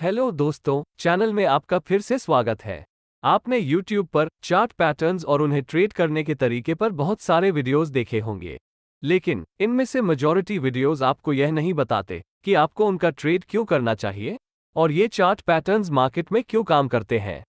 Hello दोस्तों channel में आपका फिर से स्वागत है आपने YouTube पर चार्ट पैटर्न्स और उन्हें ट्रेड करने के तरीके पर बहुत सारे वीडियोस देखे होंगे लेकिन इनमें से मजॉरिटी वीडियोस आपको यह नहीं बताते कि आपको उनका ट्रेड क्यों करना चाहिए और ये चार्ट पैटर्न्स मार्केट में क्यों काम करते हैं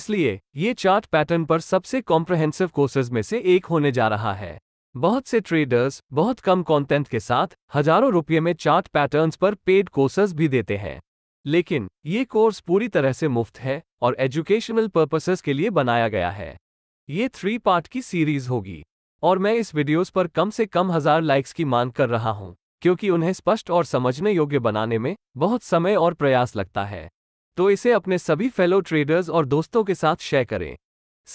इसलिए ये चार्ट पैटर्न पर सबसे कॉम्प्रहेंसिव कोर्सेज में से एक होने जा रहा है बहुत से ट्रेडर्स बहुत कम कंटेंट के साथ हजारों रुपये में चार्ट पैटर्न्स पर पेड कोर्सेज भी देते हैं लेकिन ये कोर्स पूरी तरह से मुफ्त है और एजुकेशनल पर्पसेस के लिए बनाया गया है ये थ्री पार्ट की सीरीज होगी और मैं इस वीडियोस पर कम से कम हजार लाइक्स की मांग कर रहा हूँ क्योंकि उन्हें स्पष्ट और समझने योग्य बनाने में बहुत समय और प्रयास लगता है तो इसे अपने सभी फेलो ट्रेडर्स और दोस्तों के साथ शेयर करें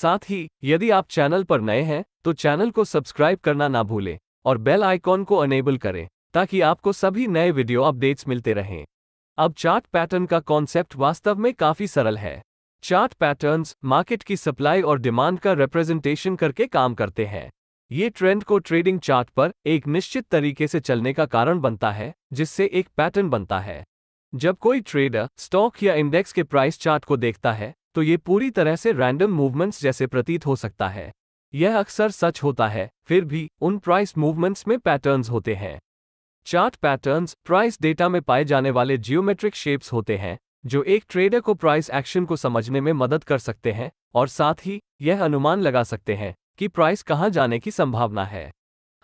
साथ ही यदि आप चैनल पर नए हैं तो चैनल को सब्सक्राइब करना ना भूलें और बेल आइकॉन को अनेबल करें ताकि आपको सभी नए वीडियो अपडेट्स मिलते रहें अब चार्ट पैटर्न का कॉन्सेप्ट वास्तव में काफी सरल है चार्ट पैटर्न्स मार्केट की सप्लाई और डिमांड का रिप्रेजेंटेशन करके काम करते हैं ये ट्रेंड को ट्रेडिंग चार्ट पर एक निश्चित तरीके से चलने का कारण बनता है जिससे एक पैटर्न बनता है जब कोई ट्रेडर स्टॉक या इंडेक्स के प्राइस चार्ट को देखता है तो ये पूरी तरह से रैंडम मूवमेंट्स जैसे प्रतीत हो सकता है यह अक्सर सच होता है फिर भी उन प्राइस मूवमेंट्स में पैटर्न्स होते हैं चार्ट पैटर्न्स प्राइस डेटा में पाए जाने वाले जियोमेट्रिक शेप्स होते हैं जो एक ट्रेडर को प्राइस एक्शन को समझने में मदद कर सकते हैं और साथ ही यह अनुमान लगा सकते हैं कि प्राइस कहां जाने की संभावना है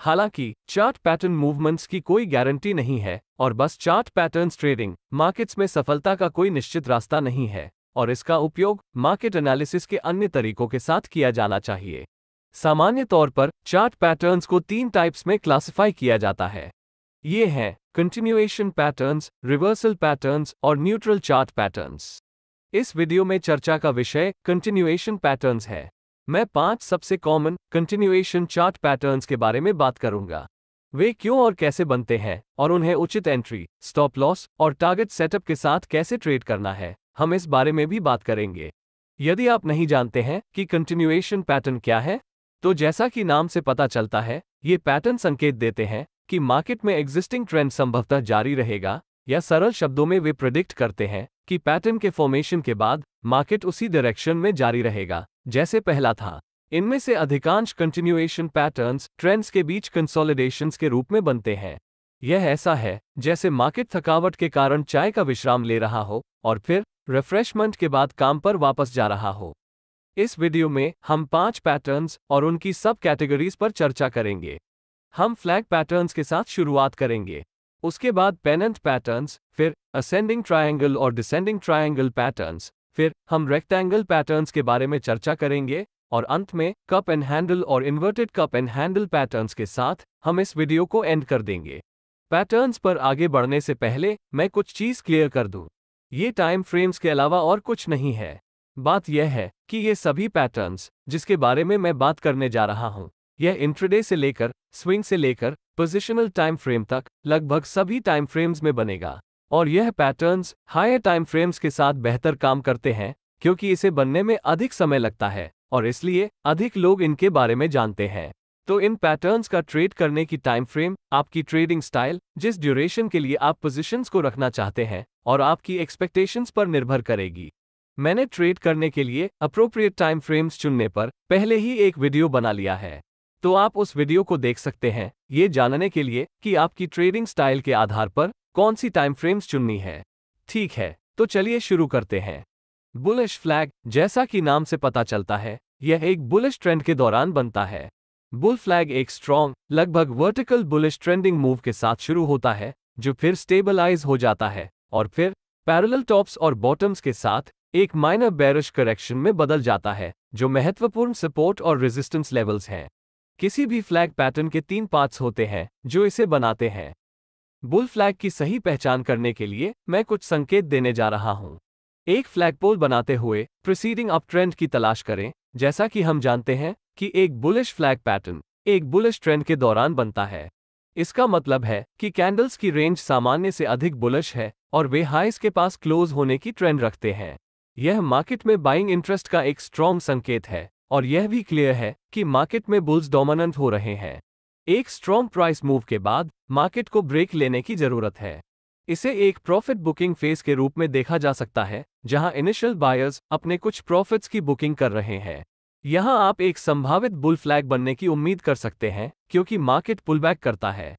हालांकि चार्ट पैटर्न मूवमेंट्स की कोई गारंटी नहीं है और बस चार्ट पैटर्न्स ट्रेडिंग मार्केट्स में सफलता का कोई निश्चित रास्ता नहीं है और इसका उपयोग मार्केट एनालिसिस के अन्य तरीकों के साथ किया जाना चाहिए सामान्य तौर पर चार्ट पैटर्न्स को तीन टाइप्स में क्लासिफाई किया जाता है ये हैं कंटिन्यूएशन पैटर्न्स रिवर्सल पैटर्न्स और न्यूट्रल चार्ट पैटर्न्स इस वीडियो में चर्चा का विषय कंटिन्यूएशन पैटर्न्स है मैं पांच सबसे कॉमन कंटिन्यूएशन चार्ट पैटर्न्स के बारे में बात करूंगा वे क्यों और कैसे बनते हैं और उन्हें उचित एंट्री स्टॉप लॉस और टारगेट सेटअप के साथ कैसे ट्रेड करना है हम इस बारे में भी बात करेंगे यदि आप नहीं जानते हैं कि कंटिन्यूएशन पैटर्न क्या है तो जैसा कि नाम से पता चलता है ये पैटर्न संकेत देते हैं कि मार्केट में एग्जिस्टिंग ट्रेंड संभवतः जारी रहेगा या सरल शब्दों में वे प्रिडिक्ट करते हैं कि पैटर्न के फॉर्मेशन के बाद मार्केट उसी डायरेक्शन में जारी रहेगा जैसे पहला था इनमें से अधिकांश कंटिन्यूएशन पैटर्न्स ट्रेंड्स के बीच कंसोलिडेशन के रूप में बनते हैं यह ऐसा है जैसे मार्केट थकावट के कारण चाय का विश्राम ले रहा हो और फिर रिफ्रेशमेंट के बाद काम पर वापस जा रहा हो इस वीडियो में हम पांच पैटर्न्स और उनकी सब कैटेगरीज पर चर्चा करेंगे हम फ्लैग पैटर्न्स के साथ शुरुआत करेंगे उसके बाद पेनेंट पैटर्न्स फिर असेंडिंग ट्रायंगल और डिसेंडिंग ट्रायंगल पैटर्न्स फिर हम रेक्टेंगल पैटर्न्स के बारे में चर्चा करेंगे और अंत में कप एंड हैंडल और inverted cup and handle patterns के साथ हम इस वीडियो को एंड कर देंगे पैटर्न्स पर आगे बढ़ने से पहले मैं कुछ चीज़ क्लियर कर दूँ ये टाइम फ्रेम्स के अलावा और कुछ नहीं है बात यह है कि ये सभी पैटर्न्स जिसके बारे में मैं बात करने जा रहा हूं यह इंट्रडे से लेकर स्विंग से लेकर पोजिशनल टाइम फ्रेम तक लगभग सभी टाइम फ्रेम्स में बनेगा और यह पैटर्न्स हायर टाइम फ्रेम्स के साथ बेहतर काम करते हैं क्योंकि इसे बनने में अधिक समय लगता है और इसलिए अधिक लोग इनके बारे में जानते हैं तो इन पैटर्न्स का ट्रेड करने की टाइम फ्रेम आपकी ट्रेडिंग स्टाइल जिस ड्यूरेशन के लिए आप पोजिशंस को रखना चाहते हैं और आपकी एक्सपेक्टेशंस पर निर्भर करेगी मैंने ट्रेड करने के लिए अप्रोप्रिएट टाइम फ्रेम्स चुनने पर पहले ही एक वीडियो बना लिया है तो आप उस वीडियो को देख सकते हैं ये जानने के लिए कि आपकी ट्रेडिंग स्टाइल के आधार पर कौन सी टाइम फ्रेम्स चुननी है ठीक है तो चलिए शुरू करते हैं बुलिश फ्लैग जैसा कि नाम से पता चलता है यह एक बुलिश ट्रेंड के दौरान बनता है बुल फ्लैग एक स्ट्रॉन्ग लगभग वर्टिकल बुलिश ट्रेंडिंग मूव के साथ शुरू होता है जो फिर स्टेबलाइज हो जाता है और फिर पैरेलल टॉप्स और बॉटम्स के साथ एक माइनर बैरिश करेक्शन में बदल जाता है जो महत्वपूर्ण सपोर्ट और रेजिस्टेंस लेवल्स हैं किसी भी फ्लैग पैटर्न के तीन पार्ट्स होते हैं जो इसे बनाते हैं बुल फ्लैग की सही पहचान करने के लिए मैं कुछ संकेत देने जा रहा हूं एक फ्लैग पोल बनाते हुए प्रोसीडिंग अप ट्रेंड की तलाश करें जैसा कि हम जानते हैं कि एक बुलिश फ्लैग पैटर्न एक बुलिश ट्रेंड के दौरान बनता है इसका मतलब है कि कैंडल्स की रेंज सामान्य से अधिक बुलिश है और वे हाइस के पास क्लोज होने की ट्रेंड रखते हैं यह मार्केट में बाइंग इंटरेस्ट का एक स्ट्रॉन्ग संकेत है और यह भी क्लियर है कि मार्केट में बुल्स डोमिनेंट हो रहे हैं एक स्ट्रॉन्ग प्राइस मूव के बाद मार्केट को ब्रेक लेने की जरूरत है इसे एक प्रॉफिट बुकिंग फेज के रूप में देखा जा सकता है जहां इनिशियल बायर्स अपने कुछ प्रॉफिट्स की बुकिंग कर रहे हैं यहां आप एक संभावित बुल फ्लैग बनने की उम्मीद कर सकते हैं क्योंकि मार्केट पुलबैक करता है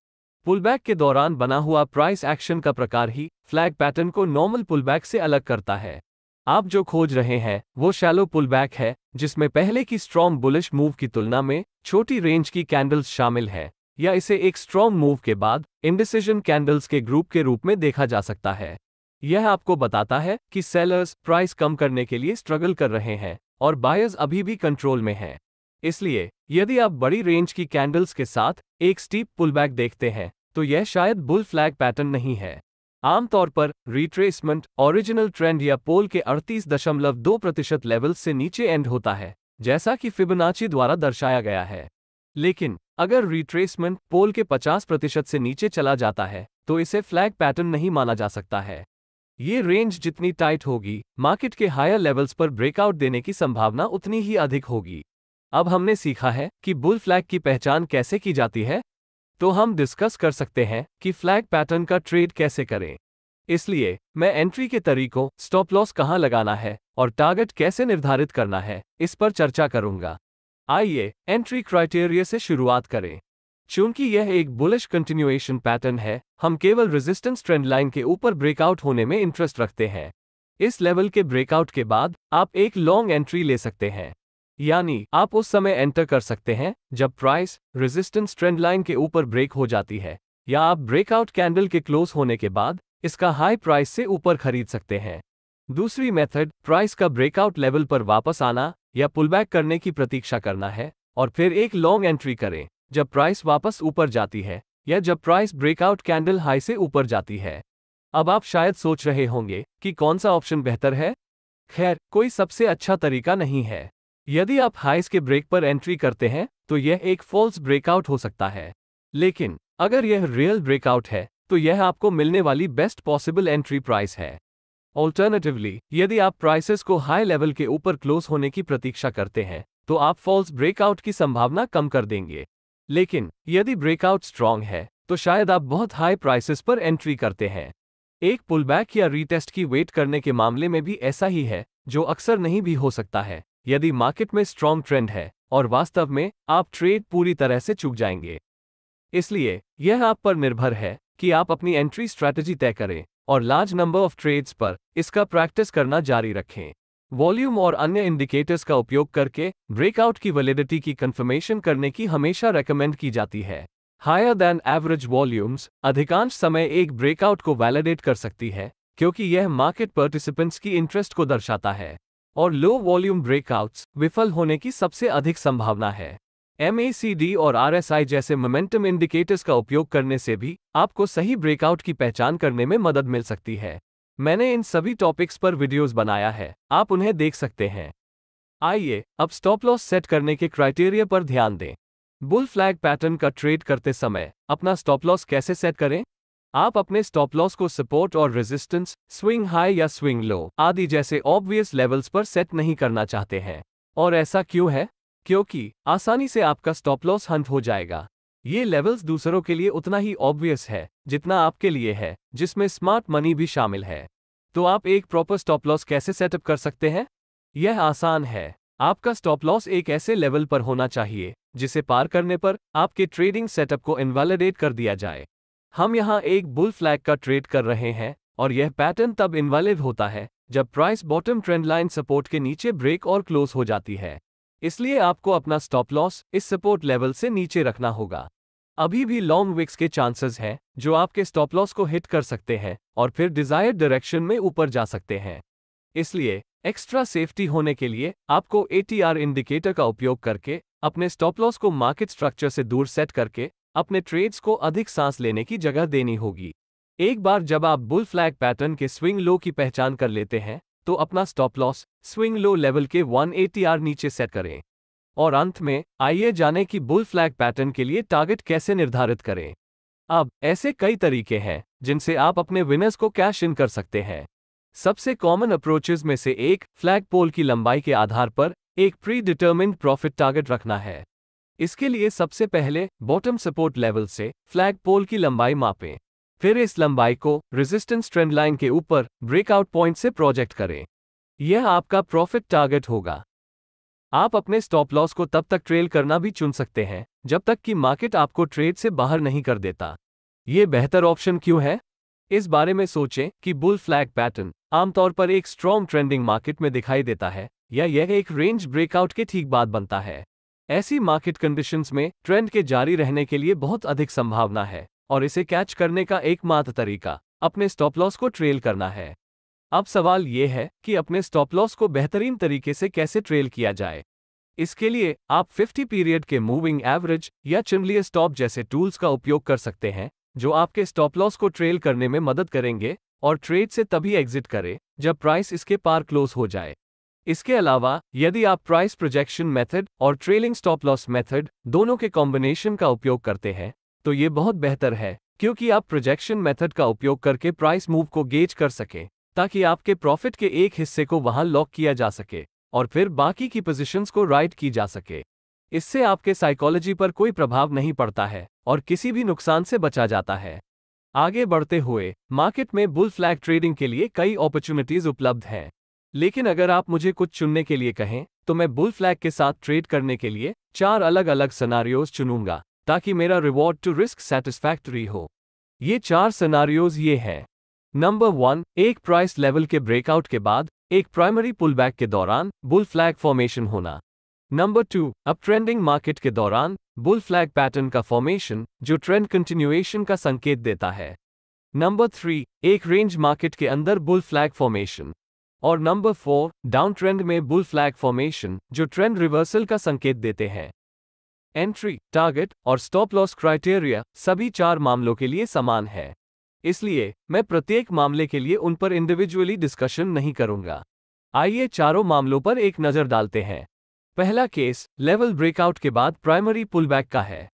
पुलबैक के दौरान बना हुआ प्राइस एक्शन का प्रकार ही फ्लैग पैटर्न को नॉर्मल पुलबैक से अलग करता है आप जो खोज रहे हैं वो शैलो पुलबैक है जिसमें पहले की स्ट्रॉन्ग बुलिश मूव की तुलना में छोटी रेंज की कैंडल्स शामिल हैं या इसे एक स्ट्रॉन्ग मूव के बाद इंडिसिजन कैंडल्स के ग्रुप के रूप में देखा जा सकता है यह आपको बताता है कि सेलर्स प्राइस कम करने के लिए स्ट्रगल कर रहे हैं और बायर्स अभी भी कंट्रोल में हैं इसलिए यदि आप बड़ी रेंज की कैंडल्स के साथ एक स्टीप पुलबैक देखते हैं तो यह शायद बुल फ्लैग पैटर्न नहीं है आमतौर पर रिट्रेसमेंट ओरिजिनल ट्रेंड या पोल के 38.2 प्रतिशत लेवल से नीचे एंड होता है जैसा कि फिबनाची द्वारा दर्शाया गया है लेकिन अगर रिट्रेसमेंट पोल के 50 प्रतिशत से नीचे चला जाता है तो इसे फ्लैग पैटर्न नहीं माना जा सकता है ये रेंज जितनी टाइट होगी मार्केट के हायर लेवल्स पर ब्रेकआउट देने की संभावना उतनी ही अधिक होगी अब हमने सीखा है कि बुल फ्लैग की पहचान कैसे की जाती है तो हम डिस्कस कर सकते हैं कि फ्लैग पैटर्न का ट्रेड कैसे करें इसलिए मैं एंट्री के तरीकों स्टॉप लॉस कहाँ लगाना है और टारगेट कैसे निर्धारित करना है इस पर चर्चा करूंगा आइए एंट्री क्राइटेरिया से शुरुआत करें चूंकि यह एक बुलिश कंटिन्यूएशन पैटर्न है हम केवल रेजिस्टेंस ट्रेंड लाइन के ऊपर ब्रेकआउट होने में इंटरेस्ट रखते हैं इस लेवल के ब्रेकआउट के बाद आप एक लॉन्ग एंट्री ले सकते हैं यानी आप उस समय एंटर कर सकते हैं जब प्राइस रेजिस्टेंस ट्रेंड लाइन के ऊपर ब्रेक हो जाती है या आप ब्रेकआउट कैंडल के क्लोज होने के बाद इसका हाई प्राइस से ऊपर खरीद सकते हैं दूसरी मेथड प्राइस का ब्रेकआउट लेवल पर वापस आना या पुलबैक करने की प्रतीक्षा करना है और फिर एक लॉन्ग एंट्री करें जब प्राइस वापस ऊपर जाती है या जब प्राइस ब्रेकआउट कैंडल हाई से ऊपर जाती है अब आप शायद सोच रहे होंगे कि कौन सा ऑप्शन बेहतर है खैर कोई सबसे अच्छा तरीका नहीं है यदि आप हाइस के ब्रेक पर एंट्री करते हैं तो यह एक फॉल्स ब्रेकआउट हो सकता है लेकिन अगर यह रियल ब्रेकआउट है तो यह आपको मिलने वाली बेस्ट पॉसिबल एंट्री प्राइस है ऑल्टरनेटिवली यदि आप प्राइसेस को हाई लेवल के ऊपर क्लोज होने की प्रतीक्षा करते हैं तो आप फॉल्स ब्रेकआउट की संभावना कम कर देंगे लेकिन यदि ब्रेकआउट स्ट्रांग है तो शायद आप बहुत हाई प्राइसेस पर एंट्री करते हैं एक पुलबैक या रीटेस्ट की वेट करने के मामले में भी ऐसा ही है जो अक्सर नहीं भी हो सकता है यदि मार्केट में स्ट्रॉन्ग ट्रेंड है और वास्तव में आप ट्रेड पूरी तरह से चूक जाएंगे इसलिए यह आप पर निर्भर है कि आप अपनी एंट्री स्ट्रैटेजी तय करें और लार्ज नंबर ऑफ ट्रेड्स पर इसका प्रैक्टिस करना जारी रखें वॉल्यूम और अन्य इंडिकेटर्स का उपयोग करके ब्रेकआउट की वैलिडिटी की कंफर्मेशन करने की हमेशा रेकमेंड की जाती है हायर दैन एवरेज वॉल्यूम्स अधिकांश समय एक ब्रेकआउट को वैलिडेट कर सकती है क्योंकि यह मार्केट पार्टिसिपेंट्स की इंटरेस्ट को दर्शाता है और लो वॉल्यूम ब्रेकआउट्स विफल होने की सबसे अधिक संभावना है एम और आर जैसे मोमेंटम इंडिकेटर्स का उपयोग करने से भी आपको सही ब्रेकआउट की पहचान करने में मदद मिल सकती है मैंने इन सभी टॉपिक्स पर वीडियोस बनाया है आप उन्हें देख सकते हैं आइए अब स्टॉप लॉस सेट करने के क्राइटेरिया पर ध्यान दें बुल फ्लैग पैटर्न का ट्रेड करते समय अपना स्टॉप लॉस कैसे सेट करें आप अपने स्टॉप लॉस को सपोर्ट और रेजिस्टेंस स्विंग हाई या स्विंग लो आदि जैसे ऑब्वियस लेवल्स पर सेट नहीं करना चाहते हैं और ऐसा क्यों है क्योंकि आसानी से आपका स्टॉप लॉस हंट हो जाएगा ये लेवल्स दूसरों के लिए उतना ही ऑब्वियस है जितना आपके लिए है जिसमें स्मार्ट मनी भी शामिल है तो आप एक प्रॉपर स्टॉप लॉस कैसे सेटअप कर सकते हैं यह आसान है आपका स्टॉप लॉस एक ऐसे लेवल पर होना चाहिए जिसे पार करने पर आपके ट्रेडिंग सेटअप को इनवैलिडेट कर दिया जाए हम यहाँ एक बुल फ्लैग का ट्रेड कर रहे हैं और यह पैटर्न तब इनवैलिड होता है जब price bottom trend line support के नीचे ब्रेक और क्लोज हो जाती है इसलिए आपको अपना स्टॉप लॉस इस सपोर्ट लेवल से नीचे रखना होगा अभी भी लॉन्ग विक्स के चांसेस हैं जो आपके स्टॉप लॉस को हिट कर सकते हैं और फिर डिजायर्ड डायरेक्शन में ऊपर जा सकते हैं इसलिए एक्स्ट्रा सेफ्टी होने के लिए आपको एटीआर इंडिकेटर का उपयोग करके अपने स्टॉप लॉस को मार्केट स्ट्रक्चर से दूर सेट करके अपने ट्रेड्स को अधिक सांस लेने की जगह देनी होगी एक बार जब आप बुल फ्लैग पैटर्न के स्विंग लो की पहचान कर लेते हैं तो अपना stop loss swing low level के 180 एटीआर नीचे सेट करें और अंत में आइए जाने कि बुल फ्लैग पैटर्न के लिए टारगेट कैसे निर्धारित करें अब ऐसे कई तरीके हैं जिनसे आप अपने विनर्स को कैश इन कर सकते हैं सबसे कॉमन अप्रोचेज में से एक फ्लैग पोल की लंबाई के आधार पर एक प्री डिटर्मिंड प्रॉफिट टारगेट रखना है इसके लिए सबसे पहले बॉटम सपोर्ट लेवल से फ्लैग पोल की लंबाई मापें फिर इस लंबाई को रेजिस्टेंस ट्रेंड लाइन के ऊपर ब्रेकआउट पॉइंट से प्रोजेक्ट करें यह आपका प्रॉफिट टारगेट होगा आप अपने स्टॉप लॉस को तब तक ट्रेल करना भी चुन सकते हैं जब तक कि मार्केट आपको ट्रेड से बाहर नहीं कर देता ये बेहतर ऑप्शन क्यों है इस बारे में सोचें कि बुल फ्लैग पैटर्न आमतौर पर एक स्ट्रॉन्ग ट्रेंडिंग मार्केट में दिखाई देता है या यह एक रेंज ब्रेकआउट के ठीक बाद बनता है ऐसी मार्केट कंडीशंस में ट्रेंड के जारी रहने के लिए बहुत अधिक संभावना है और इसे कैच करने का एकमात्र तरीका अपने स्टॉप लॉस को ट्रेल करना है अब सवाल ये है कि अपने स्टॉप लॉस को बेहतरीन तरीके से कैसे ट्रेल किया जाए इसके लिए आप 50 पीरियड के मूविंग एवरेज या चिमलिय स्टॉप जैसे टूल्स का उपयोग कर सकते हैं जो आपके स्टॉप लॉस को ट्रेल करने में मदद करेंगे और ट्रेड से तभी एग्जिट करें जब प्राइस इसके पार क्लोज हो जाए इसके अलावा यदि आप प्राइस प्रोजेक्शन मेथड और ट्रेलिंग स्टॉप लॉस मेथड दोनों के कॉम्बिनेशन का उपयोग करते हैं तो ये बहुत बेहतर है क्योंकि आप प्रोजेक्शन मेथड का उपयोग करके प्राइस मूव को गेज कर सकें ताकि आपके प्रॉफिट के एक हिस्से को वहां लॉक किया जा सके और फिर बाकी की पोजीशंस को राइट की जा सके इससे आपके साइकोलॉजी पर कोई प्रभाव नहीं पड़ता है और किसी भी नुकसान से बचा जाता है आगे बढ़ते हुए मार्केट में बुल फ्लैग ट्रेडिंग के लिए कई अपॉर्चुनिटीज उपलब्ध हैं लेकिन अगर आप मुझे कुछ चुनने के लिए कहें तो मैं बुल फ्लैग के साथ ट्रेड करने के लिए चार अलग अलग सनारियोज चुनूंगा ताकि मेरा रिवॉर्ड टू रिस्क सेटिस्फैक्ट्री हो ये चार सनारियोज ये हैं नंबर वन एक प्राइस लेवल के ब्रेकआउट के बाद एक प्राइमरी पुलबैक के दौरान बुल फ्लैग फॉर्मेशन होना नंबर टू अब ट्रेंडिंग मार्केट के दौरान बुल फ्लैग पैटर्न का फॉर्मेशन जो ट्रेंड कंटिन्यूएशन का संकेत देता है नंबर थ्री एक रेंज मार्केट के अंदर बुल फ्लैग फॉर्मेशन और नंबर फोर डाउन ट्रेंड में बुल फ्लैग फॉर्मेशन जो ट्रेंड रिवर्सल का संकेत देते हैं एंट्री टारगेट और स्टॉप लॉस क्राइटेरिया सभी चार मामलों के लिए समान है इसलिए मैं प्रत्येक मामले के लिए उन पर इंडिविजुअली डिस्कशन नहीं करूंगा आइए चारों मामलों पर एक नजर डालते हैं पहला केस लेवल ब्रेकआउट के बाद प्राइमरी पुलबैक का है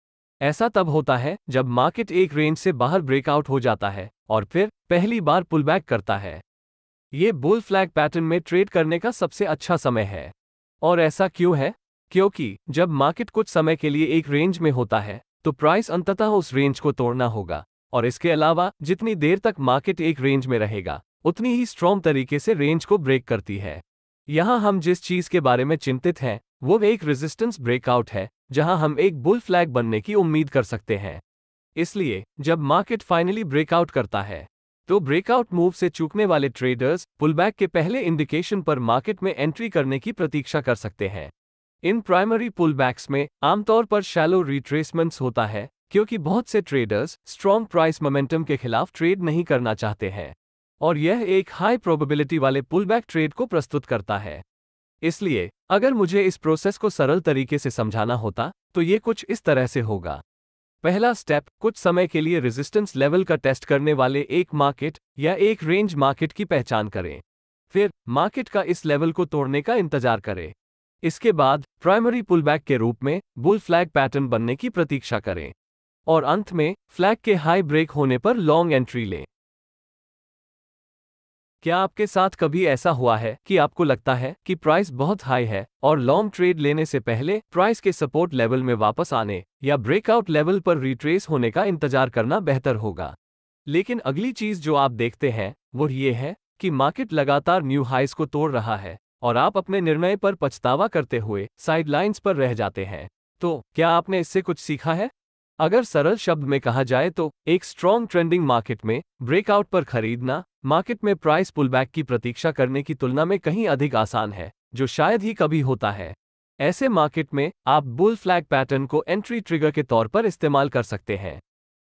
ऐसा तब होता है जब मार्केट एक रेंज से बाहर ब्रेकआउट हो जाता है और फिर पहली बार पुलबैक करता है ये बुल फ्लैग पैटर्न में ट्रेड करने का सबसे अच्छा समय है और ऐसा क्यों है क्योंकि जब मार्केट कुछ समय के लिए एक रेंज में होता है तो प्राइस अंततः उस रेंज को तोड़ना होगा और इसके अलावा जितनी देर तक मार्केट एक रेंज में रहेगा उतनी ही स्ट्रॉन्ग तरीके से रेंज को ब्रेक करती है यहाँ हम जिस चीज के बारे में चिंतित हैं वो एक रेजिस्टेंस ब्रेकआउट है जहां हम एक बुल फ्लैग बनने की उम्मीद कर सकते हैं इसलिए जब मार्केट फाइनली ब्रेकआउट करता है तो ब्रेकआउट मूव से चूकने वाले ट्रेडर्स पुलबैक के पहले इंडिकेशन पर मार्केट में एंट्री करने की प्रतीक्षा कर सकते हैं इन प्राइमरी पुलबैक्स में आमतौर पर शैलो रिट्रेसमेंट्स होता है क्योंकि बहुत से ट्रेडर्स स्ट्रॉन्ग प्राइस मोमेंटम के खिलाफ ट्रेड नहीं करना चाहते हैं और यह एक हाई प्रोबेबिलिटी वाले पुलबैक ट्रेड को प्रस्तुत करता है इसलिए अगर मुझे इस प्रोसेस को सरल तरीके से समझाना होता तो ये कुछ इस तरह से होगा पहला स्टेप कुछ समय के लिए रेजिस्टेंस लेवल का टेस्ट करने वाले एक मार्केट या एक रेंज मार्केट की पहचान करें फिर मार्केट का इस लेवल को तोड़ने का इंतजार करें इसके बाद प्राइमरी पुलबैक के रूप में बुल फ्लैग पैटर्न बनने की प्रतीक्षा करें और अंत में फ्लैग के हाई ब्रेक होने पर लॉन्ग एंट्री लें क्या आपके साथ कभी ऐसा हुआ है कि आपको लगता है कि प्राइस बहुत हाई है और लॉन्ग ट्रेड लेने से पहले प्राइस के सपोर्ट लेवल में वापस आने या ब्रेकआउट लेवल पर रिट्रेस होने का इंतजार करना बेहतर होगा लेकिन अगली चीज जो आप देखते हैं वो ये है कि मार्केट लगातार न्यू हाइस को तोड़ रहा है और आप अपने निर्णय पर पछतावा करते हुए साइडलाइंस पर रह जाते हैं तो क्या आपने इससे कुछ सीखा है अगर सरल शब्द में कहा जाए तो एक स्ट्रॉन्ग ट्रेंडिंग मार्केट में ब्रेकआउट पर खरीदना मार्केट में प्राइस पुलबैक की प्रतीक्षा करने की तुलना में कहीं अधिक आसान है जो शायद ही कभी होता है ऐसे मार्केट में आप बुल फ्लैग पैटर्न को एंट्री ट्रिगर के तौर पर इस्तेमाल कर सकते हैं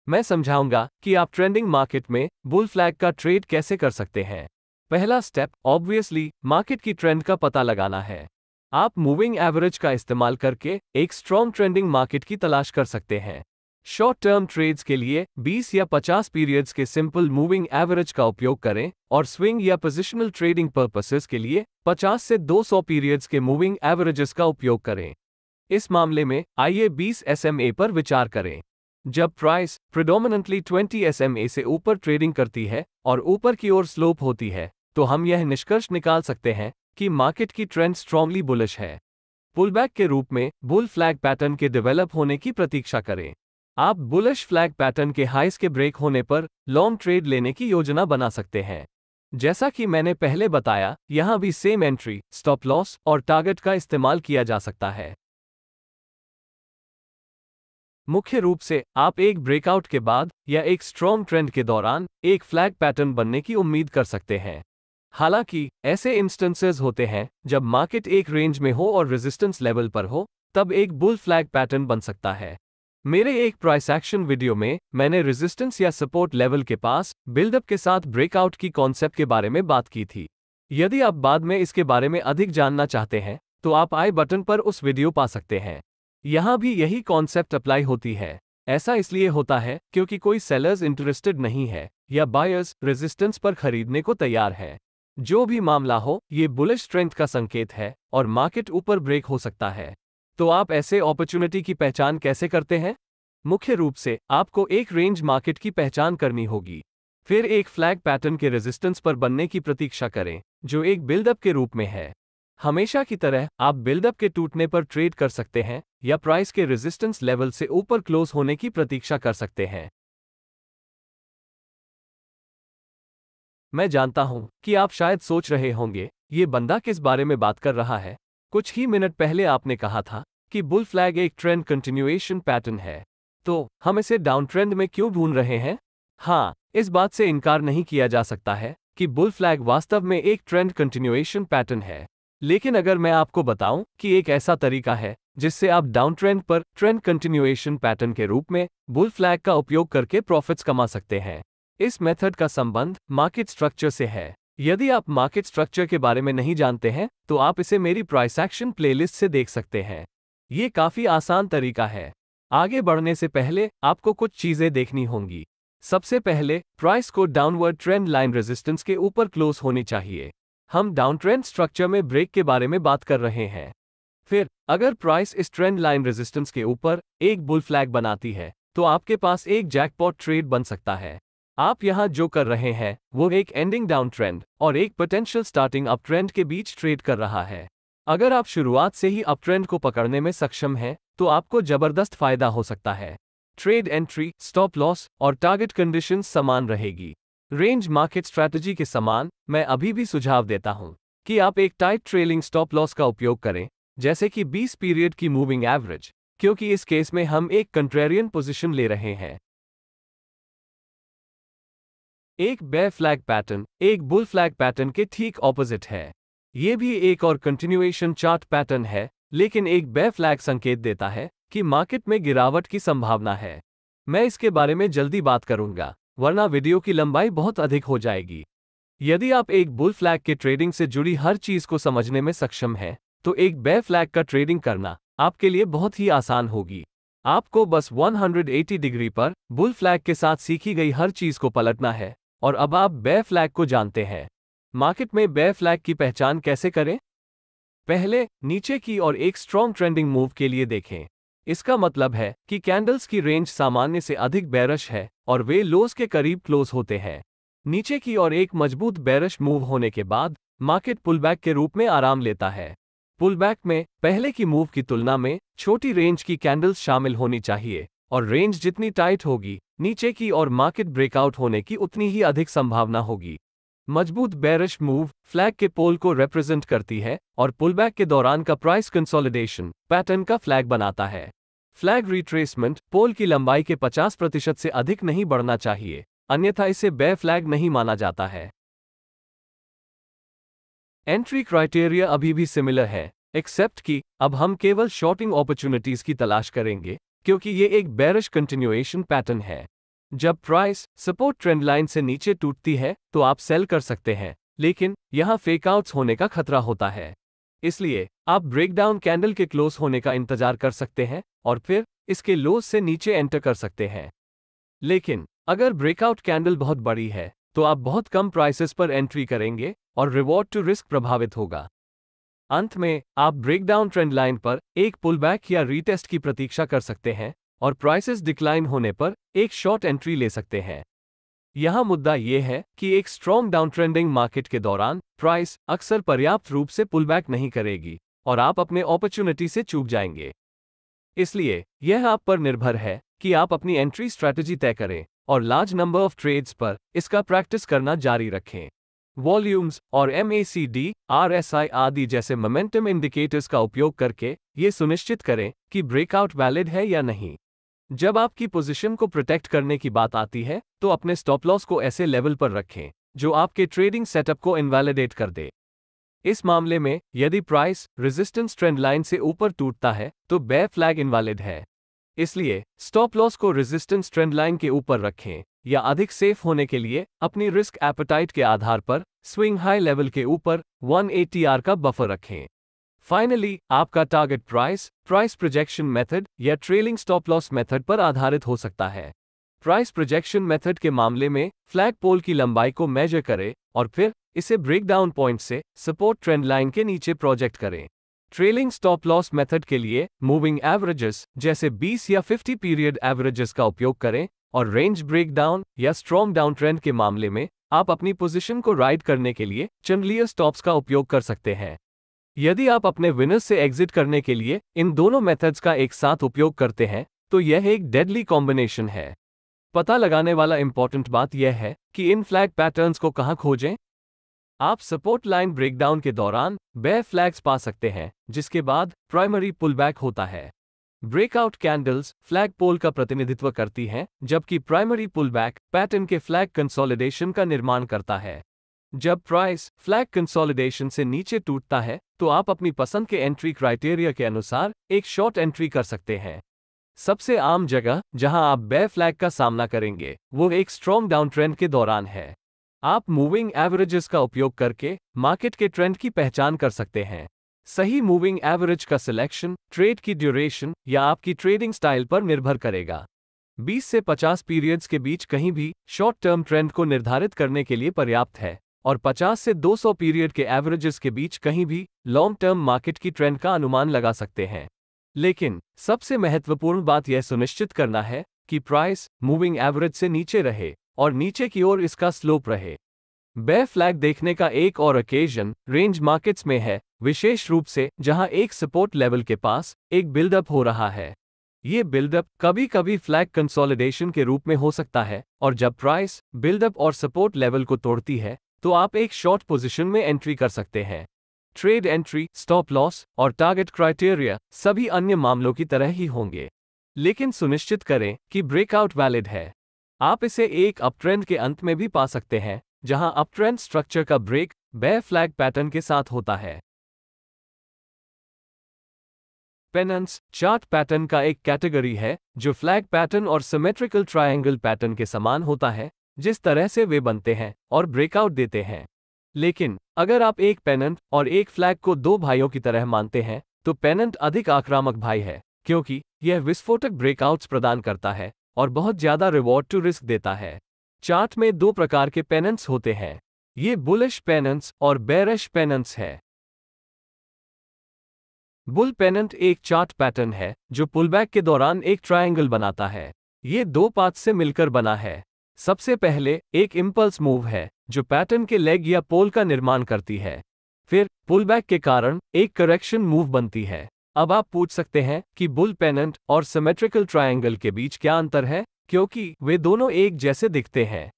मैं समझाऊंगा कि आप ट्रेंडिंग मार्केट में बुल फ्लैग का ट्रेड कैसे कर सकते हैं पहला स्टेप ऑब्वियसली मार्केट की ट्रेंड का पता लगाना है आप मूविंग एवरेज का इस्तेमाल करके एक स्ट्रॉन्ग ट्रेंडिंग मार्केट की तलाश कर सकते हैं शॉर्ट टर्म ट्रेड्स के लिए 20 या 50 पीरियड्स के सिंपल मूविंग एवरेज का उपयोग करें और स्विंग या पोजिशनल ट्रेडिंग पर्पसेस के लिए 50 से 200 पीरियड्स के मूविंग एवरेजेस का उपयोग करें इस मामले में आइए 20 एसएमए पर विचार करें जब प्राइस प्रिडोमिनेंटली 20 एसएमए से ऊपर ट्रेडिंग करती है और ऊपर की ओर स्लोप होती है तो हम यह निष्कर्ष निकाल सकते हैं कि मार्केट की ट्रेंड स्ट्रांगली बुलिश है पुलबैक के रूप में बुल फ्लैग पैटर्न के डेवलप होने की प्रतीक्षा करें आप बुलिश फ्लैग पैटर्न के हाइस के ब्रेक होने पर लॉन्ग ट्रेड लेने की योजना बना सकते हैं जैसा कि मैंने पहले बताया यहां भी सेम एंट्री स्टॉप लॉस और टारगेट का इस्तेमाल किया जा सकता है मुख्य रूप से आप एक ब्रेकआउट के बाद या एक स्ट्रॉन्ग ट्रेंड के दौरान एक फ्लैग पैटर्न बनने की उम्मीद कर सकते हैं हालांकि ऐसे इंस्टेंसेस होते हैं जब मार्केट एक रेंज में हो और रेजिस्टेंस लेवल पर हो तब एक बुल फ्लैग पैटर्न बन सकता है मेरे एक प्राइस एक्शन वीडियो में मैंने रेजिस्टेंस या सपोर्ट लेवल के पास बिल्डअप के साथ ब्रेकआउट की कॉन्सेप्ट के बारे में बात की थी यदि आप बाद में इसके बारे में अधिक जानना चाहते हैं तो आप आई बटन पर उस वीडियो पा सकते हैं यहाँ भी यही कॉन्सेप्ट अप्लाई होती है ऐसा इसलिए होता है क्योंकि कोई सेलर्स इंटरेस्टेड नहीं है या बायर्स रेजिस्टेंस पर खरीदने को तैयार है जो भी मामला हो ये बुलिश स्ट्रेंथ का संकेत है और मार्केट ऊपर ब्रेक हो सकता है तो आप ऐसे अपॉर्चुनिटी की पहचान कैसे करते हैं मुख्य रूप से आपको एक रेंज मार्केट की पहचान करनी होगी फिर एक फ्लैग पैटर्न के रेजिस्टेंस पर बनने की प्रतीक्षा करें जो एक बिल्डअप के रूप में है हमेशा की तरह आप बिल्डअप के टूटने पर ट्रेड कर सकते हैं या प्राइस के रेजिस्टेंस लेवल से ऊपर क्लोज होने की प्रतीक्षा कर सकते हैं मैं जानता हूं कि आप शायद सोच रहे होंगे ये बंदा किस बारे में बात कर रहा है कुछ ही मिनट पहले आपने कहा था कि बुल फ्लैग एक ट्रेंड कंटिन्यूएशन पैटर्न है तो हम इसे डाउन ट्रेंड में क्यों ढूंढ रहे हैं हाँ इस बात से इनकार नहीं किया जा सकता है कि बुल फ्लैग वास्तव में एक ट्रेंड कंटिन्यूएशन पैटर्न है लेकिन अगर मैं आपको बताऊं कि एक ऐसा तरीका है जिससे आप डाउन ट्रेंड पर ट्रेंड कंटिन्यूएशन पैटर्न के रूप में बुल फ्लैग का उपयोग करके प्रॉफिट्स कमा सकते हैं इस मेथड का संबंध मार्केट स्ट्रक्चर से है यदि आप मार्केट स्ट्रक्चर के बारे में नहीं जानते हैं तो आप इसे मेरी प्राइस एक्शन प्लेलिस्ट से देख सकते हैं ये काफी आसान तरीका है आगे बढ़ने से पहले आपको कुछ चीजें देखनी होंगी सबसे पहले प्राइस को डाउनवर्ड ट्रेंड लाइन रेजिस्टेंस के ऊपर क्लोज होनी चाहिए हम डाउन ट्रेंड स्ट्रक्चर में ब्रेक के बारे में बात कर रहे हैं फिर अगर प्राइस इस ट्रेंड लाइन रेजिस्टेंस के ऊपर एक बुल फ्लैग बनाती है तो आपके पास एक जैकपॉट ट्रेड बन सकता है आप यहां जो कर रहे हैं वो एक एंडिंग डाउन ट्रेंड और एक पोटेंशियल स्टार्टिंग अप ट्रेंड के बीच ट्रेड कर रहा है अगर आप शुरुआत से ही अप ट्रेंड को पकड़ने में सक्षम हैं तो आपको जबरदस्त फायदा हो सकता है ट्रेड एंट्री स्टॉप लॉस और टारगेट कंडीशन समान रहेगी रेंज मार्केट स्ट्रैटेजी के समान मैं अभी भी सुझाव देता हूं कि आप एक टाइट ट्रेलिंग स्टॉप लॉस का उपयोग करें जैसे कि 20 पीरियड की मूविंग एवरेज क्योंकि इस केस में हम एक कंट्रेरियन पोजीशन ले रहे हैं एक बे फ्लैग पैटर्न एक बुल फ्लैग पैटर्न के ठीक ऑपोजिट है ये भी एक और कंटिन्यूएशन चार्ट पैटर्न है लेकिन एक बे फ्लैग संकेत देता है कि मार्केट में गिरावट की संभावना है मैं इसके बारे में जल्दी बात करूंगा वरना वीडियो की लंबाई बहुत अधिक हो जाएगी यदि आप एक बुल फ्लैग के ट्रेडिंग से जुड़ी हर चीज को समझने में सक्षम हैं तो एक बे फ्लैग का ट्रेडिंग करना आपके लिए बहुत ही आसान होगी आपको बस 180 डिग्री पर बुल फ्लैग के साथ सीखी गई हर चीज को पलटना है और अब आप बे फ्लैग को जानते हैं मार्केट में बे फ्लैग की पहचान कैसे करें पहले नीचे की और एक स्ट्रॉन्ग ट्रेंडिंग मूव के लिए देखें इसका मतलब है कि कैंडल्स की रेंज सामान्य से अधिक बैरश है और वे लोस के करीब क्लोज होते हैं नीचे की और एक मजबूत बैरश मूव होने के बाद मार्केट पुलबैक के रूप में आराम लेता है पुलबैक में पहले की मूव की तुलना में छोटी रेंज की कैंडल्स शामिल होनी चाहिए और रेंज जितनी टाइट होगी नीचे की और मार्केट ब्रेकआउट होने की उतनी ही अधिक संभावना होगी मजबूत बैरिश मूव फ्लैग के पोल को रिप्रेजेंट करती है और पुलबैक के दौरान का प्राइस कंसोलिडेशन पैटर्न का फ्लैग बनाता है फ्लैग रिट्रेसमेंट पोल की लंबाई के 50 प्रतिशत से अधिक नहीं बढ़ना चाहिए अन्यथा इसे बे फ्लैग नहीं माना जाता है एंट्री क्राइटेरिया अभी भी सिमिलर है एक्सेप्ट कि अब हम केवल शॉर्टिंग अपॉर्चुनिटीज की तलाश करेंगे क्योंकि ये एक बैरिश कंटिन्यूएशन पैटर्न है जब प्राइस सपोर्ट ट्रेंड लाइन से नीचे टूटती है तो आप सेल कर सकते हैं लेकिन यहाँ फेकआउट्स होने का खतरा होता है इसलिए आप ब्रेकडाउन कैंडल के क्लोज होने का इंतजार कर सकते हैं और फिर इसके लोज से नीचे एंटर कर सकते हैं लेकिन अगर ब्रेकआउट कैंडल बहुत बड़ी है तो आप बहुत कम प्राइसेस पर एंट्री करेंगे और रिवॉर्ड टू रिस्क प्रभावित होगा अंत में आप ब्रेकडाउन ट्रेंड लाइन पर एक पुलबैक या रीटेस्ट की प्रतीक्षा कर सकते हैं और प्राइसेस डिक्लाइन होने पर एक शॉर्ट एंट्री ले सकते हैं यहां मुद्दा यह है कि एक स्ट्रॉन्ग डाउन ट्रेंडिंग मार्केट के दौरान प्राइस अक्सर पर्याप्त रूप से पुलबैक नहीं करेगी और आप अपने अपॉर्चुनिटी से चूक जाएंगे इसलिए यह आप पर निर्भर है कि आप अपनी एंट्री स्ट्रैटेजी तय करें और लार्ज नंबर ऑफ ट्रेड्स पर इसका प्रैक्टिस करना जारी रखें वॉल्यूम्स और एम आरएसआई आदि जैसे मोमेंटम इंडिकेटर्स का उपयोग करके ये सुनिश्चित करें कि ब्रेकआउट वैलिड है या नहीं जब आपकी पोजीशन को प्रोटेक्ट करने की बात आती है तो अपने स्टॉप लॉस को ऐसे लेवल पर रखें जो आपके ट्रेडिंग सेटअप को इनवैलिडेट कर दे इस मामले में यदि प्राइस रेजिस्टेंस ट्रेंड लाइन से ऊपर टूटता है तो बे फ्लैग इनवैलिड है इसलिए स्टॉप लॉस को रेजिस्टेंस ट्रेंड लाइन के ऊपर रखें या अधिक सेफ होने के लिए अपनी रिस्क एपेटाइट के आधार पर स्विंग हाई लेवल के ऊपर एटीआर का बफर रखें फाइनली आपका target price price projection method या ट्रेलिंग स्टॉप लॉस मेथड पर आधारित हो सकता है प्राइस प्रोजेक्शन मेथड के मामले में फ्लैग पोल की लंबाई को मेजर करें और फिर इसे ब्रेकडाउन पॉइंट से सपोर्ट ट्रेंड लाइन के नीचे प्रोजेक्ट करें ट्रेलिंग स्टॉप लॉस मेथड के लिए मूविंग एवरेजेस जैसे 20 या 50 पीरियड एवरेजेस का उपयोग करें और रेंज ब्रेकडाउन या स्ट्रॉन्ग डाउन ट्रेंड के मामले में आप अपनी पोजीशन को राइड करने के लिए चंडलियर स्टॉप्स का उपयोग कर सकते हैं यदि आप अपने विनर्स से एग्जिट करने के लिए इन दोनों मेथड्स का एक साथ उपयोग करते हैं तो यह एक डेडली कॉम्बिनेशन है पता लगाने वाला इंपॉर्टेंट बात यह है कि इन फ्लैग पैटर्न्स को कहाँ खोजें आप सपोर्ट लाइन ब्रेकडाउन के दौरान बे फ्लैग्स पा सकते हैं जिसके बाद प्राइमरी पुलबैक होता है ब्रेकआउट कैंडल्स फ्लैग पोल का प्रतिनिधित्व करती हैं जबकि प्राइमरी पुलबैक पैटर्न के फ्लैग कंसोलिडेशन का निर्माण करता है जब प्राइस फ्लैग कंसोलिडेशन से नीचे टूटता है तो आप अपनी पसंद के एंट्री क्राइटेरिया के अनुसार एक शॉर्ट एंट्री कर सकते हैं सबसे आम जगह जहां आप बे फ्लैग का सामना करेंगे वो एक स्ट्रॉन्ग डाउन ट्रेंड के दौरान है आप मूविंग एवरेजेस का उपयोग करके मार्केट के ट्रेंड की पहचान कर सकते हैं सही मूविंग एवरेज का सिलेक्शन ट्रेड की ड्यूरेशन या आपकी ट्रेडिंग स्टाइल पर निर्भर करेगा 20 से 50 पीरियड्स के बीच कहीं भी शॉर्ट टर्म ट्रेंड को निर्धारित करने के लिए पर्याप्त है और 50 से 200 पीरियड के एवरेजेस के बीच कहीं भी लॉन्ग टर्म मार्केट की ट्रेंड का अनुमान लगा सकते हैं लेकिन सबसे महत्वपूर्ण बात यह सुनिश्चित करना है कि प्राइस मूविंग एवरेज से नीचे रहे और नीचे की ओर इसका स्लोप रहे बे फ्लैग देखने का एक और ओकेजन रेंज मार्केट्स में है विशेष रूप से जहां एक सपोर्ट लेवल के पास एक बिल्डअप हो रहा है ये बिल्डअप कभी कभी फ्लैग कंसोलिडेशन के रूप में हो सकता है और जब प्राइस बिल्डअप और सपोर्ट लेवल को तोड़ती है तो आप एक शॉर्ट पोजीशन में एंट्री कर सकते हैं ट्रेड एंट्री स्टॉप लॉस और टारगेट क्राइटेरिया सभी अन्य मामलों की तरह ही होंगे लेकिन सुनिश्चित करें कि ब्रेकआउट वैलिड है आप इसे एक अपट्रेंड के अंत में भी पा सकते हैं जहां अपट्रेंड स्ट्रक्चर का ब्रेक बे फ्लैग पैटर्न के साथ होता है पेनन्स चार्ट पैटर्न का एक कैटेगरी है जो फ्लैग पैटर्न और सिमेट्रिकल ट्रायंगल पैटर्न के समान होता है जिस तरह से वे बनते हैं और ब्रेकआउट देते हैं लेकिन अगर आप एक पेनंट और एक फ्लैग को दो भाइयों की तरह मानते हैं तो पेनंट अधिक आक्रामक भाई है क्योंकि यह विस्फोटक ब्रेकआउट्स प्रदान करता है और बहुत ज्यादा रिवॉर्ड टू रिस्क देता है चार्ट में दो प्रकार के पेनेंट्स होते हैं ये बुलिश पेनेंट्स और बेरश पेनेंट्स है बुल पेनेंट एक चार्ट पैटर्न है जो पुलबैक के दौरान एक ट्रायंगल बनाता है ये दो पाथ से मिलकर बना है सबसे पहले एक इम्पल्स मूव है जो पैटर्न के लेग या पोल का निर्माण करती है फिर पुलबैक के कारण एक करेक्शन मूव बनती है अब आप पूछ सकते हैं कि बुल पेनेंट और सिमेट्रिकल ट्रायंगल के बीच क्या अंतर है क्योंकि वे दोनों एक जैसे दिखते हैं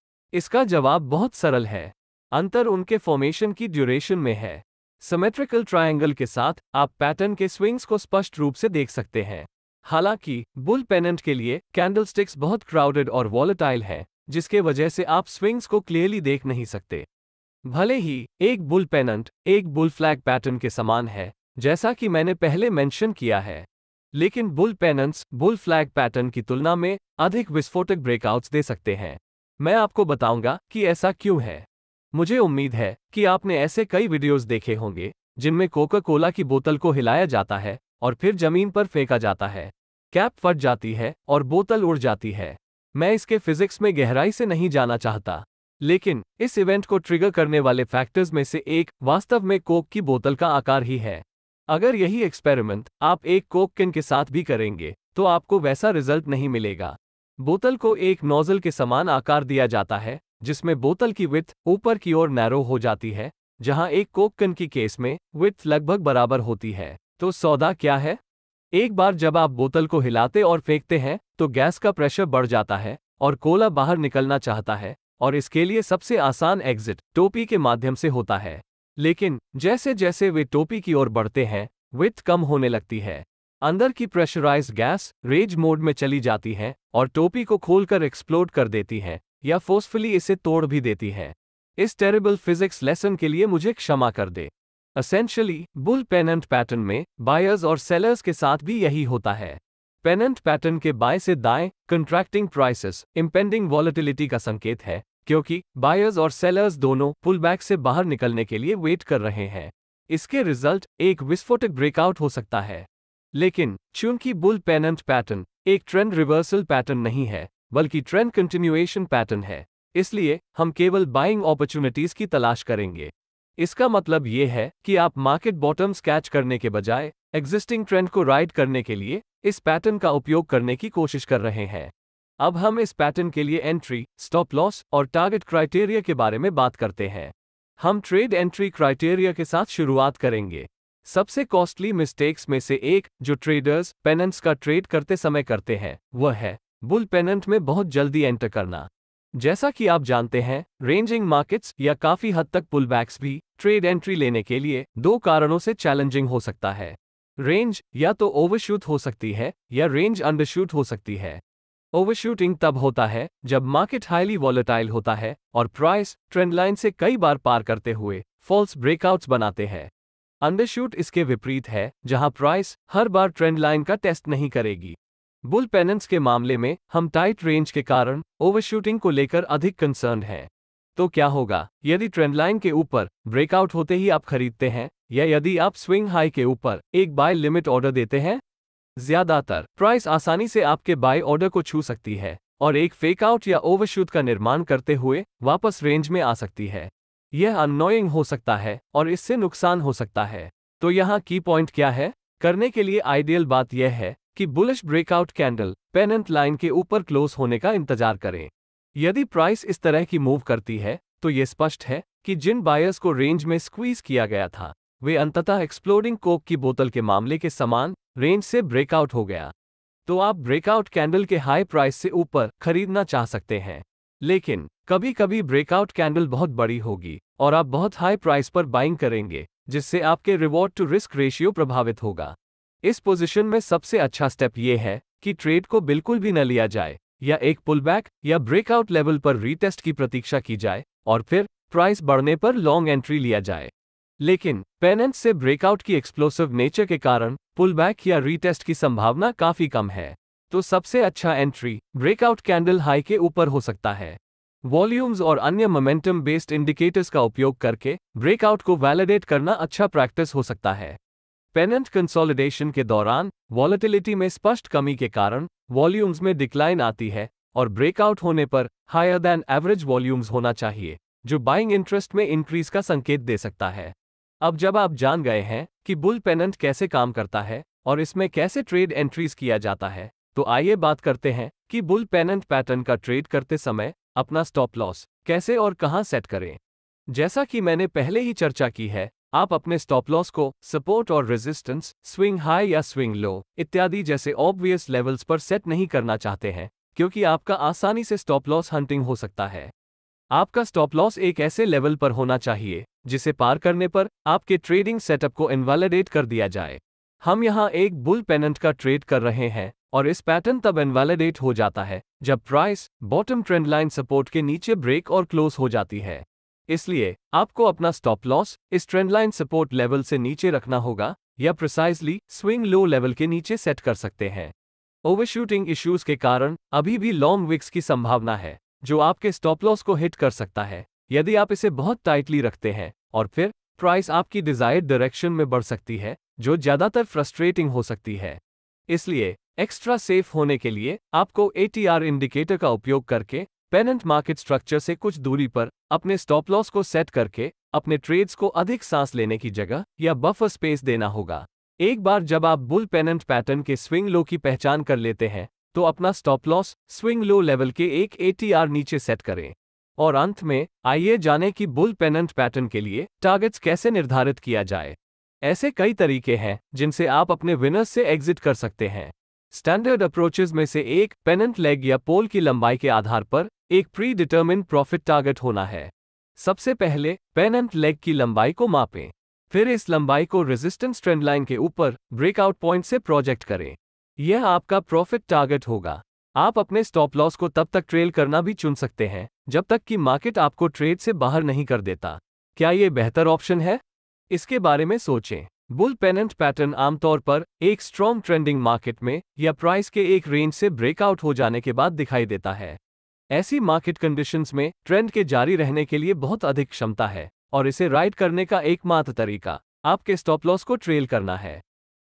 इसका जवाब बहुत सरल है अंतर उनके फॉर्मेशन की ड्यूरेशन में है सिमेट्रिकल ट्रायंगल के साथ आप पैटर्न के स्विंग्स को स्पष्ट रूप से देख सकते हैं हालांकि बुल पेनेंट के लिए कैंडलस्टिक्स बहुत क्राउडेड और वॉलेटाइल हैं जिसके वजह से आप स्विंग्स को क्लियरली देख नहीं सकते भले ही एक बुल पेनेंट एक बुल फ्लैग पैटर्न के समान है जैसा कि मैंने पहले मेंशन किया है लेकिन bull pennants bull flag pattern की तुलना में अधिक विस्फोटक ब्रेकआउट्स दे सकते हैं मैं आपको बताऊंगा कि ऐसा क्यों है मुझे उम्मीद है कि आपने ऐसे कई वीडियोस देखे होंगे जिनमें कोका कोला की बोतल को हिलाया जाता है और फिर जमीन पर फेंका जाता है कैप फट जाती है और बोतल उड़ जाती है मैं इसके फिजिक्स में गहराई से नहीं जाना चाहता लेकिन इस इवेंट को ट्रिगर करने वाले फैक्टर्स में से एक वास्तव में कोक की बोतल का आकार ही है अगर यही एक्सपेरिमेंट आप एक कोक किन के साथ भी करेंगे तो आपको वैसा रिजल्ट नहीं मिलेगा बोतल को एक नोजल के समान आकार दिया जाता है जिसमें बोतल की विथ ऊपर की ओर नैरो हो जाती है जहां एक कोककन की केस में विथ लगभग बराबर होती है तो सौदा क्या है एक बार जब आप बोतल को हिलाते और फेंकते हैं तो गैस का प्रेशर बढ़ जाता है और कोला बाहर निकलना चाहता है और इसके लिए सबसे आसान एग्जिट टोपी के माध्यम से होता है लेकिन जैसे जैसे वे टोपी की ओर बढ़ते हैं विथ कम होने लगती है अंदर की प्रेशराइज गैस रेज मोड में चली जाती है और टोपी को खोलकर एक्सप्लोड कर देती है या फोर्सफुली इसे तोड़ भी देती है इस टेरेबल फिजिक्स लेसन के लिए मुझे क्षमा कर दे असेंशली बुल पेनेंट पैटर्न में बायर्स और सेलर्स के साथ भी यही होता है पेनेंट पैटर्न के बाय से दाएं कंट्रैक्टिंग प्राइसेस इम्पेंडिंग वॉलिटिलिटी का संकेत है क्योंकि बायर्स और सेलर्स दोनों पुलबैक से बाहर निकलने के लिए वेट कर रहे हैं इसके रिजल्ट एक विस्फोटक ब्रेकआउट हो सकता है लेकिन चूंकि बुल पेनेंट पैटर्न एक ट्रेंड रिवर्सल पैटर्न नहीं है बल्कि ट्रेंड कंटिन्यूएशन पैटर्न है इसलिए हम केवल बाइंग अपॉर्चुनिटीज की तलाश करेंगे इसका मतलब ये है कि आप मार्केट बॉटम्स कैच करने के बजाय एग्जिस्टिंग ट्रेंड को राइड करने के लिए इस पैटर्न का उपयोग करने की कोशिश कर रहे हैं अब हम इस पैटर्न के लिए एंट्री स्टॉप लॉस और टारगेट क्राइटेरिया के बारे में बात करते हैं हम ट्रेड एंट्री क्राइटेरिया के साथ शुरुआत करेंगे सबसे कॉस्टली मिस्टेक्स में से एक जो ट्रेडर्स पेनेंस का ट्रेड करते समय करते हैं वह है बुल पेनेंट में बहुत जल्दी एंटर करना जैसा कि आप जानते हैं रेंजिंग मार्केट्स या काफी हद तक पुलबैक्स भी ट्रेड एंट्री लेने के लिए दो कारणों से चैलेंजिंग हो सकता है रेंज या तो ओवरशूट हो सकती है या रेंज अंडरशूट हो सकती है ओवरशूटिंग तब होता है जब मार्केट हाईली वॉलेटाइल होता है और प्राइस ट्रेंडलाइन से कई बार पार करते हुए फॉल्स ब्रेकआउट्स बनाते हैं अंडरशूट इसके विपरीत है जहां प्राइस हर बार ट्रेंडलाइन का टेस्ट नहीं करेगी बुल पेनेंस के मामले में हम टाइट रेंज के कारण ओवरशूटिंग को लेकर अधिक कंसर्न हैं तो क्या होगा यदि ट्रेंडलाइन के ऊपर ब्रेकआउट होते ही आप खरीदते हैं या यदि आप स्विंग हाई के ऊपर एक बाय लिमिट ऑर्डर देते हैं ज्यादातर प्राइस आसानी से आपके बाय ऑर्डर को छू सकती है और एक फेकआउट या ओवरशूट का निर्माण करते हुए वापस रेंज में आ सकती है यह अनोइंग हो सकता है और इससे नुकसान हो सकता है तो यहाँ की पॉइंट क्या है करने के लिए आइडियल बात यह है कि bullish breakout candle pennant line के ऊपर क्लोज होने का इंतजार करें यदि प्राइस इस तरह की मूव करती है तो ये स्पष्ट है कि जिन बायर्स को रेंज में स्क्वीज किया गया था वे अंततः एक्सप्लोडिंग कोक की बोतल के मामले के समान रेंज से ब्रेकआउट हो गया तो आप ब्रेकआउट कैंडल के हाई प्राइस से ऊपर खरीदना चाह सकते हैं लेकिन कभी कभी ब्रेकआउट कैंडल बहुत बड़ी होगी और आप बहुत हाई प्राइस पर बाइंग करेंगे जिससे आपके रिवॉर्ड टू रिस्क रेशियो प्रभावित होगा इस पोजीशन में सबसे अच्छा स्टेप ये है कि ट्रेड को बिल्कुल भी न लिया जाए या एक पुलबैक या ब्रेकआउट लेवल पर रीटेस्ट की प्रतीक्षा की जाए और फिर प्राइस बढ़ने पर लॉन्ग एंट्री लिया जाए लेकिन पेनेंस से ब्रेकआउट की एक्सप्लोसिव नेचर के कारण पुलबैक या रीटेस्ट की संभावना काफी कम है तो सबसे अच्छा एंट्री ब्रेकआउट कैंडल हाई के ऊपर हो सकता है वॉल्यूम्स और अन्य मोमेंटम बेस्ड इंडिकेटर्स का उपयोग करके ब्रेकआउट को वैलिडेट करना अच्छा प्रैक्टिस हो सकता है पेनेंट कंसोलिडेशन के दौरान वॉलेटिलिटी में स्पष्ट कमी के कारण वॉल्यूम्स में डिक्लाइन आती है और ब्रेकआउट होने पर हायर दैन एवरेज वॉल्यूम्स होना चाहिए जो बाइंग इंटरेस्ट में इंक्रीज का संकेत दे सकता है अब जब आप जान गए हैं कि बुल पेनेंट कैसे काम करता है और इसमें कैसे ट्रेड एंट्रीज किया जाता है तो आइए बात करते हैं कि बुल पेनेंट पैटर्न का ट्रेड करते समय अपना स्टॉप लॉस कैसे और कहां सेट करें जैसा कि मैंने पहले ही चर्चा की है आप अपने स्टॉप लॉस को सपोर्ट और रेजिस्टेंस स्विंग हाई या स्विंग लो इत्यादि जैसे ऑब्वियस लेवल्स पर सेट नहीं करना चाहते हैं क्योंकि आपका आसानी से स्टॉप लॉस हंटिंग हो सकता है आपका स्टॉप लॉस एक ऐसे लेवल पर होना चाहिए जिसे पार करने पर आपके ट्रेडिंग सेटअप को इन्वैलिडेट कर दिया जाए हम यहाँ एक बुल पेनेंट का ट्रेड कर रहे हैं और इस पैटर्न तब इन्वैलिडेट हो जाता है जब प्राइस बॉटम ट्रेंडलाइन सपोर्ट के नीचे ब्रेक और क्लोज हो जाती है इसलिए आपको अपना स्टॉप लॉस इस ट्रेंडलाइन सपोर्ट लेवल से नीचे रखना होगा या प्रिसाइजली स्विंग लो लेवल के नीचे सेट कर सकते हैं ओवरशूटिंग इश्यूज के कारण अभी भी लॉन्ग विक्स की संभावना है जो आपके स्टॉप लॉस को हिट कर सकता है यदि आप इसे बहुत टाइटली रखते हैं और फिर प्राइस आपकी डिजायर्ड डायरेक्शन में बढ़ सकती है जो ज्यादातर फ्रस्ट्रेटिंग हो सकती है इसलिए एक्स्ट्रा सेफ होने के लिए आपको ए इंडिकेटर का उपयोग करके पेनेंट मार्केट स्ट्रक्चर से कुछ दूरी पर अपने स्टॉप लॉस को सेट करके अपने ट्रेड्स को अधिक सांस लेने की जगह या बफर स्पेस देना होगा एक बार जब आप बुल पेनेंट पैटर्न के स्विंग लो की पहचान कर लेते हैं तो अपना stop loss swing low level के एक एटीआर नीचे सेट करें और अंत में आइए जाने कि बुल पेनेंट पैटर्न के लिए टारगेट्स कैसे निर्धारित किया जाए ऐसे कई तरीके हैं जिनसे आप अपने विनर्स से एग्जिट कर सकते हैं स्टैंडर्ड अप्रोचेज में से एक पेनेंट लेग या पोल की लंबाई के आधार पर एक प्री डिटर्मिन प्रॉफिट टारगेट होना है सबसे पहले एंड लेग की लंबाई को मापें फिर इस लंबाई को रेजिस्टेंस ट्रेंड लाइन के ऊपर ब्रेकआउट पॉइंट से प्रोजेक्ट करें यह आपका प्रॉफिट टारगेट होगा आप अपने स्टॉप लॉस को तब तक ट्रेल करना भी चुन सकते हैं जब तक कि मार्केट आपको ट्रेड से बाहर नहीं कर देता क्या ये बेहतर ऑप्शन है इसके बारे में सोचें बुल पेनेंट पैटर्न आमतौर पर एक स्ट्रॉन्ग ट्रेंडिंग मार्केट में या प्राइस के एक रेंज से ब्रेकआउट हो जाने के बाद दिखाई देता है ऐसी मार्केट कंडीशंस में ट्रेंड के जारी रहने के लिए बहुत अधिक क्षमता है और इसे राइड करने का एकमात्र तरीका आपके स्टॉप लॉस को ट्रेल करना है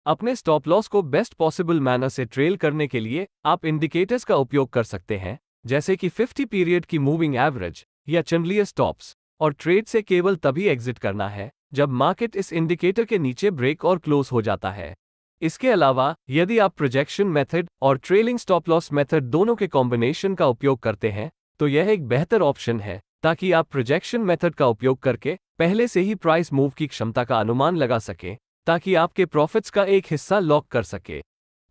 अपने स्टॉप लॉस को बेस्ट पॉसिबल मैनर से ट्रेल करने के लिए आप इंडिकेटर्स का उपयोग कर सकते हैं जैसे कि 50 पीरियड की मूविंग एवरेज या चिमलीय स्टॉप्स और ट्रेड से केवल तभी एग्जिट करना है जब मार्केट इस इंडिकेटर के नीचे ब्रेक और क्लोज हो जाता है इसके अलावा यदि आप प्रोजेक्शन मेथड और ट्रेलिंग स्टॉप लॉस मेथड दोनों के कॉम्बिनेशन का उपयोग करते हैं तो यह एक बेहतर ऑप्शन है ताकि आप प्रोजेक्शन मेथड का उपयोग करके पहले से ही प्राइस मूव की क्षमता का अनुमान लगा सकें ताकि आपके प्रॉफिट्स का एक हिस्सा लॉक कर सके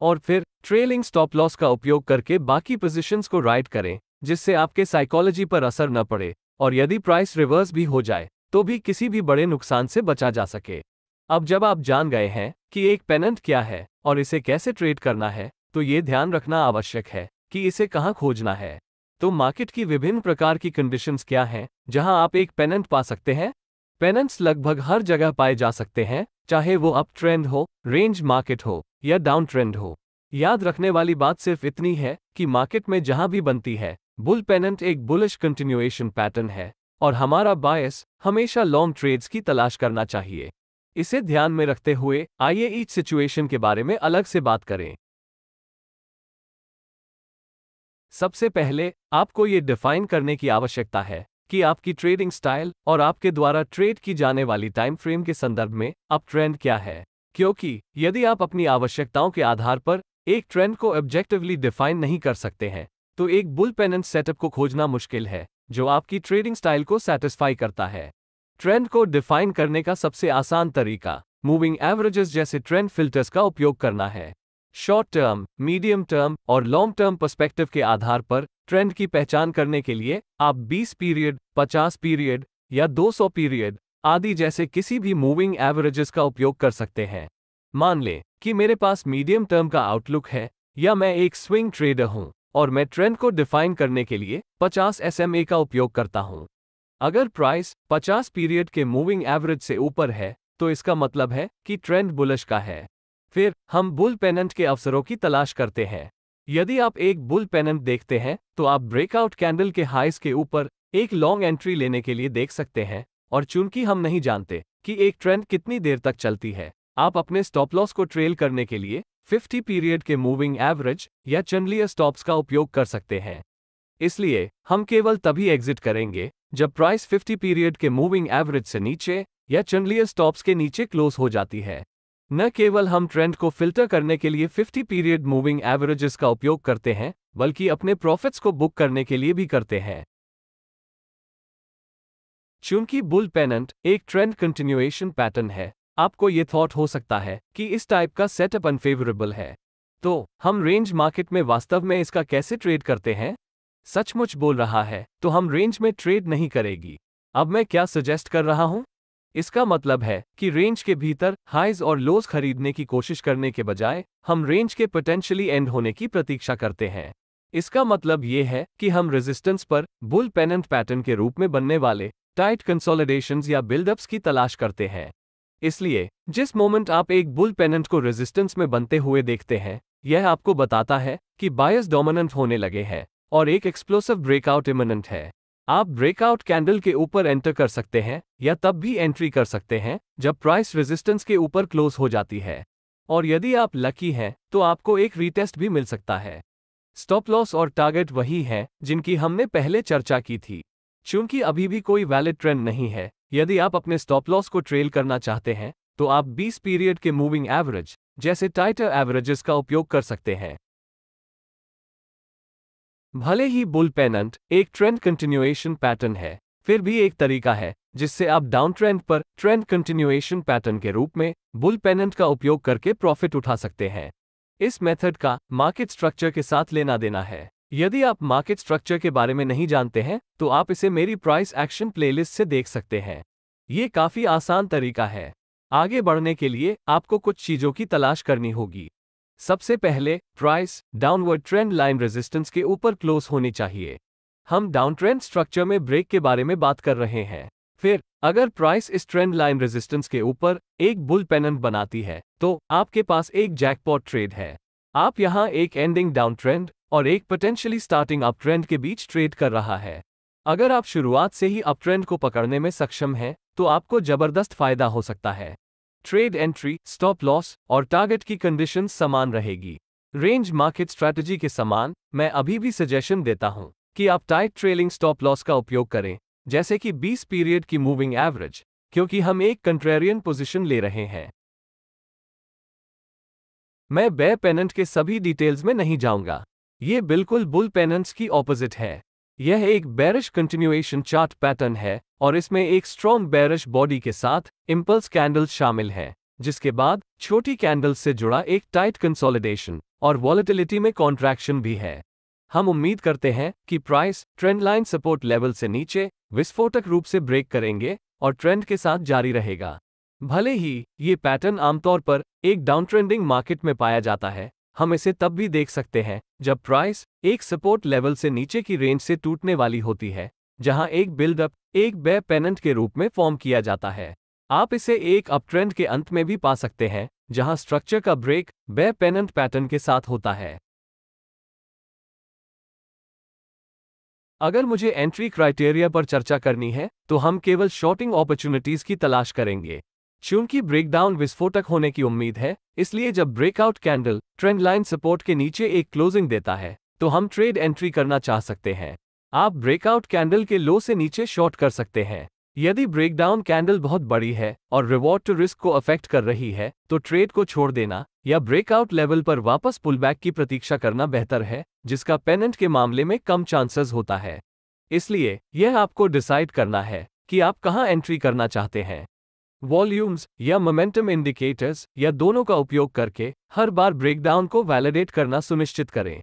और फिर ट्रेलिंग स्टॉप लॉस का उपयोग करके बाकी पोजिशंस को राइड करें जिससे आपके साइकोलॉजी पर असर न पड़े और यदि प्राइस रिवर्स भी हो जाए तो भी किसी भी बड़े नुकसान से बचा जा सके अब जब आप जान गए हैं कि एक पेनेंट क्या है और इसे कैसे ट्रेड करना है तो ये ध्यान रखना आवश्यक है कि इसे कहाँ खोजना है तो मार्केट की विभिन्न प्रकार की कंडीशंस क्या हैं जहां आप एक पेनेंट पा सकते हैं पेनेंट्स लगभग हर जगह पाए जा सकते हैं चाहे वो अप ट्रेंड हो रेंज मार्केट हो या डाउन ट्रेंड हो याद रखने वाली बात सिर्फ इतनी है कि मार्केट में जहां भी बनती है बुल पेनेंट एक बुलिश कंटिन्यूएशन पैटर्न है और हमारा बायस हमेशा लॉन्ग ट्रेड्स की तलाश करना चाहिए इसे ध्यान में रखते हुए आइए ईच सिचुएशन के बारे में अलग से बात करें सबसे पहले आपको ये डिफाइन करने की आवश्यकता है कि आपकी ट्रेडिंग स्टाइल और आपके द्वारा ट्रेड की जाने वाली टाइम फ्रेम के संदर्भ में अप ट्रेंड क्या है क्योंकि यदि आप अपनी आवश्यकताओं के आधार पर एक ट्रेंड को ऑब्जेक्टिवली डिफाइन नहीं कर सकते हैं तो एक बुल पेनेंट सेटअप को खोजना मुश्किल है जो आपकी ट्रेडिंग स्टाइल को सेटिस्फाई करता है ट्रेंड को डिफाइन करने का सबसे आसान तरीका मूविंग एवरेजेस जैसे ट्रेंड फिल्टर्स का उपयोग करना है शॉर्ट टर्म मीडियम टर्म और लॉन्ग टर्म पर्सपेक्टिव के आधार पर ट्रेंड की पहचान करने के लिए आप 20 पीरियड 50 पीरियड या 200 पीरियड आदि जैसे किसी भी मूविंग एवरेजेस का उपयोग कर सकते हैं मान लें कि मेरे पास मीडियम टर्म का आउटलुक है या मैं एक स्विंग ट्रेडर हूं और मैं ट्रेंड को डिफाइन करने के लिए 50 एस का उपयोग करता हूं अगर प्राइस 50 पीरियड के मूविंग एवरेज से ऊपर है तो इसका मतलब है कि ट्रेंड बुलश का है फिर हम बुल पेनेंट के अवसरों की तलाश करते हैं यदि आप एक बुल पेनेंट देखते हैं तो आप ब्रेकआउट कैंडल के हाइस के ऊपर एक लॉन्ग एंट्री लेने के लिए देख सकते हैं और चूंकि हम नहीं जानते कि एक ट्रेंड कितनी देर तक चलती है आप अपने स्टॉप लॉस को ट्रेल करने के लिए 50 पीरियड के मूविंग एवरेज या चंडलियर स्टॉप्स का उपयोग कर सकते हैं इसलिए हम केवल तभी एग्जिट करेंगे जब प्राइस 50 पीरियड के मूविंग एवरेज से नीचे या चंडलियर स्टॉप्स के नीचे क्लोज हो जाती है न केवल हम ट्रेंड को फिल्टर करने के लिए 50 पीरियड मूविंग एवरेजेस का उपयोग करते हैं बल्कि अपने प्रॉफिट्स को बुक करने के लिए भी करते हैं चूंकि बुल पेनेंट एक ट्रेंड कंटिन्यूएशन पैटर्न है आपको ये थॉट हो सकता है कि इस टाइप का सेटअप अनफेवरेबल है तो हम रेंज मार्केट में वास्तव में इसका कैसे ट्रेड करते हैं सचमुच बोल रहा है तो हम रेंज में ट्रेड नहीं करेगी अब मैं क्या सजेस्ट कर रहा हूं इसका मतलब है कि रेंज के भीतर हाइज और लोज खरीदने की कोशिश करने के बजाय हम रेंज के पोटेंशियली एंड होने की प्रतीक्षा करते हैं इसका मतलब ये है कि हम रेजिस्टेंस पर बुल पेनेंट पैटर्न के रूप में बनने वाले टाइट कंसोलिडेशन या बिल्डअप्स की तलाश करते हैं इसलिए जिस मोमेंट आप एक बुल पेनेंट को रेजिस्टेंस में बनते हुए देखते हैं यह आपको बताता है कि बायस डोमिनेंट होने लगे हैं और एक एक्सप्लोसिव ब्रेकआउट इमनेंट है आप ब्रेकआउट कैंडल के ऊपर एंटर कर सकते हैं या तब भी एंट्री कर सकते हैं जब प्राइस रेजिस्टेंस के ऊपर क्लोज हो जाती है और यदि आप लकी हैं तो आपको एक रीटेस्ट भी मिल सकता है स्टॉप लॉस और टारगेट वही हैं जिनकी हमने पहले चर्चा की थी चूंकि अभी भी कोई वैलिड ट्रेंड नहीं है यदि आप अपने स्टॉप लॉस को ट्रेल करना चाहते हैं तो आप 20 पीरियड के मूविंग एवरेज जैसे टाइटर एवरेजेस का उपयोग कर सकते हैं भले ही बुल पेनंट एक ट्रेंड कंटिन्यूएशन पैटर्न है फिर भी एक तरीका है जिससे आप डाउन ट्रेंड पर ट्रेंड कंटिन्यूएशन पैटर्न के रूप में बुल पेनंट का उपयोग करके प्रॉफिट उठा सकते हैं इस मेथड का मार्केट स्ट्रक्चर के साथ लेना देना है यदि आप मार्केट स्ट्रक्चर के बारे में नहीं जानते हैं तो आप इसे मेरी प्राइस एक्शन प्लेलिस्ट से देख सकते हैं ये काफ़ी आसान तरीका है आगे बढ़ने के लिए आपको कुछ चीज़ों की तलाश करनी होगी सबसे पहले price downward trend line resistance के ऊपर क्लोज होनी चाहिए हम डाउन ट्रेंड स्ट्रक्चर में ब्रेक के बारे में बात कर रहे हैं फिर अगर प्राइस इस ट्रेंड लाइन रेजिस्टेंस के ऊपर एक बुल पेनन बनाती है तो आपके पास एक जैकपॉट ट्रेड है आप यहाँ एक एंडिंग डाउन ट्रेंड और एक पोटेंशियली स्टार्टिंग अप ट्रेंड के बीच ट्रेड कर रहा है अगर आप शुरुआत से ही अप ट्रेंड को पकड़ने में सक्षम हैं तो आपको जबरदस्त फायदा हो सकता है ट्रेड एंट्री स्टॉप लॉस और टारगेट की कंडीशन समान रहेगी रेंज मार्केट स्ट्रैटेजी के समान मैं अभी भी सजेशन देता हूं कि आप टाइट ट्रेलिंग स्टॉप लॉस का उपयोग करें जैसे कि 20 पीरियड की मूविंग एवरेज क्योंकि हम एक कंट्रेरियन पोजीशन ले रहे हैं मैं बे पेनेंट के सभी डिटेल्स में नहीं जाऊंगा ये बिल्कुल बुल पेनेंट्स की ऑपोजिट है यह एक बैरिश कंटिन्यूएशन चार्ट पैटर्न है और इसमें एक स्ट्रॉन्ग बैरिश बॉडी के साथ इम्पल्स कैंडल शामिल है जिसके बाद छोटी कैंडल्स से जुड़ा एक टाइट कंसोलिडेशन और वॉलिटिलिटी में कॉन्ट्रैक्शन भी है हम उम्मीद करते हैं कि price trend line support level से नीचे विस्फोटक रूप से ब्रेक करेंगे और ट्रेंड के साथ जारी रहेगा भले ही ये पैटर्न आमतौर पर एक डाउन ट्रेंडिंग मार्केट में पाया जाता है हम इसे तब भी देख सकते हैं जब प्राइस एक सपोर्ट लेवल से नीचे की रेंज से टूटने वाली होती है जहां एक बिल्डअप एक बे पेनेंट के रूप में फॉर्म किया जाता है आप इसे एक अपट्रेंड के अंत में भी पा सकते हैं जहां स्ट्रक्चर का ब्रेक बे पेनेंट पैटर्न के साथ होता है अगर मुझे एंट्री क्राइटेरिया पर चर्चा करनी है तो हम केवल शॉर्टिंग ऑपरचुनिटीज की तलाश करेंगे चूंकि ब्रेकडाउन विस्फोटक होने की उम्मीद है इसलिए जब ब्रेकआउट कैंडल ट्रेंडलाइन सपोर्ट के नीचे एक क्लोजिंग देता है तो हम ट्रेड एंट्री करना चाह सकते हैं आप ब्रेकआउट कैंडल के लो से नीचे शॉर्ट कर सकते हैं यदि ब्रेकडाउन कैंडल बहुत बड़ी है और रिवॉर्ड टू रिस्क को अफेक्ट कर रही है तो ट्रेड को छोड़ देना या ब्रेकआउट लेवल पर वापस पुलबैक की प्रतीक्षा करना बेहतर है जिसका पेनेंट के मामले में कम चांसेस होता है इसलिए यह आपको डिसाइड करना है कि आप कहाँ एंट्री करना चाहते हैं वॉल्यूम्स या मोमेंटम इंडिकेटर्स या दोनों का उपयोग करके हर बार ब्रेकडाउन को वैलिडेट करना सुनिश्चित करें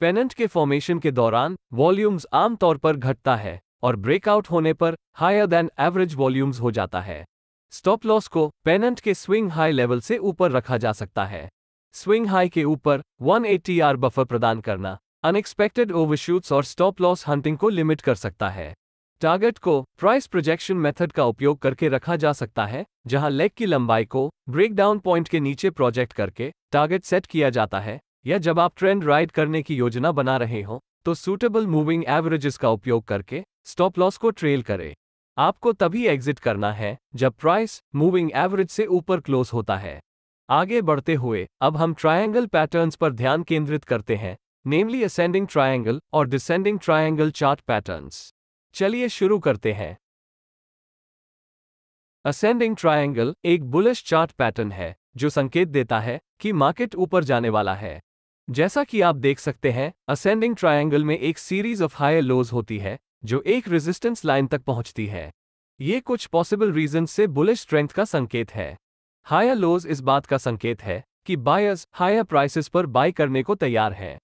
पेनेंट के फॉर्मेशन के दौरान वॉल्यूम्स आमतौर पर घटता है और ब्रेकआउट होने पर हायर देन एवरेज वॉल्यूम्स हो जाता है स्टॉप लॉस को पेनेंट के स्विंग हाई लेवल से ऊपर रखा जा सकता है स्विंग हाई के ऊपर 180 आर बफर प्रदान करना अनएक्सपेक्टेड ओवरशूट्स और स्टॉप लॉस हंटिंग को लिमिट कर सकता है टारगेट को प्राइस प्रोजेक्शन मेथड का उपयोग करके रखा जा सकता है जहां लेग की लंबाई को ब्रेकडाउन पॉइंट के नीचे प्रोजेक्ट करके टारगेट सेट किया जाता है या जब आप ट्रेंड राइड करने की योजना बना रहे हो तो सूटेबल मूविंग एवरेजेस का उपयोग करके स्टॉप लॉस को ट्रेल करें आपको तभी एग्जिट करना है जब प्राइस मूविंग एवरेज से ऊपर क्लोज होता है आगे बढ़ते हुए अब हम ट्रायंगल पैटर्न्स पर ध्यान केंद्रित करते हैं नेमली असेंडिंग ट्रायंगल और डिसेंडिंग ट्रायंगल चार्ट पैटर्न्स चलिए शुरू करते हैं असेंडिंग ट्रायंगल एक बुलिश चार्ट पैटर्न है जो संकेत देता है कि मार्केट ऊपर जाने वाला है जैसा कि आप देख सकते हैं असेंडिंग ट्रायंगल में एक सीरीज ऑफ हायर लोज होती है जो एक रेजिस्टेंस लाइन तक पहुंचती है ये कुछ पॉसिबल रीजन से बुलिश स्ट्रेंथ का संकेत है हायर लोज इस बात का संकेत है कि बायर्स हायर प्राइसेस पर बाय करने को तैयार हैं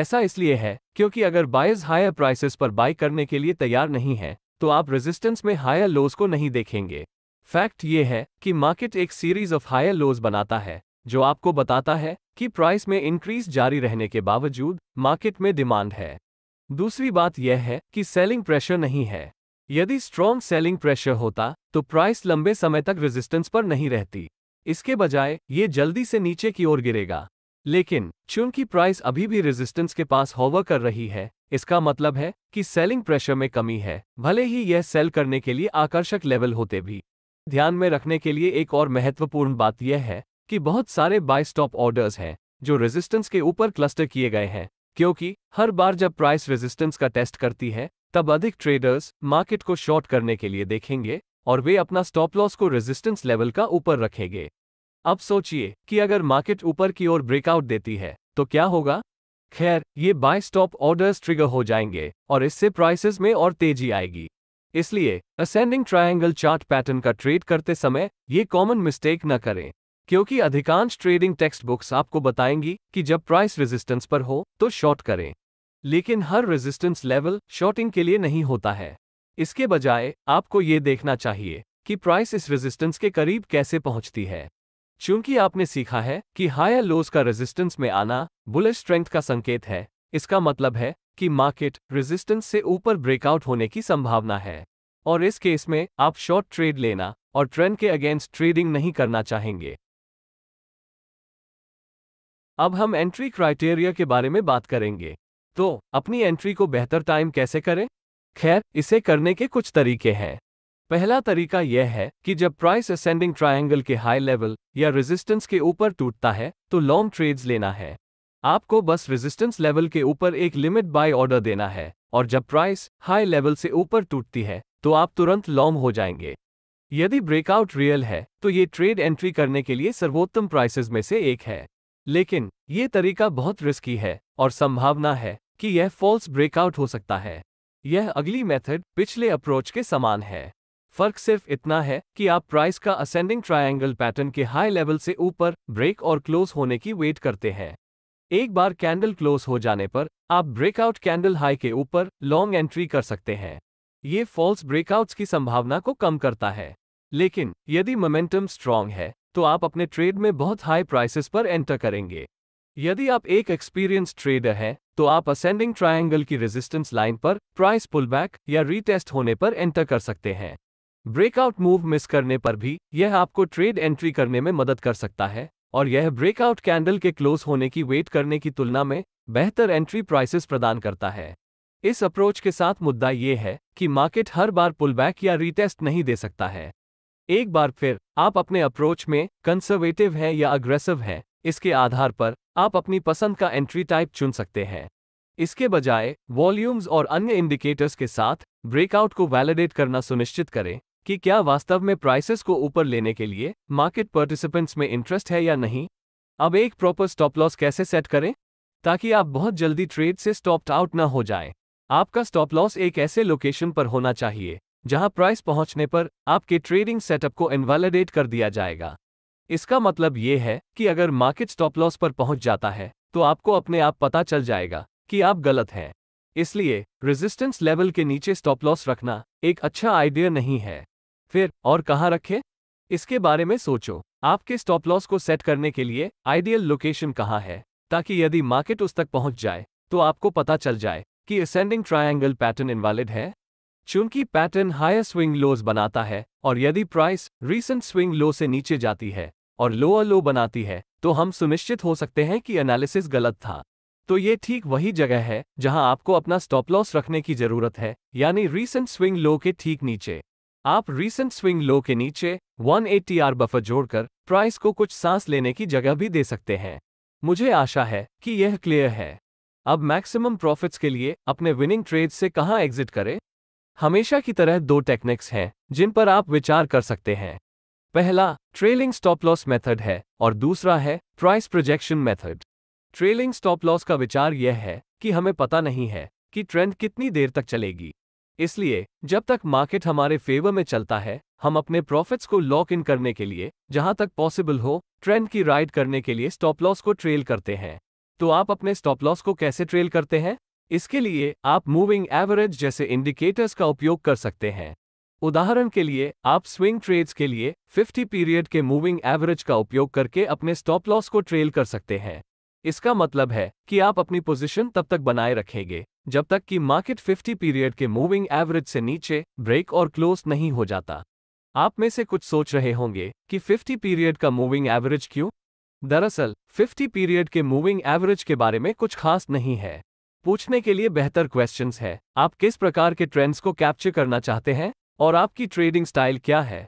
ऐसा इसलिए है क्योंकि अगर बायर्स हायर प्राइसेस पर बाय करने के लिए तैयार नहीं है तो आप रेजिस्टेंस में हायर लोज को नहीं देखेंगे फैक्ट ये है कि मार्केट एक सीरीज ऑफ हायर लोज बनाता है जो आपको बताता है कि प्राइस में इंक्रीज जारी रहने के बावजूद मार्केट में डिमांड है दूसरी बात यह है कि सेलिंग प्रेशर नहीं है यदि स्ट्रॉन्ग सेलिंग प्रेशर होता तो प्राइस लंबे समय तक रेजिस्टेंस पर नहीं रहती इसके बजाय ये जल्दी से नीचे की ओर गिरेगा लेकिन चूंकि प्राइस अभी भी रेजिस्टेंस के पास होवर कर रही है इसका मतलब है कि सेलिंग प्रेशर में कमी है भले ही यह सेल करने के लिए आकर्षक लेवल होते भी ध्यान में रखने के लिए एक और महत्वपूर्ण बात यह है कि बहुत सारे बाय स्टॉप ऑर्डर्स हैं जो रेजिस्टेंस के ऊपर क्लस्टर किए गए हैं क्योंकि हर बार जब प्राइस रेजिस्टेंस का टेस्ट करती है तब अधिक ट्रेडर्स मार्केट को शॉर्ट करने के लिए देखेंगे और वे अपना स्टॉप लॉस को रेजिस्टेंस लेवल का ऊपर रखेंगे अब सोचिए कि अगर मार्केट ऊपर की ओर ब्रेकआउट देती है तो क्या होगा खैर ये बाय स्टॉप ऑर्डर्स ट्रिगर हो जाएंगे और इससे प्राइसेस में और तेजी आएगी इसलिए असेंडिंग ट्रायंगल चार्ट पैटर्न का ट्रेड करते समय ये कॉमन मिस्टेक न करें क्योंकि अधिकांश ट्रेडिंग टेक्स्ट बुक्स आपको बताएंगी कि जब प्राइस रेजिस्टेंस पर हो तो शॉर्ट करें लेकिन हर रेजिस्टेंस लेवल शॉर्टिंग के लिए नहीं होता है इसके बजाय आपको ये देखना चाहिए कि प्राइस इस रेजिस्टेंस के करीब कैसे पहुंचती है चूंकि आपने सीखा है कि हायर लोज का रेजिस्टेंस में आना बुलेट स्ट्रेंथ का संकेत है इसका मतलब है कि मार्केट रेजिस्टेंस से ऊपर ब्रेकआउट होने की संभावना है और इस केस में आप शॉर्ट ट्रेड लेना और ट्रेंड के अगेंस्ट ट्रेडिंग नहीं करना चाहेंगे अब हम एंट्री क्राइटेरिया के बारे में बात करेंगे तो अपनी एंट्री को बेहतर टाइम कैसे करें खैर इसे करने के कुछ तरीके हैं पहला तरीका यह है कि जब प्राइस असेंडिंग ट्रायंगल के हाई लेवल या रेजिस्टेंस के ऊपर टूटता है तो लॉन्ग ट्रेड्स लेना है आपको बस रेजिस्टेंस लेवल के ऊपर एक लिमिट बाय ऑर्डर देना है और जब प्राइस हाई लेवल से ऊपर टूटती है तो आप तुरंत लॉन्ग हो जाएंगे यदि ब्रेकआउट रियल है तो ये ट्रेड एंट्री करने के लिए सर्वोत्तम प्राइसेस में से एक है लेकिन ये तरीका बहुत रिस्की है और संभावना है कि यह फॉल्स ब्रेकआउट हो सकता है यह अगली मेथड पिछले अप्रोच के समान है फर्क सिर्फ इतना है कि आप प्राइस का असेंडिंग ट्रायंगल पैटर्न के हाई लेवल से ऊपर ब्रेक और क्लोज होने की वेट करते हैं एक बार कैंडल क्लोज हो जाने पर आप ब्रेकआउट कैंडल हाई के ऊपर लॉन्ग एंट्री कर सकते हैं ये फॉल्स ब्रेकआउट्स की संभावना को कम करता है लेकिन यदि मोमेंटम स्ट्रांग है तो आप अपने ट्रेड में बहुत हाई प्राइसेस पर एंटर करेंगे यदि आप एक एक्सपीरियंस ट्रेडर हैं तो आप असेंडिंग ट्रायंगल की रेजिस्टेंस लाइन पर प्राइस पुलबैक या रीटेस्ट होने पर एंटर कर सकते हैं ब्रेकआउट मूव मिस करने पर भी यह आपको ट्रेड एंट्री करने में मदद कर सकता है और यह ब्रेकआउट कैंडल के क्लोज होने की वेट करने की तुलना में बेहतर एंट्री प्राइसेस प्रदान करता है इस अप्रोच के साथ मुद्दा ये है कि मार्केट हर बार पुलबैक या रीटेस्ट नहीं दे सकता है एक बार फिर आप अपने अप्रोच में कंसर्वेटिव हैं या अग्रेसिव हैं इसके आधार पर आप अपनी पसंद का एंट्री टाइप चुन सकते हैं इसके बजाय वॉल्यूम्स और अन्य इंडिकेटर्स के साथ ब्रेकआउट को वैलिडेट करना सुनिश्चित करें कि क्या वास्तव में प्राइसेस को ऊपर लेने के लिए मार्केट पार्टिसिपेंट्स में इंटरेस्ट है या नहीं अब एक प्रॉपर स्टॉप लॉस कैसे सेट करें ताकि आप बहुत जल्दी ट्रेड से स्टॉप्ड आउट ना हो जाए आपका स्टॉप लॉस एक ऐसे लोकेशन पर होना चाहिए जहां प्राइस पहुंचने पर आपके ट्रेडिंग सेटअप को इनवैलिडेट कर दिया जाएगा इसका मतलब ये है कि अगर मार्केट स्टॉप लॉस पर पहुंच जाता है तो आपको अपने आप पता चल जाएगा कि आप गलत हैं इसलिए रेजिस्टेंस लेवल के नीचे स्टॉप लॉस रखना एक अच्छा आइडिया नहीं है फिर और कहाँ रखें इसके बारे में सोचो आपके स्टॉप लॉस को सेट करने के लिए आइडियल लोकेशन कहाँ है ताकि यदि मार्केट उस तक पहुंच जाए तो आपको पता चल जाए कि असेंडिंग ट्रायंगल पैटर्न इनवैलिड है चूंकि पैटर्न हायर स्विंग लोज बनाता है और यदि प्राइस रीसेंट स्विंग लो से नीचे जाती है और लोअर लो बनाती है तो हम सुनिश्चित हो सकते हैं कि एनालिसिस गलत था तो ये ठीक वही जगह है जहां आपको अपना स्टॉप लॉस रखने की जरूरत है यानी रीसेंट स्विंग लो के ठीक नीचे आप रीसेंट स्विंग लो के नीचे 180 आर बफर जोड़कर प्राइस को कुछ सांस लेने की जगह भी दे सकते हैं मुझे आशा है कि यह क्लियर है अब मैक्सिमम प्रॉफिट्स के लिए अपने विनिंग ट्रेड से कहाँ एग्जिट करें हमेशा की तरह दो टेक्निक्स हैं जिन पर आप विचार कर सकते हैं पहला ट्रेलिंग स्टॉप लॉस मेथड है और दूसरा है price projection method trailing stop loss का विचार यह है कि हमें पता नहीं है कि ट्रेंड कितनी देर तक चलेगी इसलिए जब तक मार्केट हमारे फेवर में चलता है हम अपने प्रॉफिट्स को लॉक इन करने के लिए जहां तक पॉसिबल हो ट्रेंड की राइड करने के लिए स्टॉप लॉस को ट्रेल करते हैं तो आप अपने स्टॉप लॉस को कैसे ट्रेल करते हैं इसके लिए आप मूविंग एवरेज जैसे इंडिकेटर्स का उपयोग कर सकते हैं उदाहरण के लिए आप स्विंग ट्रेड्स के लिए 50 पीरियड के मूविंग एवरेज का उपयोग करके अपने स्टॉप लॉस को ट्रेल कर सकते हैं इसका मतलब है कि आप अपनी पोजीशन तब तक बनाए रखेंगे जब तक कि मार्केट 50 पीरियड के मूविंग एवरेज से नीचे ब्रेक और क्लोज नहीं हो जाता आप में से कुछ सोच रहे होंगे कि 50 पीरियड का मूविंग एवरेज क्यों दरअसल 50 पीरियड के मूविंग एवरेज के बारे में कुछ खास नहीं है पूछने के लिए बेहतर क्वेश्चंस है आप किस प्रकार के ट्रेंड्स को कैप्चर करना चाहते हैं और आपकी ट्रेडिंग स्टाइल क्या है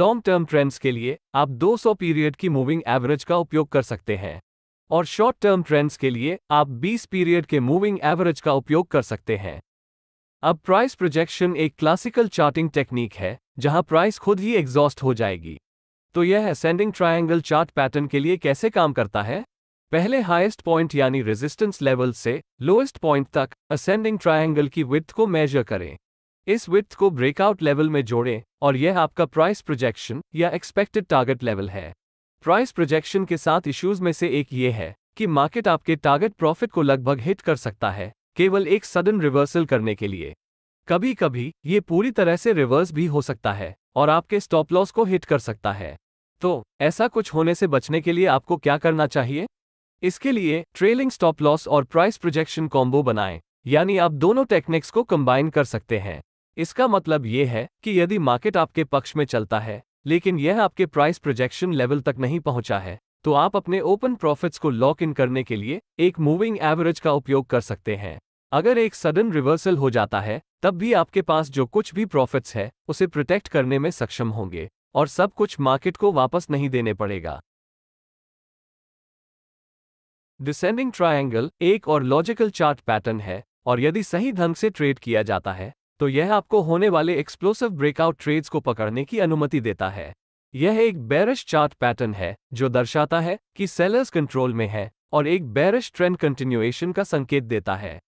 लॉन्ग टर्म ट्रेंड्स के लिए आप 200 पीरियड की मूविंग एवरेज का उपयोग कर सकते हैं और शॉर्ट टर्म ट्रेंड्स के लिए आप 20 पीरियड के मूविंग एवरेज का उपयोग कर सकते हैं अब प्राइस प्रोजेक्शन एक क्लासिकल चार्टिंग टेक्निक है जहां प्राइस खुद ही एग्जॉस्ट हो जाएगी तो यह असेंडिंग ट्रायंगल चार्ट पैटर्न के लिए कैसे काम करता है पहले हाईएस्ट पॉइंट यानी रेजिस्टेंस लेवल से लोएस्ट पॉइंट तक असेंडिंग ट्रायंगल की विथ को मेजर करें इस विथ को ब्रेकआउट लेवल में जोड़ें और यह आपका प्राइस प्रोजेक्शन या एक्सपेक्टेड टारगेट लेवल है प्राइस प्रोजेक्शन के साथ इश्यूज में से एक ये है कि मार्केट आपके टारगेट प्रॉफिट को लगभग हिट कर सकता है केवल एक सडन रिवर्सल करने के लिए कभी कभी ये पूरी तरह से रिवर्स भी हो सकता है और आपके स्टॉप लॉस को हिट कर सकता है तो ऐसा कुछ होने से बचने के लिए आपको क्या करना चाहिए इसके लिए ट्रेलिंग स्टॉप लॉस और प्राइस प्रोजेक्शन कॉम्बो बनाएं यानी आप दोनों टेक्निक्स को कंबाइन कर सकते हैं इसका मतलब ये है कि यदि मार्केट आपके पक्ष में चलता है लेकिन यह आपके प्राइस प्रोजेक्शन लेवल तक नहीं पहुंचा है तो आप अपने ओपन प्रॉफिट्स को लॉक इन करने के लिए एक मूविंग एवरेज का उपयोग कर सकते हैं अगर एक सडन रिवर्सल हो जाता है तब भी आपके पास जो कुछ भी प्रॉफिट्स है उसे प्रोटेक्ट करने में सक्षम होंगे और सब कुछ मार्केट को वापस नहीं देने पड़ेगा डिसेंडिंग ट्रायंगल एक और लॉजिकल चार्ट पैटर्न है और यदि सही ढंग से ट्रेड किया जाता है तो यह आपको होने वाले एक्सप्लोसिव ब्रेकआउट ट्रेड्स को पकड़ने की अनुमति देता है यह एक बैरिश चार्ट पैटर्न है जो दर्शाता है कि सेलर्स कंट्रोल में है और एक बैरिश ट्रेंड कंटिन्यूएशन का संकेत देता है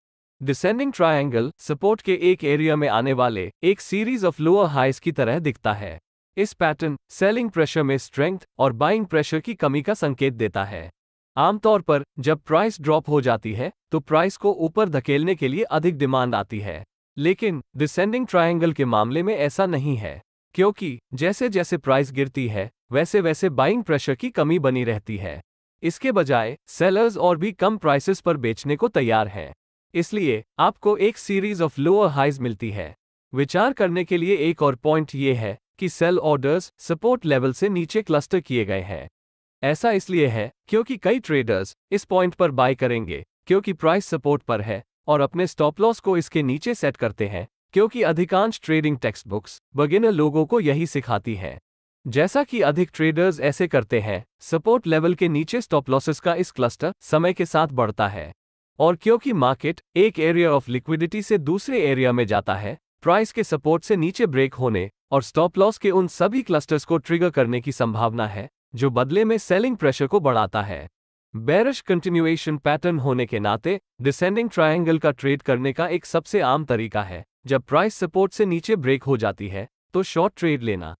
डिसेंडिंग ट्रायंगल सपोर्ट के एक एरिया में आने वाले एक सीरीज ऑफ लोअर हाइस की तरह दिखता है इस पैटर्न सेलिंग प्रेशर में स्ट्रेंथ और बाइंग प्रेशर की कमी का संकेत देता है आमतौर पर जब प्राइस ड्रॉप हो जाती है तो प्राइस को ऊपर धकेलने के लिए अधिक डिमांड आती है लेकिन डिसेंडिंग ट्रायंगल के मामले में ऐसा नहीं है क्योंकि जैसे जैसे प्राइस गिरती है वैसे वैसे बाइंग प्रेशर की कमी बनी रहती है इसके बजाय सेलर्स और भी कम प्राइसेस पर बेचने को तैयार हैं इसलिए आपको एक सीरीज ऑफ लोअर हाइज मिलती है विचार करने के लिए एक और पॉइंट ये है कि सेल ऑर्डर्स सपोर्ट लेवल से नीचे क्लस्टर किए गए हैं ऐसा इसलिए है क्योंकि कई ट्रेडर्स इस पॉइंट पर बाय करेंगे क्योंकि प्राइस सपोर्ट पर है और अपने स्टॉप लॉस को इसके नीचे सेट करते हैं क्योंकि अधिकांश ट्रेडिंग टेक्स्ट बुक्स बगिनर लोगों को यही सिखाती हैं जैसा कि अधिक ट्रेडर्स ऐसे करते हैं सपोर्ट लेवल के नीचे स्टॉप लॉसेस का इस क्लस्टर समय के साथ बढ़ता है और क्योंकि मार्केट एक एरिया ऑफ लिक्विडिटी से दूसरे एरिया में जाता है प्राइस के सपोर्ट से नीचे ब्रेक होने और स्टॉप लॉस के उन सभी क्लस्टर्स को ट्रिगर करने की संभावना है जो बदले में सेलिंग प्रेशर को बढ़ाता है बैरिश कंटिन्यूएशन पैटर्न होने के नाते डिसेंडिंग ट्रायंगल का ट्रेड करने का एक सबसे आम तरीका है जब प्राइस सपोर्ट से नीचे ब्रेक हो जाती है तो शॉर्ट ट्रेड लेना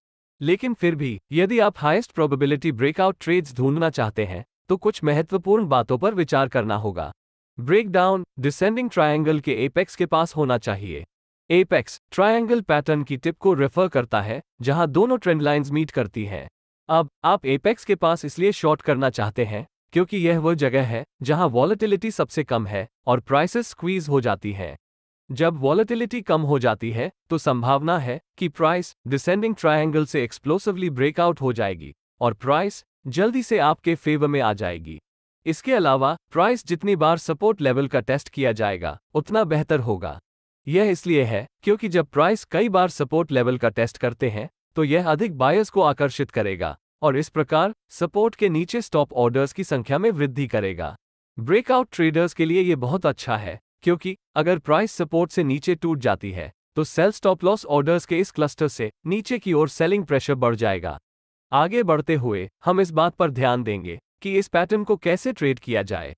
लेकिन फिर भी यदि आप हाईएस्ट प्रोबेबिलिटी ब्रेकआउट ट्रेड्स ढूंढना चाहते हैं तो कुछ महत्वपूर्ण बातों पर विचार करना होगा ब्रेकडाउन डिसेंडिंग ट्रायंगल के एपेक्स के पास होना चाहिए एपेक्स ट्रायंगल पैटर्न की टिप को रेफर करता है जहां दोनों ट्रेंडलाइंस मीट करती हैं अब आप एपेक्स के पास इसलिए शॉर्ट करना चाहते हैं क्योंकि यह वह जगह है जहां वॉलेटिलिटी सबसे कम है और प्राइसेस स्क्वीज हो जाती हैं जब वॉलेटिलिटी कम हो जाती है तो संभावना है कि प्राइस डिसेंडिंग ट्रायंगल से एक्सप्लोसिवली ब्रेकआउट हो जाएगी और प्राइस जल्दी से आपके फेवर में आ जाएगी इसके अलावा प्राइस जितनी बार सपोर्ट लेवल का टेस्ट किया जाएगा उतना बेहतर होगा यह इसलिए है क्योंकि जब प्राइस कई बार सपोर्ट लेवल का टेस्ट करते हैं तो यह अधिक बायस को आकर्षित करेगा और इस प्रकार सपोर्ट के नीचे स्टॉप ऑर्डर्स की संख्या में वृद्धि करेगा ब्रेकआउट ट्रेडर्स के लिए ये बहुत अच्छा है क्योंकि अगर प्राइस सपोर्ट से नीचे टूट जाती है तो सेल स्टॉप लॉस ऑर्डर्स के इस क्लस्टर से नीचे की ओर सेलिंग प्रेशर बढ़ जाएगा आगे बढ़ते हुए हम इस बात पर ध्यान देंगे कि इस पैटर्न को कैसे ट्रेड किया जाए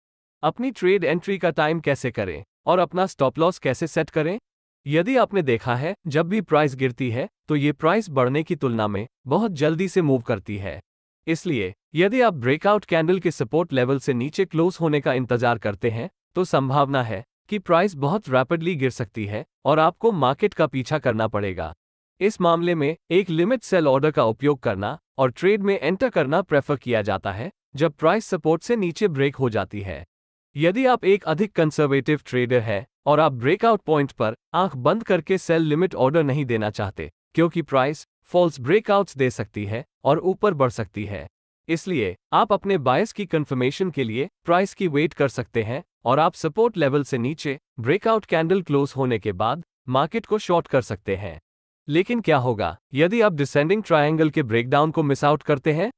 अपनी ट्रेड एंट्री का टाइम कैसे करें और अपना स्टॉप लॉस कैसे सेट करें यदि आपने देखा है जब भी प्राइस गिरती है तो ये प्राइस बढ़ने की तुलना में बहुत जल्दी से मूव करती है इसलिए यदि आप ब्रेकआउट कैंडल के सपोर्ट लेवल से नीचे क्लोज होने का इंतजार करते हैं तो संभावना है कि प्राइस बहुत रैपिडली गिर सकती है और आपको मार्केट का पीछा करना पड़ेगा इस मामले में एक लिमिट सेल ऑर्डर का उपयोग करना और ट्रेड में एंटर करना प्रेफर किया जाता है जब प्राइस सपोर्ट से नीचे ब्रेक हो जाती है यदि आप एक अधिक कंसर्वेटिव ट्रेडर हैं और आप ब्रेकआउट पॉइंट पर आंख बंद करके सेल लिमिट ऑर्डर नहीं देना चाहते क्योंकि प्राइस फॉल्स ब्रेकआउट्स दे सकती है और ऊपर बढ़ सकती है इसलिए आप अपने बायस की कंफर्मेशन के लिए प्राइस की वेट कर सकते हैं और आप सपोर्ट लेवल से नीचे ब्रेकआउट कैंडल क्लोज होने के बाद मार्केट को शॉर्ट कर सकते हैं लेकिन क्या होगा यदि आप डिसेंडिंग ट्रायंगल के ब्रेकडाउन को मिस आउट करते हैं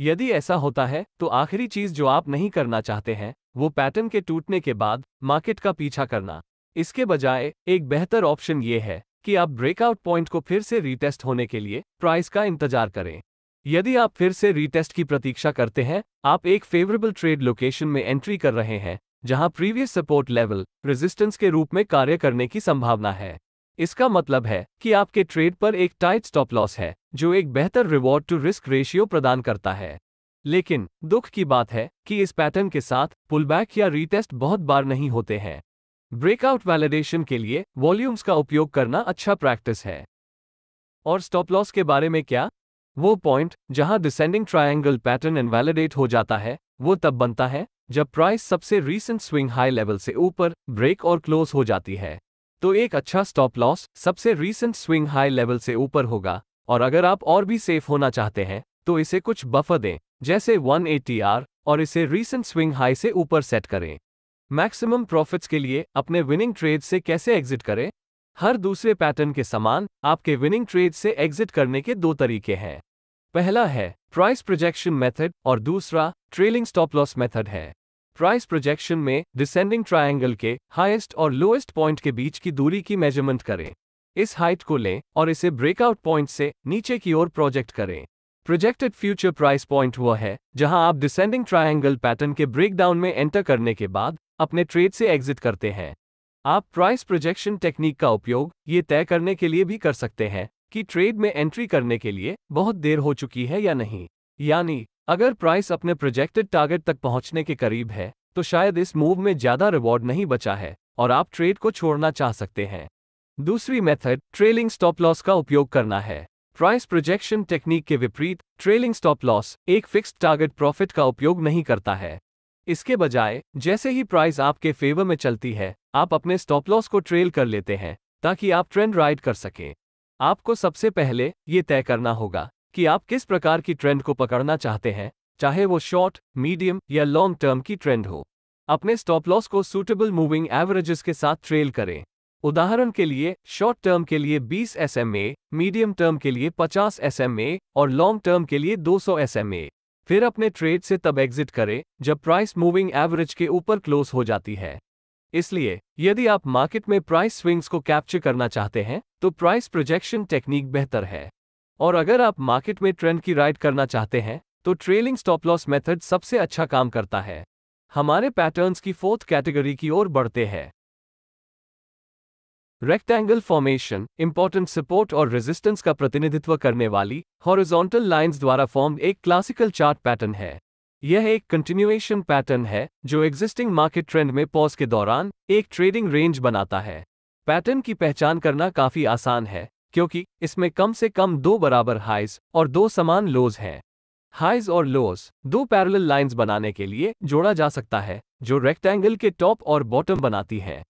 यदि ऐसा होता है तो आखिरी चीज जो आप नहीं करना चाहते हैं वो पैटर्न के टूटने के बाद मार्केट का पीछा करना इसके बजाय एक बेहतर ऑप्शन ये है कि आप ब्रेकआउट पॉइंट को फिर से रीटेस्ट होने के लिए प्राइस का इंतजार करें यदि आप फिर से रीटेस्ट की प्रतीक्षा करते हैं आप एक फेवरेबल ट्रेड लोकेशन में एंट्री कर रहे हैं जहां प्रीवियस सपोर्ट लेवल रेजिस्टेंस के रूप में कार्य करने की संभावना है इसका मतलब है कि आपके ट्रेड पर एक टाइट स्टॉप लॉस है जो एक बेहतर रिवॉर्ड टू रिस्क रेशियो प्रदान करता है लेकिन दुख की बात है कि इस पैटर्न के साथ पुलबैक या रीटेस्ट बहुत बार नहीं होते हैं ब्रेकआउट वैलिडेशन के लिए वॉल्यूम्स का उपयोग करना अच्छा प्रैक्टिस है और स्टॉप लॉस के बारे में क्या वो पॉइंट जहां डिसेंडिंग ट्रायंगल पैटर्न इनवैलिडेट हो जाता है वो तब बनता है जब प्राइस सबसे रीसेंट स्विंग हाई लेवल से ऊपर ब्रेक और क्लोज हो जाती है तो एक अच्छा स्टॉप लॉस सबसे रीसेंट स्विंग हाई लेवल से ऊपर होगा और अगर आप और भी सेफ होना चाहते हैं तो इसे कुछ बफर दें जैसे 180R और इसे रीसेंट स्विंग हाई से ऊपर सेट करें मैक्सिमम प्रॉफिट्स के लिए अपने विनिंग ट्रेड से कैसे एग्जिट करें हर दूसरे पैटर्न के समान आपके विनिंग ट्रेड से एग्जिट करने के दो तरीके हैं पहला है प्राइस प्रोजेक्शन मेथड और दूसरा ट्रेलिंग स्टॉप लॉस मेथड है प्राइस प्रोजेक्शन में डिसेंडिंग ट्रायंगल के हाईएस्ट और लोएस्ट पॉइंट के बीच की दूरी की मेजरमेंट करें इस हाइट को लें और इसे ब्रेकआउट पॉइंट से नीचे की ओर प्रोजेक्ट करें प्रोजेक्टेड फ्यूचर प्राइस पॉइंट वह है जहां आप डिसेंडिंग ट्रायंगल पैटर्न के ब्रेकडाउन में एंटर करने के बाद अपने ट्रेड से एग्जिट करते हैं आप प्राइस प्रोजेक्शन टेक्निक का उपयोग ये तय करने के लिए भी कर सकते हैं कि ट्रेड में एंट्री करने के लिए बहुत देर हो चुकी है या नहीं यानी अगर प्राइस अपने प्रोजेक्टेड टारगेट तक पहुंचने के करीब है तो शायद इस मूव में ज्यादा रिवॉर्ड नहीं बचा है और आप ट्रेड को छोड़ना चाह सकते हैं दूसरी मेथड ट्रेलिंग स्टॉप लॉस का उपयोग करना है प्राइस प्रोजेक्शन टेक्निक के विपरीत ट्रेलिंग स्टॉप लॉस एक फिक्स्ड टारगेट प्रॉफिट का उपयोग नहीं करता है इसके बजाय जैसे ही प्राइस आपके फेवर में चलती है आप अपने स्टॉप लॉस को ट्रेल कर लेते हैं ताकि आप ट्रेंड राइड कर सकें आपको सबसे पहले ये तय करना होगा कि आप किस प्रकार की ट्रेंड को पकड़ना चाहते हैं चाहे वो शॉर्ट मीडियम या लॉन्ग टर्म की ट्रेंड हो अपने स्टॉप लॉस को सूटेबल मूविंग एवरेजेस के साथ ट्रेल करें उदाहरण के लिए शॉर्ट टर्म के लिए 20 एस मीडियम टर्म के लिए 50 एस और लॉन्ग टर्म के लिए 200 सौ फिर अपने ट्रेड से तब एग्जिट करें जब प्राइस मूविंग एवरेज के ऊपर क्लोज हो जाती है इसलिए यदि आप मार्केट में प्राइस स्विंग्स को कैप्चर करना चाहते हैं तो प्राइस प्रोजेक्शन टेक्निक बेहतर है और अगर आप मार्केट में ट्रेंड की राइड करना चाहते हैं तो ट्रेलिंग स्टॉप लॉस मेथड सबसे अच्छा काम करता है हमारे पैटर्न्स की फोर्थ कैटेगरी की ओर बढ़ते हैं रेक्टेंगल फॉर्मेशन इंपॉर्टेंट सपोर्ट और रेजिस्टेंस का प्रतिनिधित्व करने वाली हॉरिजॉन्टल लाइंस द्वारा फॉर्म एक क्लासिकल चार्ट पैटर्न है यह एक कंटिन्यूएशन पैटर्न है जो एग्जिस्टिंग मार्केट ट्रेंड में पॉज के दौरान एक ट्रेडिंग रेंज बनाता है पैटर्न की पहचान करना काफी आसान है क्योंकि इसमें कम से कम दो बराबर हाइज और दो समान लोज हैं हाइज और लोज दो पैरेलल लाइंस बनाने के लिए जोड़ा जा सकता है जो रेक्टेंगल के टॉप और बॉटम बनाती हैं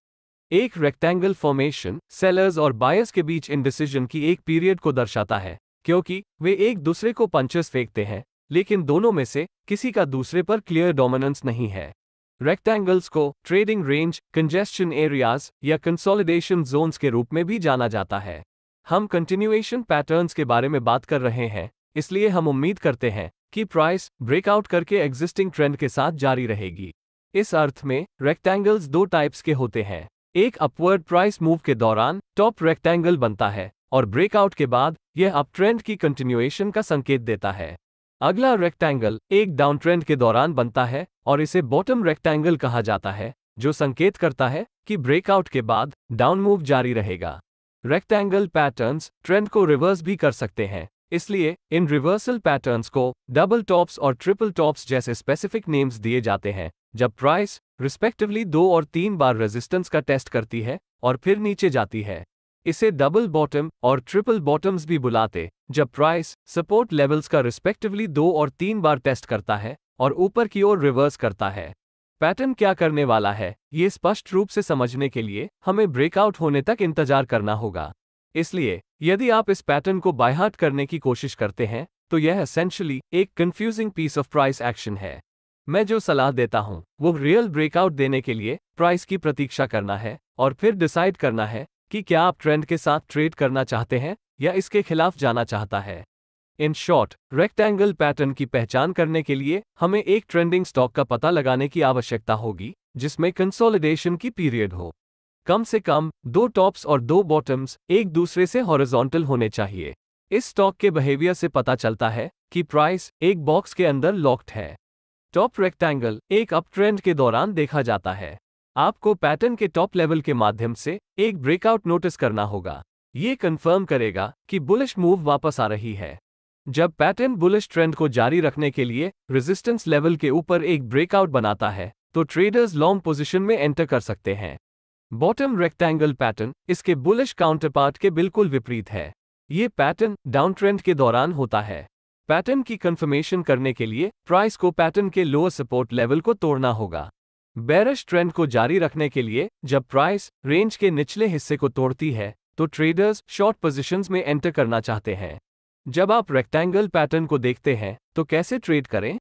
एक रेक्टेंगल फॉर्मेशन सेलर्स और बायर्स के बीच डिसीजन की एक पीरियड को दर्शाता है क्योंकि वे एक दूसरे को पंचर्स फेंकते हैं लेकिन दोनों में से किसी का दूसरे पर क्लियर डोमिनेंस नहीं है रेक्टेंगल्स को ट्रेडिंग रेंज कंजेस्टन एरियाज या कंसोलिडेशन जोन्स के रूप में भी जाना जाता है हम कंटिन्यूएशन पैटर्न्स के बारे में बात कर रहे हैं इसलिए हम उम्मीद करते हैं कि प्राइस ब्रेकआउट करके एग्जिस्टिंग ट्रेंड के साथ जारी रहेगी इस अर्थ में रेक्टेंगल्स दो टाइप्स के होते हैं एक अपवर्ड प्राइस मूव के दौरान टॉप रेक्टेंगल बनता है और ब्रेकआउट के बाद यह अप ट्रेंड की कंटिन्यूएशन का संकेत देता है अगला रेक्टेंगल एक डाउन ट्रेंड के दौरान बनता है और इसे बॉटम रेक्टेंगल कहा जाता है जो संकेत करता है कि ब्रेकआउट के बाद डाउन मूव जारी रहेगा रेक्टेंगल पैटर्न्स ट्रेंड को रिवर्स भी कर सकते हैं इसलिए इन रिवर्सल पैटर्न्स को डबल टॉप्स और ट्रिपल टॉप्स जैसे स्पेसिफिक नेम्स दिए जाते हैं जब प्राइस रिस्पेक्टिवली दो और तीन बार रेजिस्टेंस का टेस्ट करती है और फिर नीचे जाती है इसे डबल बॉटम और ट्रिपल बॉटम्स भी बुलाते जब प्राइस सपोर्ट लेवल्स का रिस्पेक्टिवली दो और तीन बार टेस्ट करता है और ऊपर की ओर रिवर्स करता है पैटर्न क्या करने वाला है ये स्पष्ट रूप से समझने के लिए हमें ब्रेकआउट होने तक इंतजार करना होगा इसलिए यदि आप इस पैटर्न को बायहार्ट करने की कोशिश करते हैं तो यह असेंशली एक confusing piece of price action है मैं जो सलाह देता हूँ वो रियल ब्रेकआउट देने के लिए प्राइस की प्रतीक्षा करना है और फिर डिसाइड करना है कि क्या आप ट्रेंड के साथ ट्रेड करना चाहते हैं या इसके खिलाफ जाना चाहता है इन शॉर्ट रेक्टेंगल पैटर्न की पहचान करने के लिए हमें एक ट्रेंडिंग स्टॉक का पता लगाने की आवश्यकता होगी जिसमें कंसोलिडेशन की पीरियड हो कम से कम दो टॉप्स और दो बॉटम्स एक दूसरे से हॉरिजॉन्टल होने चाहिए इस स्टॉक के बिहेवियर से पता चलता है कि प्राइस एक बॉक्स के अंदर लॉक्ड है टॉप रेक्टेंगल एक अप ट्रेंड के दौरान देखा जाता है आपको पैटर्न के टॉप लेवल के माध्यम से एक ब्रेकआउट नोटिस करना होगा ये कन्फर्म करेगा कि बुलिश मूव वापस आ रही है जब पैटर्न बुलिश ट्रेंड को जारी रखने के लिए रेजिस्टेंस लेवल के ऊपर एक ब्रेकआउट बनाता है तो ट्रेडर्स लॉन्ग पोजीशन में एंटर कर सकते हैं बॉटम रेक्टेंगल पैटर्न इसके बुलिश काउंटरपार्ट के बिल्कुल विपरीत है ये पैटर्न डाउन ट्रेंड के दौरान होता है पैटर्न की कंफर्मेशन करने के लिए प्राइस को पैटर्न के लोअर सपोर्ट लेवल को तोड़ना होगा बैरश ट्रेंड को जारी रखने के लिए जब प्राइस रेंज के निचले हिस्से को तोड़ती है तो ट्रेडर्स शॉर्ट पोजीशंस में एंटर करना चाहते हैं जब आप रेक्टेंगल पैटर्न को देखते हैं तो कैसे ट्रेड करें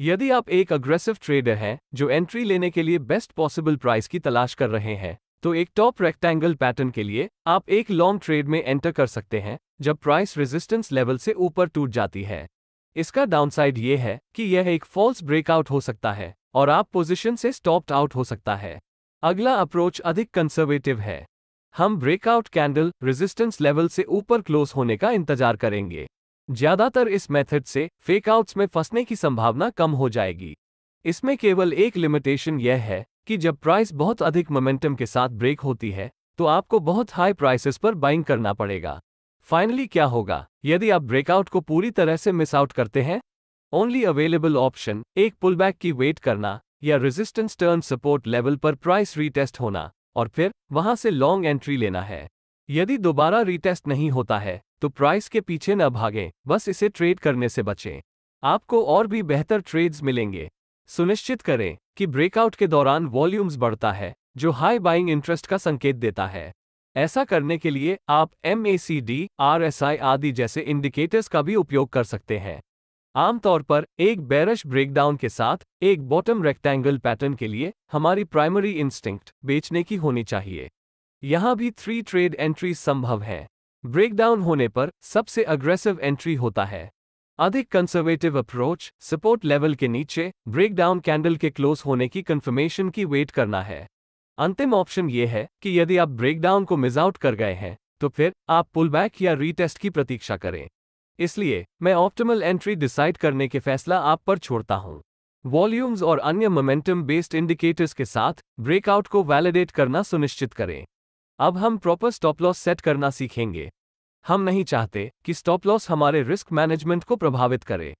यदि आप एक अग्रेसिव ट्रेडर हैं जो एंट्री लेने के लिए बेस्ट पॉसिबल प्राइस की तलाश कर रहे हैं तो एक टॉप रेक्टेंगल पैटर्न के लिए आप एक लॉन्ग ट्रेड में एंटर कर सकते हैं जब प्राइस रेजिस्टेंस लेवल से ऊपर टूट जाती है इसका डाउनसाइड ये है कि यह एक फॉल्स ब्रेकआउट हो सकता है और आप पोजीशन से स्टॉप्ड आउट हो सकता है अगला अप्रोच अधिक कंसर्वेटिव है हम ब्रेकआउट कैंडल रेजिस्टेंस लेवल से ऊपर क्लोज होने का इंतजार करेंगे ज्यादातर इस मेथड से फेकआउट्स में फंसने की संभावना कम हो जाएगी इसमें केवल एक लिमिटेशन यह है कि जब प्राइस बहुत अधिक मोमेंटम के साथ ब्रेक होती है तो आपको बहुत हाई प्राइसेस पर बाइंग करना पड़ेगा फाइनली क्या होगा यदि आप ब्रेकआउट को पूरी तरह से मिस आउट करते हैं ओनली अवेलेबल ऑप्शन एक पुलबैक की वेट करना या रेजिस्टेंस टर्न सपोर्ट लेवल पर प्राइस रीटेस्ट होना और फिर वहां से लॉन्ग एंट्री लेना है यदि दोबारा रीटेस्ट नहीं होता है तो प्राइस के पीछे न भागें बस इसे ट्रेड करने से बचें आपको और भी बेहतर ट्रेड्स मिलेंगे सुनिश्चित करें कि ब्रेकआउट के दौरान वॉल्यूम्स बढ़ता है जो हाई बाइंग इंटरेस्ट का संकेत देता है ऐसा करने के लिए आप M A C D R S I आदि जैसे इंडिकेटर्स का भी उपयोग कर सकते हैं आमतौर पर एक बैरश ब्रेकडाउन के साथ एक बॉटम रेक्टेंगल पैटर्न के लिए हमारी प्राइमरी इंस्टिंक्ट बेचने की होनी चाहिए यहाँ भी थ्री ट्रेड एंट्री संभव हैं ब्रेकडाउन होने पर सबसे अग्रेसिव एंट्री होता है अधिक कंजर्वेटिव अप्रोच सपोर्ट लेवल के नीचे ब्रेकडाउन कैंडल के क्लोज होने की कंफर्मेशन की वेट करना है अंतिम ऑप्शन ये है कि यदि आप ब्रेकडाउन को मिस आउट कर गए हैं तो फिर आप पुलबैक या रीटेस्ट की प्रतीक्षा करें इसलिए मैं ऑप्टिमल एंट्री डिसाइड करने के फैसला आप पर छोड़ता हूं वॉल्यूम्स और अन्य मोमेंटम बेस्ड इंडिकेटर्स के साथ ब्रेकआउट को वैलिडेट करना सुनिश्चित करें अब हम प्रॉपर स्टॉप लॉस सेट करना सीखेंगे हम नहीं चाहते कि स्टॉप लॉस हमारे रिस्क मैनेजमेंट को प्रभावित करे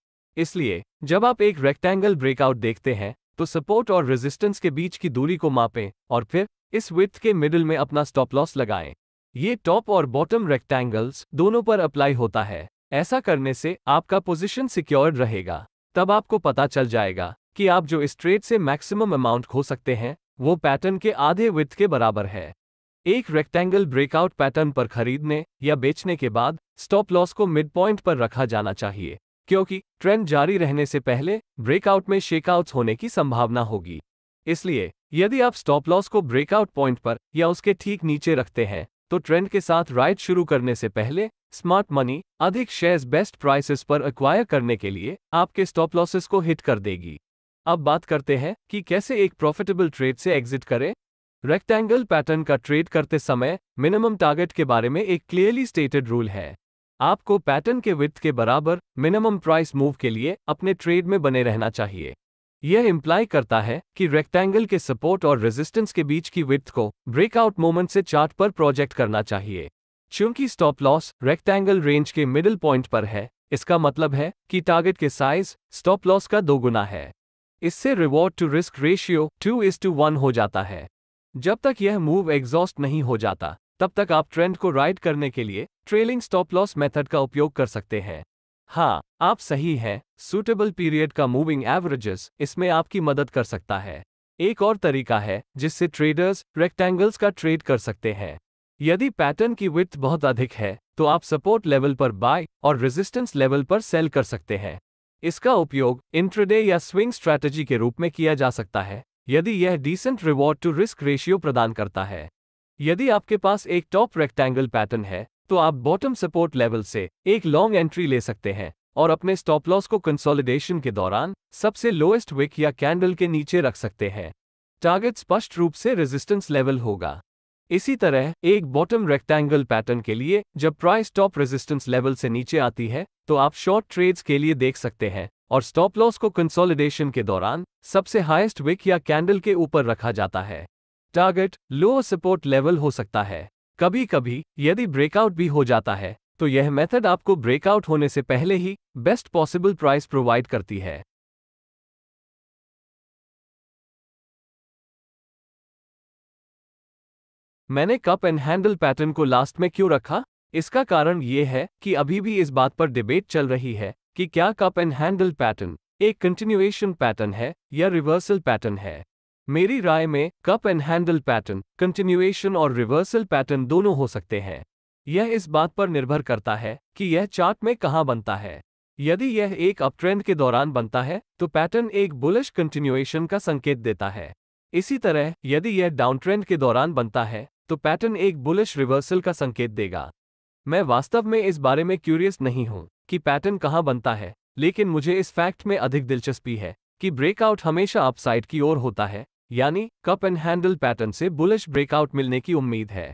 इसलिए जब आप एक रेक्टेंगल ब्रेकआउट देखते हैं तो सपोर्ट और रेजिस्टेंस के बीच की दूरी को मापें और फिर इस विथ के मिडिल में अपना स्टॉप लॉस लगाएं ये टॉप और बॉटम रेक्टेंगल्स दोनों पर अप्लाई होता है ऐसा करने से आपका पोजीशन सिक्योर्ड रहेगा तब आपको पता चल जाएगा कि आप जो स्ट्रेट से मैक्सिमम अमाउंट खो सकते हैं वो पैटर्न के आधे विथ के बराबर है एक रेक्टेंगल ब्रेकआउट पैटर्न पर खरीदने या बेचने के बाद स्टॉप लॉस को मिड पॉइंट पर रखा जाना चाहिए क्योंकि ट्रेंड जारी रहने से पहले ब्रेकआउट में शेकआउट्स होने की संभावना होगी इसलिए यदि आप स्टॉप लॉस को ब्रेकआउट पॉइंट पर या उसके ठीक नीचे रखते हैं तो ट्रेंड के साथ राइट शुरू करने से पहले स्मार्ट मनी अधिक शेयर्स बेस्ट प्राइसेस पर एक्वायर करने के लिए आपके स्टॉप लॉसेस को हिट कर देगी अब बात करते हैं कि कैसे एक प्रॉफिटेबल ट्रेड से एग्जिट करें रेक्टेंगल पैटर्न का ट्रेड करते समय मिनिमम टारगेट के बारे में एक क्लियरली स्टेटेड रूल है आपको पैटर्न के विथ के बराबर मिनिमम प्राइस मूव के लिए अपने ट्रेड में बने रहना चाहिए यह इम्प्लाई करता है कि रेक्टेंगल के सपोर्ट और रेजिस्टेंस के बीच की विथ को ब्रेकआउट मोमेंट से चार्ट पर प्रोजेक्ट करना चाहिए चूंकि स्टॉप लॉस रेक्टेंगल रेंज के मिडिल पॉइंट पर है इसका मतलब है कि टारगेट के साइज स्टॉप लॉस का दोगुना है इससे reward to risk ratio two is to one हो जाता है जब तक यह मूव एग्जॉस्ट नहीं हो जाता तब तक आप ट्रेंड को राइड करने के लिए ट्रेलिंग स्टॉप लॉस मेथड का उपयोग कर सकते हैं हाँ आप सही हैं सूटेबल पीरियड का मूविंग एवरेजेस इसमें आपकी मदद कर सकता है एक और तरीका है जिससे ट्रेडर्स रेक्टेंगल्स का ट्रेड कर सकते हैं यदि पैटर्न की विथ बहुत अधिक है तो आप सपोर्ट लेवल पर बाय और रेजिस्टेंस लेवल पर सेल कर सकते हैं इसका उपयोग इंट्रडे या स्विंग स्ट्रैटेजी के रूप में किया जा सकता है यदि यह decent reward to risk ratio प्रदान करता है यदि आपके पास एक टॉप रेक्टेंगल पैटर्न है तो आप बॉटम सपोर्ट लेवल से एक लॉन्ग एंट्री ले सकते हैं और अपने स्टॉप लॉस को कंसोलिडेशन के दौरान सबसे लोएस्ट विक या कैंडल के नीचे रख सकते हैं टारगेट स्पष्ट रूप से रेजिस्टेंस लेवल होगा इसी तरह एक बॉटम रेक्टेंगल पैटर्न के लिए जब प्राइस टॉप रेजिस्टेंस लेवल से नीचे आती है तो आप शॉर्ट ट्रेड्स के लिए देख सकते हैं और स्टॉप लॉस को कंसोलिडेशन के दौरान सबसे हाईएस्ट विक या कैंडल के ऊपर रखा जाता है टारगेट लोअर सपोर्ट लेवल हो सकता है कभी कभी यदि ब्रेकआउट भी हो जाता है तो यह मेथड आपको ब्रेकआउट होने से पहले ही बेस्ट पॉसिबल प्राइस प्रोवाइड करती है मैंने कप एंड हैंडल पैटर्न को लास्ट में क्यों रखा इसका कारण यह है कि अभी भी इस बात पर डिबेट चल रही है कि क्या कप एंड हैंडल पैटर्न एक कंटिन्यूएशन पैटर्न है या रिवर्सल पैटर्न है मेरी राय में cup and handle pattern continuation और रिवर्सल पैटर्न दोनों हो सकते हैं यह इस बात पर निर्भर करता है कि यह चार्ट में कहाँ बनता है यदि यह एक अपट्रेंड के दौरान बनता है तो पैटर्न एक बुलिश कंटिन्यूएशन का संकेत देता है इसी तरह यदि यह डाउनट्रेंड के दौरान बनता है तो पैटर्न एक बुलिश रिवर्सल का संकेत देगा मैं वास्तव में इस बारे में क्यूरियस नहीं हूं कि पैटर्न कहाँ बनता है लेकिन मुझे इस फैक्ट में अधिक दिलचस्पी है कि ब्रेकआउट हमेशा अपसाइड की ओर होता है यानी कप एंड हैंडल पैटर्न से बुलिश ब्रेकआउट मिलने की उम्मीद है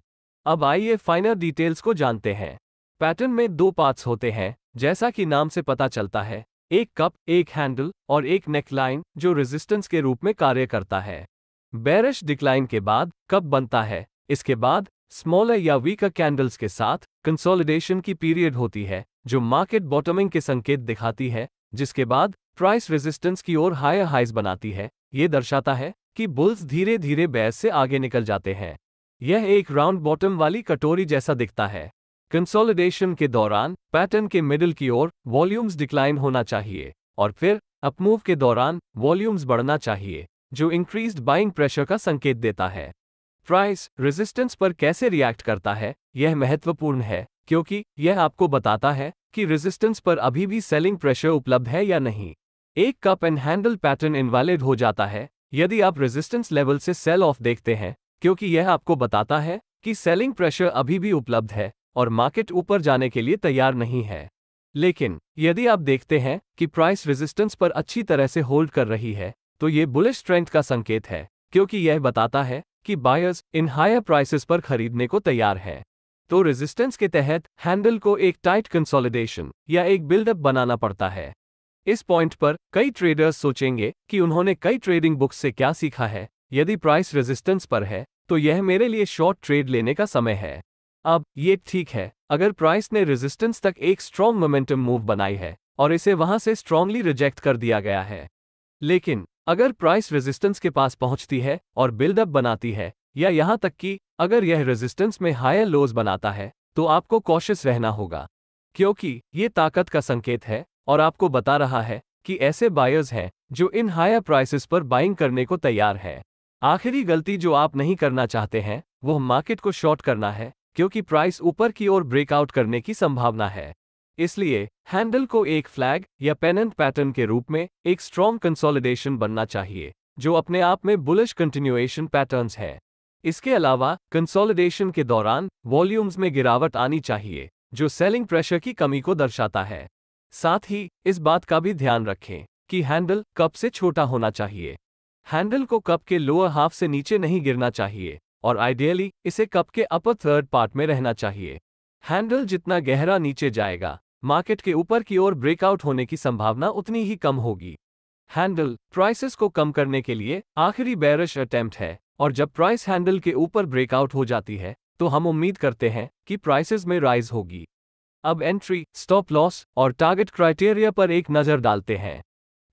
अब आइए फाइनर डिटेल्स को जानते हैं पैटर्न में दो पार्ट्स होते हैं जैसा कि नाम से पता चलता है एक कप एक हैंडल और एक नेकलाइन जो रेजिस्टेंस के रूप में कार्य करता है बैरिश डिक्लाइन के बाद कप बनता है इसके बाद स्मॉलर या वीकर कैंडल्स के साथ कंसोलिडेशन की पीरियड होती है जो मार्केट बॉटमिंग के संकेत दिखाती है जिसके बाद प्राइस रेजिस्टेंस की ओर हायर हाइज बनाती है ये दर्शाता है कि बुल्स धीरे धीरे बैस से आगे निकल जाते हैं यह एक राउंड बॉटम वाली कटोरी जैसा दिखता है कंसोलिडेशन के दौरान पैटर्न के मिडिल की ओर वॉल्यूम्स डिक्लाइन होना चाहिए और फिर अपमूव के दौरान वॉल्यूम्स बढ़ना चाहिए जो इंक्रीज्ड बाइंग प्रेशर का संकेत देता है प्राइस रेजिस्टेंस पर कैसे रिएक्ट करता है यह महत्वपूर्ण है क्योंकि यह आपको बताता है कि रेजिस्टेंस पर अभी भी सेलिंग प्रेशर उपलब्ध है या नहीं एक cup and handle pattern invalid हो जाता है यदि आप रेजिस्टेंस लेवल से सेल ऑफ देखते हैं क्योंकि यह आपको बताता है कि सेलिंग प्रेशर अभी भी उपलब्ध है और मार्केट ऊपर जाने के लिए तैयार नहीं है लेकिन यदि आप देखते हैं कि प्राइस रेजिस्टेंस पर अच्छी तरह से होल्ड कर रही है तो ये बुलिश स्ट्रेंथ का संकेत है क्योंकि यह बताता है कि बायर्स इन हायर प्राइसेस पर खरीदने को तैयार है तो रेजिस्टेंस के तहत हैंडल को एक टाइट कंसोलिडेशन या एक बिल्डअप बनाना पड़ता है इस पॉइंट पर कई ट्रेडर्स सोचेंगे कि उन्होंने कई ट्रेडिंग बुक्स से क्या सीखा है यदि प्राइस रेजिस्टेंस पर है तो यह मेरे लिए शॉर्ट ट्रेड लेने का समय है अब ये ठीक है अगर प्राइस ने रेजिस्टेंस तक एक स्ट्रॉन्ग मोमेंटम मूव बनाई है और इसे वहां से स्ट्रांगली रिजेक्ट कर दिया गया है लेकिन अगर प्राइस रेजिस्टेंस के पास पहुंचती है और बिल्डअप बनाती है या यहां तक कि अगर यह रेजिस्टेंस में हायर लोज बनाता है तो आपको कॉशियस रहना होगा क्योंकि ये ताकत का संकेत है और आपको बता रहा है कि ऐसे बायर्स हैं जो इन हायर प्राइसेस पर बाइंग करने को तैयार हैं आखिरी गलती जो आप नहीं करना चाहते हैं वह मार्केट को शॉर्ट करना है क्योंकि प्राइस ऊपर की ओर ब्रेकआउट करने की संभावना है इसलिए हैंडल को एक फ्लैग या पेनेंट पैटर्न के रूप में एक स्ट्रॉन्ग कंसोलिडेशन बनना चाहिए जो अपने आप में बुलिश कंटिन्यूएशन पैटर्न्स है इसके अलावा कंसोलिडेशन के दौरान वॉल्यूम्स में गिरावट आनी चाहिए जो सेलिंग प्रेशर की कमी को दर्शाता है साथ ही इस बात का भी ध्यान रखें कि हैंडल कप से छोटा होना चाहिए हैंडल को कप के लोअर हाफ से नीचे नहीं गिरना चाहिए और आइडियली इसे कप के अपर थर्ड पार्ट में रहना चाहिए हैंडल जितना गहरा नीचे जाएगा मार्केट के ऊपर की ओर ब्रेकआउट होने की संभावना उतनी ही कम होगी हैंडल प्राइसेस को कम करने के लिए आखिरी बैरिश अटेम्प्ट है और जब प्राइस हैंडल के ऊपर ब्रेकआउट हो जाती है तो हम उम्मीद करते हैं कि प्राइसेस में राइज होगी अब एंट्री स्टॉप लॉस और टारगेट क्राइटेरिया पर एक नज़र डालते हैं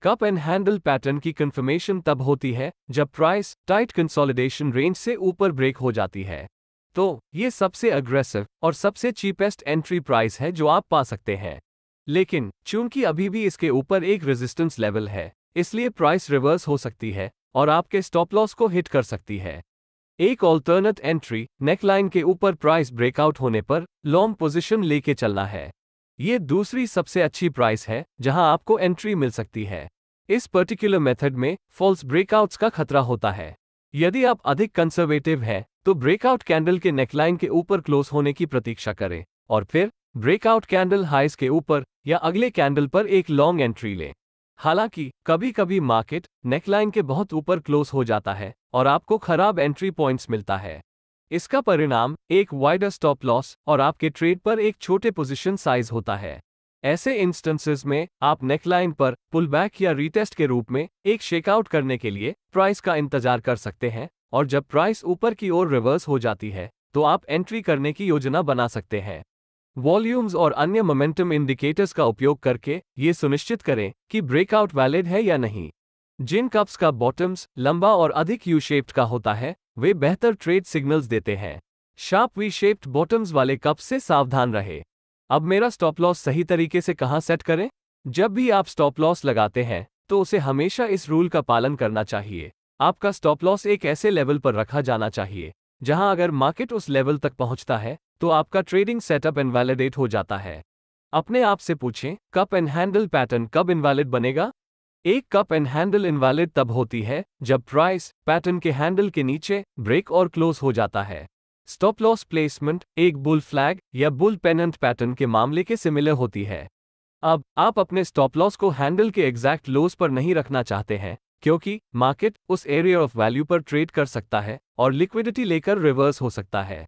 कप एंड हैंडल पैटर्न की कंफर्मेशन तब होती है जब प्राइस टाइट कंसोलिडेशन रेंज से ऊपर ब्रेक हो जाती है तो ये सबसे अग्रेसिव और सबसे चीपेस्ट एंट्री प्राइस है जो आप पा सकते हैं लेकिन चूंकि अभी भी इसके ऊपर एक रेजिस्टेंस लेवल है इसलिए प्राइस रिवर्स हो सकती है और आपके स्टॉप लॉस को हिट कर सकती है एक ऑल्टरनेट एंट्री नेकलाइन के ऊपर प्राइस ब्रेकआउट होने पर लॉन्ग पोजीशन लेके चलना है ये दूसरी सबसे अच्छी प्राइस है जहां आपको एंट्री मिल सकती है इस पर्टिकुलर मेथड में फॉल्स ब्रेकआउट्स का खतरा होता है यदि आप अधिक कंसर्वेटिव हैं तो ब्रेकआउट कैंडल के नेकलाइन के ऊपर क्लोज होने की प्रतीक्षा करें और फिर ब्रेकआउट कैंडल हाइस के ऊपर या अगले कैंडल पर एक लॉन्ग एंट्री लें हालांकि कभी कभी मार्केट नेकलाइन के बहुत ऊपर क्लोज हो जाता है और आपको खराब एंट्री पॉइंट्स मिलता है इसका परिणाम एक वाइडर स्टॉप लॉस और आपके ट्रेड पर एक छोटे पोजीशन साइज होता है ऐसे इंस्टेंसेस में आप नेकलाइन पर पुलबैक या रीटेस्ट के रूप में एक शेकआउट करने के लिए प्राइस का इंतजार कर सकते हैं और जब प्राइस ऊपर की ओर रिवर्स हो जाती है तो आप एंट्री करने की योजना बना सकते हैं वॉल्यूम्स और अन्य मोमेंटम इंडिकेटर्स का उपयोग करके ये सुनिश्चित करें कि ब्रेकआउट वैलिड है या नहीं जिन कप्स का बॉटम्स लंबा और अधिक यू शेप्ड का होता है वे बेहतर ट्रेड सिग्नल्स देते हैं शार्प वी शेप्ड बॉटम्स वाले कप से सावधान रहे अब मेरा स्टॉप लॉस सही तरीके से कहाँ सेट करें जब भी आप स्टॉप लॉस लगाते हैं तो उसे हमेशा इस रूल का पालन करना चाहिए आपका स्टॉप लॉस एक ऐसे लेवल पर रखा जाना चाहिए जहां अगर मार्केट उस लेवल तक पहुंचता है तो आपका ट्रेडिंग सेटअप इनवैलिडेट हो जाता है अपने आप से पूछें कप एंड हैंडल पैटर्न कब इनवैलिड बनेगा एक कप एंड हैंडल इनवैलिड तब होती है जब प्राइस पैटर्न के हैंडल के नीचे ब्रेक और क्लोज हो जाता है स्टॉप लॉस प्लेसमेंट एक बुल फ्लैग या बुल पेनेंट पैटर्न के मामले के सिमिलर होती है अब आप अपने स्टॉप लॉस को हैंडल के एग्जैक्ट लोस पर नहीं रखना चाहते हैं क्योंकि मार्केट उस एरिया ऑफ वैल्यू पर ट्रेड कर सकता है और लिक्विडिटी लेकर रिवर्स हो सकता है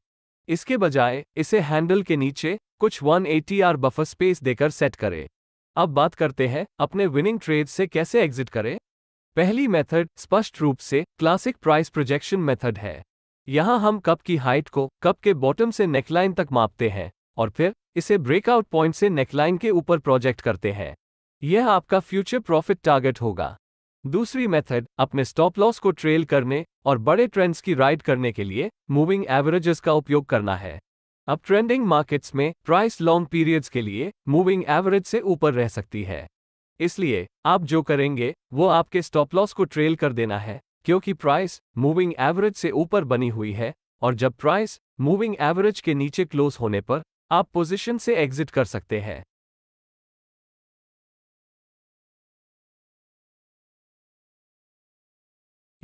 इसके बजाय इसे हैंडल के नीचे कुछ 180 आर बफर स्पेस देकर सेट करें अब बात करते हैं अपने विनिंग ट्रेड से कैसे एग्जिट करें पहली मेथड स्पष्ट रूप से क्लासिक प्राइस प्रोजेक्शन मेथड है यहां हम कप की हाइट को कप के बॉटम से नेकलाइन तक मापते हैं और फिर इसे ब्रेकआउट पॉइंट से नेकलाइन के ऊपर प्रोजेक्ट करते हैं यह आपका फ्यूचर प्रॉफिट टारगेट होगा दूसरी मेथड अपने स्टॉप लॉस को ट्रेल करने और बड़े ट्रेंड्स की राइड करने के लिए मूविंग एवरेजेस का उपयोग करना है अब ट्रेंडिंग मार्केट्स में प्राइस लॉन्ग पीरियड्स के लिए मूविंग एवरेज से ऊपर रह सकती है इसलिए आप जो करेंगे वो आपके स्टॉप लॉस को ट्रेल कर देना है क्योंकि प्राइस मूविंग एवरेज से ऊपर बनी हुई है और जब प्राइस मूविंग एवरेज के नीचे क्लोज होने पर आप पोजीशन से एग्जिट कर सकते हैं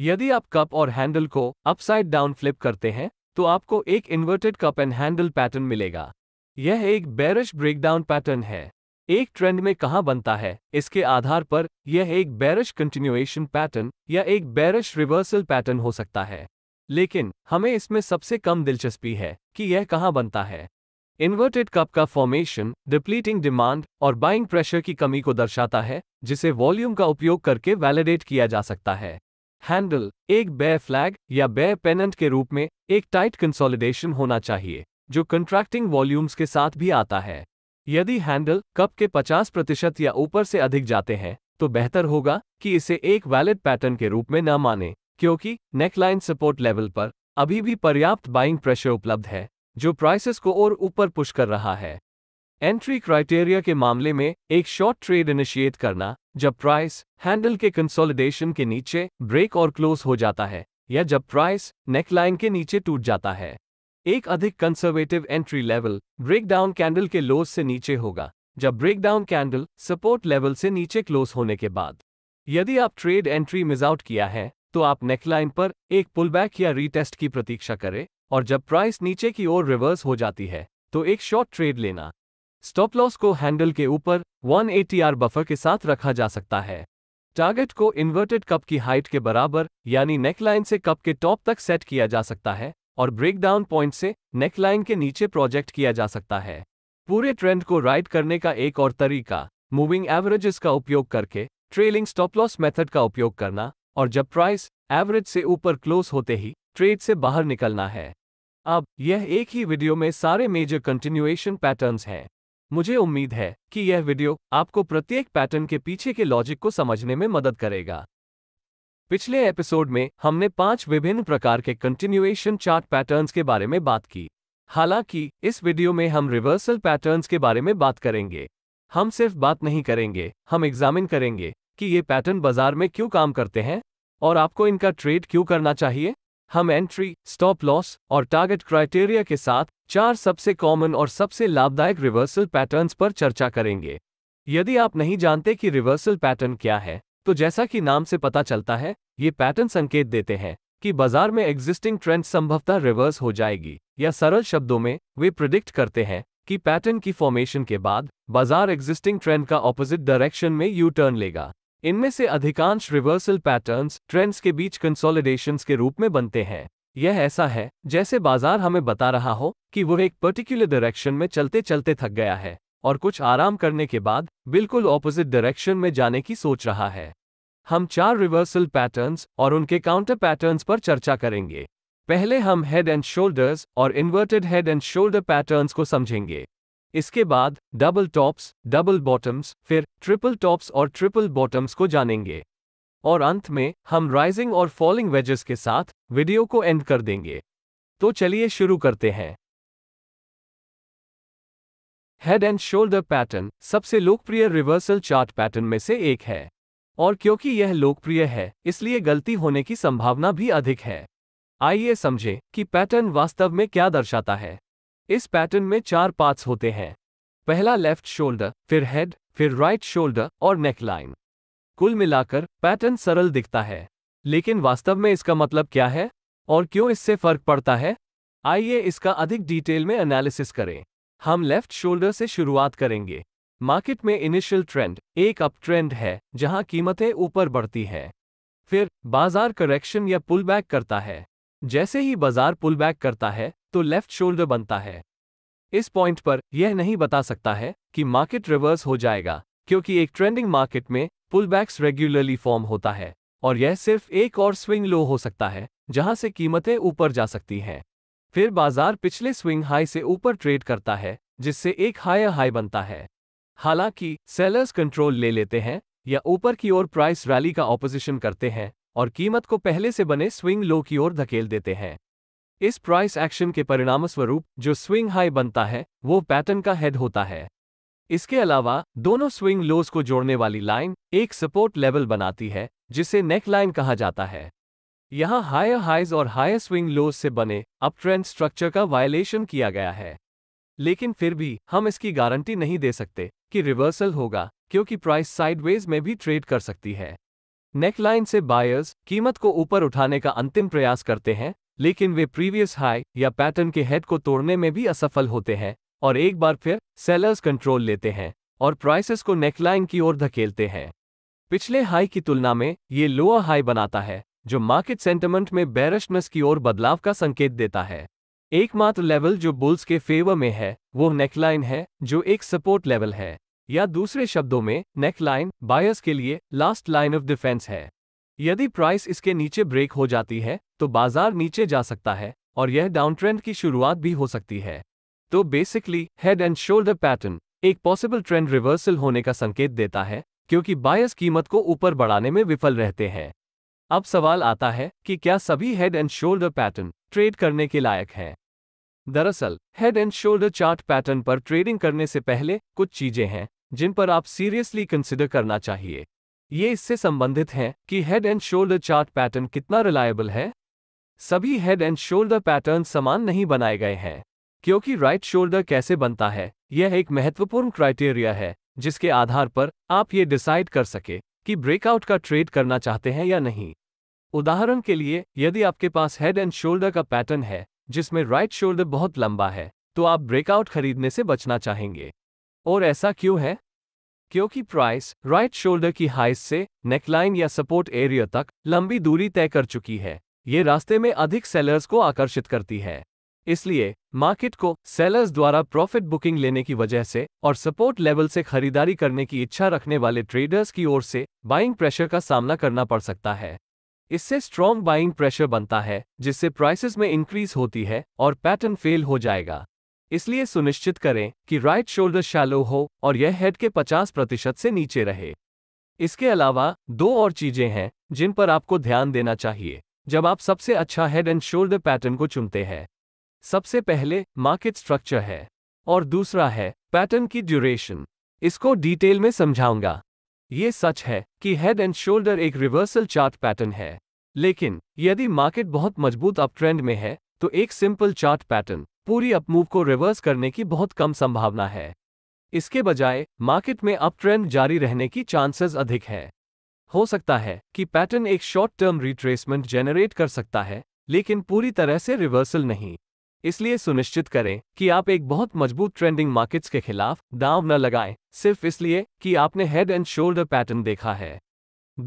यदि आप कप और हैंडल को अपसाइड डाउन फ्लिप करते हैं तो आपको एक inverted cup and handle pattern मिलेगा यह एक बैरिश ब्रेकडाउन पैटर्न है एक ट्रेंड में कहाँ बनता है इसके आधार पर यह एक बैरिश कंटिन्यूएशन पैटर्न या एक बैरिश रिवर्सल पैटर्न हो सकता है लेकिन हमें इसमें सबसे कम दिलचस्पी है कि यह कहाँ बनता है इन्वर्टेड कप का फॉर्मेशन डिप्लीटिंग डिमांड और बाइंग प्रेशर की कमी को दर्शाता है जिसे वॉल्यूम का उपयोग करके वैलिडेट किया जा सकता है हैंडल एक बे फ्लैग या बै पेनेंट के रूप में एक टाइट कंसोलिडेशन होना चाहिए जो कंट्रैक्टिंग वॉल्यूम्स के साथ भी आता है यदि हैंडल कप के 50 प्रतिशत या ऊपर से अधिक जाते हैं तो बेहतर होगा कि इसे एक वैलिड पैटर्न के रूप में न माने क्योंकि नेकलाइन सपोर्ट लेवल पर अभी भी पर्याप्त बाइंग प्रेशर उपलब्ध है जो प्राइसेस को और ऊपर पुश कर रहा है एंट्री क्राइटेरिया के मामले में एक शॉर्ट ट्रेड इनिशिएट करना जब प्राइस हैंडल के कंसोलिडेशन के नीचे ब्रेक और क्लोज हो जाता है या जब प्राइस नेकलाइन के नीचे टूट जाता है एक अधिक conservative entry level breakdown candle के लोज से नीचे होगा जब ब्रेकडाउन कैंडल सपोर्ट लेवल से नीचे क्लोज होने के बाद यदि आप ट्रेड एंट्री मिस आउट किया है तो आप नेकलाइन पर एक पुलबैक या रीटेस्ट की प्रतीक्षा करें और जब प्राइस नीचे की ओर रिवर्स हो जाती है तो एक शॉर्ट ट्रेड लेना स्टॉप लॉस को हैंडल के ऊपर 180 आर बफर के साथ रखा जा सकता है टारगेट को इन्वर्टेड कप की हाइट के बराबर यानी नेकलाइन से कप के टॉप तक सेट किया जा सकता है और ब्रेकडाउन पॉइंट से नेकलाइन के नीचे प्रोजेक्ट किया जा सकता है पूरे ट्रेंड को राइड करने का एक और तरीका मूविंग एवरेजेस का उपयोग करके ट्रेलिंग स्टॉप लॉस मेथड का उपयोग करना और जब प्राइस एवरेज से ऊपर क्लोज होते ही ट्रेड से बाहर निकलना है अब यह एक ही वीडियो में सारे मेजर कंटिन्यूएशन पैटर्न्स हैं मुझे उम्मीद है कि यह वीडियो आपको प्रत्येक पैटर्न के पीछे के लॉजिक को समझने में मदद करेगा पिछले एपिसोड में हमने पांच विभिन्न प्रकार के कंटिन्यूएशन चार्ट पैटर्न्स के बारे में बात की हालांकि इस वीडियो में हम रिवर्सल पैटर्न्स के बारे में बात करेंगे हम सिर्फ बात नहीं करेंगे हम एग्जामिन करेंगे कि ये पैटर्न बाजार में क्यों काम करते हैं और आपको इनका ट्रेड क्यों करना चाहिए हम एंट्री स्टॉप लॉस और टारगेट क्राइटेरिया के साथ चार सबसे कॉमन और सबसे लाभदायक रिवर्सल पैटर्न्स पर चर्चा करेंगे यदि आप नहीं जानते कि रिवर्सल पैटर्न क्या है तो जैसा कि नाम से पता चलता है ये पैटर्न संकेत देते हैं कि बाजार में एग्जिस्टिंग ट्रेंड संभवतः रिवर्स हो जाएगी या सरल शब्दों में वे प्रिडिक्ट करते हैं कि पैटर्न की फॉर्मेशन के बाद बाजार एग्जिस्टिंग ट्रेंड का ऑपोजिट डायरेक्शन में यू टर्न लेगा इनमें से अधिकांश रिवर्सल पैटर्न्स ट्रेंड्स के बीच कंसोलिडेशंस के रूप में बनते हैं यह ऐसा है जैसे बाजार हमें बता रहा हो कि वह एक पर्टिकुलर डायरेक्शन में चलते चलते थक गया है और कुछ आराम करने के बाद बिल्कुल ऑपोजिट डायरेक्शन में जाने की सोच रहा है हम चार रिवर्सल पैटर्न्स और उनके काउंटर पैटर्न्स पर चर्चा करेंगे पहले हम हेड एंड शोल्डर्स और inverted head and shoulder patterns को समझेंगे इसके बाद डबल टॉप्स डबल बॉटम्स फिर ट्रिपल टॉप्स और ट्रिपल बॉटम्स को जानेंगे और अंत में हम राइजिंग और फॉलिंग वेजेस के साथ वीडियो को एंड कर देंगे तो चलिए शुरू करते हैं हेड एंड शोल्डर पैटर्न सबसे लोकप्रिय रिवर्सल चार्ट पैटर्न में से एक है और क्योंकि यह लोकप्रिय है इसलिए गलती होने की संभावना भी अधिक है आइए समझें कि पैटर्न वास्तव में क्या दर्शाता है इस पैटर्न में चार पार्ट्स होते हैं पहला लेफ्ट शोल्डर फिर हेड फिर राइट शोल्डर और नेक लाइन कुल मिलाकर पैटर्न सरल दिखता है लेकिन वास्तव में इसका मतलब क्या है और क्यों इससे फर्क पड़ता है आइए इसका अधिक डिटेल में एनालिसिस करें हम लेफ्ट शोल्डर से शुरुआत करेंगे मार्केट में इनिशियल ट्रेंड एक अप ट्रेंड है जहां कीमतें ऊपर बढ़ती हैं फिर बाजार करेक्शन या पुलबैक करता है जैसे ही बाजार पुलबैक करता है तो लेफ्ट शोल्डर बनता है इस पॉइंट पर यह नहीं बता सकता है कि मार्केट रिवर्स हो जाएगा क्योंकि एक ट्रेंडिंग मार्केट में पुलबैक्स रेगुलरली फॉर्म होता है और यह सिर्फ एक और स्विंग लो हो सकता है जहां से कीमतें ऊपर जा सकती हैं फिर बाजार पिछले स्विंग हाई से ऊपर ट्रेड करता है जिससे एक हायर हाई बनता है हालांकि सेलर्स कंट्रोल ले लेते हैं या ऊपर की ओर प्राइस रैली का ऑपोजिशन करते हैं और कीमत को पहले से बने स्विंग लो की ओर धकेल देते हैं इस प्राइस एक्शन के परिणामस्वरूप जो स्विंग हाई बनता है वो पैटर्न का हेड होता है इसके अलावा दोनों स्विंग लोज को जोड़ने वाली लाइन एक सपोर्ट लेवल बनाती है जिसे नेक लाइन कहा जाता है यहाँ हायर हाइज और हायर स्विंग लोज से बने अप ट्रेंड स्ट्रक्चर का वायलेशन किया गया है लेकिन फिर भी हम इसकी गारंटी नहीं दे सकते कि रिवर्सल होगा क्योंकि प्राइस साइडवेज में भी ट्रेड कर सकती है नेकलाइन से बायर्स कीमत को ऊपर उठाने का अंतिम प्रयास करते हैं लेकिन वे प्रीवियस हाई या पैटर्न के हेड को तोड़ने में भी असफल होते हैं और एक बार फिर सेलर्स कंट्रोल लेते हैं और प्राइसेस को नेकलाइन की ओर धकेलते हैं पिछले हाई की तुलना में ये लोअर हाई बनाता है जो मार्केट सेंटिमेंट में बैरशनेस की ओर बदलाव का संकेत देता है एकमात्र लेवल जो बुल्स के फेवर में है वो नेकलाइन है जो एक सपोर्ट लेवल है या दूसरे शब्दों में नेकलाइन बायर्स के लिए लास्ट लाइन ऑफ डिफेंस है यदि प्राइस इसके नीचे ब्रेक हो जाती है तो बाजार नीचे जा सकता है और यह डाउन ट्रेंड की शुरुआत भी हो सकती है तो basically head and shoulder pattern एक पॉसिबल ट्रेंड रिवर्सल होने का संकेत देता है क्योंकि बायस कीमत को ऊपर बढ़ाने में विफल रहते हैं अब सवाल आता है कि क्या सभी head and shoulder pattern trade करने के लायक हैं दरअसल head and shoulder chart pattern पर ट्रेडिंग करने से पहले कुछ चीजें हैं जिन पर आप सीरियसली कंसिडर करना चाहिए ये इससे संबंधित हैं कि head and shoulder chart pattern कितना रिलायबल है सभी हेड एंड शोल्डर पैटर्न समान नहीं बनाए गए हैं क्योंकि राइट शोल्डर कैसे बनता है यह एक महत्वपूर्ण क्राइटेरिया है जिसके आधार पर आप ये डिसाइड कर सके कि ब्रेकआउट का ट्रेड करना चाहते हैं या नहीं उदाहरण के लिए यदि आपके पास हेड एंड शोल्डर का पैटर्न है जिसमें राइट शोल्डर बहुत लंबा है तो आप ब्रेकआउट खरीदने से बचना चाहेंगे और ऐसा क्यों है क्योंकि प्राइस राइट शोल्डर की हाइस से नेकलाइन या सपोर्ट एरिया तक लंबी दूरी तय कर चुकी है ये रास्ते में अधिक सेलर्स को आकर्षित करती है इसलिए मार्केट को सेलर्स द्वारा प्रॉफिट बुकिंग लेने की वजह से और सपोर्ट लेवल से खरीदारी करने की इच्छा रखने वाले ट्रेडर्स की ओर से बाइंग प्रेशर का सामना करना पड़ सकता है इससे स्ट्रॉन्ग बाइंग प्रेशर बनता है जिससे प्राइसेस में इंक्रीज होती है और पैटर्न फेल हो जाएगा इसलिए सुनिश्चित करें कि राइट शोल्डर शैलो हो और यह हेड के 50 प्रतिशत से नीचे रहे इसके अलावा दो और चीजें हैं जिन पर आपको ध्यान देना चाहिए जब आप सबसे अच्छा हेड एंड शोल्डर पैटर्न को चुनते हैं सबसे पहले मार्केट स्ट्रक्चर है और दूसरा है पैटर्न की ड्यूरेशन इसको डिटेल में समझाऊंगा ये सच है कि हेड एंड शोल्डर एक रिवर्सल चार्ट पैटर्न है लेकिन यदि मार्केट बहुत मजबूत अप ट्रेंड में है तो एक सिंपल चार्ट पैटर्न पूरी अपमूव को रिवर्स करने की बहुत कम संभावना है इसके बजाय मार्केट में अप ट्रेंड जारी रहने की चांसेस अधिक है हो सकता है कि पैटर्न एक शॉर्ट टर्म रिट्रेसमेंट जेनरेट कर सकता है लेकिन पूरी तरह से रिवर्सल नहीं इसलिए सुनिश्चित करें कि आप एक बहुत मजबूत ट्रेंडिंग मार्केट्स के खिलाफ दाव न लगाएं सिर्फ इसलिए कि आपने हेड एंड शोल्डर पैटर्न देखा है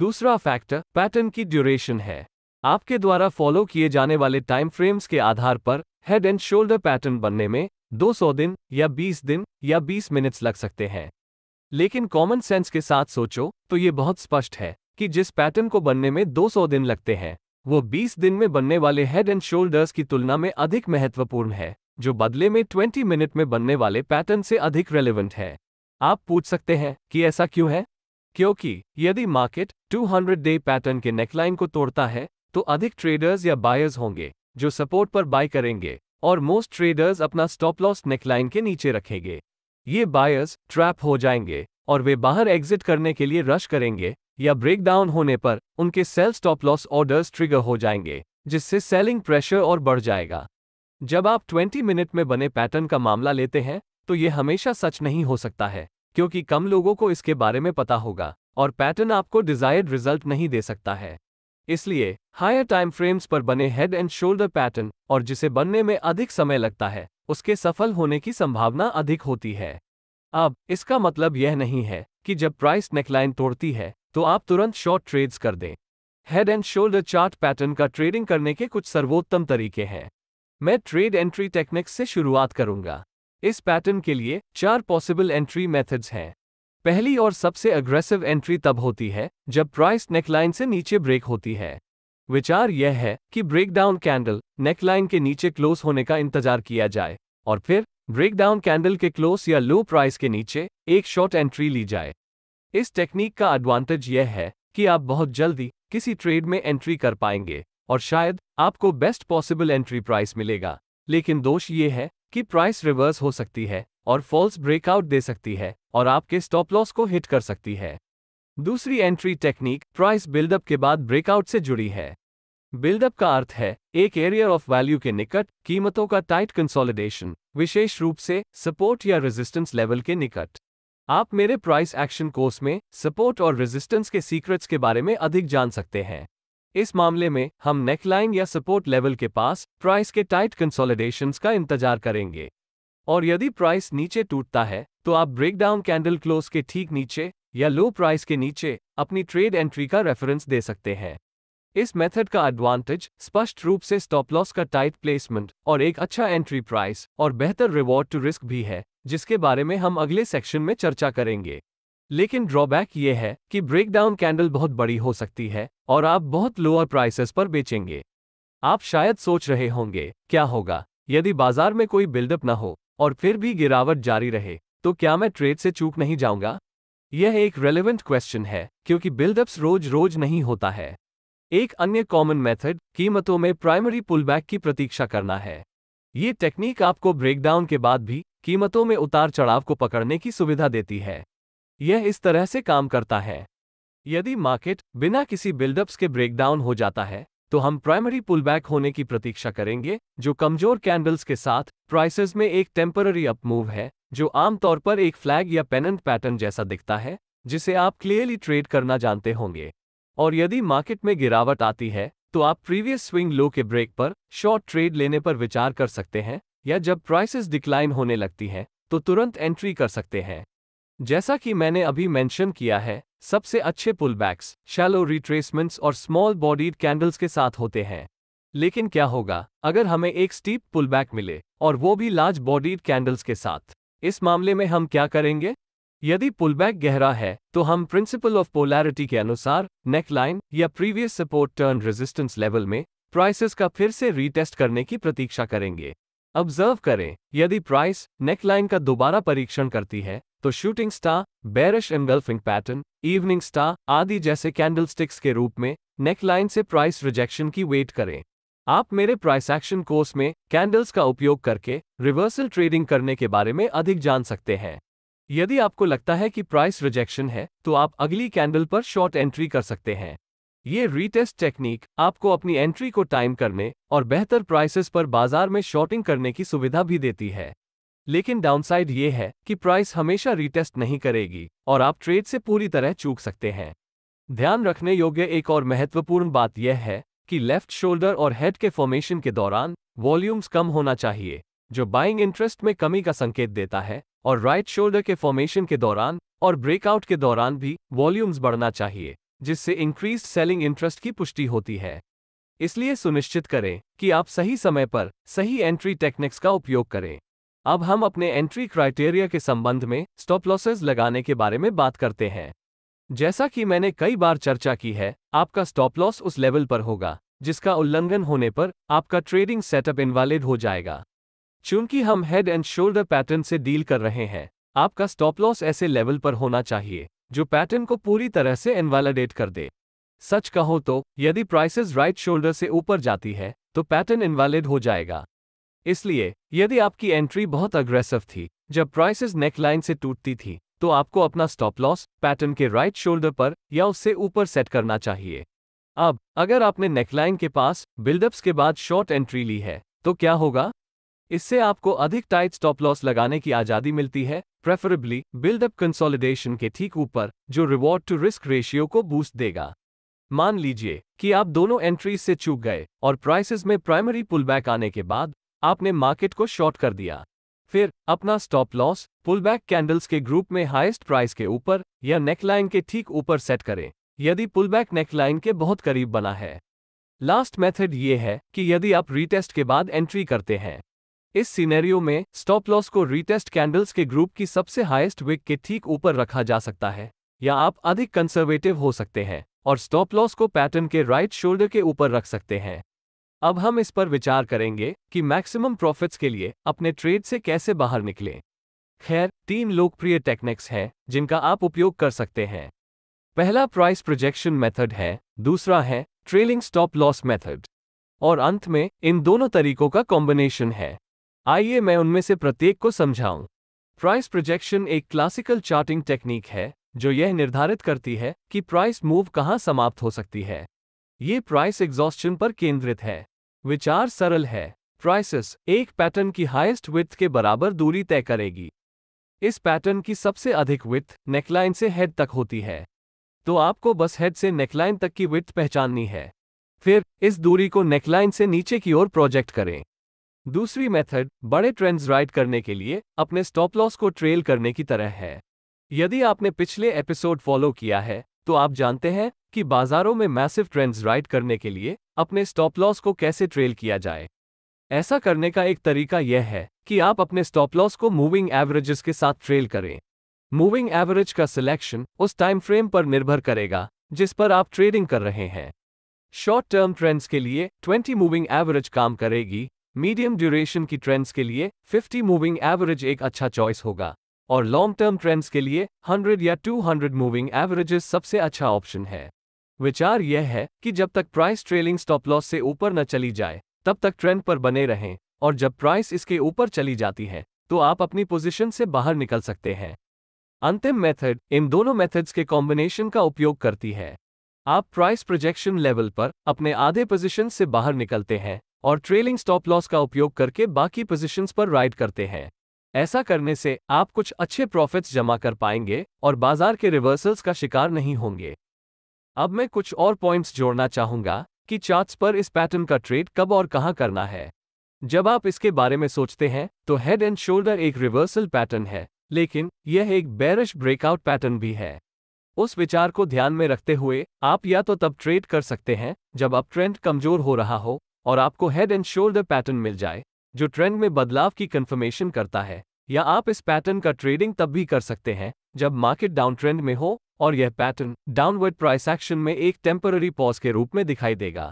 दूसरा फैक्टर पैटर्न की ड्यूरेशन है आपके द्वारा फॉलो किए जाने वाले टाइम फ्रेम्स के आधार पर हेड एंड शोल्डर पैटर्न बनने में 200 दिन या 20 दिन या 20 मिनट्स लग सकते हैं लेकिन कॉमन सेंस के साथ सोचो तो ये बहुत स्पष्ट है कि जिस पैटर्न को बनने में 200 दिन लगते हैं वो 20 दिन में बनने वाले हेड एंड शोल्डर्स की तुलना में अधिक महत्वपूर्ण है जो बदले में ट्वेंटी मिनट में बनने वाले पैटर्न से अधिक रेलिवेंट है आप पूछ सकते हैं कि ऐसा क्यों है क्योंकि यदि मार्केट 200 डे पैटर्न के नेकलाइन को तोड़ता है तो अधिक ट्रेडर्स या बायर्स होंगे जो सपोर्ट पर बाय करेंगे और मोस्ट ट्रेडर्स अपना स्टॉप लॉस नेकलाइन के नीचे रखेंगे ये बायर्स ट्रैप हो जाएंगे और वे बाहर एग्जिट करने के लिए रश करेंगे या ब्रेकडाउन होने पर उनके sell stop loss orders trigger हो जाएंगे जिससे सेलिंग प्रेशर और बढ़ जाएगा जब आप 20 मिनट में बने पैटर्न का मामला लेते हैं तो ये हमेशा सच नहीं हो सकता है क्योंकि कम लोगों को इसके बारे में पता होगा और पैटर्न आपको डिजायर्ड रिजल्ट नहीं दे सकता है इसलिए हायर टाइम फ्रेम्स पर बने हेड एंड शोल्डर पैटर्न और जिसे बनने में अधिक समय लगता है उसके सफल होने की संभावना अधिक होती है अब इसका मतलब यह नहीं है कि जब प्राइस नेकलाइन तोड़ती है तो आप तुरंत शॉर्ट ट्रेड्स कर दें head and shoulder chart pattern का ट्रेडिंग करने के कुछ सर्वोत्तम तरीके हैं मैं ट्रेड एंट्री टेक्निक्स से शुरुआत करूंगा इस पैटर्न के लिए चार पॉसिबल एंट्री मेथड्स हैं पहली और सबसे अग्रेसिव एंट्री तब होती है जब प्राइस नेकलाइन से नीचे ब्रेक होती है विचार यह है कि ब्रेकडाउन कैंडल नेकलाइन के नीचे क्लोज होने का इंतजार किया जाए और फिर ब्रेकडाउन कैंडल के क्लोज या लो प्राइस के नीचे एक शॉर्ट एंट्री ली जाए इस टेक्निक का एडवांटेज यह है कि आप बहुत जल्दी किसी ट्रेड में एंट्री कर पाएंगे और शायद आपको बेस्ट पॉसिबल एंट्री प्राइस मिलेगा लेकिन दोष ये है कि प्राइस रिवर्स हो सकती है और फॉल्स ब्रेकआउट दे सकती है और आपके स्टॉप लॉस को हिट कर सकती है दूसरी एंट्री टेक्निक प्राइस बिल्डअप के बाद ब्रेकआउट से जुड़ी है बिल्डअप का अर्थ है एक एरिया ऑफ वैल्यू के निकट कीमतों का टाइट कंसोलिडेशन विशेष रूप से सपोर्ट या रेजिस्टेंस लेवल के निकट आप मेरे प्राइस एक्शन कोर्स में सपोर्ट और रेजिस्टेंस के सीक्रेट्स के बारे में अधिक जान सकते हैं इस मामले में हम नेकलाइन या सपोर्ट लेवल के पास प्राइस के टाइट कंसोलिडेशंस का इंतजार करेंगे और यदि प्राइस नीचे टूटता है तो आप ब्रेकडाउन कैंडल क्लोज के ठीक नीचे या लो प्राइस के नीचे अपनी ट्रेड एंट्री का रेफरेंस दे सकते हैं इस मेथड का एडवांटेज स्पष्ट रूप से स्टॉप लॉस का टाइट प्लेसमेंट और एक अच्छा एंट्री प्राइस और बेहतर रिवॉर्ड टू रिस्क भी है जिसके बारे में हम अगले सेक्शन में चर्चा करेंगे लेकिन ड्रॉबैक ये है कि ब्रेकडाउन कैंडल बहुत बड़ी हो सकती है और आप बहुत लोअर प्राइसेस पर बेचेंगे आप शायद सोच रहे होंगे क्या होगा यदि बाजार में कोई बिल्डअप ना हो और फिर भी गिरावट जारी रहे तो क्या मैं ट्रेड से चूक नहीं जाऊंगा यह एक रेलेवेंट क्वेश्चन है क्योंकि बिल्डअप्स रोज रोज नहीं होता है एक अन्य कॉमन मेथड कीमतों में प्राइमरी पुलबैक की प्रतीक्षा करना है ये टेक्निक आपको ब्रेकडाउन के बाद भी कीमतों में उतार चढ़ाव को पकड़ने की सुविधा देती है यह इस तरह से काम करता है यदि मार्केट बिना किसी बिल्डअप्स के ब्रेकडाउन हो जाता है तो हम प्राइमरी पुलबैक होने की प्रतीक्षा करेंगे जो कमजोर कैंडल्स के साथ प्राइसेस में एक टेम्पररी अप मूव है जो आमतौर पर एक फ्लैग या पेनेंट पैटर्न जैसा दिखता है जिसे आप क्लियरली ट्रेड करना जानते होंगे और यदि मार्केट में गिरावट आती है तो आप प्रीवियस स्विंग लो के ब्रेक पर शॉर्ट ट्रेड लेने पर विचार कर सकते हैं या जब प्राइसेस डिक्लाइन होने लगती हैं तो तुरंत एंट्री कर सकते हैं जैसा कि मैंने अभी मेंशन किया है सबसे अच्छे पुलबैक्स शैलो रिट्रेसमेंट्स और स्मॉल बॉडीड कैंडल्स के साथ होते हैं लेकिन क्या होगा अगर हमें एक स्टीप पुलबैक मिले और वो भी लार्ज बॉडीड कैंडल्स के साथ इस मामले में हम क्या करेंगे यदि पुलबैक गहरा है तो हम प्रिंसिपल ऑफ पोलैरिटी के अनुसार नेकलाइन या previous support turn resistance level में प्राइसेस का फिर से रीटेस्ट करने की प्रतीक्षा करेंगे ऑब्जर्व करें यदि प्राइस नेकलाइन का दोबारा परीक्षण करती है तो shooting star bearish engulfing pattern evening star आदि जैसे कैंडलस्टिक्स के रूप में नेकलाइन से प्राइस रिजेक्शन की वेट करें आप मेरे प्राइस एक्शन कोर्स में कैंडल्स का उपयोग करके रिवर्सल ट्रेडिंग करने के बारे में अधिक जान सकते हैं यदि आपको लगता है कि प्राइस रिजेक्शन है तो आप अगली कैंडल पर शॉर्ट एंट्री कर सकते हैं ये रीटेस्ट टेक्निक आपको अपनी एंट्री को टाइम करने और बेहतर प्राइसेस पर बाजार में शॉर्टिंग करने की सुविधा भी देती है लेकिन डाउनसाइड ये है कि प्राइस हमेशा रीटेस्ट नहीं करेगी और आप ट्रेड से पूरी तरह चूक सकते हैं ध्यान रखने योग्य एक और महत्वपूर्ण बात यह है कि लेफ्ट शोल्डर और हेड के फॉर्मेशन के दौरान वॉल्यूम्स कम होना चाहिए जो बाइंग इंटरेस्ट में कमी का संकेत देता है और राइट शोल्डर के फॉर्मेशन के दौरान और ब्रेकआउट के दौरान भी वॉल्यूम्स बढ़ना चाहिए जिससे इंक्रीज सेलिंग इंटरेस्ट की पुष्टि होती है इसलिए सुनिश्चित करें कि आप सही समय पर सही एंट्री टेक्निक्स का उपयोग करें अब हम अपने एंट्री क्राइटेरिया के संबंध में स्टॉप लॉसेज लगाने के बारे में बात करते हैं जैसा कि मैंने कई बार चर्चा की है आपका स्टॉप लॉस उस लेवल पर होगा जिसका उल्लंघन होने पर आपका ट्रेडिंग सेटअप इनवैलिड हो जाएगा चूंकि हम हेड एंड शोल्डर पैटर्न से डील कर रहे हैं आपका स्टॉप लॉस ऐसे लेवल पर होना चाहिए जो पैटर्न को पूरी तरह से इनवैलिडेट कर दे सच कहो तो यदि प्राइसेस राइट शोल्डर से ऊपर जाती है तो पैटर्न इनवैलिड हो जाएगा इसलिए यदि आपकी एंट्री बहुत अग्रेसिव थी जब प्राइसेस नेकलाइन से टूटती थी तो आपको अपना स्टॉप लॉस पैटर्न के राइट शोल्डर पर या उससे ऊपर सेट करना चाहिए अब अगर आपने नेकलाइन के पास बिल्डअप्स के बाद शॉर्ट एंट्री ली है तो क्या होगा इससे आपको अधिक टाइट स्टॉप लॉस लगाने की आज़ादी मिलती है प्रेफरेबली बिल्डअप कंसोलिडेशन के ठीक ऊपर जो रिवॉर्ड टू रिस्क रेशियो को बूस्ट देगा मान लीजिए कि आप दोनों एंट्रीज से चूक गए और प्राइसेस में प्राइमरी पुलबैक आने के बाद आपने मार्केट को शॉर्ट कर दिया फिर अपना स्टॉप लॉस पुलबैक कैंडल्स के ग्रुप में हाईएस्ट प्राइस के ऊपर या नेकलाइन के ठीक ऊपर सेट करें यदि पुलबैक नेकलाइन के बहुत करीब बना है लास्ट मेथड ये है कि यदि आप रीटेस्ट के बाद एंट्री करते हैं इस सिनेरियो में स्टॉप लॉस को रीटेस्ट कैंडल्स के ग्रुप की सबसे हाईएस्ट विक के ठीक ऊपर रखा जा सकता है या आप अधिक कंसर्वेटिव हो सकते हैं और स्टॉप लॉस को पैटर्न के राइट शोल्डर के ऊपर रख सकते हैं अब हम इस पर विचार करेंगे कि मैक्सिमम प्रॉफिट्स के लिए अपने ट्रेड से कैसे बाहर निकलें खैर तीन लोकप्रिय टेक्निक्स हैं जिनका आप उपयोग कर सकते हैं पहला प्राइस प्रोजेक्शन मेथड है दूसरा है ट्रेलिंग स्टॉप लॉस मेथड और अंत में इन दोनों तरीकों का कॉम्बिनेशन है आइए मैं उनमें से प्रत्येक को समझाऊं प्राइस प्रोजेक्शन एक क्लासिकल चार्टिंग टेक्निक है जो यह निर्धारित करती है कि प्राइस मूव कहां समाप्त हो सकती है ये प्राइस एग्जॉस्टन पर केंद्रित है विचार सरल है प्राइसिस एक पैटर्न की हाईएस्ट विथ के बराबर दूरी तय करेगी इस पैटर्न की सबसे अधिक विथ नेकलाइन से हेड तक होती है तो आपको बस हेड से नेकलाइन तक की विथ पहचाननी है फिर इस दूरी को नेकलाइन से नीचे की ओर प्रोजेक्ट करें दूसरी मेथड बड़े ट्रेंड्स राइड करने के लिए अपने स्टॉप लॉस को ट्रेल करने की तरह है यदि आपने पिछले एपिसोड फॉलो किया है तो आप जानते हैं कि बाजारों में मैसिव ट्रेंड्स राइड करने के लिए अपने स्टॉप लॉस को कैसे ट्रेल किया जाए ऐसा करने का एक तरीका यह है कि आप अपने स्टॉप लॉस को मूविंग एवरेजेस के साथ ट्रेल करें मूविंग एवरेज का सिलेक्शन उस टाइम फ्रेम पर निर्भर करेगा जिस पर आप ट्रेडिंग कर रहे हैं शॉर्ट टर्म ट्रेंड्स के लिए 20 मूविंग एवरेज काम करेगी मीडियम ड्यूरेशन की ट्रेंड्स के लिए 50 मूविंग एवरेज एक अच्छा चॉइस होगा और लॉन्ग टर्म ट्रेंड्स के लिए 100 या 200 मूविंग एवरेजेस सबसे अच्छा ऑप्शन है विचार यह है कि जब तक प्राइस ट्रेलिंग स्टॉप लॉस से ऊपर न चली जाए तब तक ट्रेंड पर बने रहें और जब प्राइस इसके ऊपर चली जाती है तो आप अपनी पोजीशन से बाहर निकल सकते हैं अंतिम मेथड इन दोनों मेथड्स के कॉम्बिनेशन का उपयोग करती है आप प्राइस प्रोजेक्शन लेवल पर अपने आधे पोजीशन से बाहर निकलते हैं और ट्रेलिंग स्टॉप लॉस का उपयोग करके बाकी पोजीशंस पर राइड करते हैं ऐसा करने से आप कुछ अच्छे प्रॉफिट्स जमा कर पाएंगे और बाजार के रिवर्सल्स का शिकार नहीं होंगे अब मैं कुछ और पॉइंट्स जोड़ना चाहूंगा कि चार्ट्स पर इस पैटर्न का ट्रेड कब और कहां करना है जब आप इसके बारे में सोचते हैं तो हेड एंड शोल्डर एक रिवर्सल पैटर्न है लेकिन यह एक बैरिश ब्रेकआउट पैटर्न भी है उस विचार को ध्यान में रखते हुए आप या तो तब ट्रेड कर सकते हैं जब आप ट्रेंड कमजोर हो रहा हो और आपको हेड एंड शोल्डर पैटर्न मिल जाए जो ट्रेंड में बदलाव की कंफर्मेशन करता है या आप इस पैटर्न का ट्रेडिंग तब भी कर सकते हैं जब मार्केट डाउन ट्रेंड में हो और यह पैटर्न डाउनवर्ड प्राइस एक्शन में एक टेम्पररी पॉज के रूप में दिखाई देगा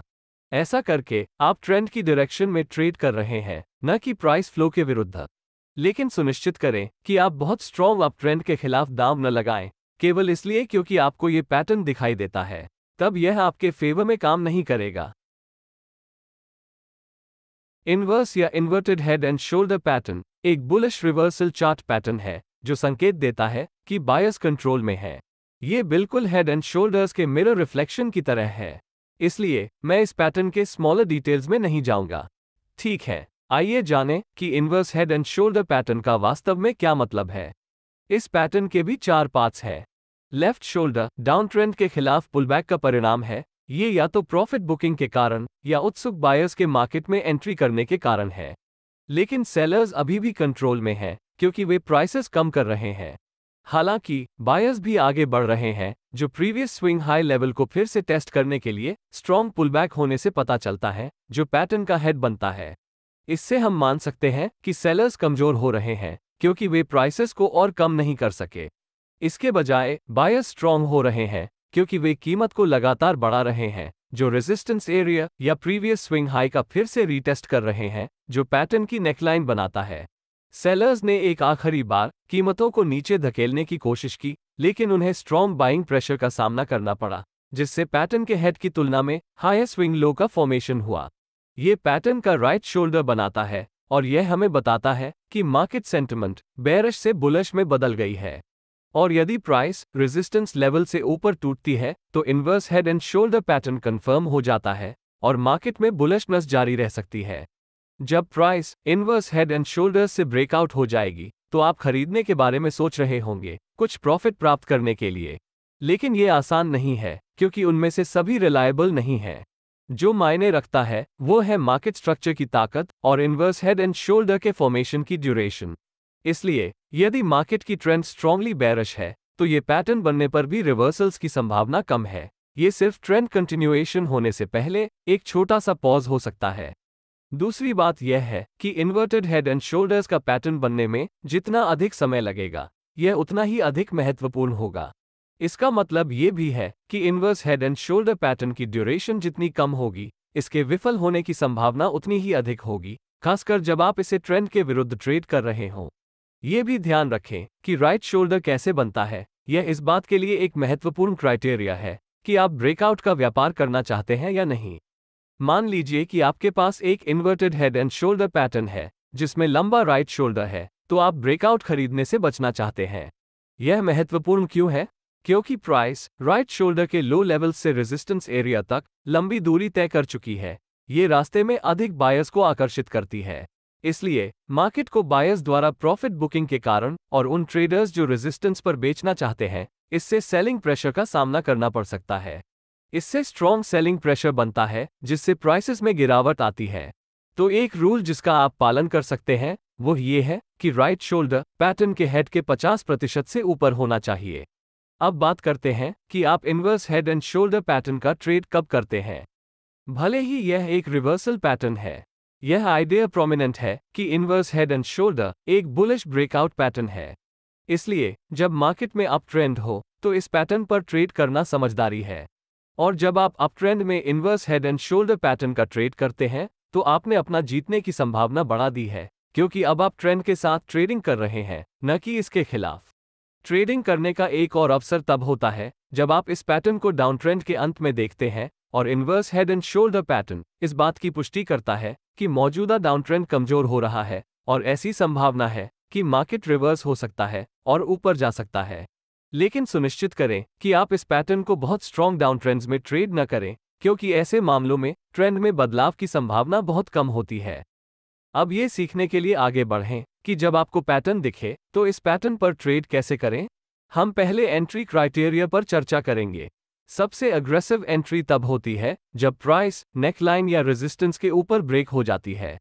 ऐसा करके आप ट्रेंड की डायरेक्शन में ट्रेड कर रहे हैं न कि प्राइस फ्लो के विरुद्ध लेकिन सुनिश्चित करें कि आप बहुत स्ट्रॉन्ग अप ट्रेंड के खिलाफ दाम न लगाएं केवल इसलिए क्योंकि आपको ये पैटर्न दिखाई देता है तब यह आपके फेवर में काम नहीं करेगा इन्वर्स या inverted head and shoulder pattern एक बुलिश रिवर्सल चार्ट पैटर्न है जो संकेत देता है कि बायस कंट्रोल में है ये बिल्कुल हेड एंड शोल्डर्स के मिरर रिफ्लेक्शन की तरह है इसलिए मैं इस पैटर्न के स्मॉलर डिटेल्स में नहीं जाऊंगा ठीक है आइए जानें कि inverse head and shoulder pattern का वास्तव में क्या मतलब है इस पैटर्न के भी चार पार्ट्स हैं लेफ्ट शोल्डर डाउन ट्रेंड के खिलाफ पुलबैक का परिणाम है ये या तो प्रॉफिट बुकिंग के कारण या उत्सुक बायर्स के मार्केट में एंट्री करने के कारण है लेकिन सेलर्स अभी भी कंट्रोल में हैं क्योंकि वे प्राइसेस कम कर रहे हैं हालांकि बायर्स भी आगे बढ़ रहे हैं जो प्रीवियस स्विंग हाई लेवल को फिर से टेस्ट करने के लिए स्ट्रॉन्ग पुलबैक होने से पता चलता है जो पैटर्न का हेड बनता है इससे हम मान सकते हैं कि सेलर्स कमजोर हो रहे हैं क्योंकि वे प्राइसेस को और कम नहीं कर सके इसके बजाय बायर्स स्ट्रांग हो रहे हैं क्योंकि वे कीमत को लगातार बढ़ा रहे हैं जो रेजिस्टेंस एरिया या प्रीवियस स्विंग हाई का फिर से रीटेस्ट कर रहे हैं जो पैटर्न की नेकलाइन बनाता है सेलर्स ने एक आखिरी बार कीमतों को नीचे धकेलने की कोशिश की लेकिन उन्हें स्ट्रॉन्ग बाइंग प्रेशर का सामना करना पड़ा जिससे पैटर्न के हेड की तुलना में हायर स्विंग लो का फॉर्मेशन हुआ ये पैटर्न का राइट शोल्डर बनाता है और यह हमें बताता है कि मार्केट सेंटिमेंट बैरश से बुलश में बदल गई है और यदि प्राइस रेजिस्टेंस लेवल से ऊपर टूटती है तो inverse head and shoulder pattern confirm हो जाता है और मार्केट में बुलशनेस जारी रह सकती है जब price inverse head and shoulders से ब्रेकआउट हो जाएगी तो आप खरीदने के बारे में सोच रहे होंगे कुछ प्रॉफिट प्राप्त करने के लिए लेकिन ये आसान नहीं है क्योंकि उनमें से सभी रिलायबल नहीं हैं जो मायने रखता है वो है मार्केट स्ट्रक्चर की ताकत और इन्वर्स हेड एंड शोल्डर के फॉर्मेशन की ड्यूरेशन इसलिए यदि मार्केट की ट्रेंड स्ट्रांगली बैरश है तो ये पैटर्न बनने पर भी रिवर्सल्स की संभावना कम है ये सिर्फ ट्रेंड कंटिन्यूएशन होने से पहले एक छोटा सा पॉज हो सकता है दूसरी बात यह है कि इन्वर्टेड हेड एंड शोल्डर्स का पैटर्न बनने में जितना अधिक समय लगेगा यह उतना ही अधिक महत्वपूर्ण होगा इसका मतलब ये भी है कि inverse head and shoulder pattern की ड्यूरेशन जितनी कम होगी इसके विफल होने की संभावना उतनी ही अधिक होगी खासकर जब आप इसे ट्रेंड के विरुद्ध ट्रेड कर रहे हों ये भी ध्यान रखें कि राइट शोल्डर कैसे बनता है यह इस बात के लिए एक महत्वपूर्ण क्राइटेरिया है कि आप ब्रेकआउट का व्यापार करना चाहते हैं या नहीं मान लीजिए कि आपके पास एक inverted head and shoulder pattern है जिसमें लंबा राइट शोल्डर है तो आप ब्रेकआउट खरीदने से बचना चाहते हैं यह महत्वपूर्ण क्यों है क्योंकि प्राइस राइट शोल्डर के लो लेवल से रेजिस्टेंस एरिया तक लंबी दूरी तय कर चुकी है ये रास्ते में अधिक बायस को आकर्षित करती है इसलिए मार्केट को बायस द्वारा प्रॉफिट बुकिंग के कारण और उन ट्रेडर्स जो रेजिस्टेंस पर बेचना चाहते हैं इससे सेलिंग प्रेशर का सामना करना पड़ सकता है इससे स्ट्रॉन्ग सेलिंग प्रेशर बनता है जिससे प्राइसेस में गिरावट आती है तो एक रूल जिसका आप पालन कर सकते हैं वो ये है कि राइट शोल्डर पैटर्न के हेड के 50 प्रतिशत से ऊपर होना चाहिए अब बात करते हैं कि आप inverse head and shoulder pattern का ट्रेड कब करते हैं भले ही यह एक रिवर्सल पैटर्न है यह आइडिया प्रोमिनेंट है कि इन्वर्स हेड एंड शोल्डर एक बुलिश ब्रेकआउट पैटर्न है इसलिए जब मार्केट में अप ट्रेंड हो तो इस पैटर्न पर ट्रेड करना समझदारी है और जब आप अपट्रेंड में inverse head and shoulder pattern का ट्रेड करते हैं तो आपने अपना जीतने की संभावना बढ़ा दी है क्योंकि अब आप ट्रेंड के साथ ट्रेडिंग कर रहे हैं न कि इसके खिलाफ ट्रेडिंग करने का एक और अवसर तब होता है जब आप इस पैटर्न को डाउन ट्रेंड के अंत में देखते हैं और inverse head and shoulder pattern इस बात की पुष्टि करता है कि मौजूदा डाउन ट्रेंड कमजोर हो रहा है और ऐसी संभावना है कि मार्केट रिवर्स हो सकता है और ऊपर जा सकता है लेकिन सुनिश्चित करें कि आप इस पैटर्न को बहुत स्ट्रॉन्ग डाउन ट्रेंड्स में ट्रेड न करें क्योंकि ऐसे मामलों में ट्रेंड में बदलाव की संभावना बहुत कम होती है अब ये सीखने के लिए आगे बढ़ें कि जब आपको पैटर्न दिखे तो इस पैटर्न पर ट्रेड कैसे करें हम पहले एंट्री क्राइटेरिया पर चर्चा करेंगे सबसे अग्रेसिव एंट्री तब होती है जब प्राइस नेकलाइन या रेजिस्टेंस के ऊपर ब्रेक हो जाती है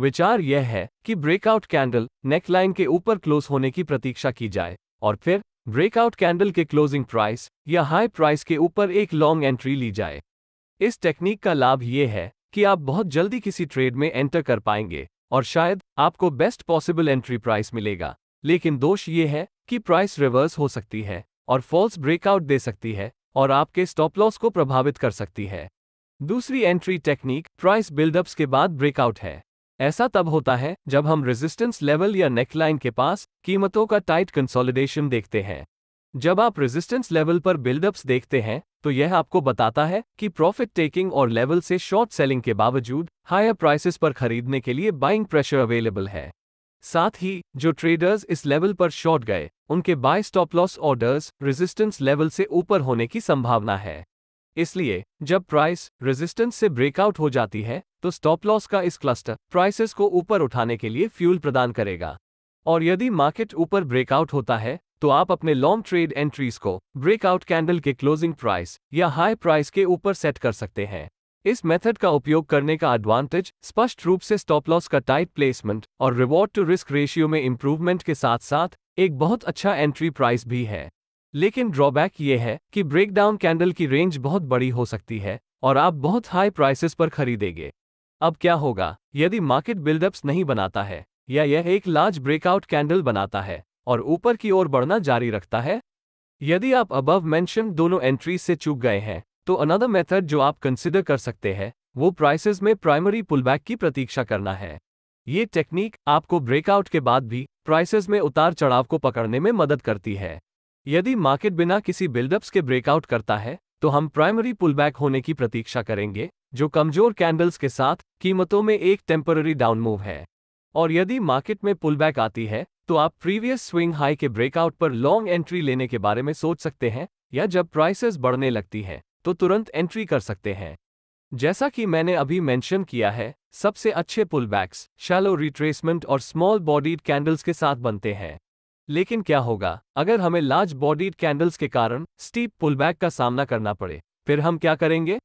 विचार यह है कि ब्रेकआउट कैंडल नेकलाइन के ऊपर क्लोज होने की प्रतीक्षा की जाए और फिर ब्रेकआउट कैंडल के क्लोजिंग प्राइस या हाई प्राइस के ऊपर एक लॉन्ग एंट्री ली जाए इस टेक्निक का लाभ ये है कि आप बहुत जल्दी किसी ट्रेड में एंटर कर पाएंगे और शायद आपको बेस्ट पॉसिबल एंट्री प्राइस मिलेगा लेकिन दोष ये है कि प्राइस रिवर्स हो सकती है और फॉल्स ब्रेकआउट दे सकती है और आपके स्टॉप लॉस को प्रभावित कर सकती है दूसरी एंट्री टेक्निक प्राइस बिल्डअप्स के बाद ब्रेकआउट है ऐसा तब होता है जब हम रेजिस्टेंस लेवल या नेकलाइन के पास कीमतों का टाइट कंसोलिडेशन देखते हैं जब आप रेजिस्टेंस लेवल पर बिल्डअप्स देखते हैं तो यह आपको बताता है कि प्रॉफिट टेकिंग और लेवल से शॉर्ट सेलिंग के बावजूद हायर प्राइसेस पर खरीदने के लिए बाइंग प्रेशर अवेलेबल है साथ ही जो ट्रेडर्स इस लेवल पर शॉर्ट गए उनके buy stop loss orders resistance level से ऊपर होने की संभावना है इसलिए जब प्राइस रेजिस्टेंस से ब्रेकआउट हो जाती है तो स्टॉप लॉस का इस क्लस्टर प्राइसेस को ऊपर उठाने के लिए फ्यूल प्रदान करेगा और यदि मार्केट ऊपर ब्रेकआउट होता है तो आप अपने लॉन्ग ट्रेड एंट्रीज को ब्रेकआउट कैंडल के क्लोजिंग प्राइस या हाई प्राइस के ऊपर सेट कर सकते हैं इस मेथड का उपयोग करने का एडवांटेज स्पष्ट रूप से स्टॉप लॉस का टाइट प्लेसमेंट और रिवॉर्ड टू रिस्क रेशियो में इंप्रूवमेंट के साथ साथ एक बहुत अच्छा एंट्री प्राइस भी है लेकिन ड्रॉबैक ये है कि ब्रेकडाउन कैंडल की रेंज बहुत बड़ी हो सकती है और आप बहुत हाई प्राइसेस पर खरीदेंगे अब क्या होगा यदि मार्केट बिल्डअप्स नहीं बनाता है या यह एक लार्ज ब्रेकआउट कैंडल बनाता है और ऊपर की ओर बढ़ना जारी रखता है यदि आप अबव मेंशन दोनों एंट्रीज से चूक गए हैं तो अनदर मेथड जो आप कंसिडर कर सकते हैं वो प्राइसेस में प्राइमरी पुलबैक की प्रतीक्षा करना है ये टेक्निक आपको ब्रेकआउट के बाद भी प्राइसेस में उतार चढ़ाव को पकड़ने में मदद करती है यदि मार्केट बिना किसी बिल्डअप्स के ब्रेकआउट करता है तो हम प्राइमरी पुलबैक होने की प्रतीक्षा करेंगे जो कमजोर कैंडल्स के साथ कीमतों में एक टेम्पररी डाउन मूव है और यदि मार्केट में पुलबैक आती है तो आप प्रीवियस स्विंग हाई के ब्रेकआउट पर लॉन्ग एंट्री लेने के बारे में सोच सकते हैं या जब प्राइसेस बढ़ने लगती हैं तो तुरंत एंट्री कर सकते हैं जैसा कि मैंने अभी मेंशन किया है सबसे अच्छे पुलबैक्स शैलो रिट्रेसमेंट और स्मॉल बॉडीड कैंडल्स के साथ बनते हैं लेकिन क्या होगा अगर हमें लार्ज बॉडीड कैंडल्स के कारण स्टीप पुलबैक का सामना करना पड़े फिर हम क्या करेंगे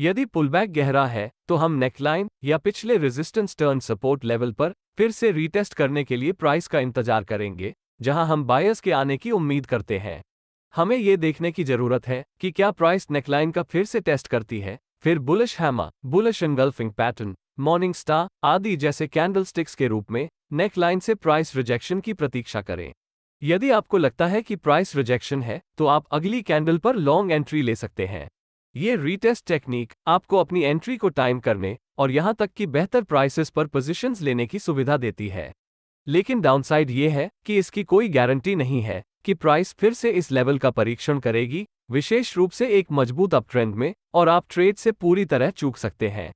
यदि पुलबैक गहरा है तो हम नेकलाइन या पिछले रेजिस्टेंस टर्न सपोर्ट लेवल पर फिर से रीटेस्ट करने के लिए प्राइस का इंतजार करेंगे जहां हम बायर्स के आने की उम्मीद करते हैं हमें ये देखने की जरूरत है कि क्या प्राइस नेकलाइन का फिर से टेस्ट करती है फिर bullish hammer bullish engulfing pattern morning star आदि जैसे कैंडलस्टिक्स के रूप में नेकलाइन से प्राइस रिजेक्शन की प्रतीक्षा करें यदि आपको लगता है कि प्राइस रिजेक्शन है तो आप अगली कैंडल पर लॉन्ग एंट्री ले सकते हैं ये रीटेस्ट टेक्निक आपको अपनी एंट्री को टाइम करने और यहां तक कि बेहतर प्राइसेस पर पोजीशंस लेने की सुविधा देती है लेकिन डाउनसाइड ये है कि इसकी कोई गारंटी नहीं है कि प्राइस फिर से इस लेवल का परीक्षण करेगी विशेष रूप से एक मजबूत अप ट्रेंड में और आप ट्रेड से पूरी तरह चूक सकते हैं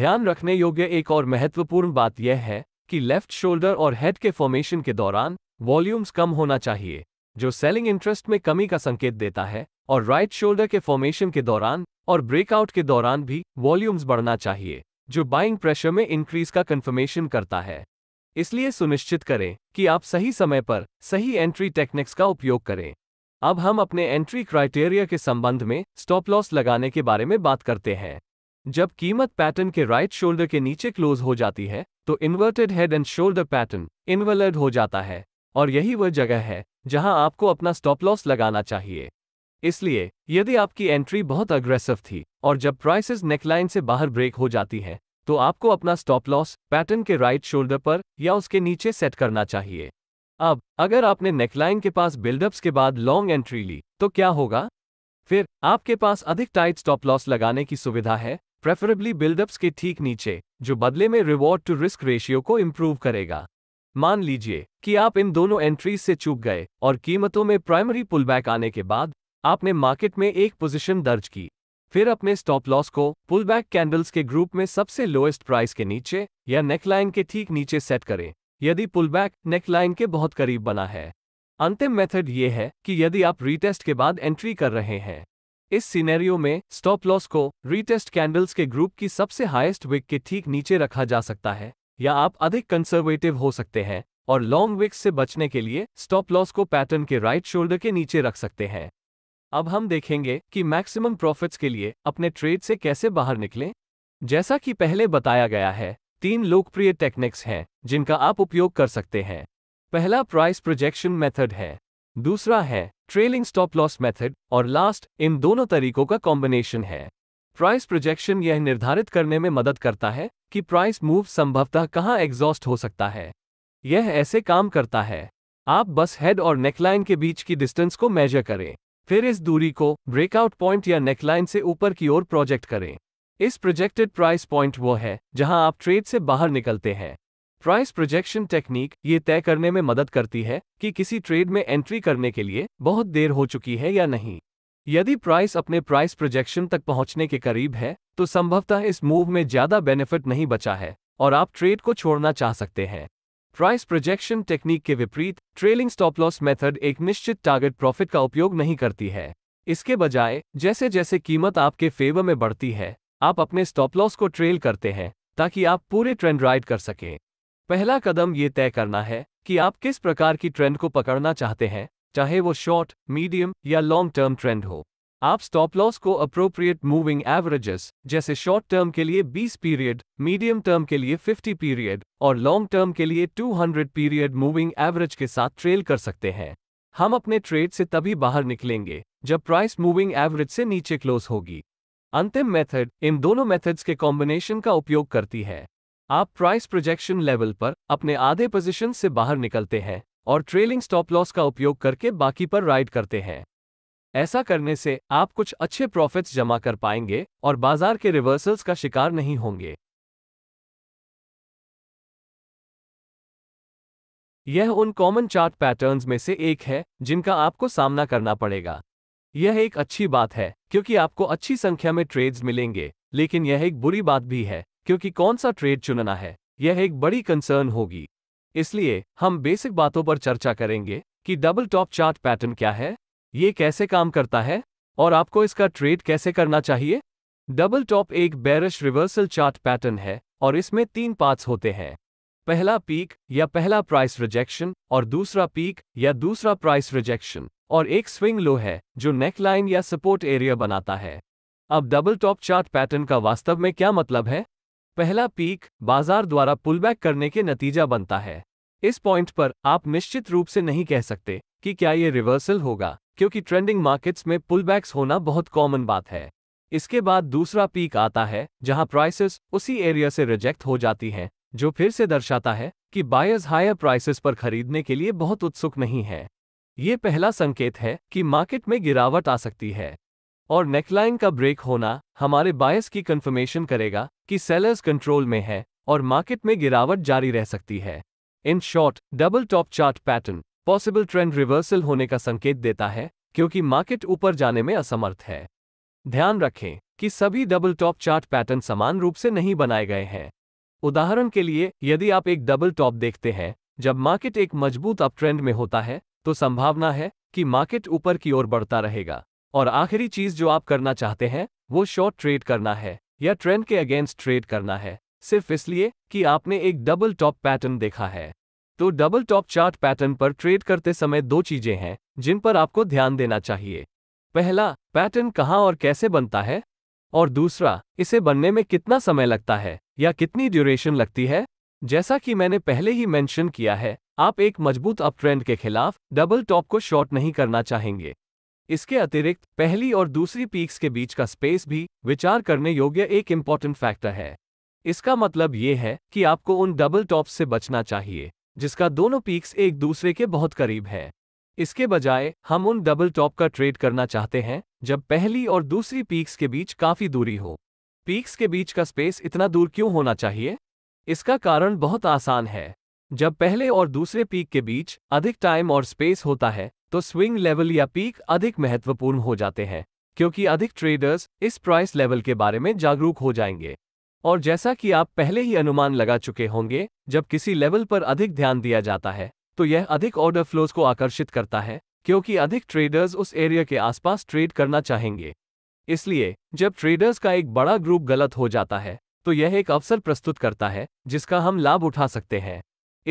ध्यान रखने योग्य एक और महत्वपूर्ण बात यह है कि लेफ्ट शोल्डर और हेड के फॉर्मेशन के दौरान वॉल्यूम्स कम होना चाहिए जो सेलिंग इंटरेस्ट में कमी का संकेत देता है और राइट शोल्डर के फॉर्मेशन के दौरान और ब्रेकआउट के दौरान भी वॉल्यूम्स बढ़ना चाहिए जो बाइंग प्रेशर में इंक्रीज का कंफर्मेशन करता है इसलिए सुनिश्चित करें कि आप सही समय पर सही एंट्री टेक्निक्स का उपयोग करें अब हम अपने एंट्री क्राइटेरिया के संबंध में स्टॉप लॉस लगाने के बारे में बात करते हैं जब कीमत पैटर्न के राइट शोल्डर के नीचे क्लोज हो जाती है तो inverted head and shoulder pattern inverted हो जाता है और यही वह जगह है जहां आपको अपना स्टॉप लॉस लगाना चाहिए इसलिए यदि आपकी एंट्री बहुत अग्रेसिव थी और जब प्राइसेस नेकलाइन से बाहर ब्रेक हो जाती हैं तो आपको अपना स्टॉप लॉस पैटर्न के राइट शोल्डर पर या उसके नीचे सेट करना चाहिए अब अगर आपने नेकलाइन के पास बिल्डअप्स के बाद लॉन्ग एंट्री ली तो क्या होगा फिर आपके पास अधिक टाइट स्टॉप लॉस लगाने की सुविधा है प्रेफरेबली बिल्डअप्स के ठीक नीचे जो बदले में रिवॉर्ड टू रिस्क रेशियो को इम्प्रूव करेगा मान लीजिए कि आप इन दोनों एंट्रीज से चूक गए और कीमतों में प्राइमरी पुलबैक आने के बाद आपने मार्केट में एक पोजीशन दर्ज की फिर अपने स्टॉप लॉस को पुलबैक कैंडल्स के ग्रुप में सबसे लोएस्ट प्राइस के नीचे या नेकलाइन के ठीक नीचे सेट करें यदि पुलबैक नेकलाइन के बहुत करीब बना है अंतिम मेथड ये है कि यदि आप रीटेस्ट के बाद एंट्री कर रहे हैं इस सिनेरियो में स्टॉप लॉस को रीटेस्ट कैंडल्स के ग्रुप की सबसे हाइस्ट विक के ठीक नीचे रखा जा सकता है या आप अधिक कंसर्वेटिव हो सकते हैं और लॉन्ग विक्स से बचने के लिए स्टॉप लॉस को पैटर्न के राइट शोल्डर के नीचे रख सकते हैं अब हम देखेंगे कि मैक्सिमम प्रॉफिट्स के लिए अपने ट्रेड से कैसे बाहर निकलें जैसा कि पहले बताया गया है तीन लोकप्रिय टेक्निक्स हैं जिनका आप उपयोग कर सकते हैं पहला प्राइस प्रोजेक्शन मेथड है दूसरा है ट्रेलिंग स्टॉप लॉस मेथड और लास्ट इन दोनों तरीकों का कॉम्बिनेशन है प्राइस प्रोजेक्शन यह निर्धारित करने में मदद करता है कि प्राइस मूव संभवतः कहाँ एग्जॉस्ट हो सकता है यह ऐसे काम करता है आप बस हेड और नेकलाइन के बीच की डिस्टेंस को मेजर करें फिर इस दूरी को ब्रेकआउट पॉइंट या नेकलाइन से ऊपर की ओर प्रोजेक्ट करें इस प्रोजेक्टेड प्राइस पॉइंट वो है जहां आप ट्रेड से बाहर निकलते हैं प्राइस प्रोजेक्शन टेक्निक ये तय करने में मदद करती है कि किसी ट्रेड में एंट्री करने के लिए बहुत देर हो चुकी है या नहीं यदि प्राइस अपने प्राइस प्रोजेक्शन तक पहुंचने के करीब है तो संभवतः इस मूव में ज्यादा बेनिफिट नहीं बचा है और आप ट्रेड को छोड़ना चाह सकते हैं प्राइस प्रोजेक्शन टेक्निक के विपरीत ट्रेलिंग स्टॉप लॉस मेथड एक निश्चित टारगेट प्रॉफिट का उपयोग नहीं करती है इसके बजाय जैसे जैसे कीमत आपके फेवर में बढ़ती है आप अपने स्टॉप लॉस को ट्रेल करते हैं ताकि आप पूरे ट्रेंड राइड कर सकें पहला कदम ये तय करना है कि आप किस प्रकार की ट्रेंड को पकड़ना चाहते हैं चाहे वो शॉर्ट मीडियम या लॉन्ग टर्म ट्रेंड हो आप स्टॉप लॉस को अप्रोप्रिएट मूविंग एवरेजेस जैसे शॉर्ट टर्म के लिए 20 पीरियड मीडियम टर्म के लिए 50 पीरियड और लॉन्ग टर्म के लिए 200 पीरियड मूविंग एवरेज के साथ ट्रेल कर सकते हैं हम अपने ट्रेड से तभी बाहर निकलेंगे जब प्राइस मूविंग एवरेज से नीचे क्लोज होगी अंतिम मेथड इन दोनों मेथड्स के कॉम्बिनेशन का उपयोग करती है आप प्राइस प्रोजेक्शन लेवल पर अपने आधे पोजिशन से बाहर निकलते हैं और ट्रेलिंग स्टॉप लॉस का उपयोग करके बाकी पर राइड करते हैं ऐसा करने से आप कुछ अच्छे प्रॉफिट्स जमा कर पाएंगे और बाजार के रिवर्सल्स का शिकार नहीं होंगे यह उन कॉमन चार्ट पैटर्न्स में से एक है जिनका आपको सामना करना पड़ेगा यह एक अच्छी बात है क्योंकि आपको अच्छी संख्या में ट्रेड्स मिलेंगे लेकिन यह एक बुरी बात भी है क्योंकि कौन सा ट्रेड चुनना है यह एक बड़ी कंसर्न होगी इसलिए हम बेसिक बातों पर चर्चा करेंगे कि डबल टॉप चार्ट पैटर्न क्या है ये कैसे काम करता है और आपको इसका ट्रेड कैसे करना चाहिए डबल टॉप एक बैरश रिवर्सल चार्ट पैटर्न है और इसमें तीन पार्ट्स होते हैं पहला पीक या पहला प्राइस रिजेक्शन और दूसरा पीक या दूसरा प्राइस रिजेक्शन और एक स्विंग लो है जो नेकलाइन या सपोर्ट एरिया बनाता है अब डबल टॉप चार्ट पैटर्न का वास्तव में क्या मतलब है पहला पीक बाजार द्वारा पुलबैक करने के नतीजा बनता है इस पॉइंट पर आप निश्चित रूप से नहीं कह सकते कि क्या ये रिवर्सल होगा क्योंकि ट्रेंडिंग मार्केट्स में पुलबैक्स होना बहुत कॉमन बात है इसके बाद दूसरा पीक आता है जहां प्राइसेस उसी एरिया से रिजेक्ट हो जाती हैं जो फिर से दर्शाता है कि बायर्स हायर प्राइसेस पर खरीदने के लिए बहुत उत्सुक नहीं है ये पहला संकेत है कि मार्केट में गिरावट आ सकती है और नेकलाइन का ब्रेक होना हमारे बायस की कन्फर्मेशन करेगा कि सेलर्स कंट्रोल में है और मार्केट में गिरावट जारी रह सकती है इन short double top chart pattern possible trend reversal होने का संकेत देता है क्योंकि मार्केट ऊपर जाने में असमर्थ है ध्यान रखें कि सभी डबल टॉप चार्ट पैटर्न समान रूप से नहीं बनाए गए हैं उदाहरण के लिए यदि आप एक डबल टॉप देखते हैं जब मार्केट एक मजबूत अप ट्रेंड में होता है तो संभावना है कि मार्केट ऊपर की ओर बढ़ता रहेगा और आखिरी चीज जो आप करना चाहते हैं वो शॉर्ट ट्रेड करना है या ट्रेंड के अगेंस्ट ट्रेड करना है सिर्फ इसलिए कि आपने एक डबल टॉप पैटर्न देखा है तो डबल टॉप चार्ट पैटर्न पर ट्रेड करते समय दो चीजें हैं जिन पर आपको ध्यान देना चाहिए पहला पैटर्न कहाँ और कैसे बनता है और दूसरा इसे बनने में कितना समय लगता है या कितनी ड्यूरेशन लगती है जैसा कि मैंने पहले ही मेंशन किया है आप एक मजबूत अप ट्रेंड के खिलाफ डबल टॉप को शॉर्ट नहीं करना चाहेंगे इसके अतिरिक्त पहली और दूसरी पीक्स के बीच का स्पेस भी विचार करने योग्य एक इम्पॉर्टेंट फैक्टर है इसका मतलब ये है कि आपको उन डबल टॉप से बचना चाहिए जिसका दोनों पीक्स एक दूसरे के बहुत करीब है इसके बजाय हम उन डबल टॉप का ट्रेड करना चाहते हैं जब पहली और दूसरी पीक्स के बीच काफी दूरी हो पीक्स के बीच का स्पेस इतना दूर क्यों होना चाहिए इसका कारण बहुत आसान है जब पहले और दूसरे पीक के बीच अधिक टाइम और स्पेस होता है तो स्विंग लेवल या पीक अधिक महत्वपूर्ण हो जाते हैं क्योंकि अधिक ट्रेडर्स इस प्राइस लेवल के बारे में जागरूक हो जाएंगे और जैसा कि आप पहले ही अनुमान लगा चुके होंगे जब किसी लेवल पर अधिक ध्यान दिया जाता है तो यह अधिक ऑर्डर फ्लोज को आकर्षित करता है क्योंकि अधिक ट्रेडर्स उस एरिया के आसपास ट्रेड करना चाहेंगे इसलिए जब ट्रेडर्स का एक बड़ा ग्रुप गलत हो जाता है तो यह एक अवसर प्रस्तुत करता है जिसका हम लाभ उठा सकते हैं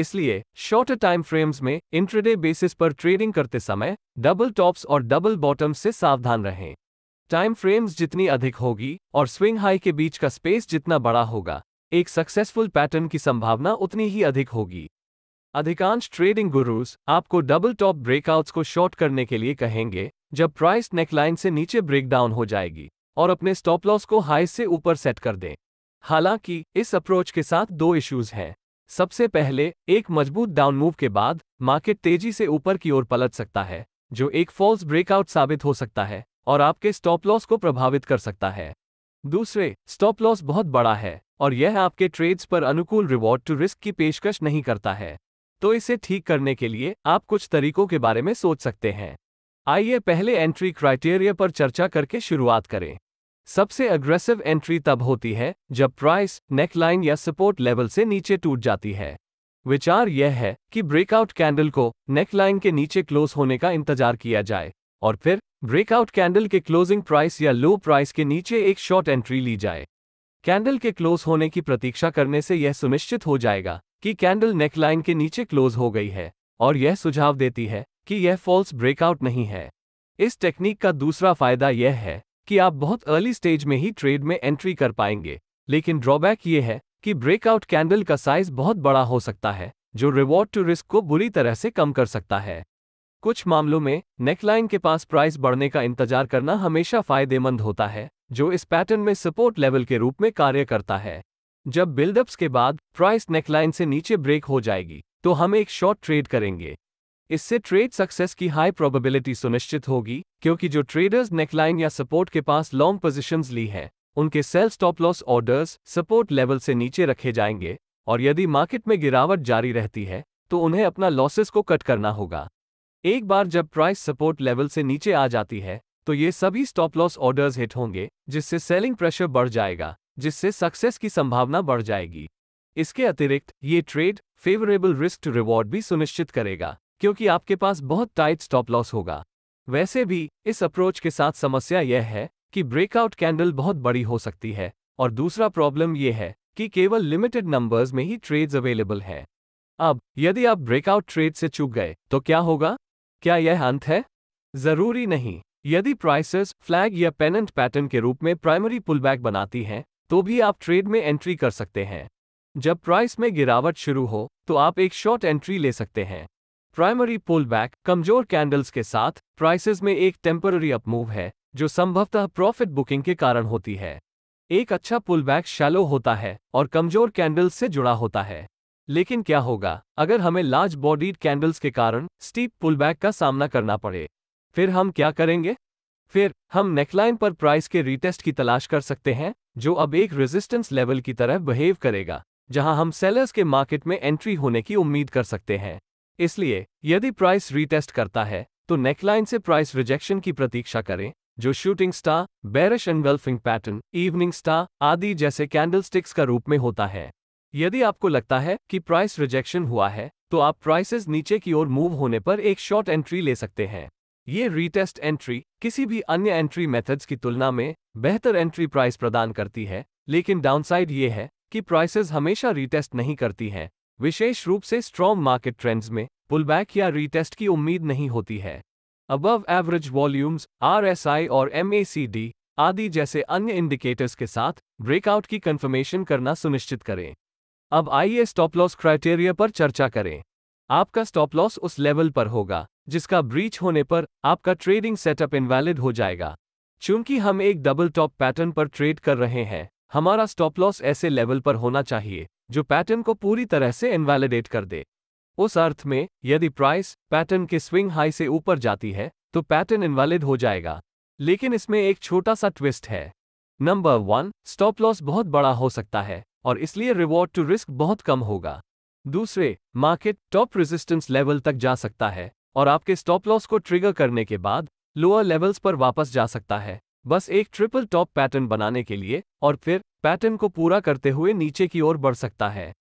इसलिए शॉर्ट टाइम फ्रेम्स में इंट्रेडे बेसिस पर ट्रेडिंग करते समय डबल टॉप्स और डबल बॉटम्स से सावधान रहें टाइम फ्रेम्स जितनी अधिक होगी और स्विंग हाई के बीच का स्पेस जितना बड़ा होगा एक सक्सेसफुल पैटर्न की संभावना उतनी ही अधिक होगी अधिकांश ट्रेडिंग गुरुज आपको डबल टॉप ब्रेकआउट्स को शॉर्ट करने के लिए कहेंगे जब प्राइस नेकलाइन से नीचे ब्रेकडाउन हो जाएगी और अपने स्टॉप लॉस को हाई से ऊपर सेट कर दें हालांकि इस अप्रोच के साथ दो इश्यूज हैं सबसे पहले एक मजबूत डाउन मूव के बाद मार्केट तेजी से ऊपर की ओर पलट सकता है जो एक फॉल्स ब्रेकआउट साबित हो सकता है और आपके स्टॉप लॉस को प्रभावित कर सकता है दूसरे स्टॉप लॉस बहुत बड़ा है और यह आपके ट्रेड्स पर अनुकूल रिवॉर्ड टू रिस्क की पेशकश नहीं करता है तो इसे ठीक करने के लिए आप कुछ तरीकों के बारे में सोच सकते हैं आइए पहले एंट्री क्राइटेरिया पर चर्चा करके शुरुआत करें सबसे अग्रेसिव एंट्री तब होती है जब प्राइस नेकलाइन या सपोर्ट लेवल से नीचे टूट जाती है विचार यह है कि ब्रेकआउट कैंडल को नेकलाइन के नीचे क्लोज होने का इंतजार किया जाए और फिर ब्रेकआउट कैंडल के क्लोजिंग प्राइस या लो प्राइस के नीचे एक शॉर्ट एंट्री ली जाए कैंडल के क्लोज होने की प्रतीक्षा करने से यह सुनिश्चित हो जाएगा कि कैंडल नेकलाइन के नीचे क्लोज हो गई है और यह सुझाव देती है कि यह फॉल्स ब्रेकआउट नहीं है इस टेक्निक का दूसरा फायदा यह है कि आप बहुत अर्ली स्टेज में ही ट्रेड में एंट्री कर पाएंगे लेकिन ड्रॉबैक ये है कि ब्रेकआउट कैंडल का साइज बहुत बड़ा हो सकता है जो रिवॉर्ड टू रिस्क को बुरी तरह से कम कर सकता है कुछ मामलों में नेकलाइन के पास प्राइस बढ़ने का इंतजार करना हमेशा फायदेमंद होता है जो इस पैटर्न में सपोर्ट लेवल के रूप में कार्य करता है जब बिल्डअप्स के बाद प्राइस नेकलाइन से नीचे ब्रेक हो जाएगी तो हम एक शॉर्ट ट्रेड करेंगे इससे ट्रेड सक्सेस की हाई प्रोबेबिलिटी सुनिश्चित होगी क्योंकि जो ट्रेडर्स नेकलाइन या सपोर्ट के पास लॉन्ग पोजिशंस ली हैं उनके sell stop loss orders support level से नीचे रखे जाएंगे और यदि मार्केट में गिरावट जारी रहती है तो उन्हें अपना लॉसेस को कट करना होगा एक बार जब प्राइस सपोर्ट लेवल से नीचे आ जाती है तो ये सभी स्टॉप लॉस ऑर्डर्स हिट होंगे जिससे सेलिंग प्रेशर बढ़ जाएगा जिससे सक्सेस की संभावना बढ़ जाएगी इसके अतिरिक्त ये trade favourable risk to reward भी सुनिश्चित करेगा क्योंकि आपके पास बहुत टाइट स्टॉप लॉस होगा वैसे भी इस अप्रोच के साथ समस्या यह है कि ब्रेकआउट कैंडल बहुत बड़ी हो सकती है और दूसरा प्रॉब्लम यह है कि केवल लिमिटेड नंबर्स में ही ट्रेड्स अवेलेबल हैं अब यदि आप ब्रेकआउट ट्रेड से चूक गए तो क्या होगा क्या यह अंत है जरूरी नहीं यदि प्राइसेस फ्लैग या पेनेंट पैटर्न के रूप में प्राइमरी पुलबैक बनाती हैं तो भी आप ट्रेड में एंट्री कर सकते हैं जब प्राइस में गिरावट शुरू हो तो आप एक शॉर्ट एंट्री ले सकते हैं प्राइमरी पुलबैक कमजोर कैंडल्स के साथ प्राइसेस में एक टेम्पररी अपमूव है जो संभवतः प्रॉफिट बुकिंग के कारण होती है एक अच्छा पुलबैक शैलो होता है और कमजोर कैंडल्स से जुड़ा होता है लेकिन क्या होगा अगर हमें लार्ज बॉडीड कैंडल्स के कारण स्टीप पुलबैक का सामना करना पड़े फिर हम क्या करेंगे फिर हम नेकलाइन पर प्राइस के रीटेस्ट की तलाश कर सकते हैं जो अब एक रेजिस्टेंस लेवल की तरह बिहेव करेगा जहां हम सेलर्स के मार्केट में एंट्री होने की उम्मीद कर सकते हैं इसलिए यदि प्राइस रीटेस्ट करता है तो नेकलाइन से प्राइस रिजेक्शन की प्रतीक्षा करें जो shooting star bearish engulfing pattern evening star आदि जैसे कैंडलस्टिक्स का रूप में होता है यदि आपको लगता है कि प्राइस रिजेक्शन हुआ है तो आप प्राइसेस नीचे की ओर मूव होने पर एक शॉर्ट एंट्री ले सकते हैं ये रीटेस्ट एंट्री किसी भी अन्य एंट्री मेथड्स की तुलना में बेहतर एंट्री प्राइस प्रदान करती है लेकिन डाउनसाइड ये है कि प्राइसेस हमेशा रीटेस्ट नहीं करती हैं विशेष रूप से स्ट्रॉन्ग मार्केट ट्रेंड्स में पुलबैक या रीटेस्ट की उम्मीद नहीं होती है अबव एवरेज वॉल्यूम्स आर और एम आदि जैसे अन्य इंडिकेटर्स के साथ ब्रेकआउट की कंफर्मेशन करना सुनिश्चित करें अब आइए स्टॉप लॉस क्राइटेरिया पर चर्चा करें आपका स्टॉप लॉस उस लेवल पर होगा जिसका ब्रीच होने पर आपका ट्रेडिंग सेटअप इनवैलिड हो जाएगा चूंकि हम एक डबल टॉप पैटर्न पर ट्रेड कर रहे हैं हमारा स्टॉप लॉस ऐसे लेवल पर होना चाहिए जो पैटर्न को पूरी तरह से इनवैलिडेट कर दे उस अर्थ में यदि प्राइस पैटर्न के स्विंग हाई से ऊपर जाती है तो पैटर्न इनवैलिड हो जाएगा लेकिन इसमें एक छोटा सा ट्विस्ट है नंबर वन स्टॉप लॉस बहुत बड़ा हो सकता है और इसलिए रिवॉर्ड टू रिस्क बहुत कम होगा दूसरे मार्केट टॉप रेजिस्टेंस लेवल तक जा सकता है और आपके स्टॉप लॉस को ट्रिगर करने के बाद लोअर लेवल्स पर वापस जा सकता है बस एक ट्रिपल टॉप पैटर्न बनाने के लिए और फिर पैटर्न को पूरा करते हुए नीचे की ओर बढ़ सकता है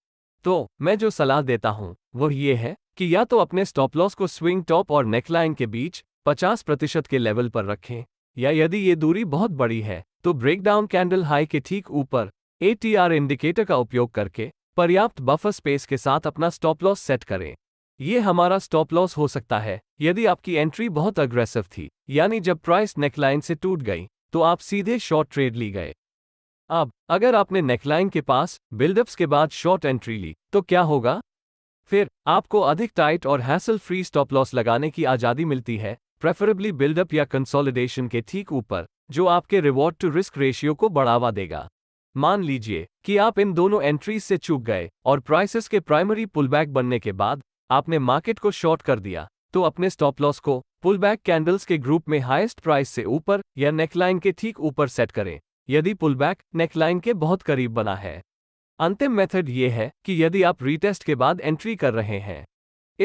तो मैं जो सलाह देता हूं वह ये है कि या तो अपने स्टॉप लॉस को स्विंग टॉप और नेकलाइन के बीच 50 प्रतिशत के लेवल पर रखें या यदि ये दूरी बहुत बड़ी है तो ब्रेकडाउन कैंडल हाई के ठीक ऊपर एटीआर इंडिकेटर का उपयोग करके पर्याप्त बफर स्पेस के साथ अपना स्टॉप लॉस सेट करें ये हमारा स्टॉप लॉस हो सकता है यदि आपकी एंट्री बहुत अग्रेसिव थी यानी जब प्राइस नेकलाइन से टूट गई तो आप सीधे शॉर्ट ट्रेड ली गए अब अगर आपने नेकलाइन के पास बिल्डअप्स के बाद शॉर्ट एंट्री ली तो क्या होगा फिर आपको अधिक टाइट और हैसल फ्री स्टॉप लॉस लगाने की आज़ादी मिलती है प्रेफरेबली बिल्डअप या कंसोलिडेशन के ठीक ऊपर जो आपके रिवॉर्ड टू रिस्क रेशियो को बढ़ावा देगा मान लीजिए कि आप इन दोनों एंट्रीज से चूक गए और प्राइसेस के प्राइमरी पुलबैक बनने के बाद आपने मार्केट को शॉर्ट कर दिया तो अपने स्टॉप लॉस को पुलबैक कैंडल्स के ग्रुप में हाईएस्ट प्राइस से ऊपर या नेकलाइन के ठीक ऊपर सेट करें यदि पुलबैक नेकलाइन के बहुत करीब बना है अंतिम मेथड ये है कि यदि आप रीटेस्ट के बाद एंट्री कर रहे हैं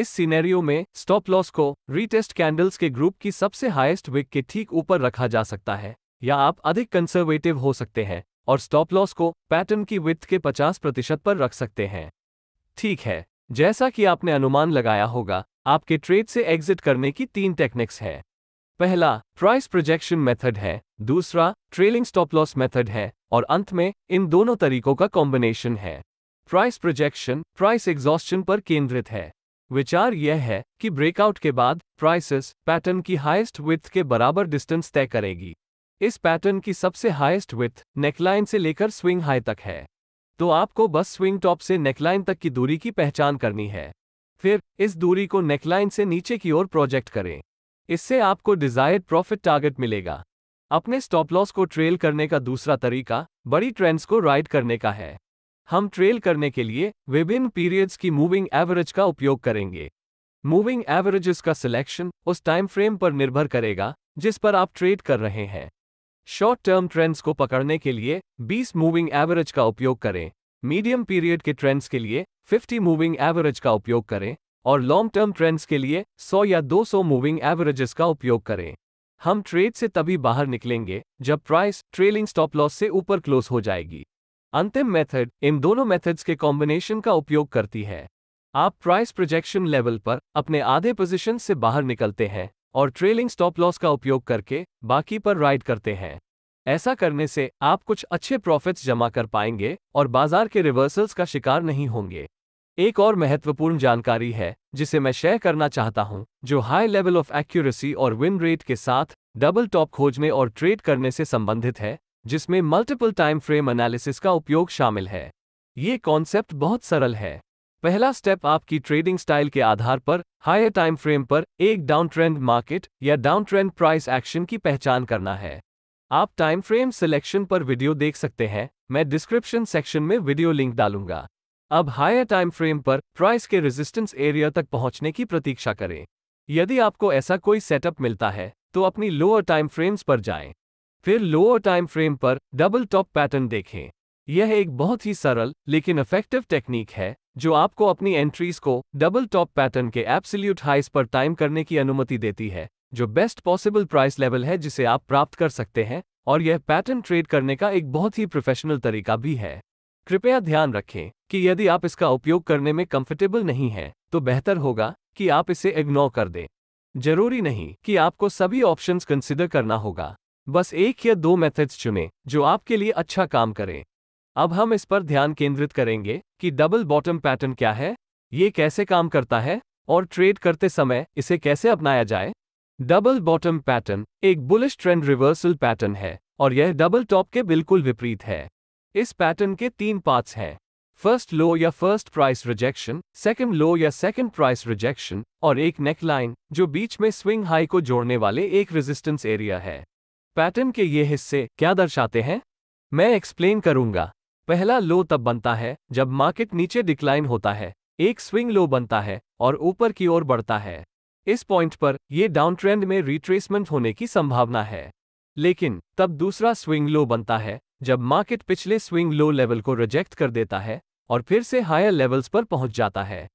इस सिनेरियो में स्टॉप लॉस को रीटेस्ट कैंडल्स के ग्रुप की सबसे हाईएस्ट विक के ठीक ऊपर रखा जा सकता है या आप अधिक कंसर्वेटिव हो सकते हैं और स्टॉप लॉस को पैटर्न की विथ के 50 प्रतिशत पर रख सकते हैं ठीक है जैसा कि आपने अनुमान लगाया होगा आपके ट्रेड से एग्जिट करने की तीन टेक्निक्स हैं पहला प्राइस प्रोजेक्शन मेथड है दूसरा ट्रेलिंग स्टॉप लॉस मेथड है और अंत में इन दोनों तरीकों का कॉम्बिनेशन है प्राइस प्रोजेक्शन प्राइस एग्जॉस्टन पर केंद्रित है विचार यह है कि ब्रेकआउट के बाद प्राइसेस पैटर्न की हाईएस्ट विथ के बराबर डिस्टेंस तय करेगी इस पैटर्न की सबसे हाईएस्ट विथ नेकलाइन से लेकर स्विंग हाई तक है तो आपको बस स्विंग टॉप से नेकलाइन तक की दूरी की पहचान करनी है फिर इस दूरी को नेकलाइन से नीचे की ओर प्रोजेक्ट करें इससे आपको डिजायर्ड प्रॉफिट टारगेट मिलेगा अपने स्टॉप लॉस को ट्रेल करने का दूसरा तरीका बड़ी ट्रेंड्स को राइड करने का है हम ट्रेल करने के लिए विभिन्न पीरियड्स की मूविंग एवरेज का उपयोग करेंगे मूविंग एवरेजेस का सिलेक्शन उस टाइम फ्रेम पर निर्भर करेगा जिस पर आप ट्रेड कर रहे हैं शॉर्ट टर्म ट्रेंड्स को पकड़ने के लिए 20 मूविंग एवरेज का उपयोग करें मीडियम पीरियड के ट्रेंड्स के लिए 50 मूविंग एवरेज का उपयोग करें और लॉन्ग टर्म ट्रेंड्स के लिए 100 या 200 मूविंग एवरेजेस का उपयोग करें हम ट्रेड से तभी बाहर निकलेंगे जब प्राइस ट्रेलिंग स्टॉप लॉस से ऊपर क्लोज हो जाएगी अंतिम मेथड इन दोनों मेथड्स के कॉम्बिनेशन का उपयोग करती है आप प्राइस प्रोजेक्शन लेवल पर अपने आधे पोजिशन से बाहर निकलते हैं और ट्रेलिंग स्टॉप लॉस का उपयोग करके बाकी पर राइड करते हैं ऐसा करने से आप कुछ अच्छे प्रॉफिट्स जमा कर पाएंगे और बाजार के रिवर्सल्स का शिकार नहीं होंगे एक और महत्वपूर्ण जानकारी है जिसे मैं शेयर करना चाहता हूं, जो हाई लेवल ऑफ एक्यूरेसी और विन रेट के साथ डबल टॉप खोजने और ट्रेड करने से संबंधित है जिसमें मल्टीपल टाइम फ्रेम एनालिसिस का उपयोग शामिल है ये कॉन्सेप्ट बहुत सरल है पहला स्टेप आपकी ट्रेडिंग स्टाइल के आधार पर हायर टाइम फ्रेम पर एक डाउन ट्रेंड मार्केट या डाउन ट्रेंड प्राइस एक्शन की पहचान करना है आप टाइम फ्रेम सिलेक्शन पर वीडियो देख सकते हैं मैं डिस्क्रिप्शन सेक्शन में वीडियो लिंक डालूंगा अब हायर टाइम फ्रेम पर प्राइस के रेजिस्टेंस एरिया तक पहुंचने की प्रतीक्षा करें यदि आपको ऐसा कोई सेटअप मिलता है तो अपनी लोअर टाइम फ्रेम्स पर जाएं। फिर लोअर टाइम फ्रेम पर डबल टॉप पैटर्न देखें यह एक बहुत ही सरल लेकिन इफेक्टिव टेक्निक है जो आपको अपनी एंट्रीज को डबल टॉप पैटर्न के एब्सोल्यूट हाइस पर टाइम करने की अनुमति देती है जो बेस्ट पॉसिबल प्राइस लेवल है जिसे आप प्राप्त कर सकते हैं और यह पैटर्न ट्रेड करने का एक बहुत ही प्रोफेशनल तरीका भी है कृपया ध्यान रखें कि यदि आप इसका उपयोग करने में कंफर्टेबल नहीं हैं तो बेहतर होगा कि आप इसे इग्नोर कर दें जरूरी नहीं कि आपको सभी ऑप्शंस कंसिडर करना होगा बस एक या दो मेथड्स चुनें जो आपके लिए अच्छा काम करें अब हम इस पर ध्यान केंद्रित करेंगे कि डबल बॉटम पैटर्न क्या है ये कैसे काम करता है और ट्रेड करते समय इसे कैसे अपनाया जाए डबल बॉटम पैटर्न एक बुलिश ट्रेंड रिवर्सल पैटर्न है और यह डबल टॉप के बिल्कुल विपरीत है इस पैटर्न के तीन पार्ट्स हैं फर्स्ट लो या first price rejection second low या सेकंड प्राइस रिजेक्शन और एक नेकलाइन जो बीच में स्विंग हाई को जोड़ने वाले एक रेजिस्टेंस एरिया है पैटर्न के ये हिस्से क्या दर्शाते हैं मैं एक्सप्लेन करूंगा पहला लो तब बनता है जब मार्केट नीचे डिक्लाइन होता है एक स्विंग लो बनता है और ऊपर की ओर बढ़ता है इस पॉइंट पर यह डाउन ट्रेंड में रिट्रेसमेंट होने की संभावना है लेकिन तब दूसरा स्विंग लो बनता है जब मार्केट पिछले स्विंग लो लेवल को रिजेक्ट कर देता है और फिर से हायर लेवल्स पर पहुंच जाता है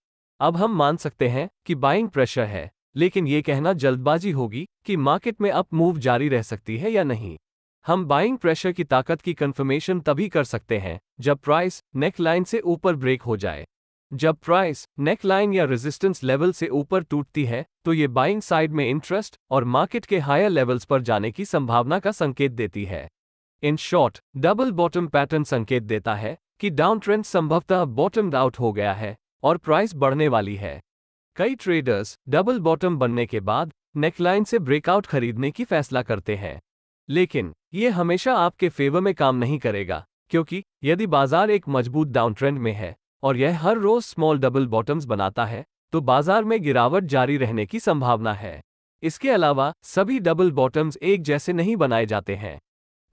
अब हम मान सकते हैं कि बाइंग प्रेशर है लेकिन ये कहना जल्दबाजी होगी कि मार्केट में अप मूव जारी रह सकती है या नहीं हम बाइंग प्रेशर की ताकत की कंफर्मेशन तभी कर सकते हैं जब प्राइस नेक लाइन से ऊपर ब्रेक हो जाए जब प्राइस नेक लाइन या रेजिस्टेंस लेवल से ऊपर टूटती है तो ये बाइंग साइड में इंटरेस्ट और मार्केट के हायर लेवल्स पर जाने की संभावना का संकेत देती है इन शॉर्ट डबल बॉटम पैटर्न संकेत देता है कि डाउन ट्रेंड संभवतः बॉटम आउट हो गया है और प्राइस बढ़ने वाली है कई ट्रेडर्स डबल बॉटम बनने के बाद नेकलाइन से ब्रेकआउट खरीदने की फैसला करते हैं लेकिन ये हमेशा आपके फेवर में काम नहीं करेगा क्योंकि यदि बाजार एक मजबूत डाउन ट्रेंड में है और यह हर रोज स्मॉल डबल बॉटम्स बनाता है तो बाजार में गिरावट जारी रहने की संभावना है इसके अलावा सभी डबल बॉटम्स एक जैसे नहीं बनाए जाते हैं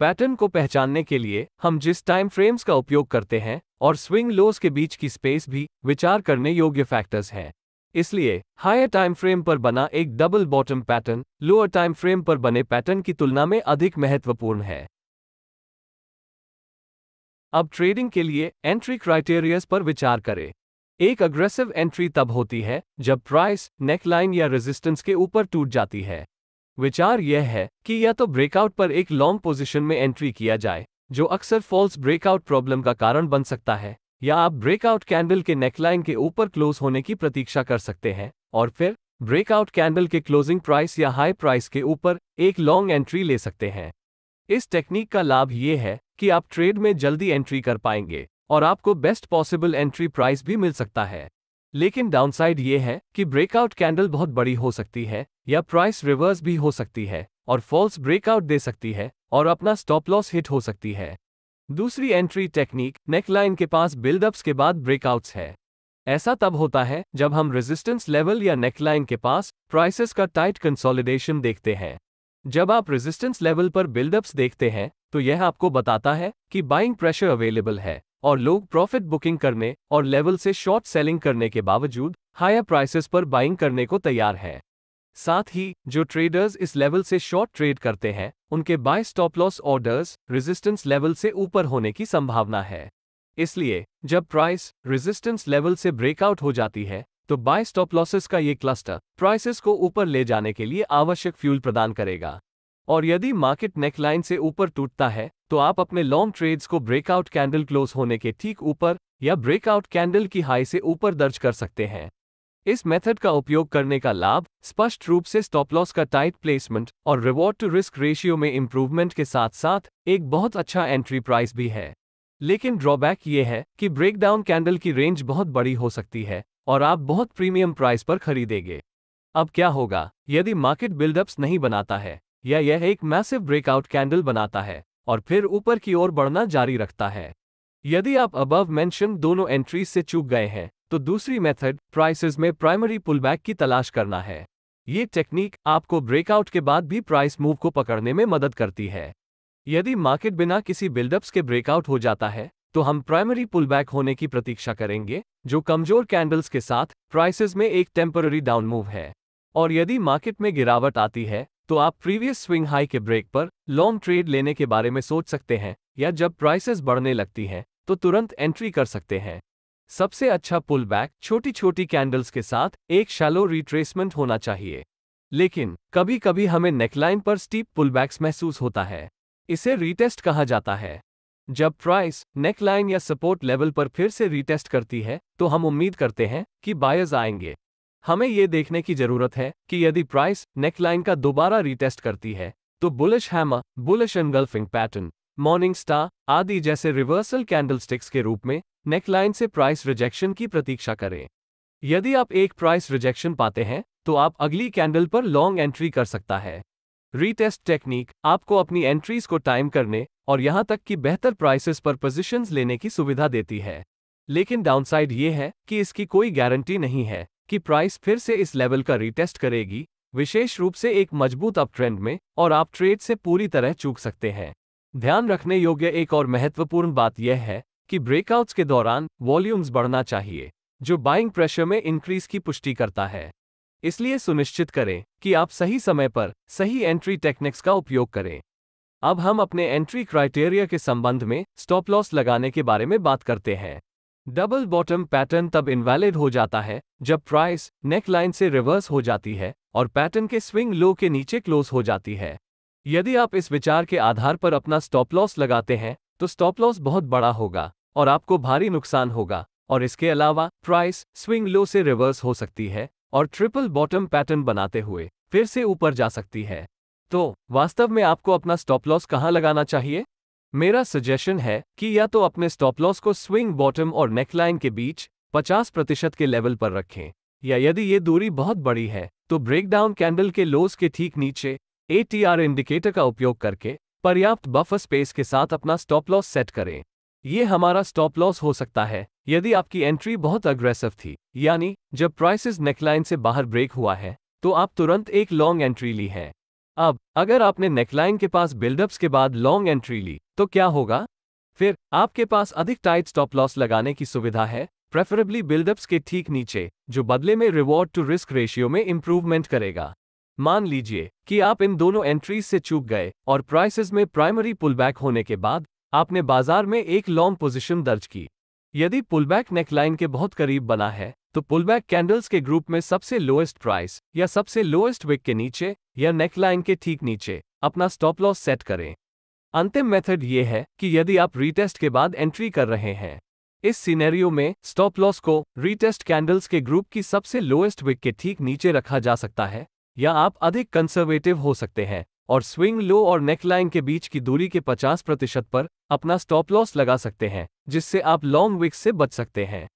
पैटर्न को पहचानने के लिए हम जिस टाइम फ्रेम्स का उपयोग करते हैं और स्विंग लोस के बीच की स्पेस भी विचार करने योग्य फैक्टर्स हैं इसलिए हायर टाइम फ्रेम पर बना एक double bottom pattern lower time frame पर बने पैटर्न की तुलना में अधिक महत्वपूर्ण है अब ट्रेडिंग के लिए एंट्री क्राइटेरियस पर विचार करें एक अग्रेसिव एंट्री तब होती है जब प्राइस नेकलाइन या रेजिस्टेंस के ऊपर टूट जाती है विचार यह है कि या तो ब्रेकआउट पर एक लॉन्ग पोजीशन में एंट्री किया जाए जो अक्सर फॉल्स ब्रेकआउट प्रॉब्लम का कारण बन सकता है या आप ब्रेकआउट कैंडल के नेकलाइन के ऊपर क्लोज होने की प्रतीक्षा कर सकते हैं और फिर ब्रेकआउट कैंडल के क्लोजिंग प्राइस या हाई प्राइस के ऊपर एक लॉन्ग एंट्री ले सकते हैं इस टेक्निक का लाभ ये है कि आप ट्रेड में जल्दी एंट्री कर पाएंगे और आपको बेस्ट पॉसिबल एंट्री प्राइस भी मिल सकता है लेकिन डाउनसाइड ये है कि ब्रेकआउट कैंडल बहुत बड़ी हो सकती है या प्राइस रिवर्स भी हो सकती है और फॉल्स ब्रेकआउट दे सकती है और अपना स्टॉप लॉस हिट हो सकती है दूसरी एंट्री टेक्निक नेकलाइन के पास बिल्डअप्स के बाद ब्रेकआउट्स है ऐसा तब होता है जब हम रेजिस्टेंस लेवल या नेकलाइन के पास प्राइसेस का टाइट कंसोलिडेशन देखते हैं जब आप रेजिस्टेंस लेवल पर बिल्डअप्स देखते हैं तो यह आपको बताता है कि बाइंग प्रेशर अवेलेबल है और लोग प्रॉफिट बुकिंग करने और लेवल से शॉर्ट सेलिंग करने के बावजूद हायर प्राइसेस पर बाइंग करने को तैयार हैं साथ ही जो ट्रेडर्स इस लेवल से शॉर्ट ट्रेड करते हैं उनके buy stop loss orders resistance level से ऊपर होने की संभावना है इसलिए जब प्राइस रेजिस्टेंस लेवल से ब्रेकआउट हो जाती है तो बाय स्टॉप लॉसेस का ये क्लस्टर प्राइसेस को ऊपर ले जाने के लिए आवश्यक फ्यूल प्रदान करेगा और यदि मार्केट नेकलाइन से ऊपर टूटता है तो आप अपने लॉन्ग ट्रेड्स को ब्रेकआउट कैंडल क्लोज होने के ठीक ऊपर या ब्रेकआउट कैंडल की हाई से ऊपर दर्ज कर सकते हैं इस मेथड का उपयोग करने का लाभ स्पष्ट रूप से स्टॉप लॉस का टाइट प्लेसमेंट और रिवॉर्ड टू रिस्क रेशियो में इंप्रूवमेंट के साथ साथ एक बहुत अच्छा एंट्री प्राइस भी है लेकिन ड्रॉबैक ये है कि ब्रेकडाउन कैंडल की रेंज बहुत बड़ी हो सकती है और आप बहुत प्रीमियम प्राइस पर खरीदेंगे अब क्या होगा यदि मार्केट बिल्डअप्स नहीं बनाता है या यह एक मैसिव ब्रेकआउट कैंडल बनाता है और फिर ऊपर की ओर बढ़ना जारी रखता है यदि आप अबव मेंशन दोनों एंट्रीज से चूक गए हैं तो दूसरी मेथड प्राइसेस में प्राइमरी पुलबैक की तलाश करना है ये टेक्निक आपको ब्रेकआउट के बाद भी प्राइस मूव को पकड़ने में मदद करती है यदि मार्केट बिना किसी बिल्डअप्स के ब्रेकआउट हो जाता है तो हम प्राइमरी पुलबैक होने की प्रतीक्षा करेंगे जो कमजोर कैंडल्स के साथ प्राइसेस में एक टेम्पररी डाउन मूव है और यदि मार्केट में गिरावट आती है तो आप प्रीवियस स्विंग हाई के ब्रेक पर लॉन्ग ट्रेड लेने के बारे में सोच सकते हैं या जब प्राइसेस बढ़ने लगती हैं तो तुरंत एंट्री कर सकते हैं सबसे अच्छा पुलबैक छोटी छोटी कैंडल्स के साथ एक शैलो रिट्रेसमेंट होना चाहिए लेकिन कभी कभी हमें नेकलाइन पर स्टीप पुलबैक्स महसूस होता है इसे रीटेस्ट कहा जाता है जब प्राइस नेकलाइन या सपोर्ट लेवल पर फिर से रीटेस्ट करती है तो हम उम्मीद करते हैं कि बायर्स आएंगे हमें ये देखने की जरूरत है कि यदि प्राइस नेकलाइन का दोबारा रीटेस्ट करती है तो bullish hammer bullish engulfing pattern morning star आदि जैसे रिवर्सल कैंडलस्टिक्स के रूप में नेकलाइन से प्राइस रिजेक्शन की प्रतीक्षा करें यदि आप एक प्राइस रिजेक्शन पाते हैं तो आप अगली कैंडल पर लॉन्ग एंट्री कर सकता है रीटेस्ट टेक्निक आपको अपनी एंट्रीज को टाइम करने और यहां तक कि बेहतर प्राइसेस पर पोजीशंस लेने की सुविधा देती है लेकिन डाउनसाइड ये है कि इसकी कोई गारंटी नहीं है कि प्राइस फिर से इस लेवल का रीटेस्ट करेगी विशेष रूप से एक मजबूत अप ट्रेंड में और आप ट्रेड से पूरी तरह चूक सकते हैं ध्यान रखने योग्य एक और महत्वपूर्ण बात यह है कि ब्रेकआउट्स के दौरान वॉल्यूम्स बढ़ना चाहिए जो बाइंग प्रेशर में इंक्रीज की पुष्टि करता है इसलिए सुनिश्चित करें कि आप सही समय पर सही एंट्री टेक्निक्स का उपयोग करें अब हम अपने एंट्री क्राइटेरिया के संबंध में स्टॉप लॉस लगाने के बारे में बात करते हैं डबल बॉटम पैटर्न तब इनवैलिड हो जाता है जब प्राइस नेकलाइन से रिवर्स हो जाती है और पैटर्न के स्विंग लो के नीचे क्लोज हो जाती है यदि आप इस विचार के आधार पर अपना स्टॉप लॉस लगाते हैं तो स्टॉप लॉस बहुत बड़ा होगा और आपको भारी नुकसान होगा और इसके अलावा प्राइस स्विंग लो से रिवर्स हो सकती है और ट्रिपल बॉटम पैटर्न बनाते हुए फिर से ऊपर जा सकती है तो वास्तव में आपको अपना स्टॉप लॉस कहाँ लगाना चाहिए मेरा सजेशन है कि या तो अपने स्टॉप लॉस को स्विंग बॉटम और नेकलाइन के बीच 50 प्रतिशत के लेवल पर रखें या यदि ये दूरी बहुत बड़ी है तो ब्रेकडाउन कैंडल के लोस के ठीक नीचे एटीआर इंडिकेटर का उपयोग करके पर्याप्त बफर स्पेस के साथ अपना स्टॉप लॉस सेट करें ये हमारा स्टॉप लॉस हो सकता है यदि आपकी एंट्री बहुत अग्रेसिव थी यानी जब प्राइसेस नेकलाइन से बाहर ब्रेक हुआ है तो आप तुरंत एक लॉन्ग एंट्री ली है अब अगर आपने नेकलाइन के पास बिल्डअप्स के बाद लॉन्ग एंट्री ली तो क्या होगा फिर आपके पास अधिक टाइट स्टॉप लॉस लगाने की सुविधा है प्रेफरेबली बिल्डअप्स के ठीक नीचे जो बदले में रिवॉर्ड टू रिस्क रेशियो में इंप्रूवमेंट करेगा मान लीजिए कि आप इन दोनों एंट्रीज से चूक गए और प्राइसेस में प्राइमरी पुलबैक होने के बाद आपने बाजार में एक लॉन्ग पोजीशन दर्ज की यदि पुलबैक नेकलाइन के बहुत करीब बना है तो पुलबैक कैंडल्स के ग्रुप में सबसे लोएस्ट प्राइस या सबसे लोएस्ट विक के नीचे या नेकलाइन के ठीक नीचे अपना स्टॉप लॉस सेट करें अंतिम मेथड ये है कि यदि आप रीटेस्ट के बाद एंट्री कर रहे हैं इस सिनेरियो में स्टॉप लॉस को रीटेस्ट कैंडल्स के ग्रुप की सबसे लोएस्ट विक के ठीक नीचे रखा जा सकता है या आप अधिक कंसर्वेटिव हो सकते हैं और स्विंग लो और नेकलाइन के बीच की दूरी के 50 प्रतिशत पर अपना स्टॉप लॉस लगा सकते हैं जिससे आप लॉन्ग विक्स से बच सकते हैं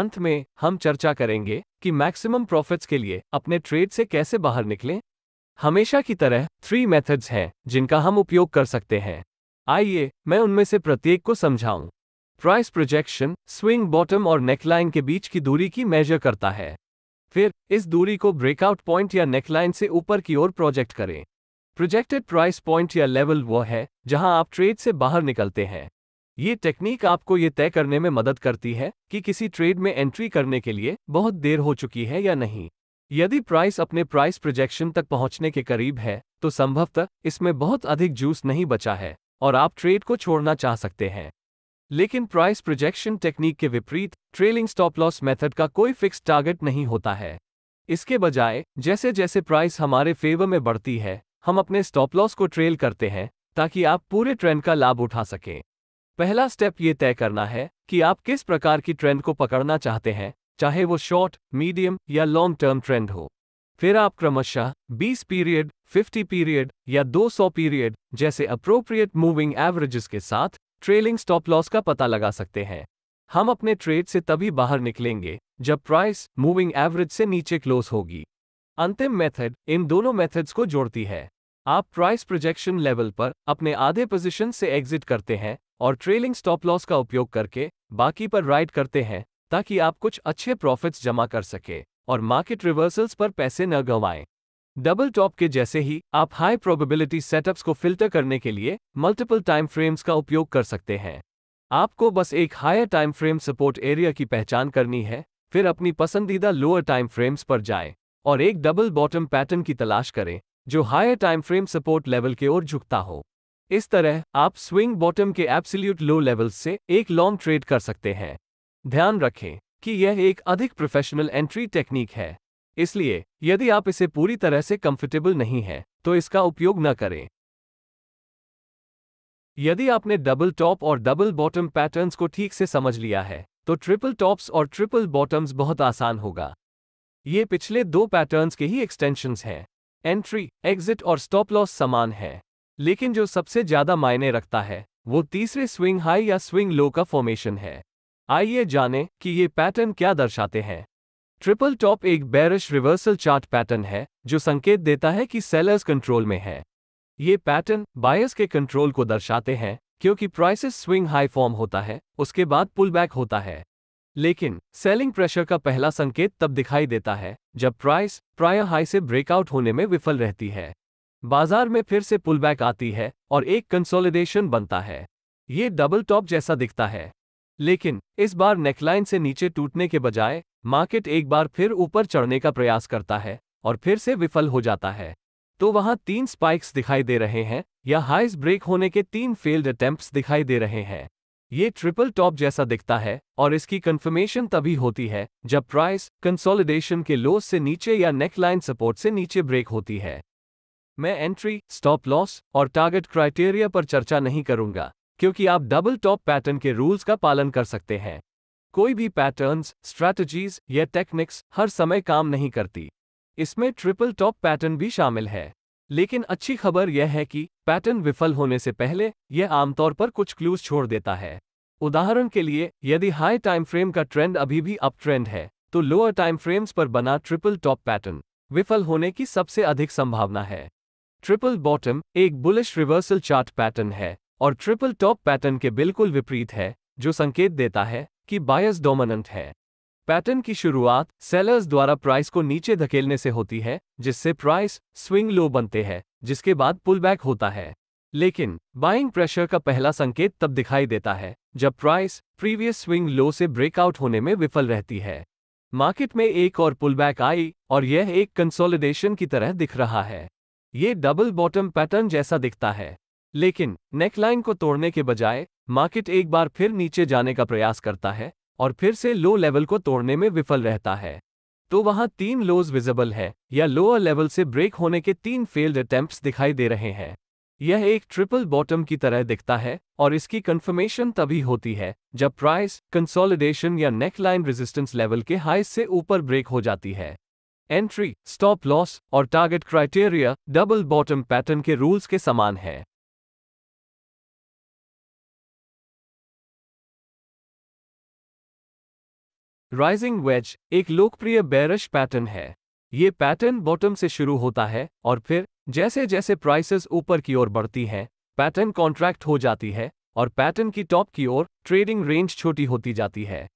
अंत में हम चर्चा करेंगे कि मैक्सिमम प्रॉफिट्स के लिए अपने ट्रेड से कैसे बाहर निकलें हमेशा की तरह थ्री मेथड्स हैं जिनका हम उपयोग कर सकते हैं आइए मैं उनमें से प्रत्येक को समझाऊं प्राइस प्रोजेक्शन स्विंग बॉटम और नेकलाइन के बीच की दूरी की मेजर करता है फिर इस दूरी को ब्रेकआउट पॉइंट या नेकलाइन से ऊपर की ओर प्रोजेक्ट करें प्रोजेक्टेड प्राइस पॉइंट या लेवल वह है जहां आप ट्रेड से बाहर निकलते हैं ये टेक्निक आपको ये तय करने में मदद करती है कि किसी ट्रेड में एंट्री करने के लिए बहुत देर हो चुकी है या नहीं यदि प्राइस अपने प्राइस प्रोजेक्शन तक पहुंचने के करीब है तो संभवतः इसमें बहुत अधिक जूस नहीं बचा है और आप ट्रेड को छोड़ना चाह सकते हैं लेकिन प्राइस प्रोजेक्शन टेक्निक के विपरीत ट्रेलिंग स्टॉप लॉस मेथड का कोई फिक्स टारगेट नहीं होता है इसके बजाय जैसे जैसे प्राइस हमारे फेवर में बढ़ती है हम अपने स्टॉप लॉस को ट्रेल करते हैं ताकि आप पूरे ट्रेंड का लाभ उठा सकें पहला स्टेप ये तय करना है कि आप किस प्रकार की ट्रेंड को पकड़ना चाहते हैं चाहे वो शॉर्ट मीडियम या लॉन्ग टर्म ट्रेंड हो फिर आप क्रमशः 20 पीरियड 50 पीरियड या 200 पीरियड जैसे अप्रोप्रिएट मूविंग एवरेजेस के साथ ट्रेलिंग स्टॉप लॉस का पता लगा सकते हैं हम अपने ट्रेड से तभी बाहर निकलेंगे जब प्राइस मूविंग एवरेज से नीचे क्लोज होगी अंतिम मेथड इन दोनों मेथड्स को जोड़ती है आप प्राइस प्रोजेक्शन लेवल पर अपने आधे पोजीशन से एग्जिट करते हैं और ट्रेलिंग स्टॉप लॉस का उपयोग करके बाकी पर राइड करते हैं ताकि आप कुछ अच्छे प्रॉफिट्स जमा कर सकें और मार्केट रिवर्सल्स पर पैसे न गंवाएं डबल टॉप के जैसे ही आप हाई प्रोबेबिलिटी सेटअप्स को फिल्टर करने के लिए मल्टीपल टाइम फ्रेम्स का उपयोग कर सकते हैं आपको बस एक higher time frame support area की पहचान करनी है फिर अपनी पसंदीदा लोअर टाइम फ्रेम्स पर जाएं और एक डबल बॉटम पैटर्न की तलाश करें जो higher time frame support level की ओर झुकता हो इस तरह आप स्विंग बॉटम के एब्सोल्यूट लो लेवल से एक लॉन्ग ट्रेड कर सकते हैं ध्यान रखें कि यह एक अधिक प्रोफेशनल एंट्री टेक्निक है इसलिए यदि आप इसे पूरी तरह से कंफर्टेबल नहीं हैं तो इसका उपयोग न करें यदि आपने डबल टॉप और डबल बॉटम पैटर्न्स को ठीक से समझ लिया है तो ट्रिपल टॉप्स और ट्रिपल बॉटम्स बहुत आसान होगा ये पिछले दो पैटर्न्स के ही एक्सटेंशंस हैं एंट्री एग्जिट और स्टॉप लॉस समान है लेकिन जो सबसे ज्यादा मायने रखता है वो तीसरे स्विंग हाई या स्विंग लो का फॉर्मेशन है आइए जानें कि ये पैटर्न क्या दर्शाते हैं ट्रिपल टॉप एक बैरिश रिवर्सल चार्ट पैटर्न है जो संकेत देता है कि सेलर्स कंट्रोल में है ये पैटर्न बायर्स के कंट्रोल को दर्शाते हैं क्योंकि प्राइसेस स्विंग हाई फॉर्म होता है उसके बाद पुलबैक होता है लेकिन सेलिंग प्रेशर का पहला संकेत तब दिखाई देता है जब प्राइस प्राय हाई से ब्रेकआउट होने में विफल रहती है बाजार में फिर से पुलबैक आती है और एक कंसोलिडेशन बनता है ये डबल टॉप जैसा दिखता है लेकिन इस बार नेकलाइन से नीचे टूटने के बजाय मार्केट एक बार फिर ऊपर चढ़ने का प्रयास करता है और फिर से विफल हो जाता है तो वहां तीन स्पाइक्स दिखाई दे रहे हैं या हाइस ब्रेक होने के तीन फेल्ड अटेम्प्ट्स दिखाई दे रहे हैं ये ट्रिपल टॉप जैसा दिखता है और इसकी कन्फर्मेशन तभी होती है जब प्राइस कंसोलिडेशन के लोस से नीचे या नेकलाइन सपोर्ट से नीचे ब्रेक होती है मैं एंट्री स्टॉप लॉस और टारगेट क्राइटेरिया पर चर्चा नहीं करूंगा क्योंकि आप डबल टॉप पैटर्न के रूल्स का पालन कर सकते हैं कोई भी पैटर्न्स स्ट्रैटेजीज या टेक्निक्स हर समय काम नहीं करती इसमें ट्रिपल टॉप पैटर्न भी शामिल है लेकिन अच्छी खबर यह है कि पैटर्न विफल होने से पहले यह आमतौर पर कुछ क्लूज छोड़ देता है उदाहरण के लिए यदि हाई टाइम फ्रेम का ट्रेंड अभी भी अप ट्रेंड है तो लोअर टाइम फ्रेम्स पर बना ट्रिपल टॉप पैटर्न विफल होने की सबसे अधिक संभावना है ट्रिपल बॉटम एक बुलिश रिवर्सल चार्ट पैटर्न है और ट्रिपल टॉप पैटर्न के बिल्कुल विपरीत है जो संकेत देता है कि बायस डोमिनेंट है पैटर्न की शुरुआत सेलर्स द्वारा प्राइस को नीचे धकेलने से होती है जिससे प्राइस स्विंग लो बनते हैं जिसके बाद पुलबैक होता है लेकिन बाइंग प्रेशर का पहला संकेत तब दिखाई देता है जब प्राइस प्रीवियस स्विंग लो से ब्रेकआउट होने में विफल रहती है मार्केट में एक और पुलबैक आई और यह एक कंसोलिडेशन की तरह दिख रहा है ये डबल बॉटम पैटर्न जैसा दिखता है लेकिन नेकलाइन को तोड़ने के बजाय मार्केट एक बार फिर नीचे जाने का प्रयास करता है और फिर से लो लेवल को तोड़ने में विफल रहता है तो वहां तीन लोज विजिबल है या लोअर लेवल से ब्रेक होने के तीन फेल्ड अटेम्प्ट दिखाई दे रहे हैं यह एक ट्रिपल बॉटम की तरह दिखता है और इसकी कंफर्मेशन तभी होती है जब प्राइस कंसोलिडेशन या नेकलाइन रेजिस्टेंस लेवल के हाई से ऊपर ब्रेक हो जाती है एंट्री स्टॉप लॉस और target criteria double bottom pattern के रूल्स के समान है राइजिंग वेज एक लोकप्रिय बैरश पैटर्न है ये पैटर्न बॉटम से शुरू होता है और फिर जैसे जैसे प्राइसेस ऊपर की ओर बढ़ती हैं पैटर्न कॉन्ट्रैक्ट हो जाती है और पैटर्न की टॉप की ओर ट्रेडिंग रेंज छोटी होती जाती है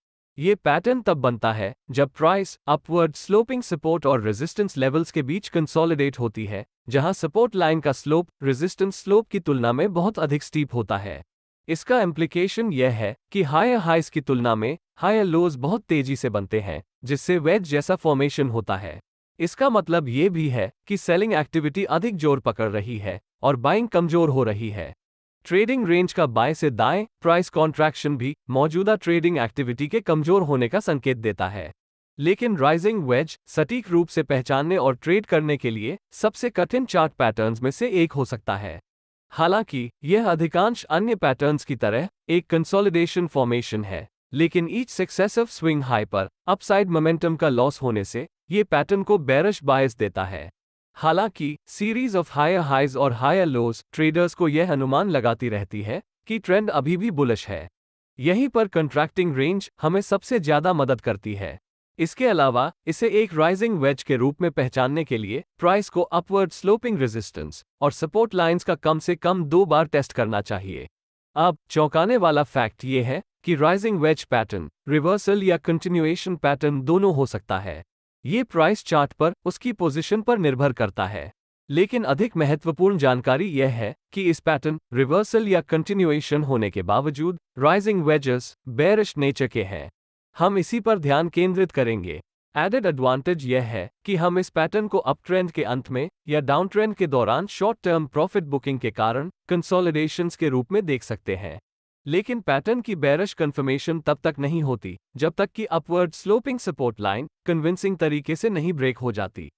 ये पैटर्न तब बनता है जब प्राइस अपवर्ड स्लोपिंग सपोर्ट और रेजिस्टेंस लेवल्स के बीच कंसोलिडेट होती है जहां सपोर्ट लाइन का स्लोप रेजिस्टेंस स्लोप की तुलना में बहुत अधिक स्टीप होता है इसका इम्प्लीकेशन यह है कि हायर हाइस की तुलना में हायर लोज बहुत तेजी से बनते हैं जिससे वेज जैसा फॉर्मेशन होता है इसका मतलब ये भी है कि सेलिंग एक्टिविटी अधिक जोर पकड़ रही है और बाइंग कमजोर हो रही है ट्रेडिंग रेंज का बाय से दाएं प्राइस कॉन्ट्रैक्शन भी मौजूदा ट्रेडिंग एक्टिविटी के कमजोर होने का संकेत देता है लेकिन राइजिंग वेज सटीक रूप से पहचानने और ट्रेड करने के लिए सबसे कठिन चार्ट पैटर्न्स में से एक हो सकता है हालांकि यह अधिकांश अन्य पैटर्न्स की तरह एक कंसोलिडेशन फॉर्मेशन है लेकिन ईच सक्सेसिव स्विंग हाई पर अपसाइड मोमेंटम का लॉस होने से ये पैटर्न को बैरश बायस देता है हालांकि सीरीज ऑफ हायर हाइज और हायर लोज ट्रेडर्स को यह अनुमान लगाती रहती है कि ट्रेंड अभी भी बुलश है यहीं पर कंट्रैक्टिंग रेंज हमें सबसे ज्यादा मदद करती है इसके अलावा इसे एक राइजिंग वेज के रूप में पहचानने के लिए प्राइस को अपवर्ड स्लोपिंग रेजिस्टेंस और सपोर्ट लाइंस का कम से कम दो बार टेस्ट करना चाहिए अब चौंकाने वाला फैक्ट ये है कि राइजिंग वेज पैटर्न रिवर्सल या कंटिन्यूएशन पैटर्न दोनों हो सकता है ये प्राइस चार्ट पर उसकी पोजिशन पर निर्भर करता है लेकिन अधिक महत्वपूर्ण जानकारी यह है कि इस पैटर्न रिवर्सल या कंटिन्यूएशन होने के बावजूद राइजिंग वेजेस बेरिश नेचर के हैं हम इसी पर ध्यान केंद्रित करेंगे एडेड एडवांटेज यह है कि हम इस पैटर्न को अप ट्रेंड के अंत में या डाउन ट्रेंड के दौरान शॉर्ट टर्म प्रॉफिट बुकिंग के कारण कंसोलिडेशंस के रूप में देख सकते हैं लेकिन पैटर्न की बैरश कन्फर्मेशन तब तक नहीं होती जब तक कि upward sloping support line convincing तरीके से नहीं ब्रेक हो जाती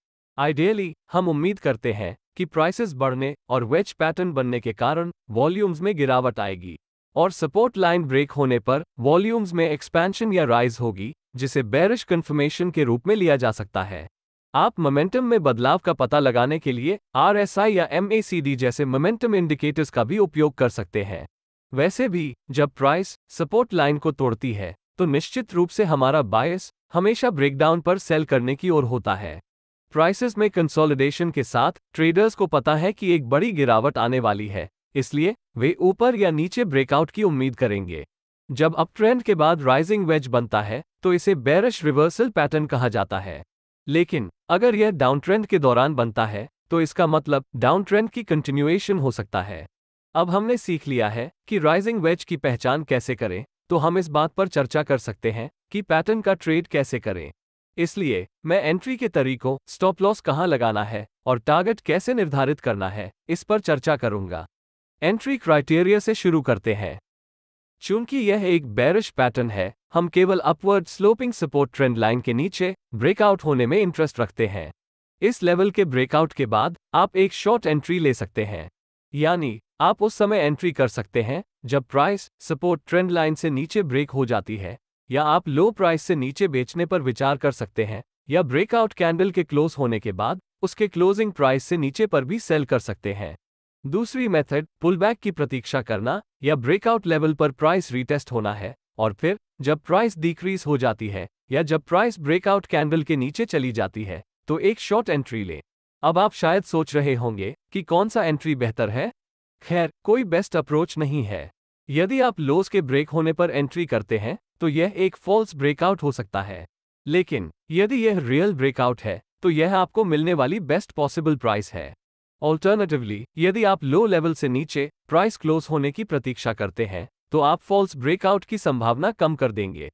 आइडियली हम उम्मीद करते हैं कि प्राइसेस बढ़ने और वेज पैटर्न बनने के कारण वॉल्यूम्स में गिरावट आएगी और सपोर्ट लाइन ब्रेक होने पर वॉल्यूम्स में एक्सपेंशन या राइज होगी जिसे बैरिश कन्फर्मेशन के रूप में लिया जा सकता है आप मोमेंटम में बदलाव का पता लगाने के लिए आर या एम जैसे मोमेंटम इंडिकेटर्स का भी उपयोग कर सकते हैं वैसे भी जब प्राइस सपोर्ट लाइन को तोड़ती है तो निश्चित रूप से हमारा बायस हमेशा ब्रेकडाउन पर सेल करने की ओर होता है प्राइसेस में कंसोलिडेशन के साथ ट्रेडर्स को पता है कि एक बड़ी गिरावट आने वाली है इसलिए वे ऊपर या नीचे ब्रेकआउट की उम्मीद करेंगे जब अपट्रेंड के बाद राइजिंग वेज बनता है तो इसे बैरिश रिवर्सल पैटर्न कहा जाता है लेकिन अगर यह डाउन ट्रेंड के दौरान बनता है तो इसका मतलब डाउन ट्रेंड की कंटिन्यूएशन हो सकता है अब हमने सीख लिया है कि राइजिंग वेज की पहचान कैसे करें तो हम इस बात पर चर्चा कर सकते हैं कि पैटर्न का ट्रेड कैसे करें इसलिए मैं एंट्री के तरीकों स्टॉप लॉस कहाँ लगाना है और टारगेट कैसे निर्धारित करना है इस पर चर्चा करूंगा एंट्री क्राइटेरिया से शुरू करते हैं चूंकि यह एक बैरिश पैटर्न है हम केवल upward sloping support trend line के नीचे ब्रेकआउट होने में इंटरेस्ट रखते हैं इस लेवल के ब्रेकआउट के बाद आप एक शॉर्ट एंट्री ले सकते हैं यानी आप उस समय एंट्री कर सकते हैं जब प्राइस सपोर्ट ट्रेंड लाइन से नीचे ब्रेक हो जाती है या आप लो प्राइस से नीचे बेचने पर विचार कर सकते हैं या ब्रेकआउट कैंडल के क्लोज होने के बाद उसके क्लोजिंग प्राइस से नीचे पर भी सेल कर सकते हैं दूसरी मेथड पुलबैक की प्रतीक्षा करना या ब्रेकआउट लेवल पर प्राइस रीटेस्ट होना है और फिर जब प्राइस डिक्रीज हो जाती है या जब प्राइस ब्रेकआउट कैंडल के नीचे चली जाती है तो एक शॉर्ट एंट्री लें अब आप शायद सोच रहे होंगे कि कौन सा एंट्री बेहतर है खैर कोई बेस्ट अप्रोच नहीं है यदि आप लोस के ब्रेक होने पर एंट्री करते हैं तो यह एक फॉल्स ब्रेकआउट हो सकता है लेकिन यदि यह रियल ब्रेकआउट है तो यह आपको मिलने वाली बेस्ट पॉसिबल प्राइस है ऑल्टरनेटिवली यदि आप लो लेवल से नीचे प्राइस क्लोज होने की प्रतीक्षा करते हैं तो आप फॉल्स ब्रेकआउट की संभावना कम कर देंगे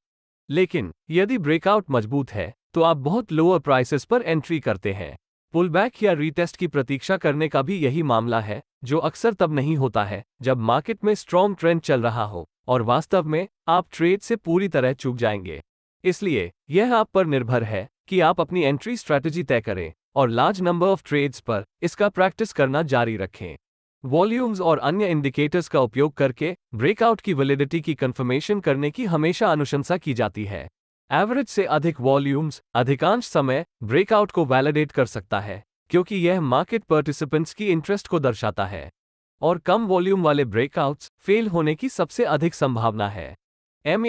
लेकिन यदि ब्रेकआउट मजबूत है तो आप बहुत लोअर प्राइसेस पर एंट्री करते हैं पुलबैक या रीटेस्ट की प्रतीक्षा करने का भी यही मामला है जो अक्सर तब नहीं होता है जब मार्केट में स्ट्रॉन्ग ट्रेंड चल रहा हो और वास्तव में आप ट्रेड से पूरी तरह चूक जाएंगे इसलिए यह आप पर निर्भर है कि आप अपनी एंट्री स्ट्रैटेजी तय करें और लार्ज नंबर ऑफ ट्रेड्स पर इसका प्रैक्टिस करना जारी रखें वॉल्यूम्स और अन्य इंडिकेटर्स का उपयोग करके ब्रेकआउट की वैलिडिटी की कंफर्मेशन करने की हमेशा अनुशंसा की जाती है एवरेज से अधिक वॉल्यूम्स अधिकांश समय ब्रेकआउट को वैलिडेट कर सकता है क्योंकि यह मार्केट पार्टिसिपेंट्स की इंटरेस्ट को दर्शाता है और कम वॉल्यूम वाले ब्रेकआउट्स फेल होने की सबसे अधिक संभावना है एम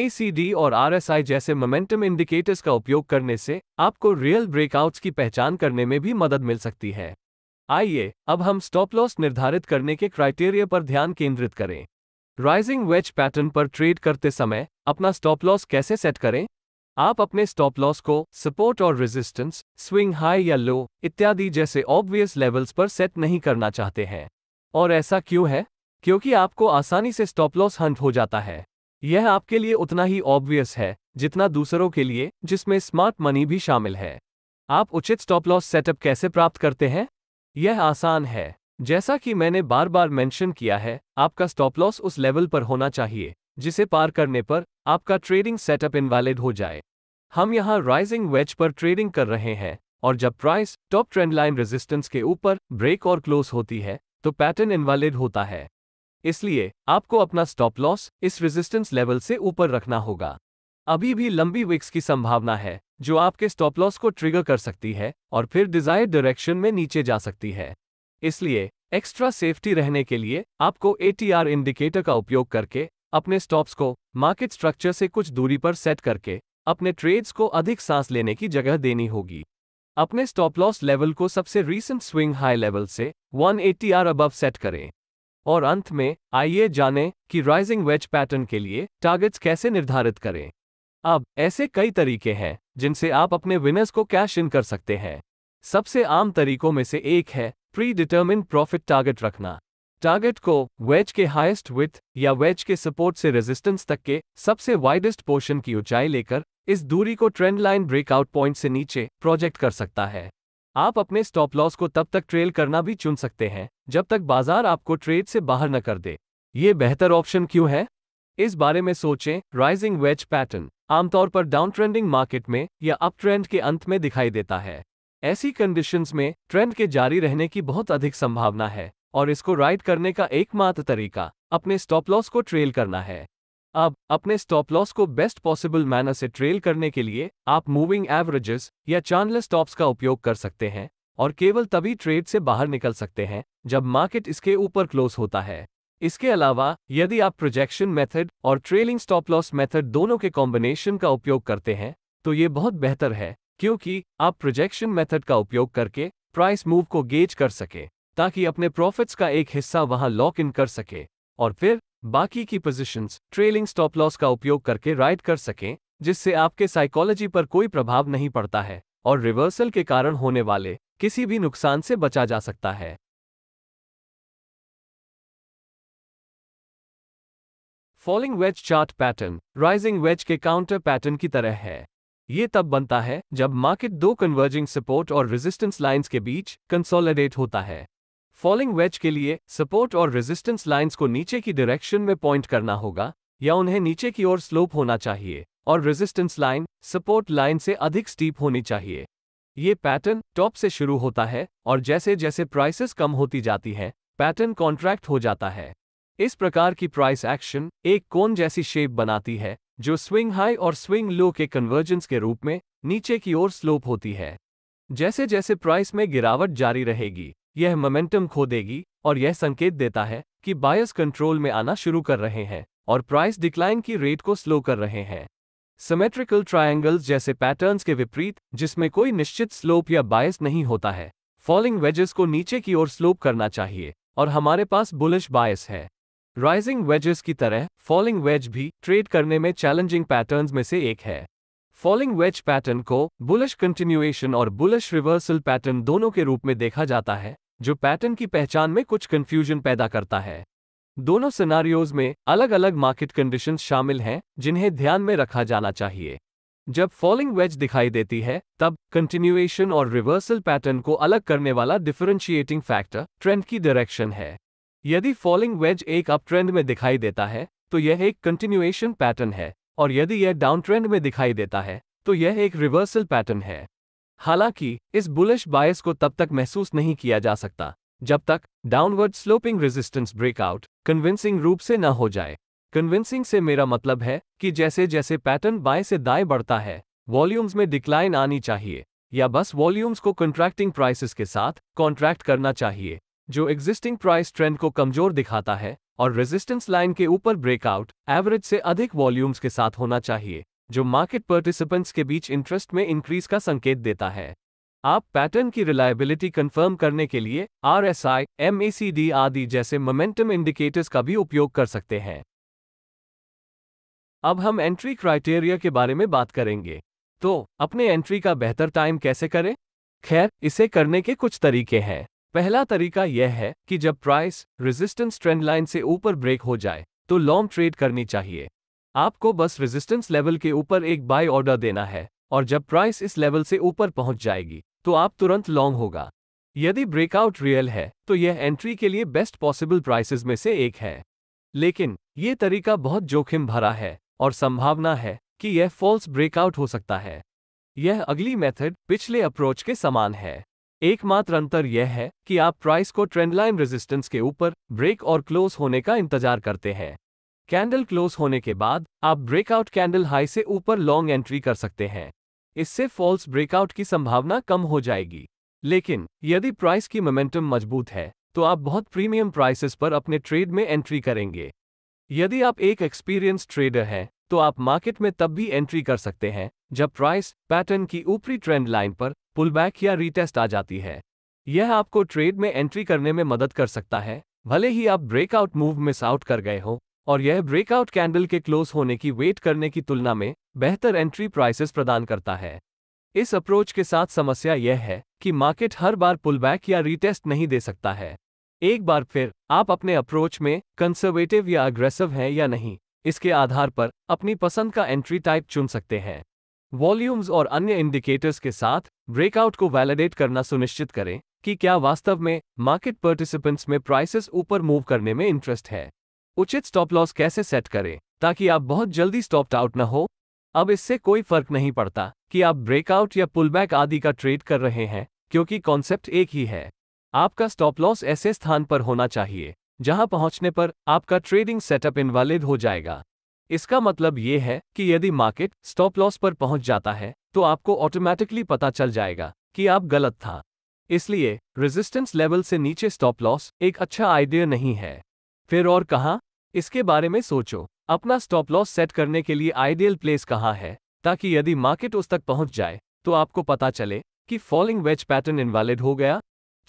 और आर जैसे मोमेंटम इंडिकेटर्स का उपयोग करने से आपको रियल ब्रेकआउट्स की पहचान करने में भी मदद मिल सकती है आइए अब हम स्टॉप लॉस निर्धारित करने के क्राइटेरिया पर ध्यान केंद्रित करें राइजिंग वेज पैटर्न पर ट्रेड करते समय अपना स्टॉप लॉस कैसे सेट करें आप अपने स्टॉप लॉस को सपोर्ट और रेजिस्टेंस स्विंग हाई या लो इत्यादि जैसे ऑब्वियस लेवल्स पर सेट नहीं करना चाहते हैं और ऐसा क्यों है क्योंकि आपको आसानी से स्टॉप लॉस हंट हो जाता है यह आपके लिए उतना ही ऑब्वियस है जितना दूसरों के लिए जिसमें स्मार्ट मनी भी शामिल है आप उचित स्टॉप लॉस सेटअप कैसे प्राप्त करते हैं यह आसान है जैसा कि मैंने बार बार मेंशन किया है आपका स्टॉप लॉस उस लेवल पर होना चाहिए जिसे पार करने पर आपका ट्रेडिंग सेटअप इनवैलिड हो जाए हम यहाँ राइजिंग वेज पर ट्रेडिंग कर रहे हैं और जब price top trend line resistance के ऊपर ब्रेक और क्लोज होती है तो पैटर्न इनवैलिड होता है इसलिए आपको अपना स्टॉप लॉस इस रेजिस्टेंस लेवल से ऊपर रखना होगा अभी भी लंबी विक्स की संभावना है जो आपके स्टॉप लॉस को ट्रिगर कर सकती है और फिर डिजायर डायरेक्शन में नीचे जा सकती है इसलिए एक्स्ट्रा सेफ्टी रहने के लिए आपको एटीआर इंडिकेटर का उपयोग करके अपने स्टॉप्स को मार्केट स्ट्रक्चर से कुछ दूरी पर सेट करके अपने ट्रेड्स को अधिक सांस लेने की जगह देनी होगी अपने स्टॉप लॉस लेवल को सबसे रीसेंट स्विंग हाई लेवल से 180 आर अबव सेट करें और अंत में आइए जानें कि राइजिंग वेज पैटर्न के लिए टारगेट्स कैसे निर्धारित करें अब ऐसे कई तरीके हैं जिनसे आप अपने विनर्स को कैश इन कर सकते हैं सबसे आम तरीकों में से एक है प्री डिटर्मिन प्रॉफिट टारगेट रखना टारगेट को वेज के हाईएस्ट विथ या वेज के सपोर्ट से रेजिस्टेंस तक के सबसे वाइडेस्ट पोर्शन की ऊंचाई लेकर इस दूरी को ट्रेंड लाइन ब्रेकआउट पॉइंट से नीचे प्रोजेक्ट कर सकता है आप अपने स्टॉप लॉस को तब तक ट्रेल करना भी चुन सकते हैं जब तक बाजार आपको ट्रेड से बाहर न कर दे ये बेहतर ऑप्शन क्यों है इस बारे में सोचें राइजिंग वेज पैटर्न आमतौर पर डाउन ट्रेंडिंग मार्केट में या अप ट्रेंड के अंत में दिखाई देता है ऐसी कंडीशंस में ट्रेंड के जारी रहने की बहुत अधिक संभावना है और इसको राइड करने का एकमात्र तरीका अपने स्टॉप लॉस को ट्रेल करना है अब अपने स्टॉप लॉस को बेस्ट पॉसिबल मैनर से ट्रेल करने के लिए आप मूविंग एवरेजेस या चांदले स्टॉप्स का उपयोग कर सकते हैं और केवल तभी ट्रेड से बाहर निकल सकते हैं जब मार्केट इसके ऊपर क्लोज होता है इसके अलावा यदि आप प्रोजेक्शन मेथड और ट्रेलिंग स्टॉप लॉस मेथड दोनों के कॉम्बिनेशन का उपयोग करते हैं तो ये बहुत बेहतर है क्योंकि आप प्रोजेक्शन मेथड का उपयोग करके प्राइस मूव को गेज कर सकें ताकि अपने प्रॉफिट्स का एक हिस्सा वहां लॉक इन कर सके और फिर बाकी की पोजीशंस ट्रेलिंग स्टॉप लॉस का उपयोग करके राइड कर सकें जिससे आपके साइकोलॉजी पर कोई प्रभाव नहीं पड़ता है और रिवर्सल के कारण होने वाले किसी भी नुकसान से बचा जा सकता है falling wedge chart pattern rising wedge के काउंटर पैटर्न की तरह है ये तब बनता है जब मार्केट दो कन्वर्जिंग सपोर्ट और रेजिस्टेंस लाइंस के बीच कंसोलिडेट होता है फॉलिंग वेज के लिए सपोर्ट और रेजिस्टेंस लाइंस को नीचे की डायरेक्शन में पॉइंट करना होगा या उन्हें नीचे की ओर स्लोप होना चाहिए और रेजिस्टेंस लाइन सपोर्ट लाइन से अधिक स्टीप होनी चाहिए ये पैटर्न टॉप से शुरू होता है और जैसे जैसे प्राइसेस कम होती जाती हैं पैटर्न कॉन्ट्रैक्ट हो जाता है इस प्रकार की प्राइस एक्शन एक कोन जैसी शेप बनाती है जो स्विंग हाई और स्विंग लो के कन्वर्जेंस के रूप में नीचे की ओर स्लोप होती है जैसे जैसे प्राइस में गिरावट जारी रहेगी यह मोमेंटम खो देगी और यह संकेत देता है कि बायस कंट्रोल में आना शुरू कर रहे हैं और प्राइस डिक्लाइन की रेट को स्लो कर रहे हैं सिमेट्रिकल ट्रायंगल्स जैसे पैटर्न्स के विपरीत जिसमें कोई निश्चित स्लोप या बायस नहीं होता है फॉलिंग वेजेस को नीचे की ओर स्लोप करना चाहिए और हमारे पास बुलिश बायस है राइजिंग वेजेस की तरह फॉलिंग वेज भी ट्रेड करने में चैलेंजिंग पैटर्न्स में से एक है फॉलिंग वेज पैटर्न को बुलिश कंटिन्यूएशन और बुलिश रिवर्सल पैटर्न दोनों के रूप में देखा जाता है जो पैटर्न की पहचान में कुछ कन्फ्यूजन पैदा करता है दोनों सिनारियोज में अलग अलग मार्केट कंडीशन शामिल हैं जिन्हें ध्यान में रखा जाना चाहिए जब फॉलिंग वेज दिखाई देती है तब कंटिन्यूएशन और रिवर्सल पैटर्न को अलग करने वाला डिफरेंशिएटिंग फैक्टर ट्रेंड की डायरेक्शन है यदि फॉलिंग वेज एक अप ट्रेंड में दिखाई देता है तो यह एक कंटिन्यूएशन पैटर्न है और यदि यह डाउन ट्रेंड में दिखाई देता है तो यह एक रिवर्सल पैटर्न है हालांकि इस बुलिश बायस को तब तक महसूस नहीं किया जा सकता जब तक downward sloping resistance breakout convincing रूप से न हो जाए कन्विंसिंग से मेरा मतलब है कि जैसे जैसे पैटर्न बाएं से दाएं बढ़ता है वॉल्यूम्स में डिक्लाइन आनी चाहिए या बस वॉल्यूम्स को कॉन्ट्रैक्टिंग प्राइसेस के साथ कॉन्ट्रैक्ट करना चाहिए जो एग्जिस्टिंग प्राइस ट्रेंड को कमजोर दिखाता है और रेजिस्टेंस लाइन के ऊपर ब्रेकआउट एवरेज से अधिक वॉल्यूम्स के साथ होना चाहिए जो मार्केट पार्टिसिपेंट्स के बीच इंटरेस्ट में इंक्रीज का संकेत देता है आप पैटर्न की रिलायबिलिटी कंफर्म करने के लिए R S I M A C D आदि जैसे मोमेंटम इंडिकेटर्स का भी उपयोग कर सकते हैं अब हम एंट्री क्राइटेरिया के बारे में बात करेंगे तो अपने एंट्री का बेहतर टाइम कैसे करें खैर इसे करने के कुछ तरीके हैं पहला तरीका यह है कि जब प्राइस रेजिस्टेंस ट्रेंडलाइन से ऊपर ब्रेक हो जाए तो लॉन्ग ट्रेड करनी चाहिए आपको बस रेजिस्टेंस लेवल के ऊपर एक बाय ऑर्डर देना है और जब प्राइस इस लेवल से ऊपर पहुंच जाएगी तो आप तुरंत लॉन्ग होगा यदि ब्रेकआउट रियल है तो यह एंट्री के लिए बेस्ट पॉसिबल प्राइसेस में से एक है लेकिन ये तरीका बहुत जोखिम भरा है और संभावना है कि यह फॉल्स ब्रेकआउट हो सकता है यह अगली मेथड पिछले अप्रोच के समान है एकमात्र अंतर यह है कि आप प्राइस को ट्रेंडलाइन रेजिस्टेंस के ऊपर ब्रेक और क्लोज होने का इंतजार करते हैं कैंडल क्लोज होने के बाद आप ब्रेकआउट कैंडल हाई से ऊपर लॉन्ग एंट्री कर सकते हैं इससे फॉल्स ब्रेकआउट की संभावना कम हो जाएगी लेकिन यदि प्राइस की मोमेंटम मजबूत है तो आप बहुत प्रीमियम प्राइसेस पर अपने ट्रेड में एंट्री करेंगे यदि आप एक एक्सपीरियंस ट्रेडर हैं तो आप मार्केट में तब भी एंट्री कर सकते हैं जब प्राइस पैटर्न की ऊपरी ट्रेंड लाइन पर पुलबैक या रीटेस्ट आ जाती है यह आपको ट्रेड में एंट्री करने में मदद कर सकता है भले ही आप ब्रेकआउट मूव मिस आउट कर गए हो और यह ब्रेकआउट कैंडल के क्लोज होने की वेट करने की तुलना में बेहतर एंट्री प्राइसेस प्रदान करता है इस अप्रोच के साथ समस्या यह है कि मार्केट हर बार पुलबैक या रीटेस्ट नहीं दे सकता है एक बार फिर आप अपने अप्रोच में कंसर्वेटिव या अग्रेसिव हैं या नहीं इसके आधार पर अपनी पसंद का एंट्री टाइप चुन सकते हैं वॉल्यूम्स और अन्य इंडिकेटर्स के साथ ब्रेकआउट को वैलिडेट करना सुनिश्चित करें कि क्या वास्तव में मार्केट पार्टिसिपेंट्स में प्राइसेस ऊपर मूव करने में इंटरेस्ट है उचित स्टॉप लॉस कैसे सेट करें ताकि आप बहुत जल्दी स्टॉप्ड आउट न हो अब इससे कोई फर्क नहीं पड़ता कि आप ब्रेकआउट या पुलबैक आदि का ट्रेड कर रहे हैं क्योंकि कॉन्सेप्ट एक ही है आपका स्टॉप लॉस ऐसे स्थान पर होना चाहिए जहां पहुंचने पर आपका ट्रेडिंग सेटअप इनवैलिड हो जाएगा इसका मतलब ये है कि यदि मार्केट स्टॉप लॉस पर पहुंच जाता है तो आपको ऑटोमेटिकली पता चल जाएगा कि आप गलत था इसलिए रेजिस्टेंस लेवल से नीचे स्टॉप लॉस एक अच्छा आइडिया नहीं है फिर और कहा इसके बारे में सोचो अपना स्टॉप लॉस सेट करने के लिए आइडियल प्लेस कहाँ है ताकि यदि मार्केट उस तक पहुंच जाए तो आपको पता चले कि फॉलिंग वेज पैटर्न इनवैलिड हो गया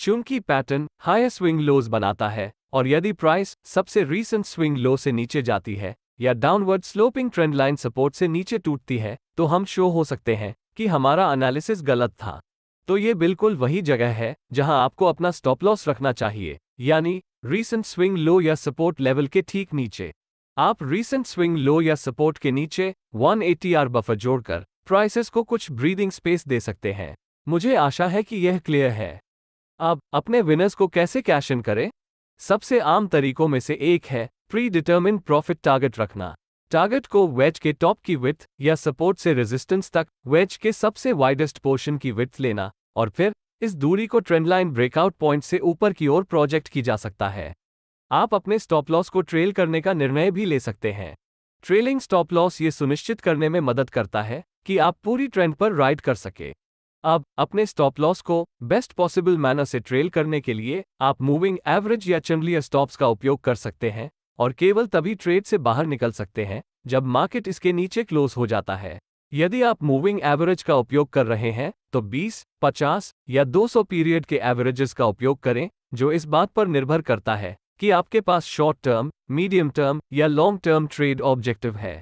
चूंकि पैटर्न हायर स्विंग लोज बनाता है और यदि प्राइस सबसे रीसेंट स्विंग लो से नीचे जाती है या downward sloping trend line support से नीचे टूटती है तो हम शो हो सकते हैं कि हमारा एनालिसिस गलत था तो ये बिल्कुल वही जगह है जहां आपको अपना स्टॉप लॉस रखना चाहिए यानी रीसेंट स्विंग लो या सपोर्ट लेवल के ठीक नीचे आप रीसेंट स्विंग लो या सपोर्ट के नीचे 180 आर बफर जोड़कर प्राइसेस को कुछ ब्रीदिंग स्पेस दे सकते हैं मुझे आशा है कि यह क्लियर है अब अपने विनर्स को कैसे कैश इन करें सबसे आम तरीकों में से एक है प्री डिटर्मिन प्रॉफिट टारगेट रखना टारगेट को वेज के टॉप की विथ या सपोर्ट से रेजिस्टेंस तक वेज के सबसे वाइडेस्ट पोर्शन की विथ लेना और फिर इस दूरी को ट्रेंडलाइन ब्रेकआउट पॉइंट से ऊपर की ओर प्रोजेक्ट की जा सकता है आप अपने स्टॉप लॉस को ट्रेल करने का निर्णय भी ले सकते हैं ट्रेलिंग स्टॉप लॉस ये सुनिश्चित करने में मदद करता है कि आप पूरी ट्रेंड पर राइड कर सके अब अपने स्टॉप लॉस को बेस्ट पॉसिबल मैनर से ट्रेल करने के लिए आप मूविंग एवरेज या चंडलीय स्टॉप्स का उपयोग कर सकते हैं और केवल तभी ट्रेड से बाहर निकल सकते हैं जब मार्केट इसके नीचे क्लोज हो जाता है यदि आप मूविंग एवरेज का उपयोग कर रहे हैं तो 20, 50 या 200 पीरियड के एवरेजेस का उपयोग करें जो इस बात पर निर्भर करता है कि आपके पास शॉर्ट टर्म मीडियम टर्म या लॉन्ग टर्म ट्रेड ऑब्जेक्टिव है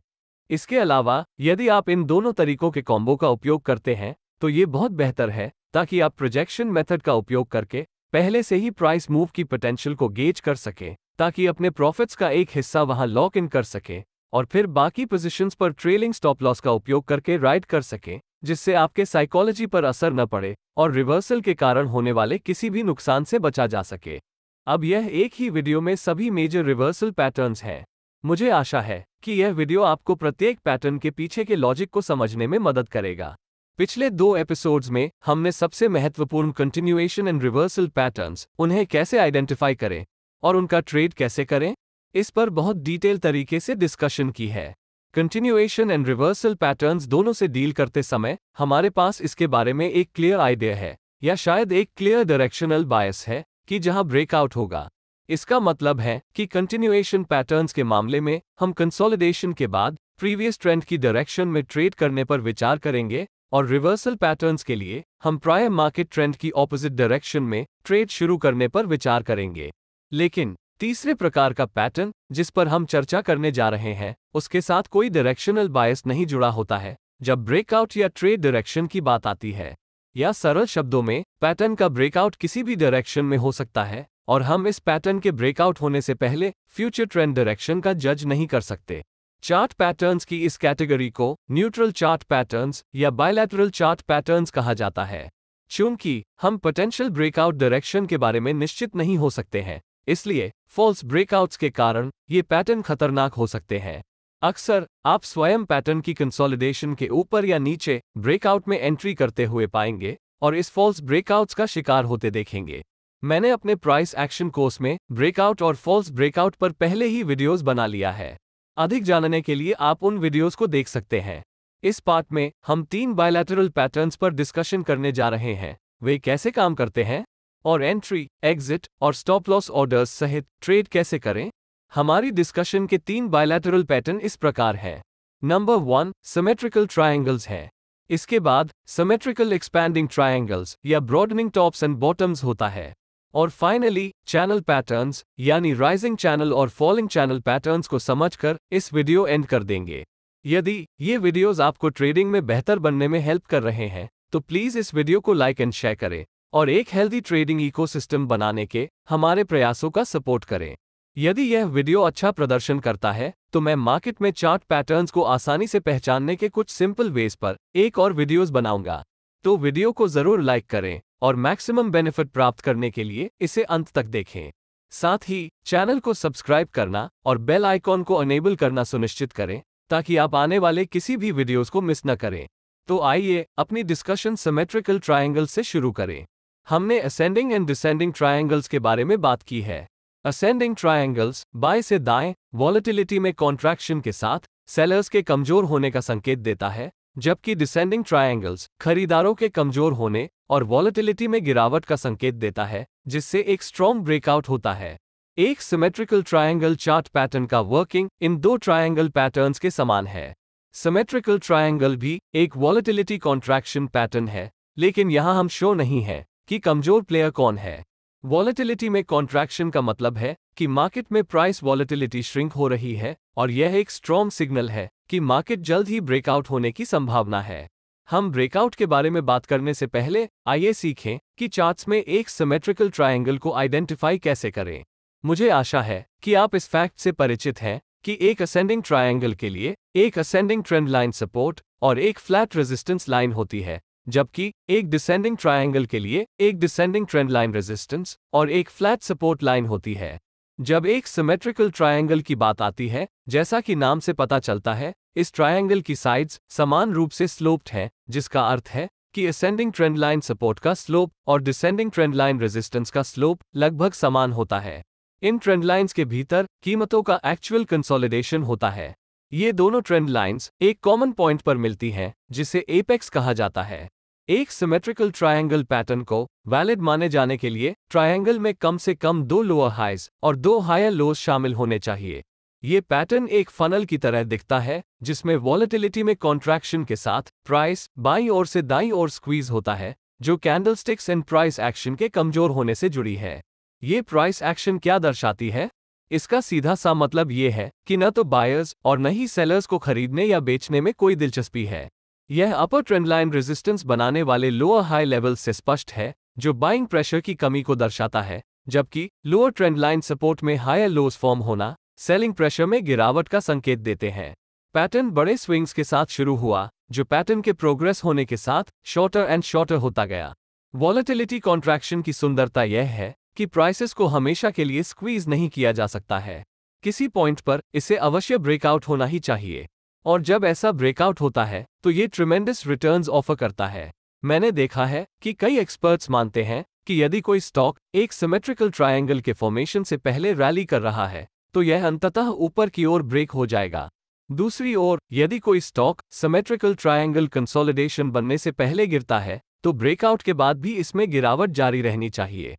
इसके अलावा यदि आप इन दोनों तरीकों के कॉम्बो का उपयोग करते हैं तो ये बहुत बेहतर है ताकि आप प्रोजेक्शन मेथड का उपयोग करके पहले से ही प्राइस मूव की पोटेंशियल को गेज कर सकें ताकि अपने प्रॉफिट्स का एक हिस्सा वहां लॉक इन कर सकें और फिर बाकी पोजीशंस पर ट्रेलिंग स्टॉप लॉस का उपयोग करके राइड कर सकें जिससे आपके साइकोलॉजी पर असर न पड़े और रिवर्सल के कारण होने वाले किसी भी नुकसान से बचा जा सके अब यह एक ही वीडियो में सभी मेजर रिवर्सल पैटर्न्स हैं मुझे आशा है कि यह वीडियो आपको प्रत्येक पैटर्न के पीछे के लॉजिक को समझने में मदद करेगा पिछले दो एपिसोड्स में हमने सबसे महत्वपूर्ण कंटिन्यूएशन एंड रिवर्सल पैटर्न्स उन्हें कैसे आइडेंटिफाई करें और उनका ट्रेड कैसे करें इस पर बहुत डिटेल तरीके से डिस्कशन की है कंटिन्यूएशन एंड रिवर्सल पैटर्न्स दोनों से डील करते समय हमारे पास इसके बारे में एक क्लियर आइडिया है या शायद एक क्लियर डायरेक्शनल बायस है कि जहां ब्रेकआउट होगा इसका मतलब है कि कंटिन्यूएशन पैटर्न्स के मामले में हम कंसोलिडेशन के बाद प्रीवियस ट्रेंड की डायरेक्शन में ट्रेड करने पर विचार करेंगे और रिवर्सल पैटर्न्स के लिए हम प्रायर मार्केट ट्रेंड की ऑपोजिट डायरेक्शन में ट्रेड शुरू करने पर विचार करेंगे लेकिन तीसरे प्रकार का पैटर्न जिस पर हम चर्चा करने जा रहे हैं उसके साथ कोई डायरेक्शनल बायस नहीं जुड़ा होता है जब ब्रेकआउट या ट्रेड डायरेक्शन की बात आती है या सरल शब्दों में पैटर्न का ब्रेकआउट किसी भी डायरेक्शन में हो सकता है और हम इस पैटर्न के ब्रेकआउट होने से पहले फ्यूचर ट्रेंड डायरेक्शन का जज नहीं कर सकते चार्ट पैटर्न्स की इस कैटेगरी को न्यूट्रल चार्ट पैटर्न्स या बायलैटरल चार्ट पैटर्न्स कहा जाता है चूंकि हम पोटेंशियल ब्रेकआउट डायरेक्शन के बारे में निश्चित नहीं हो सकते हैं इसलिए फॉल्स ब्रेकआउट्स के कारण ये पैटर्न खतरनाक हो सकते हैं अक्सर आप स्वयं पैटर्न की कंसोलिडेशन के ऊपर या नीचे ब्रेकआउट में एंट्री करते हुए पाएंगे और इस फॉल्स ब्रेकआउट्स का शिकार होते देखेंगे मैंने अपने प्राइस एक्शन कोर्स में ब्रेकआउट और फॉल्स ब्रेकआउट पर पहले ही वीडियोस बना लिया है अधिक जानने के लिए आप उन वीडियोस को देख सकते हैं इस पार्ट में हम तीन बायलैटरल पैटर्न्स पर डिस्कशन करने जा रहे हैं वे कैसे काम करते हैं और एंट्री एग्जिट और स्टॉप लॉस ऑर्डर्स सहित ट्रेड कैसे करें हमारी डिस्कशन के तीन बायलैटरल पैटर्न इस प्रकार हैं नंबर वन सिमेट्रिकल ट्राइंगल्स हैं इसके बाद सिमेट्रिकल एक्सपैंडिंग ट्राइंगल्स या ब्रॉडनिंग टॉप्स एंड बॉटम्स होता है और फाइनली चैनल पैटर्न्स यानी राइजिंग चैनल और फॉलिंग चैनल पैटर्न्स को समझकर इस वीडियो एंड कर देंगे यदि ये वीडियोस आपको ट्रेडिंग में बेहतर बनने में हेल्प कर रहे हैं तो प्लीज़ इस वीडियो को लाइक एंड शेयर करें और एक हेल्दी ट्रेडिंग इकोसिस्टम बनाने के हमारे प्रयासों का सपोर्ट करें यदि यह वीडियो अच्छा प्रदर्शन करता है तो मैं मार्केट में चार्ट पैटर्न्स को आसानी से पहचानने के कुछ सिंपल वेज पर एक और वीडियोस बनाऊंगा तो वीडियो को जरूर लाइक करें और मैक्सिमम बेनिफिट प्राप्त करने के लिए इसे अंत तक देखें साथ ही चैनल को सब्सक्राइब करना और बेल आइकॉन को अनेबल करना सुनिश्चित करें ताकि आप आने वाले किसी भी वीडियोज को मिस न करें तो आइए अपनी डिस्कशन सिमेट्रिकल ट्रायंगल से शुरू करें हमने असेंडिंग एंड डिसेंडिंग ट्राइंगल्स के बारे में बात की है असेंडिंग ट्राइंगल्स बाय से दाएं वॉलिटिलिटी में कॉन्ट्रैक्शन के साथ सेलर्स के कमजोर होने का संकेत देता है जबकि डिसेंडिंग ट्राइंगल्स खरीदारों के कमजोर होने और वॉलिटिलिटी में गिरावट का संकेत देता है जिससे एक स्ट्रॉन्ग ब्रेकआउट होता है एक सिमेट्रिकल ट्राइंगल चार्ट पैटर्न का वर्किंग इन दो ट्राइंगल पैटर्न्स के समान है सिमेट्रिकल ट्राइंगल भी एक वॉलिटिलिटी कॉन्ट्रैक्शन पैटर्न है लेकिन यहां हम शो नहीं है कि कमजोर प्लेयर कौन है वॉलेटिलिटी में कॉन्ट्रैक्शन का मतलब है कि मार्केट में प्राइस वॉलेटिलिटी श्रिंक हो रही है और यह एक स्ट्रॉन्ग सिग्नल है कि मार्केट जल्द ही ब्रेकआउट होने की संभावना है हम ब्रेकआउट के बारे में बात करने से पहले आइए सीखें कि चार्ट्स में एक सिमेट्रिकल ट्रायंगल को आइडेंटिफाई कैसे करें मुझे आशा है कि आप इस फैक्ट से परिचित हैं कि एक असेंडिंग ट्रायंगल के लिए एक असेंडिंग ट्रेंड लाइन सपोर्ट और एक फ्लैट रेजिस्टेंस लाइन होती है जबकि एक डिसेंडिंग ट्रायंगल के लिए एक डिसेंडिंग ट्रेंड लाइन रेजिस्टेंस और एक फ्लैट सपोर्ट लाइन होती है जब एक सिमेट्रिकल ट्रायंगल की बात आती है जैसा कि नाम से पता चलता है इस ट्रायंगल की साइड्स समान रूप से स्लोप्ड हैं जिसका अर्थ है कि असेंडिंग ट्रेंड लाइन सपोर्ट का स्लोप और डिसेंडिंग ट्रेंड लाइन रेजिस्टेंस का स्लोप लगभग समान होता है इन ट्रेंड लाइंस के भीतर कीमतों का एक्चुअल कंसोलिडेशन होता है ये दोनों ट्रेंड लाइंस एक कॉमन पॉइंट पर मिलती हैं जिसे एपेक्स कहा जाता है एक सिमेट्रिकल ट्रायंगल पैटर्न को वैलिड माने जाने के लिए ट्रायंगल में कम से कम दो लोअर हाइज और दो हायर लोज शामिल होने चाहिए ये पैटर्न एक फनल की तरह दिखता है जिसमें वॉलेटिलिटी में कॉन्ट्रैक्शन के साथ प्राइस बाई और से दाई और स्क्वीज होता है जो कैंडलस्टिक्स एंड प्राइस एक्शन के कमजोर होने से जुड़ी है ये प्राइस एक्शन क्या दर्शाती है इसका सीधा सा मतलब ये है कि न तो बायर्स और न ही सेलर्स को खरीदने या बेचने में कोई दिलचस्पी है यह अपर ट्रेंडलाइन रेजिस्टेंस बनाने वाले लोअर हाई लेवल से स्पष्ट है जो बाइंग प्रेशर की कमी को दर्शाता है जबकि लोअर ट्रेंडलाइन सपोर्ट में हायर लोस फॉर्म होना सेलिंग प्रेशर में गिरावट का संकेत देते हैं पैटर्न बड़े स्विंग्स के साथ शुरू हुआ जो पैटर्न के प्रोग्रेस होने के साथ शॉर्टर एंड शॉर्टर होता गया वॉलेटिलिटी कॉन्ट्रैक्शन की सुंदरता यह है कि प्राइसेस को हमेशा के लिए स्क्वीज नहीं किया जा सकता है किसी पॉइंट पर इसे अवश्य ब्रेकआउट होना ही चाहिए और जब ऐसा ब्रेकआउट होता है तो ये ट्रिमेंडस रिटर्न ऑफर करता है मैंने देखा है कि कई एक्सपर्ट्स मानते हैं कि यदि कोई स्टॉक एक सिमेट्रिकल ट्रायंगल के फॉर्मेशन से पहले रैली कर रहा है तो यह अंततः ऊपर की ओर ब्रेक हो जाएगा दूसरी ओर यदि कोई स्टॉक सिमेट्रिकल ट्रायंगल कंसोलिडेशन बनने से पहले गिरता है तो ब्रेकआउट के बाद भी इसमें गिरावट जारी रहनी चाहिए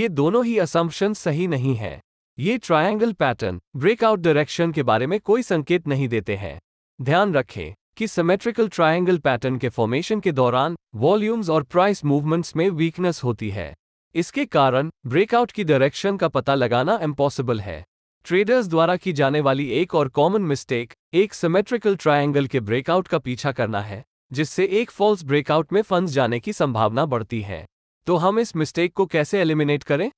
ये दोनों ही असम्पशन सही नहीं है ये ट्रायंगल पैटर्न ब्रेकआउट डायरेक्शन के बारे में कोई संकेत नहीं देते हैं ध्यान रखें कि सिमेट्रिकल ट्रायंगल पैटर्न के फॉर्मेशन के दौरान वॉल्यूम्स और प्राइस मूवमेंट्स में वीकनेस होती है इसके कारण ब्रेकआउट की डायरेक्शन का पता लगाना इम्पॉसिबल है ट्रेडर्स द्वारा की जाने वाली एक और कॉमन मिस्टेक एक सिमेट्रिकल ट्रायंगल के ब्रेकआउट का पीछा करना है जिससे एक फॉल्स ब्रेकआउट में फंड जाने की संभावना बढ़ती है तो हम इस मिस्टेक को कैसे एलिमिनेट करें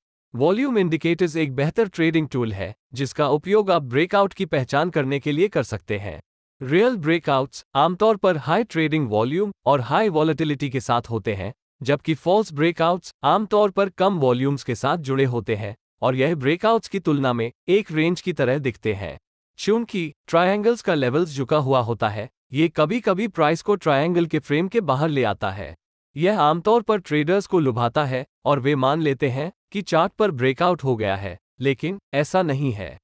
वॉल्यूम इंडिकेटर्स एक बेहतर ट्रेडिंग टूल है जिसका उपयोग आप ब्रेकआउट की पहचान करने के लिए कर सकते हैं रियल ब्रेकआउट्स आमतौर पर हाई ट्रेडिंग वॉल्यूम और हाई वॉलेटिलिटी के साथ होते हैं जबकि फॉल्स ब्रेकआउट्स आमतौर पर कम वॉल्यूम्स के साथ जुड़े होते हैं और यह ब्रेकआउट्स की तुलना में एक रेंज की तरह दिखते हैं चूंकि ट्रायंगल्स का लेवल्स झुका हुआ होता है ये कभी कभी प्राइस को ट्रायंगल के फ्रेम के बाहर ले आता है यह आमतौर पर ट्रेडर्स को लुभाता है और वे मान लेते हैं कि चार्ट पर ब्रेकआउट हो गया है लेकिन ऐसा नहीं है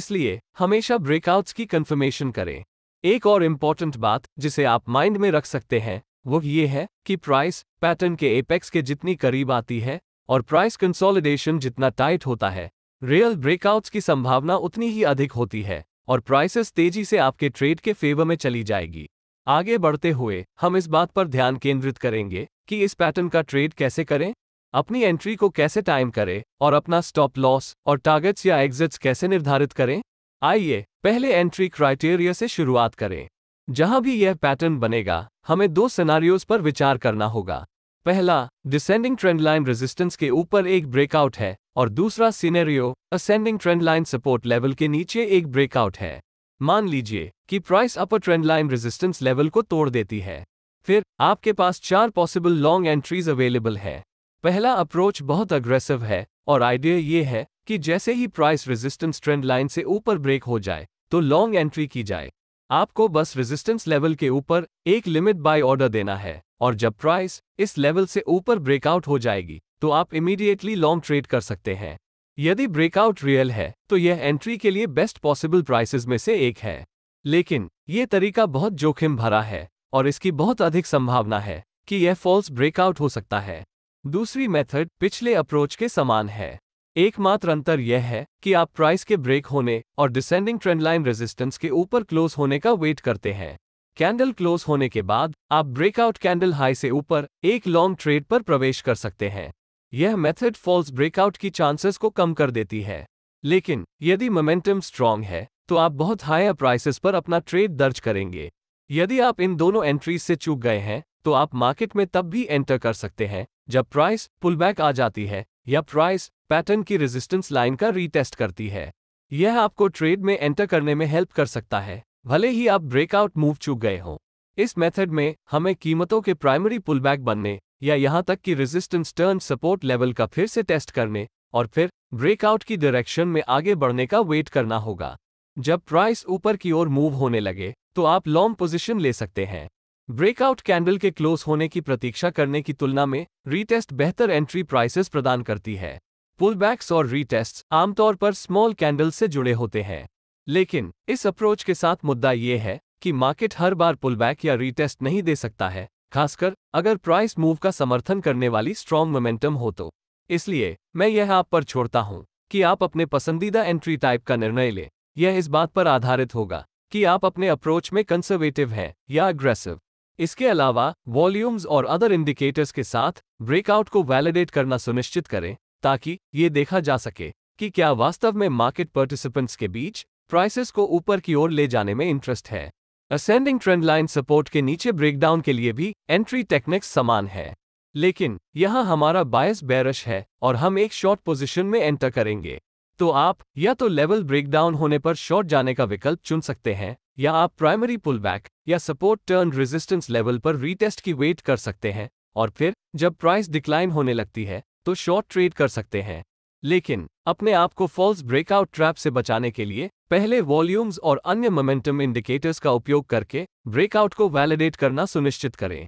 इसलिए हमेशा ब्रेकआउट्स की कन्फर्मेशन करें एक और इम्पॉर्टेंट बात जिसे आप माइंड में रख सकते हैं वो ये है कि प्राइस पैटर्न के एपेक्स के जितनी करीब आती है और प्राइस कंसोलिडेशन जितना टाइट होता है रियल ब्रेकआउट्स की संभावना उतनी ही अधिक होती है और प्राइसेस तेजी से आपके ट्रेड के फेवर में चली जाएगी आगे बढ़ते हुए हम इस बात पर ध्यान केंद्रित करेंगे कि इस पैटर्न का ट्रेड कैसे करें अपनी एंट्री को कैसे टाइम करें और अपना स्टॉप लॉस और टारगेट्स या एग्जिट्स कैसे निर्धारित करें आइए पहले एंट्री क्राइटेरिया से शुरुआत करें जहां भी यह पैटर्न बनेगा हमें दो सिनारियोज पर विचार करना होगा पहला डिसेंडिंग ट्रेंड लाइन रेजिस्टेंस के ऊपर एक ब्रेकआउट है और दूसरा scenario ascending trend line support level के नीचे एक ब्रेकआउट है मान लीजिए कि price upper trend line resistance level को तोड़ देती है फिर आपके पास चार पॉसिबल लॉन्ग एंट्रीज अवेलेबल है पहला अप्रोच बहुत अग्रेसिव है और आइडिया ये है कि जैसे ही प्राइस रेजिस्टेंस ट्रेंड लाइन से ऊपर ब्रेक हो जाए तो लॉन्ग एंट्री की जाए आपको बस रेजिस्टेंस लेवल के ऊपर एक लिमिट बाय ऑर्डर देना है और जब प्राइस इस लेवल से ऊपर ब्रेकआउट हो जाएगी तो आप इमीडिएटली लॉन्ग ट्रेड कर सकते हैं यदि ब्रेकआउट रियल है तो यह एंट्री के लिए बेस्ट पॉसिबल प्राइसेस में से एक है लेकिन ये तरीका बहुत जोखिम भरा है और इसकी बहुत अधिक संभावना है कि यह फॉल्स ब्रेकआउट हो सकता है दूसरी मेथड पिछले अप्रोच के समान है एकमात्र अंतर यह है कि आप प्राइस के ब्रेक होने और डिसेंडिंग ट्रेंडलाइन रेजिस्टेंस के ऊपर क्लोज होने का वेट करते हैं कैंडल क्लोज होने के बाद आप ब्रेकआउट कैंडल हाई से ऊपर एक लॉन्ग ट्रेड पर प्रवेश कर सकते हैं यह मेथड फॉल्स ब्रेकआउट की चांसेस को कम कर देती है लेकिन यदि मोमेंटम स्ट्रांग है तो आप बहुत हाई प्राइसेस पर अपना ट्रेड दर्ज करेंगे यदि आप इन दोनों एंट्रीज से चूक गए हैं तो आप मार्केट में तब भी एंटर कर सकते हैं जब प्राइस पुलबैक आ जाती है या प्राइस पैटर्न की रेजिस्टेंस लाइन का रीटेस्ट करती है यह आपको ट्रेड में एंटर करने में हेल्प कर सकता है भले ही आप ब्रेकआउट मूव चुक गए हों इस मेथड में हमें कीमतों के प्राइमरी पुलबैक बनने या यहां तक कि रेजिस्टेंस टर्न सपोर्ट लेवल का फिर से टेस्ट करने और फिर ब्रेकआउट की डायरेक्शन में आगे बढ़ने का वेट करना होगा जब प्राइस ऊपर की ओर मूव होने लगे तो आप लॉन्ग पोजिशन ले सकते हैं ब्रेकआउट कैंडल के क्लोज होने की प्रतीक्षा करने की तुलना में रीटेस्ट बेहतर एंट्री प्राइसेस प्रदान करती है पुलबैक्स और रीटेस्ट आमतौर पर स्मॉल कैंडल से जुड़े होते हैं लेकिन इस अप्रोच के साथ मुद्दा ये है कि मार्केट हर बार पुलबैक या रीटेस्ट नहीं दे सकता है खासकर अगर प्राइस मूव का समर्थन करने वाली स्ट्रॉन्ग मोमेंटम हो तो इसलिए मैं यह आप पर छोड़ता हूं कि आप अपने पसंदीदा एंट्री टाइप का निर्णय लें यह इस बात पर आधारित होगा कि आप अपने अप्रोच में कंसर्वेटिव हैं या अग्रेसिव इसके अलावा वॉल्यूम्स और अदर इंडिकेटर्स के साथ ब्रेकआउट को वैलिडेट करना सुनिश्चित करें ताकि ये देखा जा सके कि क्या वास्तव में मार्केट पार्टिसिपेंट्स के बीच प्राइसेस को ऊपर की ओर ले जाने में इंटरेस्ट है असेंडिंग ट्रेंड लाइन सपोर्ट के नीचे ब्रेकडाउन के लिए भी एंट्री टेक्निक्स समान है लेकिन यहां हमारा बायस बैरश है और हम एक शॉर्ट पोजीशन में एंटर करेंगे तो आप या तो लेवल ब्रेकडाउन होने पर शॉर्ट जाने का विकल्प चुन सकते हैं या आप प्राइमरी पुलबैक या सपोर्ट टर्न रेजिस्टेंस लेवल पर रीटेस्ट की वेट कर सकते हैं और फिर जब प्राइस डिक्लाइन होने लगती है तो शॉर्ट ट्रेड कर सकते हैं लेकिन अपने आप को फॉल्स ब्रेकआउट ट्रैप से बचाने के लिए पहले वॉल्यूम्स और अन्य मोमेंटम इंडिकेटर्स का उपयोग करके ब्रेकआउट को वैलिडेट करना सुनिश्चित करें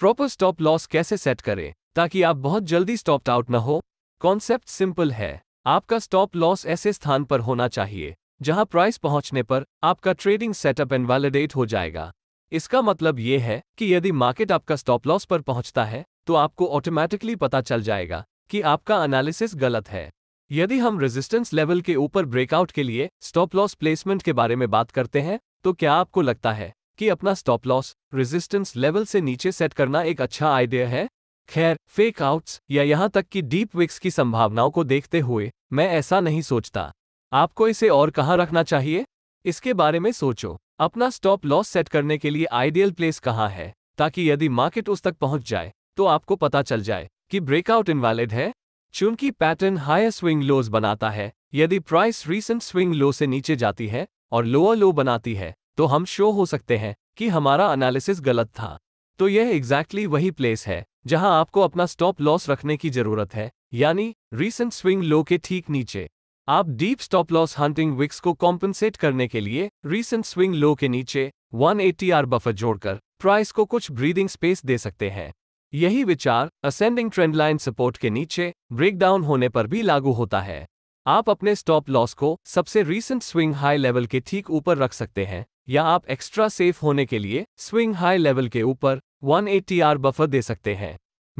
प्रॉपर स्टॉप लॉस कैसे सेट करें ताकि आप बहुत जल्दी स्टॉप्ड आउट न हो कॉन्सेप्ट सिंपल है आपका स्टॉप लॉस ऐसे स्थान पर होना चाहिए जहां प्राइस पहुंचने पर आपका ट्रेडिंग सेटअप एंड वैलिडेट हो जाएगा इसका मतलब ये है कि यदि मार्केट आपका स्टॉप लॉस पर पहुंचता है तो आपको ऑटोमेटिकली पता चल जाएगा कि आपका एनालिसिस गलत है यदि हम रेजिस्टेंस लेवल के ऊपर ब्रेकआउट के लिए स्टॉप लॉस प्लेसमेंट के बारे में बात करते हैं तो क्या आपको लगता है कि अपना स्टॉप लॉस रेजिस्टेंस लेवल से नीचे सेट करना एक अच्छा आइडिया है खैर फेक आउट्स या यहां तक कि डीप विक्स की संभावनाओं को देखते हुए मैं ऐसा नहीं सोचता आपको इसे और कहाँ रखना चाहिए इसके बारे में सोचो अपना स्टॉप लॉस सेट करने के लिए आइडियल प्लेस कहाँ है ताकि यदि मार्केट उस तक पहुंच जाए तो आपको पता चल जाए कि ब्रेकआउट इनवैलिड है चूंकि पैटर्न हायर स्विंग लोज बनाता है यदि प्राइस रीसेंट स्विंग लो से नीचे जाती है और लोअर लो बनाती है तो हम शो हो सकते हैं कि हमारा एनालिसिस गलत था तो यह एग्जैक्टली exactly वही प्लेस है जहां आपको अपना स्टॉप लॉस रखने की जरूरत है यानी रीसेंट स्विंग लो के ठीक नीचे आप deep stop loss hunting wicks को कॉम्पनसेट करने के लिए रीसेंट स्विंग लो के नीचे 180 आर बफर जोड़कर प्राइस को कुछ ब्रीदिंग स्पेस दे सकते हैं यही विचार असेंडिंग ट्रेंडलाइन सपोर्ट के नीचे ब्रेकडाउन होने पर भी लागू होता है आप अपने स्टॉप लॉस को सबसे रीसेंट स्विंग हाई लेवल के ठीक ऊपर रख सकते हैं या आप एक्स्ट्रा सेफ होने के लिए स्विंग हाई लेवल के ऊपर 180 आर बफर दे सकते हैं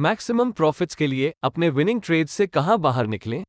मैक्सिमम प्रॉफिट्स के लिए अपने विनिंग ट्रेड से कहाँ बाहर निकलें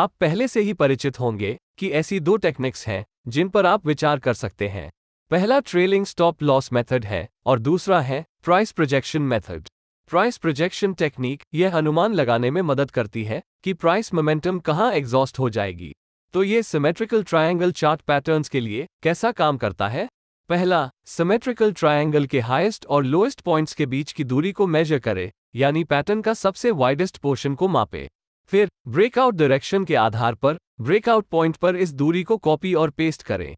आप पहले से ही परिचित होंगे कि ऐसी दो टेक्निक्स हैं जिन पर आप विचार कर सकते हैं पहला ट्रेलिंग स्टॉप लॉस मेथड है और दूसरा है price projection method price projection technique यह अनुमान लगाने में मदद करती है कि प्राइस मोमेंटम कहाँ एग्जॉस्ट हो जाएगी तो ये सिमेट्रिकल ट्रायंगल चार्ट पैटर्न्स के लिए कैसा काम करता है पहला सिमेट्रिकल ट्रायंगल के हाईएस्ट और लोएस्ट पॉइंट्स के बीच की दूरी को मेजर करे यानी पैटर्न का सबसे वाइडेस्ट पोर्शन को मापे फिर ब्रेकआउट डायरेक्शन के आधार पर ब्रेकआउट पॉइंट पर इस दूरी को कॉपी और पेस्ट करें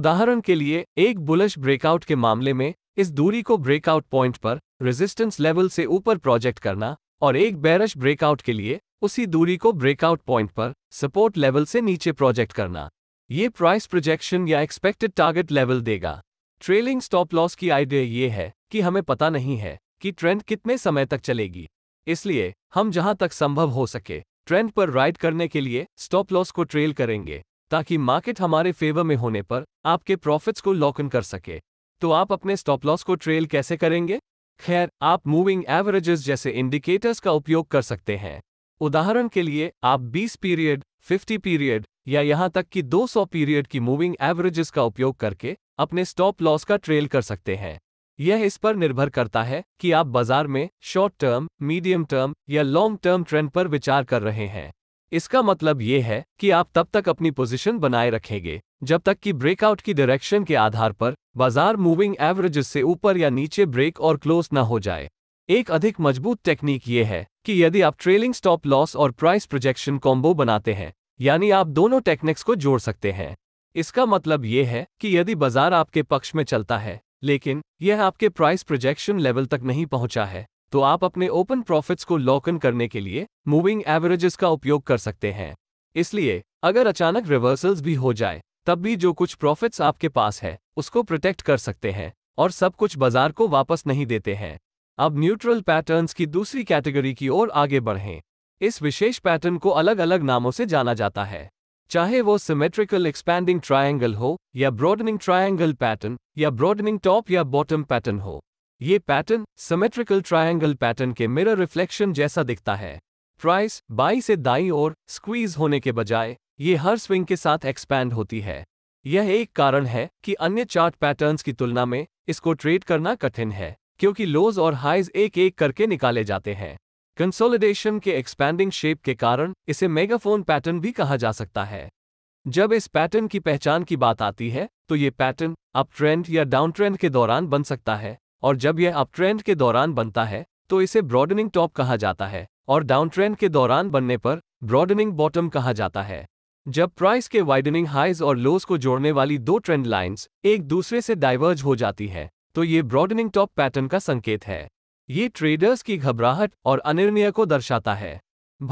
उदाहरण के लिए एक बुलश ब्रेकआउट के मामले में इस दूरी को ब्रेकआउट पॉइंट पर रेजिस्टेंस लेवल से ऊपर प्रोजेक्ट करना और एक बैरश ब्रेकआउट के लिए उसी दूरी को ब्रेकआउट पॉइंट पर सपोर्ट लेवल से नीचे प्रोजेक्ट करना ये प्राइस प्रोजेक्शन या एक्सपेक्टेड टारगेट लेवल देगा ट्रेलिंग स्टॉप लॉस की आइडिया ये है कि हमें पता नहीं है कि ट्रेंड कितने समय तक चलेगी इसलिए हम जहां तक संभव हो सके ट्रेंड पर राइड करने के लिए स्टॉप लॉस को ट्रेल करेंगे ताकि मार्केट हमारे फेवर में होने पर आपके प्रॉफिट्स को लॉक इन कर सके तो आप अपने स्टॉप लॉस को ट्रेल कैसे करेंगे खैर आप मूविंग एवरेजेस जैसे इंडिकेटर्स का उपयोग कर सकते हैं उदाहरण के लिए आप 20 पीरियड 50 पीरियड या यहां तक कि 200 पीरियड की मूविंग एवरेजेस का उपयोग करके अपने स्टॉप लॉस का ट्रेल कर सकते हैं यह इस पर निर्भर करता है कि आप बाजार में शॉर्ट टर्म मीडियम टर्म या लॉन्ग टर्म ट्रेंड पर विचार कर रहे हैं इसका मतलब ये है कि आप तब तक अपनी पोजीशन बनाए रखेंगे जब तक कि ब्रेकआउट की डायरेक्शन के आधार पर बाजार मूविंग एवरेज से ऊपर या नीचे ब्रेक और क्लोज ना हो जाए एक अधिक मजबूत टेक्निक ये है कि यदि आप ट्रेलिंग स्टॉप लॉस और प्राइस प्रोजेक्शन कॉम्बो बनाते हैं यानी आप दोनों टेक्निक्स को जोड़ सकते हैं इसका मतलब ये है कि यदि बाजार आपके पक्ष में चलता है लेकिन यह आपके प्राइस प्रोजेक्शन लेवल तक नहीं पहुंचा है तो आप अपने ओपन प्रॉफिट्स को लॉक इन करने के लिए मूविंग एवरेजेस का उपयोग कर सकते हैं इसलिए अगर अचानक रिवर्सल्स भी हो जाए तब भी जो कुछ प्रॉफिट्स आपके पास है उसको प्रोटेक्ट कर सकते हैं और सब कुछ बाजार को वापस नहीं देते हैं अब न्यूट्रल पैटर्न्स की दूसरी कैटेगरी की ओर आगे बढ़ें इस विशेष पैटर्न को अलग अलग नामों से जाना जाता है चाहे वो सिमेट्रिकल एक्सपैंडिंग ट्रायंगल हो या ब्रॉडनिंग ट्रायंगल पैटर्न या ब्रॉडनिंग टॉप या बॉटम पैटर्न हो ये पैटर्न सिमेट्रिकल ट्रायंगल पैटर्न के मिरर रिफ्लेक्शन जैसा दिखता है प्राइस बाई से दाई और स्क्वीज होने के बजाय ये हर स्विंग के साथ एक्सपैंड होती है यह एक कारण है कि अन्य चार्ट पैटर्न्स की तुलना में इसको ट्रेड करना कठिन है क्योंकि लोज और हाइज एक एक करके निकाले जाते हैं कंसोलिडेशन के एक्सपैंडिंग शेप के कारण इसे मेगाफोन पैटर्न भी कहा जा सकता है जब इस पैटर्न की पहचान की बात आती है तो ये पैटर्न अप ट्रेंड या डाउन ट्रेंड के दौरान बन सकता है और जब यह अपट्रेंड के दौरान बनता है तो इसे ब्रॉडनिंग टॉप कहा जाता है और डाउन ट्रेंड के दौरान बनने पर ब्रॉडनिंग बॉटम कहा जाता है जब प्राइस के वाइडनिंग हाइज और लोज को जोड़ने वाली दो ट्रेंड लाइन्स एक दूसरे से डाइवर्ज हो जाती है तो ये ब्रॉडनिंग टॉप पैटर्न का संकेत है ये ट्रेडर्स की घबराहट और अनिर्णय को दर्शाता है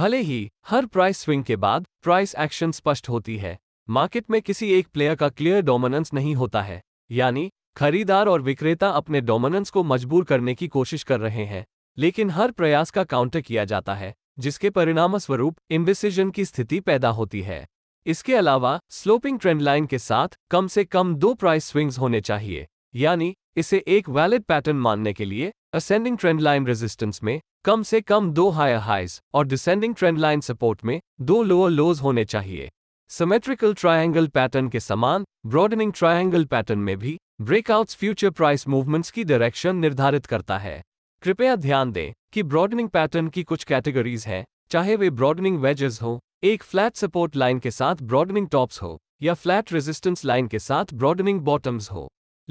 भले ही हर प्राइस स्विंग के बाद प्राइस एक्शन स्पष्ट होती है मार्केट में किसी एक प्लेयर का क्लियर डोमिनेंस नहीं होता है यानी खरीदार और विक्रेता अपने डोमिनेंस को मजबूर करने की कोशिश कर रहे हैं लेकिन हर प्रयास का काउंटर किया जाता है जिसके परिणामस्वरूप इन्विसिजन की स्थिति पैदा होती है इसके अलावा स्लोपिंग ट्रेंड लाइन के साथ कम से कम दो प्राइस स्विंग्स होने चाहिए यानी इसे एक वैलिड पैटर्न मानने के लिए असेंडिंग ट्रेंड लाइन रेजिस्टेंस में कम से कम दो हायर हाइज और डिसेंडिंग ट्रेंड लाइन सपोर्ट में दो लोअर लोज होने चाहिए सिमेट्रिकल ट्रायंगल पैटर्न के समान ब्रॉडनिंग ट्रायंगल पैटर्न में भी ब्रेकआउट्स फ्यूचर प्राइस मूवमेंट्स की डायरेक्शन निर्धारित करता है कृपया ध्यान दें कि ब्रॉडनिंग पैटर्न की कुछ कैटेगरीज हैं चाहे वे ब्रॉडनिंग वेजेस हो एक फ्लैट सपोर्ट लाइन के साथ ब्रॉडनिंग टॉप्स हो या फ्लैट रेजिस्टेंस लाइन के साथ ब्रॉडनिंग बॉटम्स हो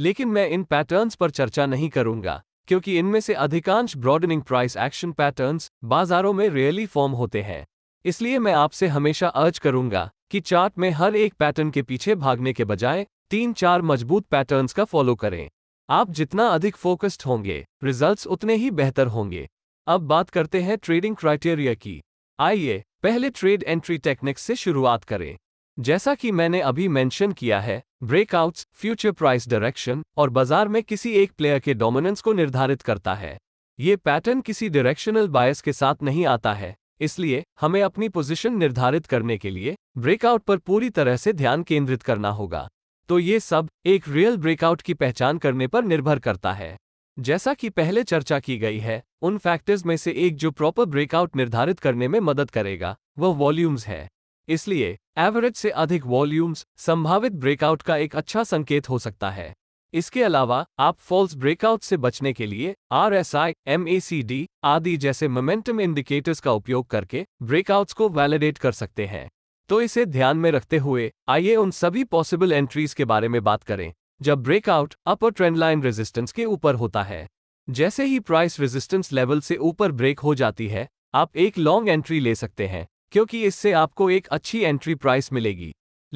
लेकिन मैं इन पैटर्न्स पर चर्चा नहीं करूंगा क्योंकि इनमें से अधिकांश ब्रॉडनिंग प्राइस एक्शन पैटर्न्स बाजारों में रियली फॉर्म होते हैं इसलिए मैं आपसे हमेशा अर्ज करूंगा कि चार्ट में हर एक पैटर्न के पीछे भागने के बजाय तीन चार मजबूत पैटर्न्स का फॉलो करें आप जितना अधिक फोकस्ड होंगे रिजल्ट्स उतने ही बेहतर होंगे अब बात करते हैं ट्रेडिंग क्राइटेरिया की आइए पहले ट्रेड एंट्री टेक्निक्स से शुरुआत करें जैसा कि मैंने अभी मेंशन किया है ब्रेकआउट्स फ्यूचर प्राइस डायरेक्शन और बाजार में किसी एक प्लेयर के डोमिनेंस को निर्धारित करता है ये पैटर्न किसी डायरेक्शनल बायस के साथ नहीं आता है इसलिए हमें अपनी पोजीशन निर्धारित करने के लिए ब्रेकआउट पर पूरी तरह से ध्यान केंद्रित करना होगा तो ये सब एक रियल ब्रेकआउट की पहचान करने पर निर्भर करता है जैसा कि पहले चर्चा की गई है उन फैक्टर्स में से एक जो प्रॉपर ब्रेकआउट निर्धारित करने में मदद करेगा वह वॉल्यूम्स है इसलिए एवरेज से अधिक वॉल्यूम्स संभावित ब्रेकआउट का एक अच्छा संकेत हो सकता है इसके अलावा आप फॉल्स ब्रेकआउट से बचने के लिए R S I M A C D आदि जैसे मोमेंटम इंडिकेटर्स का उपयोग करके ब्रेकआउट्स को वैलिडेट कर सकते हैं तो इसे ध्यान में रखते हुए आइए उन सभी पॉसिबल एंट्रीज के बारे में बात करें जब ब्रेकआउट अपर ट्रेंडलाइन रेजिस्टेंस के ऊपर होता है जैसे ही प्राइस रेजिस्टेंस लेवल से ऊपर ब्रेक हो जाती है आप एक लॉन्ग एंट्री ले सकते हैं क्योंकि इससे आपको एक अच्छी एंट्री प्राइस मिलेगी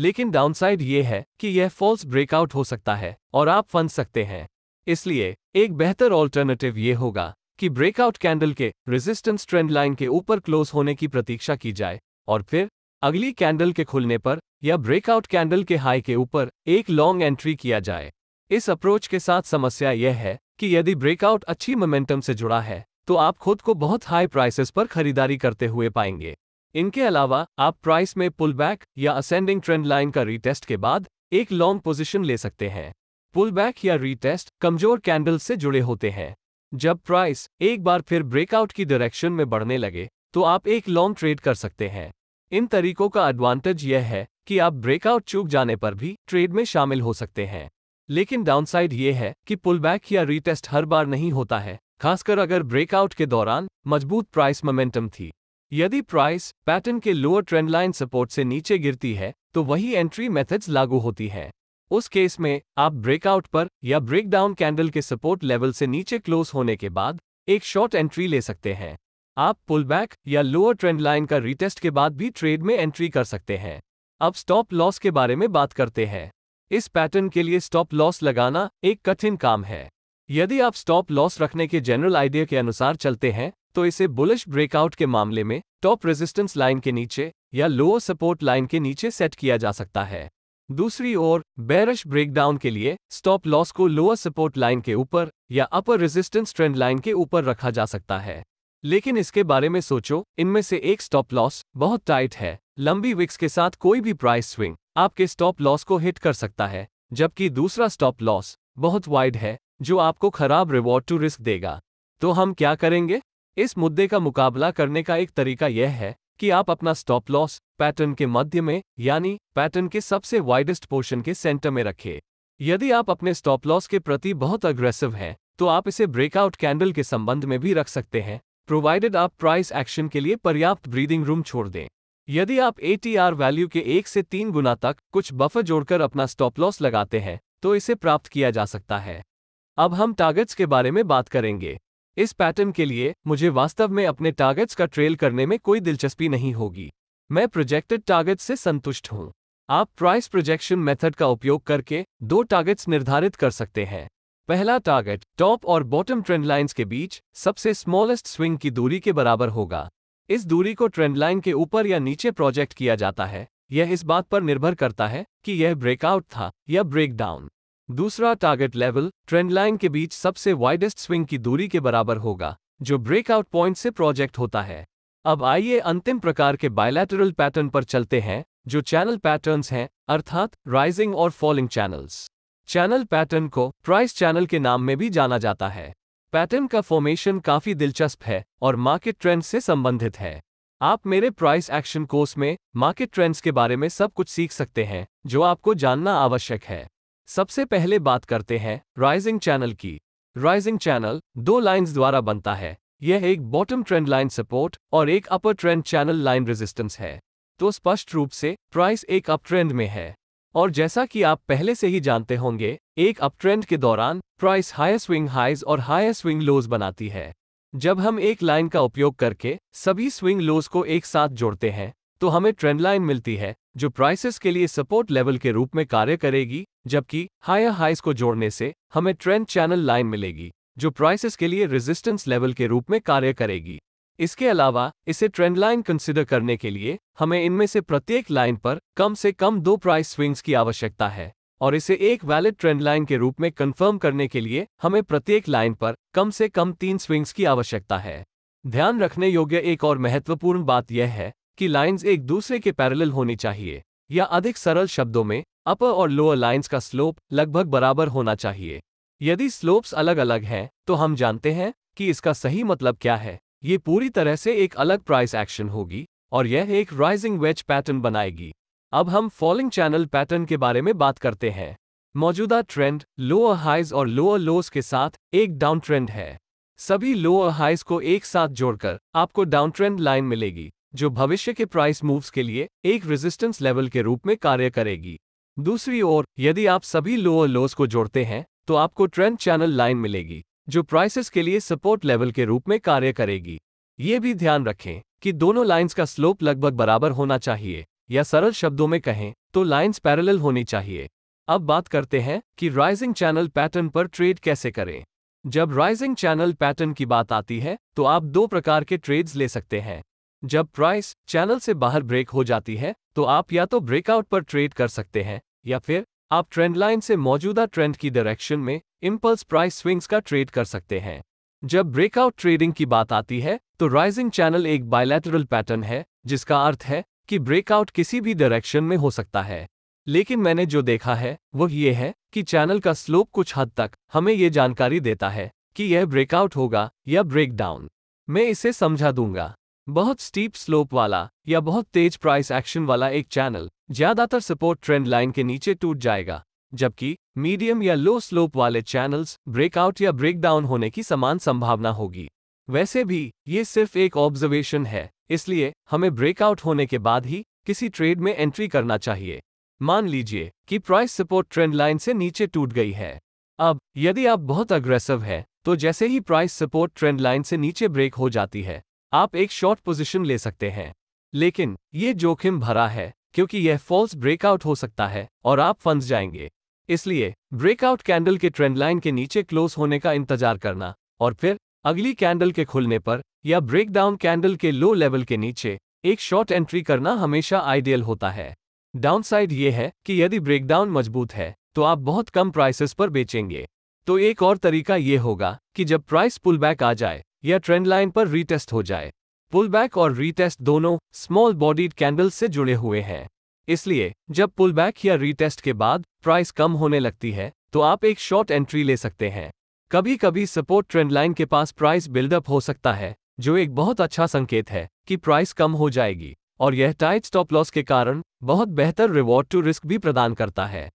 लेकिन डाउनसाइड ये है कि यह फॉल्स ब्रेकआउट हो सकता है और आप फंस सकते हैं इसलिए एक बेहतर ऑल्टरनेटिव ये होगा कि ब्रेकआउट कैंडल के रेजिस्टेंस ट्रेंडलाइन के ऊपर क्लोज होने की प्रतीक्षा की जाए और फिर अगली कैंडल के खुलने पर या ब्रेकआउट कैंडल के हाई के ऊपर एक लॉन्ग एंट्री किया जाए इस अप्रोच के साथ समस्या यह है कि यदि ब्रेकआउट अच्छी मोमेंटम से जुड़ा है तो आप खुद को बहुत हाई प्राइसेस पर खरीदारी करते हुए पाएंगे इनके अलावा आप प्राइस में पुलबैक या असेंडिंग ट्रेंड लाइन का रीटेस्ट के बाद एक लॉन्ग पोजीशन ले सकते हैं पुलबैक या रीटेस्ट कमजोर कैंडल से जुड़े होते हैं जब प्राइस एक बार फिर ब्रेकआउट की डायरेक्शन में बढ़ने लगे तो आप एक लॉन्ग ट्रेड कर सकते हैं इन तरीकों का एडवांटेज यह है कि आप ब्रेकआउट चूक जाने पर भी ट्रेड में शामिल हो सकते हैं लेकिन डाउनसाइड ये है कि पुलबैक या रीटेस्ट हर बार नहीं होता है खासकर अगर ब्रेकआउट के दौरान मजबूत प्राइस मोमेंटम थी यदि प्राइस पैटर्न के लोअर ट्रेंडलाइन सपोर्ट से नीचे गिरती है तो वही एंट्री मेथड्स लागू होती हैं उस केस में आप ब्रेकआउट पर या ब्रेकडाउन कैंडल के सपोर्ट लेवल से नीचे क्लोज होने के बाद एक शॉर्ट एंट्री ले सकते हैं आप पुलबैक या लोअर ट्रेंड लाइन का रीटेस्ट के बाद भी ट्रेड में एंट्री कर सकते हैं अब स्टॉप लॉस के बारे में बात करते हैं इस पैटर्न के लिए स्टॉप लॉस लगाना एक कठिन काम है यदि आप स्टॉप लॉस रखने के जनरल आइडिया के अनुसार चलते हैं तो इसे बुलिश ब्रेकआउट के मामले में टॉप रेजिस्टेंस लाइन के नीचे या लोअर सपोर्ट लाइन के नीचे सेट किया जा सकता है दूसरी ओर बैरश ब्रेकडाउन के लिए स्टॉप लॉस को लोअर सपोर्ट लाइन के ऊपर या अपर रेजिस्टेंस ट्रेंड लाइन के ऊपर रखा जा सकता है लेकिन इसके बारे में सोचो इनमें से एक स्टॉप लॉस बहुत टाइट है लंबी विक्स के साथ कोई भी प्राइस स्विंग आपके स्टॉप लॉस को हिट कर सकता है जबकि दूसरा स्टॉप लॉस बहुत वाइड है जो आपको खराब रिवॉर्ड टू रिस्क देगा तो हम क्या करेंगे इस मुद्दे का मुकाबला करने का एक तरीका यह है कि आप अपना स्टॉप लॉस पैटर्न के मध्य में यानी पैटर्न के सबसे वाइडेस्ट पोर्शन के सेंटर में रखें यदि आप अपने स्टॉप लॉस के प्रति बहुत अग्रेसिव हैं तो आप इसे ब्रेकआउट कैंडल के संबंध में भी रख सकते हैं प्रोवाइडेड आप प्राइस एक्शन के लिए पर्याप्त ब्रीदिंग रूम छोड़ दें यदि आप एटीआर वैल्यू के एक से तीन गुना तक कुछ बफर जोड़कर अपना स्टॉप लॉस लगाते हैं तो इसे प्राप्त किया जा सकता है अब हम टारगेट्स के बारे में बात करेंगे इस पैटर्न के लिए मुझे वास्तव में अपने टारगेट्स का ट्रेल करने में कोई दिलचस्पी नहीं होगी मैं प्रोजेक्टेड टारगेट्स से संतुष्ट हूँ आप प्राइस प्रोजेक्शन मेथड का उपयोग करके दो टारगेट्स निर्धारित कर सकते हैं पहला टारगेट टॉप और बॉटम ट्रेंड लाइंस के बीच सबसे स्मॉलेस्ट स्विंग की दूरी के बराबर होगा इस दूरी को ट्रेंड लाइन के ऊपर या नीचे प्रोजेक्ट किया जाता है यह इस बात पर निर्भर करता है कि यह ब्रेकआउट था या ब्रेकडाउन दूसरा टारगेट लेवल ट्रेंड लाइन के बीच सबसे वाइडेस्ट स्विंग की दूरी के बराबर होगा जो ब्रेकआउट पॉइंट से प्रोजेक्ट होता है अब आइए अंतिम प्रकार के बायलैटरल पैटर्न पर चलते हैं जो चैनल पैटर्न्स हैं अर्थात राइजिंग और फॉलिंग चैनल्स चैनल पैटर्न को प्राइस चैनल के नाम में भी जाना जाता है पैटर्न का फॉर्मेशन काफी दिलचस्प है और मार्केट ट्रेंड से संबंधित है आप मेरे प्राइस एक्शन कोर्स में मार्केट ट्रेंड्स के बारे में सब कुछ सीख सकते हैं जो आपको जानना आवश्यक है सबसे पहले बात करते हैं राइजिंग चैनल की राइजिंग चैनल दो लाइंस द्वारा बनता है यह एक बॉटम ट्रेंड लाइन सपोर्ट और एक upper trend channel line resistance है तो स्पष्ट रूप से प्राइस एक अप ट्रेंड में है और जैसा कि आप पहले से ही जानते होंगे एक अपट्रेंड के दौरान प्राइस हायर स्विंग हाइज और हायर स्विंग लोज बनाती है जब हम एक लाइन का उपयोग करके सभी स्विंग लोज को एक साथ जोड़ते हैं तो हमें ट्रेंड लाइन मिलती है जो प्राइसेस के लिए सपोर्ट लेवल के रूप में कार्य करेगी जबकि हायर हाइज को जोड़ने से हमें ट्रेंड चैनल लाइन मिलेगी जो प्राइसेस के लिए रेजिस्टेंस लेवल के रूप में कार्य करेगी इसके अलावा इसे ट्रेंड लाइन कंसिडर करने के लिए हमें इनमें से प्रत्येक लाइन पर कम से कम दो प्राइस स्विंग्स की आवश्यकता है और इसे एक वैलिड ट्रेंड लाइन के रूप में कंफर्म करने के लिए हमें प्रत्येक लाइन पर कम से कम तीन स्विंग्स की आवश्यकता है ध्यान रखने योग्य एक और महत्वपूर्ण बात यह है कि लाइंस एक दूसरे के पैरेलल होनी चाहिए या अधिक सरल शब्दों में अपर और लोअर लाइंस का स्लोप लगभग बराबर होना चाहिए यदि स्लोप्स अलग अलग हैं तो हम जानते हैं कि इसका सही मतलब क्या है ये पूरी तरह से एक अलग प्राइस एक्शन होगी और यह एक राइजिंग वेज पैटर्न बनाएगी अब हम फॉलिंग चैनल पैटर्न के बारे में बात करते हैं मौजूदा ट्रेंड लोअर हाइज और लोअर लोस के साथ एक डाउन ट्रेंड है सभी लोअर हाइज को एक साथ जोड़कर आपको डाउन ट्रेंड लाइन मिलेगी जो भविष्य के प्राइस मूव्स के लिए एक रेजिस्टेंस लेवल के रूप में कार्य करेगी दूसरी ओर यदि आप सभी लोअर लोस को जोड़ते हैं तो आपको ट्रेंड चैनल लाइन मिलेगी जो प्राइसेस के लिए सपोर्ट लेवल के रूप में कार्य करेगी ये भी ध्यान रखें कि दोनों लाइंस का स्लोप लगभग बराबर होना चाहिए या सरल शब्दों में कहें तो लाइंस पैरेलल होनी चाहिए अब बात करते हैं कि राइजिंग चैनल पैटर्न पर ट्रेड कैसे करें जब राइजिंग चैनल पैटर्न की बात आती है तो आप दो प्रकार के ट्रेड्स ले सकते हैं जब प्राइस चैनल से बाहर ब्रेक हो जाती है तो आप या तो ब्रेकआउट पर ट्रेड कर सकते हैं या फिर आप ट्रेंडलाइन से मौजूदा ट्रेंड की डायरेक्शन में इम्पल्स प्राइस स्विंग्स का ट्रेड कर सकते हैं जब ब्रेकआउट ट्रेडिंग की बात आती है तो राइजिंग चैनल एक बायलैटरल पैटर्न है जिसका अर्थ है कि ब्रेकआउट किसी भी डायरेक्शन में हो सकता है लेकिन मैंने जो देखा है वह ये है कि चैनल का स्लोप कुछ हद तक हमें ये जानकारी देता है कि यह ब्रेकआउट होगा या ब्रेकडाउन मैं इसे समझा दूंगा बहुत स्टीप स्लोप वाला या बहुत तेज प्राइस एक्शन वाला एक चैनल ज्यादातर सपोर्ट ट्रेंड लाइन के नीचे टूट जाएगा जबकि मीडियम या लो स्लोप वाले चैनल्स ब्रेकआउट या ब्रेकडाउन होने की समान संभावना होगी वैसे भी ये सिर्फ एक ऑब्जर्वेशन है इसलिए हमें ब्रेकआउट होने के बाद ही किसी ट्रेड में एंट्री करना चाहिए मान लीजिए कि प्राइस सपोर्ट ट्रेंड लाइन से नीचे टूट गई है अब यदि आप बहुत अग्रेसिव हैं तो जैसे ही प्राइस सपोर्ट ट्रेंड लाइन से नीचे ब्रेक हो जाती है आप एक शॉर्ट पोजीशन ले सकते हैं लेकिन ये जोखिम भरा है क्योंकि यह फॉल्स ब्रेकआउट हो सकता है और आप फंस जाएंगे इसलिए ब्रेकआउट कैंडल के ट्रेंड लाइन के नीचे क्लोज होने का इंतजार करना और फिर अगली कैंडल के खुलने पर या ब्रेकडाउन कैंडल के लो लेवल के नीचे एक शॉर्ट एंट्री करना हमेशा आइडियल होता है डाउनसाइड ये है कि यदि ब्रेकडाउन मजबूत है तो आप बहुत कम प्राइसेस पर बेचेंगे तो एक और तरीका ये होगा कि जब प्राइस पुलबैक आ जाए या ट्रेंड लाइन पर रीटेस्ट हो जाए पुलबैक और रीटेस्ट दोनों स्मॉल बॉडीड कैंडल से जुड़े हुए हैं इसलिए जब पुलबैक या रीटेस्ट के बाद प्राइस कम होने लगती है तो आप एक शॉर्ट एंट्री ले सकते हैं कभी कभी सपोर्ट ट्रेंडलाइन के पास प्राइस बिल्डअप हो सकता है जो एक बहुत अच्छा संकेत है कि प्राइस कम हो जाएगी और यह टाइट स्टॉप लॉस के कारण बहुत बेहतर रिवॉर्ड टू रिस्क भी प्रदान करता है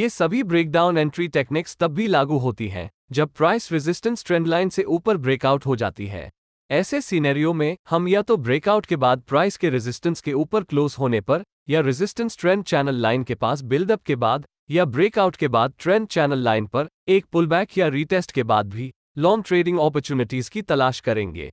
ये सभी ब्रेकडाउन एंट्री टेक्निक्स तब भी लागू होती हैं जब प्राइस रेजिस्टेंस ट्रेंडलाइन से ऊपर ब्रेकआउट हो जाती है ऐसे सीनेरियो में हम या तो ब्रेकआउट के बाद प्राइस के रेजिस्टेंस के ऊपर क्लोज होने पर या रेजिस्टेंस ट्रेंड चैनल लाइन के पास बिल्डअप के बाद या ब्रेकआउट के बाद ट्रेंड चैनल लाइन पर एक पुलबैक या रीटेस्ट के बाद भी लॉन्ग ट्रेडिंग अपॉर्चुनिटीज की तलाश करेंगे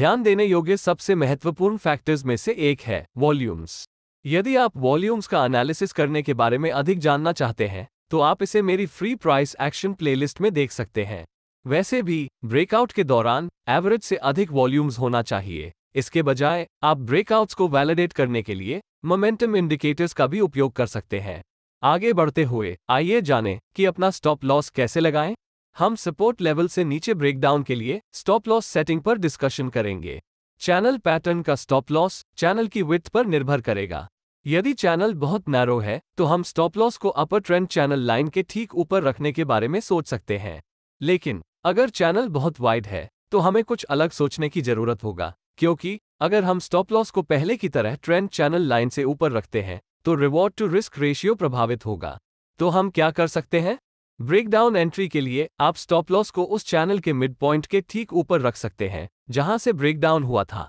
ध्यान देने योग्य सबसे महत्वपूर्ण फैक्टर्स में से एक है वॉल्यूम्स यदि आप वॉल्यूम्स का एनालिसिस करने के बारे में अधिक जानना चाहते हैं तो आप इसे मेरी फ्री प्राइस एक्शन प्लेलिस्ट में देख सकते हैं वैसे भी ब्रेकआउट के दौरान एवरेज से अधिक वॉल्यूम्स होना चाहिए इसके बजाय आप ब्रेकआउट्स को वैलिडेट करने के लिए मोमेंटम इंडिकेटर्स का भी उपयोग कर सकते हैं आगे बढ़ते हुए आइए जानें कि अपना स्टॉप लॉस कैसे लगाएं हम सपोर्ट लेवल से नीचे ब्रेकडाउन के लिए स्टॉप लॉस सेटिंग पर डिस्कशन करेंगे चैनल पैटर्न का स्टॉप लॉस चैनल की विथ पर निर्भर करेगा यदि चैनल बहुत नैरो है तो हम स्टॉप लॉस को अपर ट्रेंड चैनल लाइन के ठीक ऊपर रखने के बारे में सोच सकते हैं लेकिन अगर चैनल बहुत वाइड है तो हमें कुछ अलग सोचने की जरूरत होगा क्योंकि अगर हम स्टॉप लॉस को पहले की तरह ट्रेंड चैनल लाइन से ऊपर रखते हैं तो रिवॉर्ड टू रिस्क रेशियो प्रभावित होगा तो हम क्या कर सकते हैं ब्रेकडाउन एंट्री के लिए आप स्टॉप लॉस को उस चैनल के मिड पॉइंट के ठीक ऊपर रख सकते हैं जहां से ब्रेकडाउन हुआ था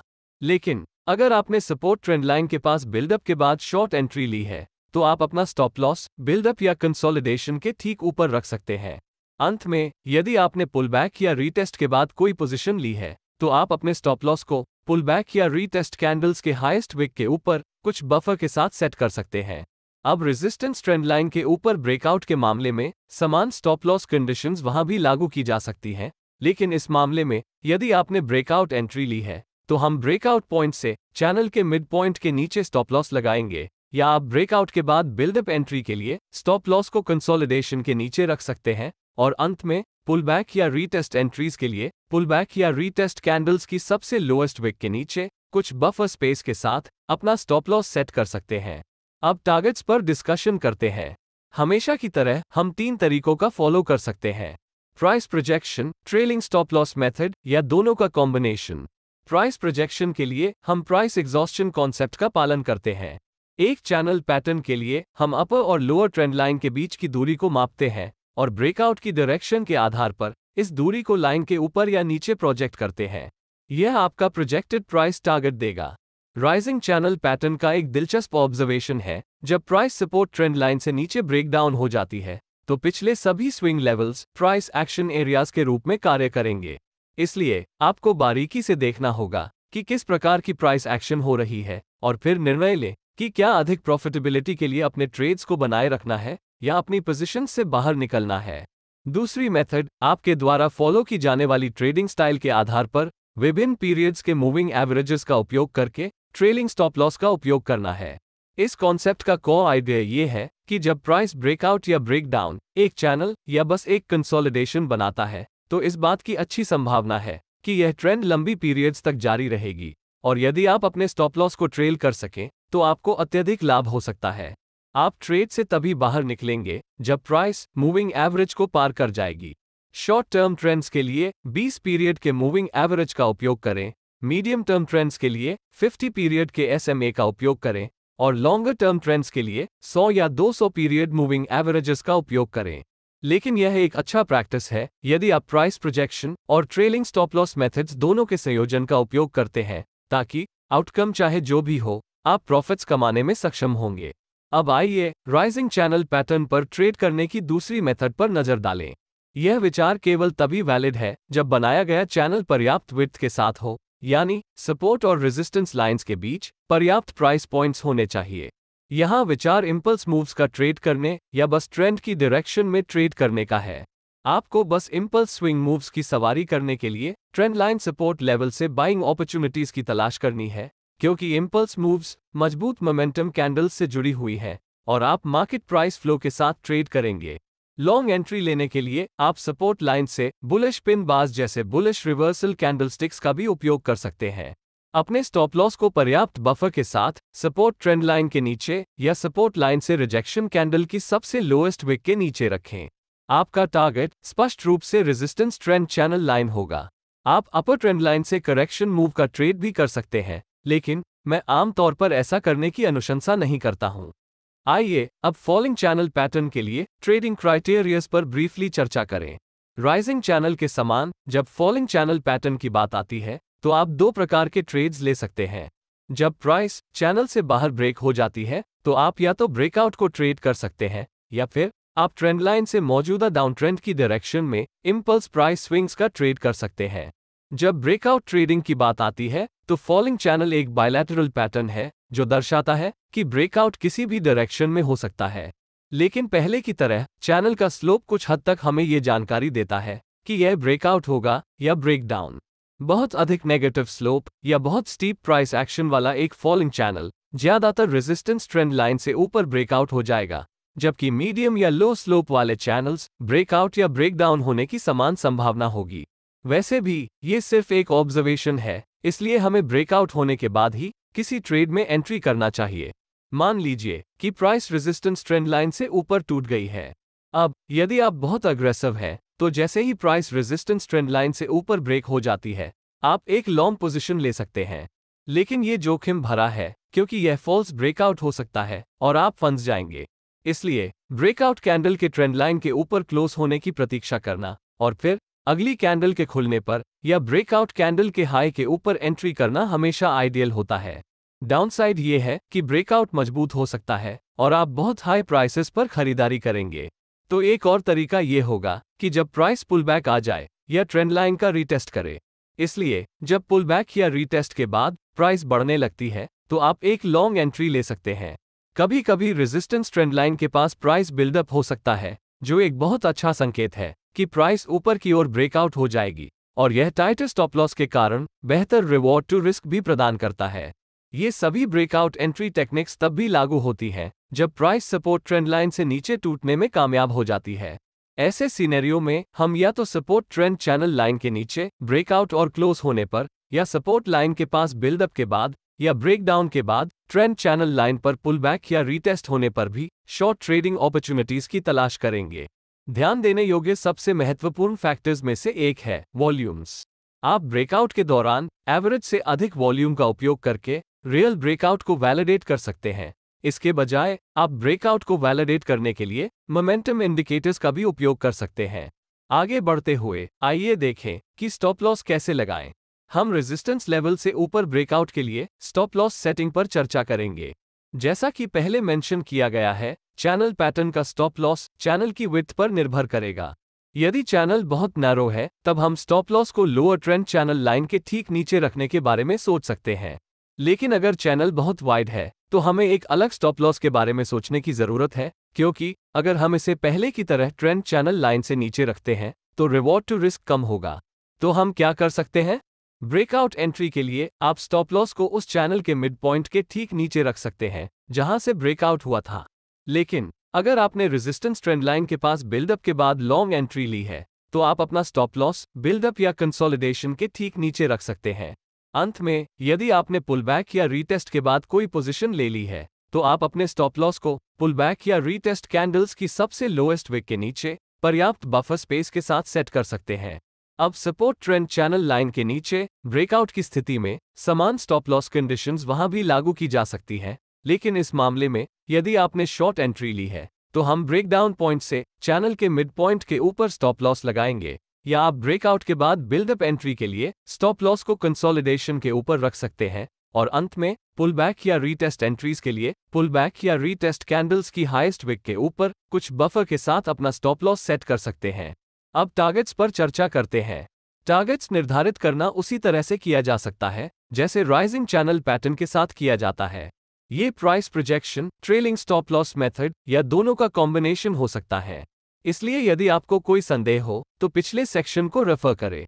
लेकिन अगर आपने सपोर्ट ट्रेंड लाइन के पास बिल्डअप के बाद शॉर्ट एंट्री ली है तो आप अपना स्टॉप लॉस बिल्डअप या कंसोलिडेशन के ठीक ऊपर रख सकते हैं अंत में यदि आपने पुलबैक या रीटेस्ट के बाद कोई पोजीशन ली है तो आप अपने स्टॉप लॉस को पुलबैक या रीटेस्ट कैंडल्स के हाईएस्ट विक के ऊपर कुछ बफर के साथ सेट कर सकते हैं अब रेजिस्टेंस ट्रेंड लाइन के ऊपर ब्रेकआउट के मामले में समान स्टॉप लॉस कंडीशंस वहां भी लागू की जा सकती हैं लेकिन इस मामले में यदि आपने ब्रेकआउट एंट्री ली है तो हम ब्रेकआउट पॉइंट से चैनल के मिड पॉइंट के नीचे स्टॉप लॉस लगाएंगे या आप ब्रेकआउट के बाद बिल्डअप एंट्री के लिए स्टॉप लॉस को कंसोलिडेशन के नीचे रख सकते हैं और अंत में पुलबैक या रीटेस्ट एंट्रीज के लिए पुलबैक या रीटेस्ट कैंडल्स की सबसे लोएस्ट विक के नीचे कुछ बफर स्पेस के साथ अपना स्टॉप लॉस सेट कर सकते हैं अब टारगेट्स पर डिस्कशन करते हैं हमेशा की तरह हम तीन तरीकों का फॉलो कर सकते हैं price projection trailing stop loss method या दोनों का कॉम्बिनेशन प्राइस प्रोजेक्शन के लिए हम प्राइस एग्जॉस्टन कॉन्सेप्ट का पालन करते हैं एक चैनल पैटर्न के लिए हम अपर और लोअर ट्रेंड लाइन के बीच की दूरी को मापते हैं और ब्रेकआउट की डायरेक्शन के आधार पर इस दूरी को लाइन के ऊपर या नीचे प्रोजेक्ट करते हैं यह आपका प्रोजेक्टेड प्राइस टारगेट देगा राइजिंग चैनल पैटर्न का एक दिलचस्प ऑब्जर्वेशन है जब प्राइस सपोर्ट ट्रेंड लाइन से नीचे ब्रेक डाउन हो जाती है तो पिछले सभी swing levels price action areas के रूप में कार्य करेंगे इसलिए आपको बारीकी से देखना होगा कि किस प्रकार की प्राइस एक्शन हो रही है और फिर निर्णय लें कि क्या अधिक प्रॉफिटेबिलिटी के लिए अपने ट्रेड्स को बनाए रखना है या अपनी पोजीशन से बाहर निकलना है दूसरी मेथड आपके द्वारा फॉलो की जाने वाली ट्रेडिंग स्टाइल के आधार पर विभिन्न पीरियड्स के मूविंग एवरेजेस का उपयोग करके ट्रेलिंग स्टॉप लॉस का उपयोग करना है इस कॉन्सेप्ट का कॉ आइडिया ये है कि जब प्राइस ब्रेकआउट या ब्रेकडाउन एक चैनल या बस एक कंसोलिडेशन बनाता है तो इस बात की अच्छी संभावना है कि यह ट्रेंड लंबी पीरियड्स तक जारी रहेगी और यदि आप अपने स्टॉप लॉस को ट्रेल कर सकें तो आपको अत्यधिक लाभ हो सकता है आप ट्रेड से तभी बाहर निकलेंगे जब प्राइस मूविंग एवरेज को पार कर जाएगी शॉर्ट टर्म ट्रेंड्स के लिए 20 पीरियड के मूविंग एवरेज का उपयोग करें मीडियम टर्म ट्रेंड्स के लिए 50 पीरियड के एसएमए का उपयोग करें और लॉन्गर टर्म ट्रेंड्स के लिए 100 या 200 पीरियड मूविंग एवरेजेस का उपयोग करें लेकिन यह एक अच्छा प्रैक्टिस है यदि आप प्राइस प्रोजेक्शन और ट्रेलिंग स्टॉप लॉस मेथड्स दोनों के संयोजन का उपयोग करते हैं ताकि आउटकम चाहे जो भी हो आप प्रॉफिट्स कमाने में सक्षम होंगे अब आइए राइजिंग चैनल पैटर्न पर ट्रेड करने की दूसरी मेथड पर नजर डालें यह विचार केवल तभी वैलिड है जब बनाया गया चैनल पर्याप्त विथ के साथ हो यानी सपोर्ट और रेजिस्टेंस लाइंस के बीच पर्याप्त प्राइस पॉइंट्स होने चाहिए यहाँ विचार इम्पल्स मूव्स का ट्रेड करने या बस ट्रेंड की डायरेक्शन में ट्रेड करने का है आपको बस इम्पल्स स्विंग मूव्स की सवारी करने के लिए ट्रेंड लाइन सपोर्ट लेवल से बाइंग अपॉर्चुनिटीज की तलाश करनी है क्योंकि इम्पल्स मूव्स मजबूत मोमेंटम कैंडल्स से जुड़ी हुई हैं और आप मार्केट प्राइस फ्लो के साथ ट्रेड करेंगे लॉन्ग एंट्री लेने के लिए आप सपोर्ट लाइन से बुलिश पिन बाज जैसे बुलिश रिवर्सल कैंडलस्टिक्स का भी उपयोग कर सकते हैं अपने स्टॉप लॉस को पर्याप्त बफर के साथ सपोर्ट ट्रेंड लाइन के नीचे या सपोर्ट लाइन से रिजेक्शन कैंडल की सबसे लोएस्ट विक के नीचे रखें आपका टारगेट स्पष्ट रूप से रेजिस्टेंस ट्रेंड चैनल लाइन होगा आप अपर ट्रेंड लाइन से करेक्शन मूव का ट्रेड भी कर सकते हैं लेकिन मैं आमतौर पर ऐसा करने की अनुशंसा नहीं करता हूं आइए अब फॉलिंग चैनल पैटर्न के लिए ट्रेडिंग क्राइटेरियस पर ब्रीफली चर्चा करें राइजिंग चैनल के समान जब फॉलिंग चैनल पैटर्न की बात आती है तो आप दो प्रकार के ट्रेड्स ले सकते हैं जब प्राइस चैनल से बाहर ब्रेक हो जाती है तो आप या तो ब्रेकआउट को ट्रेड कर सकते हैं या फिर आप ट्रेंडलाइन से मौजूदा डाउन ट्रेंड की डायरेक्शन में इम्पल्स प्राइस स्विंग्स का ट्रेड कर सकते हैं जब ब्रेकआउट ट्रेडिंग की बात आती है तो फॉलिंग चैनल एक बायलैटरल पैटर्न है जो दर्शाता है कि ब्रेकआउट किसी भी डायरेक्शन में हो सकता है लेकिन पहले की तरह चैनल का स्लोप कुछ हद तक हमें ये जानकारी देता है कि यह ब्रेकआउट होगा या ब्रेकडाउन बहुत अधिक नेगेटिव स्लोप या बहुत स्टीप प्राइस एक्शन वाला एक फॉलिंग चैनल ज्यादातर रेजिस्टेंस ट्रेंड लाइन से ऊपर ब्रेकआउट हो जाएगा जबकि मीडियम या लो स्लोप वाले चैनल्स ब्रेकआउट या ब्रेकडाउन होने की समान संभावना होगी वैसे भी ये सिर्फ एक ऑब्जर्वेशन है इसलिए हमें ब्रेकआउट होने के बाद ही किसी ट्रेड में एंट्री करना चाहिए मान लीजिए कि प्राइस रेजिस्टेंस ट्रेंड लाइन से ऊपर टूट गई है अब यदि आप बहुत अग्रेसिव हैं तो जैसे ही प्राइस रेजिस्टेंस ट्रेंड लाइन से ऊपर ब्रेक हो जाती है आप एक लॉन्ग पोजिशन ले सकते हैं लेकिन ये जोखिम भरा है क्योंकि यह फॉल्स ब्रेकआउट हो सकता है और आप फंस जाएंगे इसलिए ब्रेकआउट कैंडल के ट्रेंड लाइन के ऊपर क्लोज होने की प्रतीक्षा करना और फिर अगली कैंडल के खुलने पर या ब्रेकआउट कैंडल के हाई के ऊपर एंट्री करना हमेशा आइडियल होता है डाउनसाइड ये है कि ब्रेकआउट मजबूत हो सकता है और आप बहुत हाई प्राइसेस पर खरीदारी करेंगे तो एक और तरीका ये होगा कि जब प्राइस पुलबैक आ जाए या ट्रेंड लाइन का रीटेस्ट करे इसलिए जब पुलबैक या रीटेस्ट के बाद प्राइस बढ़ने लगती है तो आप एक लॉन्ग एंट्री ले सकते हैं कभी कभी रेजिस्टेंस ट्रेंड लाइन के पास प्राइस बिल्डअप हो सकता है जो एक बहुत अच्छा संकेत है कि प्राइस ऊपर की ओर ब्रेकआउट हो जाएगी और यह टाइट स्टॉप लॉस के कारण बेहतर रिवॉर्ड टू रिस्क भी प्रदान करता है ये सभी ब्रेकआउट एंट्री टेक्निक्स तब भी लागू होती हैं जब प्राइस सपोर्ट ट्रेंड लाइन से नीचे टूटने में कामयाब हो जाती है ऐसे सीनेरियो में हम या तो सपोर्ट ट्रेंड चैनल लाइन के नीचे ब्रेकआउट और क्लोज होने पर या सपोर्ट लाइन के पास बिल्डअप के बाद या ब्रेकडाउन के बाद ट्रेंड चैनल लाइन पर पुलबैक या रीटेस्ट होने पर भी शॉर्ट ट्रेडिंग अपॉर्चुनिटीज की तलाश करेंगे ध्यान देने योग्य सबसे महत्वपूर्ण फैक्टर्स में से एक है वॉल्यूम्स आप ब्रेकआउट के दौरान एवरेज से अधिक वॉल्यूम का उपयोग करके रियल ब्रेकआउट को वैलिडेट कर सकते हैं इसके बजाय आप ब्रेकआउट को वैलिडेट करने के लिए मोमेंटम इंडिकेटर्स का भी उपयोग कर सकते हैं आगे बढ़ते हुए आइए देखें कि स्टॉप लॉस कैसे लगाएं हम रेजिस्टेंस लेवल से ऊपर ब्रेकआउट के लिए स्टॉप लॉस सेटिंग पर चर्चा करेंगे जैसा कि पहले मेंशन किया गया है चैनल पैटर्न का स्टॉप लॉस चैनल की विथ पर निर्भर करेगा यदि चैनल बहुत नैरो है तब हम स्टॉप लॉस को लोअर ट्रेंड चैनल लाइन के ठीक नीचे रखने के बारे में सोच सकते हैं लेकिन अगर चैनल बहुत वाइड है तो हमें एक अलग स्टॉप लॉस के बारे में सोचने की जरूरत है क्योंकि अगर हम इसे पहले की तरह ट्रेंड चैनल लाइन से नीचे रखते हैं तो रिवॉर्ड टू रिस्क कम होगा तो हम क्या कर सकते हैं ब्रेकआउट एंट्री के लिए आप स्टॉप लॉस को उस चैनल के मिड पॉइंट के ठीक नीचे रख सकते हैं जहां से ब्रेकआउट हुआ था लेकिन अगर आपने रेजिस्टेंस ट्रेंड लाइन के पास बिल्डअप के बाद लॉन्ग एंट्री ली है तो आप अपना स्टॉप लॉस बिल्डअप या कंसोलिडेशन के ठीक नीचे रख सकते हैं अंत में यदि आपने पुलबैक या रीटेस्ट के बाद कोई पोजीशन ले ली है तो आप अपने स्टॉप लॉस को पुलबैक या रीटेस्ट कैंडल्स की सबसे लोएस्ट विक के नीचे पर्याप्त बफर स्पेस के साथ सेट कर सकते हैं अब सपोर्ट ट्रेंड चैनल लाइन के नीचे ब्रेकआउट की स्थिति में समान स्टॉप लॉस कंडीशंस वहां भी लागू की जा सकती हैं लेकिन इस मामले में यदि आपने शॉर्ट एंट्री ली है तो हम ब्रेकडाउन पॉइंट से चैनल के मिड पॉइंट के ऊपर स्टॉप लॉस लगाएंगे या आप ब्रेकआउट के बाद बिल्डअप एंट्री के लिए स्टॉप लॉस को कंसोलिडेशन के ऊपर रख सकते हैं और अंत में पुलबैक या रीटेस्ट एंट्रीज के लिए पुलबैक या रीटेस्ट कैंडल्स की हाईएस्ट विक के ऊपर कुछ बफर के साथ अपना स्टॉप लॉस सेट कर सकते हैं अब टारगेट्स पर चर्चा करते हैं टारगेट्स निर्धारित करना उसी तरह से किया जा सकता है जैसे राइजिंग चैनल पैटर्न के साथ किया जाता है ये price projection trailing stop loss method या दोनों का कॉम्बिनेशन हो सकता है इसलिए यदि आपको कोई संदेह हो तो पिछले सेक्शन को रेफर करें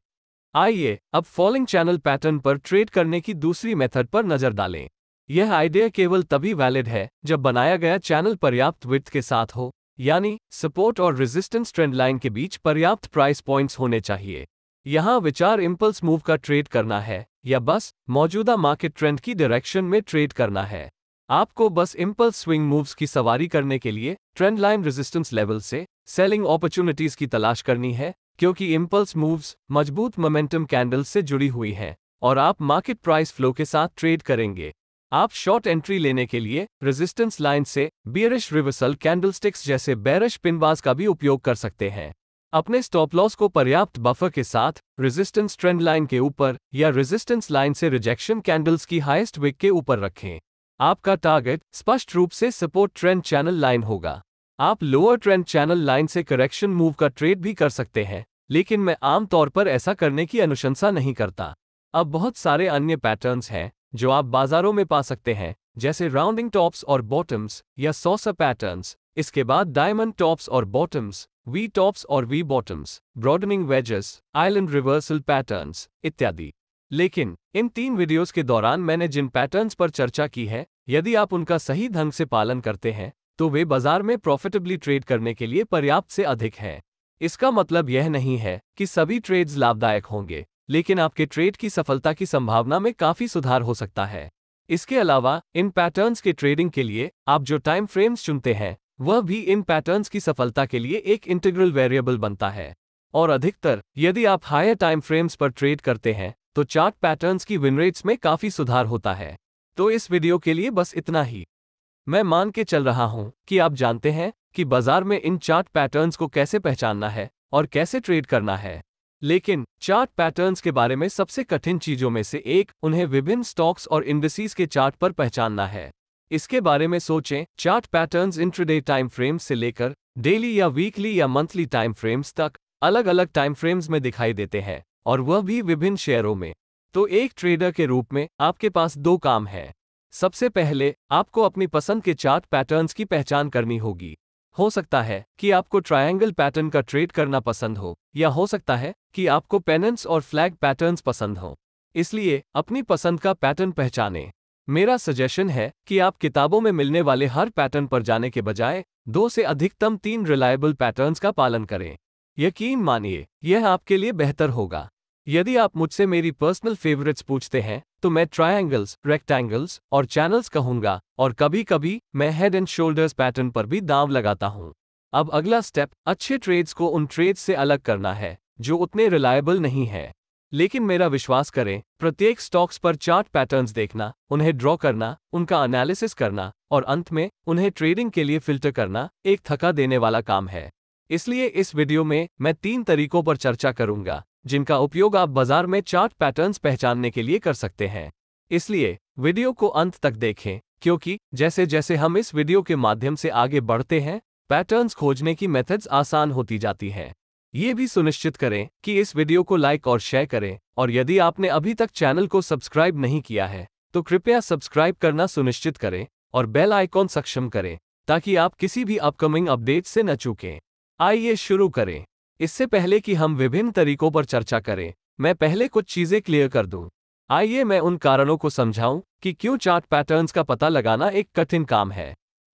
आइए अब फॉलिंग चैनल पैटर्न पर ट्रेड करने की दूसरी मेथड पर नजर डालें यह आइडिया केवल तभी वैलिड है जब बनाया गया चैनल पर्याप्त विथ के साथ हो यानी सपोर्ट और रेजिस्टेंस ट्रेंड लाइन के बीच पर्याप्त प्राइस पॉइंट्स होने चाहिए यहां विचार इम्पल्स मूव का ट्रेड करना है या बस मौजूदा मार्केट ट्रेंड की डायरेक्शन में ट्रेड करना है आपको बस इम्पल्स स्विंग मूव्स की सवारी करने के लिए ट्रेंड लाइन रेजिस्टेंस लेवल से सेलिंग अपॉर्चुनिटीज की तलाश करनी है क्योंकि इम्पल्स मूव्स मजबूत मोमेंटम कैंडल से जुड़ी हुई हैं और आप मार्केट प्राइस फ्लो के साथ ट्रेड करेंगे आप शॉर्ट एंट्री लेने के लिए रेजिस्टेंस लाइन से बियरिश रिवर्सल कैंडलस्टिक्स जैसे बैरिश पिनबाज का भी उपयोग कर सकते हैं अपने स्टॉप लॉस को पर्याप्त बफर के साथ रेजिस्टेंस ट्रेंड लाइन के ऊपर या रेजिस्टेंस लाइन से रिजेक्शन कैंडल्स की हाईएस्ट विक के ऊपर रखें आपका टारगेट स्पष्ट रूप से सपोर्ट ट्रेंड चैनल लाइन होगा आप लोअर ट्रेंड चैनल लाइन से करेक्शन मूव का ट्रेड भी कर सकते हैं लेकिन मैं आमतौर पर ऐसा करने की अनुशंसा नहीं करता अब बहुत सारे अन्य पैटर्न्स हैं जो आप बाजारों में पा सकते हैं जैसे राउंडिंग टॉप्स और बॉटम्स या सॉसर पैटर्न्स इसके बाद डायमंड टॉप्स और बॉटम्स वी टॉप्स और V bottoms broadening wedges island reversal patterns इत्यादि लेकिन इन तीन वीडियोस के दौरान मैंने जिन पैटर्न्स पर चर्चा की है यदि आप उनका सही ढंग से पालन करते हैं तो वे बाजार में प्रॉफिटेबली ट्रेड करने के लिए पर्याप्त से अधिक हैं इसका मतलब यह नहीं है कि सभी ट्रेड्स लाभदायक होंगे लेकिन आपके ट्रेड की सफलता की संभावना में काफी सुधार हो सकता है इसके अलावा इन पैटर्न्स के ट्रेडिंग के लिए आप जो टाइम फ्रेम्स चुनते हैं वह भी इन पैटर्न्स की सफलता के लिए एक इंटीग्रल वेरिएबल बनता है और अधिकतर यदि आप हायर टाइम फ्रेम्स पर ट्रेड करते हैं तो चार्ट पैटर्न्स की विनरेट्स में काफ़ी सुधार होता है तो इस वीडियो के लिए बस इतना ही मैं मान के चल रहा हूं कि आप जानते हैं कि बाजार में इन चार्ट पैटर्न्स को कैसे पहचानना है और कैसे ट्रेड करना है लेकिन चार्ट पैटर्न्स के बारे में सबसे कठिन चीजों में से एक उन्हें विभिन्न स्टॉक्स और इंडसीज के चार्ट पर पहचानना है इसके बारे में सोचें chart patterns intraday time frames से लेकर डेली या वीकली या मंथली टाइम फ्रेम्स तक अलग अलग टाइम फ्रेम्स में दिखाई देते हैं और वह भी विभिन्न शेयरों में तो एक ट्रेडर के रूप में आपके पास दो काम है सबसे पहले आपको अपनी पसंद के चार्ट पैटर्न्स की पहचान करनी होगी हो सकता है कि आपको ट्रायंगल पैटर्न का ट्रेड करना पसंद हो या हो सकता है कि आपको पेनेंट्स और फ्लैग पैटर्न्स पसंद हो इसलिए अपनी पसंद का पैटर्न पहचानें मेरा सजेशन है कि आप किताबों में मिलने वाले हर पैटर्न पर जाने के बजाय दो से अधिकतम तीन रिलायबल पैटर्न्स का पालन करें यकीन मानिए यह आपके लिए बेहतर होगा यदि आप मुझसे मेरी पर्सनल फेवरेट्स पूछते हैं तो मैं ट्रायंगल्स रेक्टेंगल्स और चैनल्स कहूंगा और कभी कभी मैं हेड एंड शोल्डर्स पैटर्न पर भी दाव लगाता हूं अब अगला स्टेप अच्छे ट्रेड्स को उन ट्रेड्स से अलग करना है जो उतने रिलायबल नहीं है लेकिन मेरा विश्वास करें प्रत्येक स्टॉक्स पर चार्ट पैटर्न्स देखना उन्हें ड्रॉ करना उनका एनालिसिस करना और अंत में उन्हें ट्रेडिंग के लिए फिल्टर करना एक थका देने वाला काम है इसलिए इस वीडियो में मैं तीन तरीकों पर चर्चा करूंगा जिनका उपयोग आप बाजार में चार्ट पैटर्न्स पहचानने के लिए कर सकते हैं इसलिए वीडियो को अंत तक देखें क्योंकि जैसे जैसे हम इस वीडियो के माध्यम से आगे बढ़ते हैं पैटर्न्स खोजने की मेथड्स आसान होती जाती हैं ये भी सुनिश्चित करें कि इस वीडियो को लाइक और शेयर करें और यदि आपने अभी तक चैनल को सब्सक्राइब नहीं किया है तो कृपया सब्सक्राइब करना सुनिश्चित करें और बेल आइकॉन सक्षम करें ताकि आप किसी भी अपकमिंग अपडेट से न चूकें आइए शुरू करें इससे पहले कि हम विभिन्न तरीकों पर चर्चा करें मैं पहले कुछ चीजें क्लियर कर दूं आइए मैं उन कारणों को समझाऊं कि क्यों चार्ट पैटर्न्स का पता लगाना एक कठिन काम है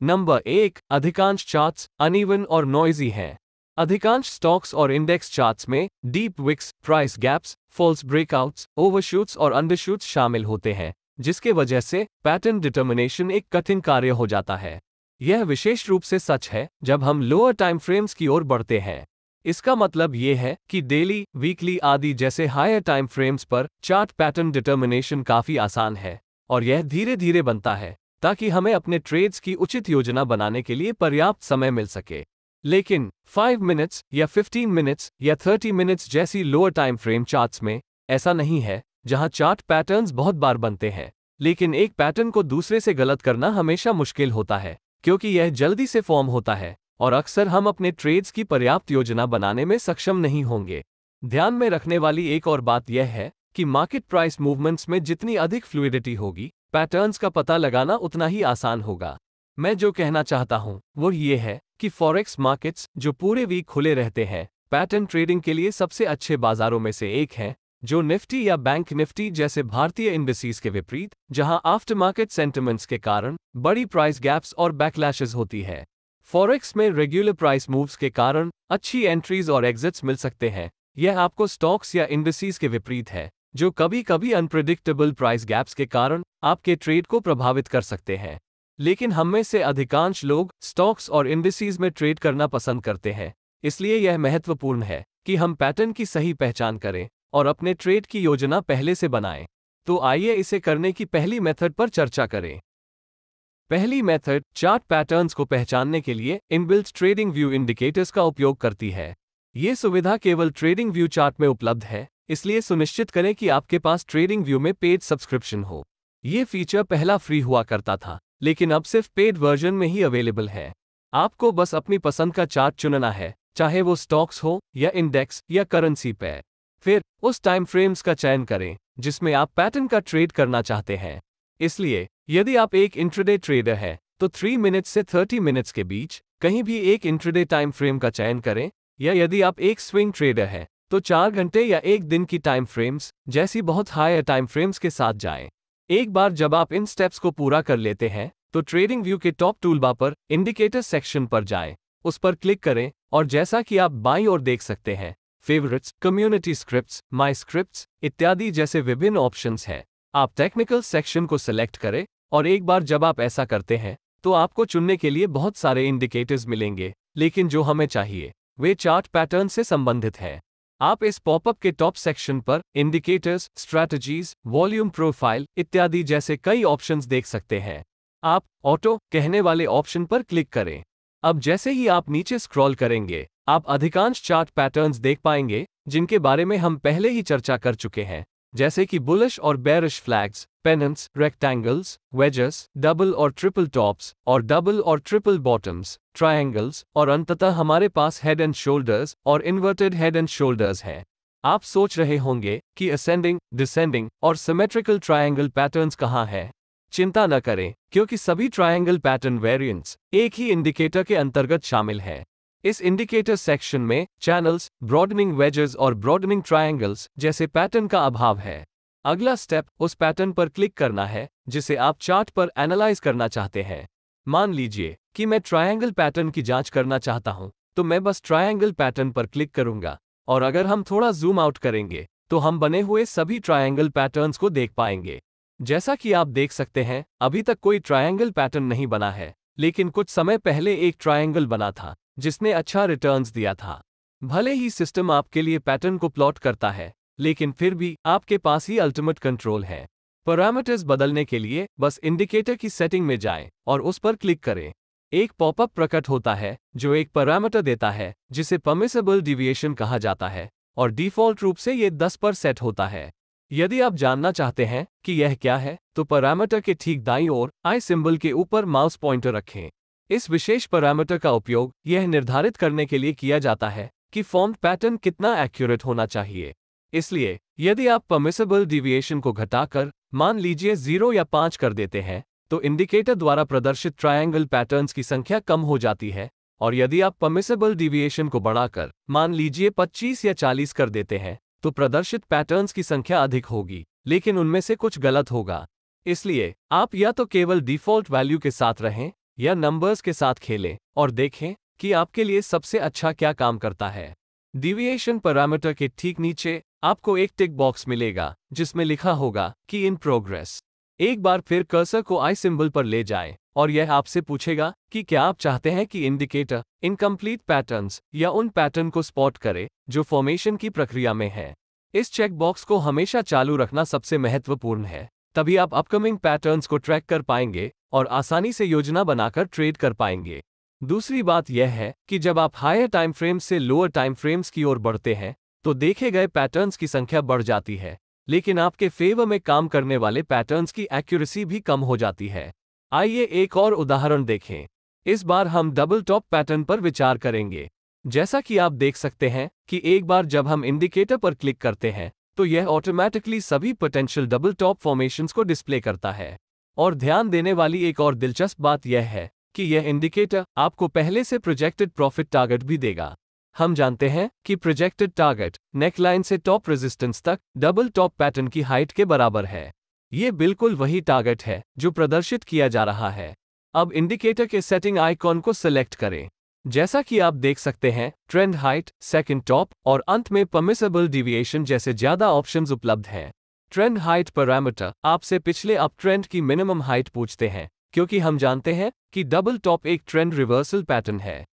नंबर एक अधिकांश चार्ट्स अनइवन और नॉइजी हैं अधिकांश स्टॉक्स और इंडेक्स चार्ट्स में deep wicks price gaps false breakouts overshoots और अंडरशूट्स शामिल होते हैं जिसके वजह से पैटर्न डिटर्मिनेशन एक कठिन कार्य हो जाता है यह विशेष रूप से सच है जब हम लोअर टाइम फ्रेम्स की ओर बढ़ते हैं इसका मतलब ये है कि डेली वीकली आदि जैसे हायर टाइम फ्रेम्स पर चार्ट पैटर्न डिटर्मिनेशन काफी आसान है और यह धीरे धीरे बनता है ताकि हमें अपने ट्रेड्स की उचित योजना बनाने के लिए पर्याप्त समय मिल सके लेकिन 5 मिनट्स या 15 मिनट्स या 30 मिनट्स जैसी लोअर टाइम फ्रेम चार्ट्स में ऐसा नहीं है जहां चार्ट पैटर्न्स बहुत बार बनते हैं लेकिन एक पैटर्न को दूसरे से गलत करना हमेशा मुश्किल होता है क्योंकि यह जल्दी से फॉर्म होता है और अक्सर हम अपने ट्रेड्स की पर्याप्त योजना बनाने में सक्षम नहीं होंगे ध्यान में रखने वाली एक और बात यह है कि मार्केट प्राइस मूवमेंट्स में जितनी अधिक फ्लूडिटी होगी पैटर्न्स का पता लगाना उतना ही आसान होगा मैं जो कहना चाहता हूं वो ये है कि फॉरेक्स मार्केट्स जो पूरे वीक खुले रहते हैं पैटर्न ट्रेडिंग के लिए सबसे अच्छे बाजारों में से एक हैं जो निफ्टी या बैंक निफ्टी जैसे भारतीय इंडसीज के विपरीत जहां आफ्टर मार्केट सेंटिमेंट्स के कारण बड़ी प्राइस गैप्स और बैकलैशेज होती है फॉरेक्स में रेगुलर प्राइस मूव्स के कारण अच्छी एंट्रीज और एग्जिट्स मिल सकते हैं यह आपको स्टॉक्स या इंडसीज के विपरीत है जो कभी कभी अनप्रिडिक्टेबल प्राइस गैप्स के कारण आपके ट्रेड को प्रभावित कर सकते हैं लेकिन हम में से अधिकांश लोग स्टॉक्स और इंडस्ट्रीज में ट्रेड करना पसंद करते हैं इसलिए यह महत्वपूर्ण है कि हम पैटर्न की सही पहचान करें और अपने ट्रेड की योजना पहले से बनाएं तो आइए इसे करने की पहली मेथड पर चर्चा करें पहली मेथड चार्ट पैटर्न्स को पहचानने के लिए इनबिल्ट ट्रेडिंग व्यू इंडिकेटर्स का उपयोग करती है ये सुविधा केवल ट्रेडिंग व्यू चार्ट में उपलब्ध है इसलिए सुनिश्चित करें कि आपके पास ट्रेडिंग व्यू में पेड सब्सक्रिप्शन हो ये फीचर पहला फ्री हुआ करता था लेकिन अब सिर्फ पेड वर्जन में ही अवेलेबल है आपको बस अपनी पसंद का चार्ट चुनना है चाहे वो स्टॉक्स हो या इंडेक्स या करेंसी पे फिर उस टाइम फ्रेम्स का चयन करें जिसमें आप पैटर्न का ट्रेड करना चाहते हैं इसलिए यदि आप एक इंट्रडे ट्रेडर हैं तो 3 मिनट्स से 30 मिनट्स के बीच कहीं भी एक इंट्रडे टाइम फ्रेम का चयन करें या यदि आप एक स्विंग ट्रेडर हैं तो चार घंटे या एक दिन की टाइम फ्रेम्स जैसी बहुत हाई टाइम फ्रेम्स के साथ जाएं एक बार जब आप इन स्टेप्स को पूरा कर लेते हैं तो ट्रेडिंग व्यू के टॉप टूलबा पर इंडिकेटर सेक्शन पर जाएं उस पर क्लिक करें और जैसा कि आप बाई ओर देख सकते हैं favourites community scripts my script इत्यादि जैसे विभिन्न ऑप्शंस हैं आप टेक्निकल सेक्शन को सिलेक्ट करें और एक बार जब आप ऐसा करते हैं तो आपको चुनने के लिए बहुत सारे इंडिकेटर्स मिलेंगे लेकिन जो हमें चाहिए वे चार्ट पैटर्न से संबंधित हैं आप इस पॉपअप के टॉप सेक्शन पर इंडिकेटर्स स्ट्रैटेजीज वॉल्यूम प्रोफाइल इत्यादि जैसे कई ऑप्शंस देख सकते हैं आप ऑटो कहने वाले ऑप्शन पर क्लिक करें अब जैसे ही आप नीचे स्क्रॉल करेंगे आप अधिकांश चार्ट पैटर्न्स देख पाएंगे जिनके बारे में हम पहले ही चर्चा कर चुके हैं जैसे कि बुलिश और bearish flags pennants rectangles wedges double और ट्रिपल टॉप्स और डबल और ट्रिपल बॉटम्स ट्रायंगल्स और अंततः हमारे पास हेड एंड शोल्डर्स और इन्वर्टेड हेड एंड शोल्डर्स हैं आप सोच रहे होंगे कि असेंडिंग डिसेंडिंग और सिमेट्रिकल ट्रायंगल पैटर्न्स कहाँ हैं चिंता न करें क्योंकि सभी ट्रायंगल पैटर्न वेरिएंट्स एक ही इंडिकेटर के अंतर्गत शामिल हैं इस इंडिकेटर सेक्शन में चैनल्स ब्रॉडनिंग वेजेस और ब्रॉडनिंग ट्रायंगल्स जैसे पैटर्न का अभाव है अगला स्टेप उस पैटर्न पर क्लिक करना है जिसे आप चार्ट पर एनालाइज करना चाहते हैं मान लीजिए कि मैं ट्रायंगल पैटर्न की जांच करना चाहता हूं तो मैं बस ट्रायंगल पैटर्न पर क्लिक करूंगा और अगर हम थोड़ा जूम आउट करेंगे तो हम बने हुए सभी ट्रायंगल पैटर्न्स को देख पाएंगे जैसा कि आप देख सकते हैं अभी तक कोई ट्रायंगल पैटर्न नहीं बना है लेकिन कुछ समय पहले एक ट्रायंगल बना था जिसने अच्छा रिटर्न्स दिया था भले ही सिस्टम आपके लिए पैटर्न को प्लॉट करता है लेकिन फिर भी आपके पास ही अल्टीमेट कंट्रोल है पैरामीटर्स बदलने के लिए बस इंडिकेटर की सेटिंग में जाएं और उस पर क्लिक करें एक पॉपअप प्रकट होता है जो एक पैरामीटर देता है जिसे पमिसेबल डिविएशन कहा जाता है और डिफ़ॉल्ट रूप से ये 10 पर सेट होता है यदि आप जानना चाहते हैं कि यह क्या है तो पैरामीटर के ठीक दाईं ओर आई सिंबल के ऊपर माउस पॉइंटर रखें इस विशेष पैरामीटर का उपयोग यह निर्धारित करने के लिए किया जाता है कि फॉर्म पैटर्न कितना एक्यूरेट होना चाहिए इसलिए यदि आप परमिसेबल डिविएशन को घटाकर मान लीजिए जीरो या पांच कर देते हैं तो इंडिकेटर द्वारा प्रदर्शित ट्रायंगल पैटर्न्स की संख्या कम हो जाती है और यदि आप परमिसेबल डिविएशन को बढ़ाकर मान लीजिए 25 या 40 कर देते हैं तो प्रदर्शित पैटर्न्स की संख्या अधिक होगी लेकिन उनमें से कुछ गलत होगा इसलिए आप या तो केवल डिफॉल्ट वैल्यू के साथ रहें या नंबर्स के साथ खेलें और देखें कि आपके लिए सबसे अच्छा क्या काम करता है डिविएशन पैरामीटर के ठीक नीचे आपको एक टिक बॉक्स मिलेगा जिसमें लिखा होगा कि इन प्रोग्रेस एक बार फिर कर्सर को आई सिंबल पर ले जाएं और यह आपसे पूछेगा कि क्या आप चाहते हैं कि इंडिकेटर इनकम्प्लीट पैटर्न्स या उन पैटर्न को स्पॉट करे जो फॉर्मेशन की प्रक्रिया में है इस चेकबॉक्स को हमेशा चालू रखना सबसे महत्वपूर्ण है तभी आप अपकमिंग पैटर्न्स को ट्रैक कर पाएंगे और आसानी से योजना बनाकर ट्रेड कर पाएंगे दूसरी बात यह है कि जब आप हायर टाइम फ्रेम्स से लोअर टाइम फ्रेम्स की ओर बढ़ते हैं तो देखे गए पैटर्न्स की संख्या बढ़ जाती है लेकिन आपके फेवर में काम करने वाले पैटर्न्स की एक्यूरेसी भी कम हो जाती है आइए एक और उदाहरण देखें इस बार हम डबल टॉप पैटर्न पर विचार करेंगे जैसा कि आप देख सकते हैं कि एक बार जब हम इंडिकेटर पर क्लिक करते हैं तो यह ऑटोमेटिकली सभी पोटेंशियल डबल टॉप फॉर्मेशंस को डिस्प्ले करता है और ध्यान देने वाली एक और दिलचस्प बात यह है कि यह इंडिकेटर आपको पहले से प्रोजेक्टेड प्रॉफिट टारगेट भी देगा हम जानते हैं कि प्रोजेक्टेड टारगेट नेकलाइन से टॉप रेजिस्टेंस तक डबल टॉप पैटर्न की हाइट के बराबर है ये बिल्कुल वही टारगेट है जो प्रदर्शित किया जा रहा है अब इंडिकेटर के सेटिंग आइकॉन को सेलेक्ट करें जैसा कि आप देख सकते हैं ट्रेंड हाइट सेकंड टॉप और अंत में परमिसेबल डिविएशन जैसे ज्यादा ऑप्शंस उपलब्ध हैं ट्रेंड हाइट पैरामीटर आपसे पिछले अपट्रेंड की मिनिमम हाइट पूछते हैं क्योंकि हम जानते हैं कि डबल टॉप एक ट्रेंड रिवर्सल पैटर्न है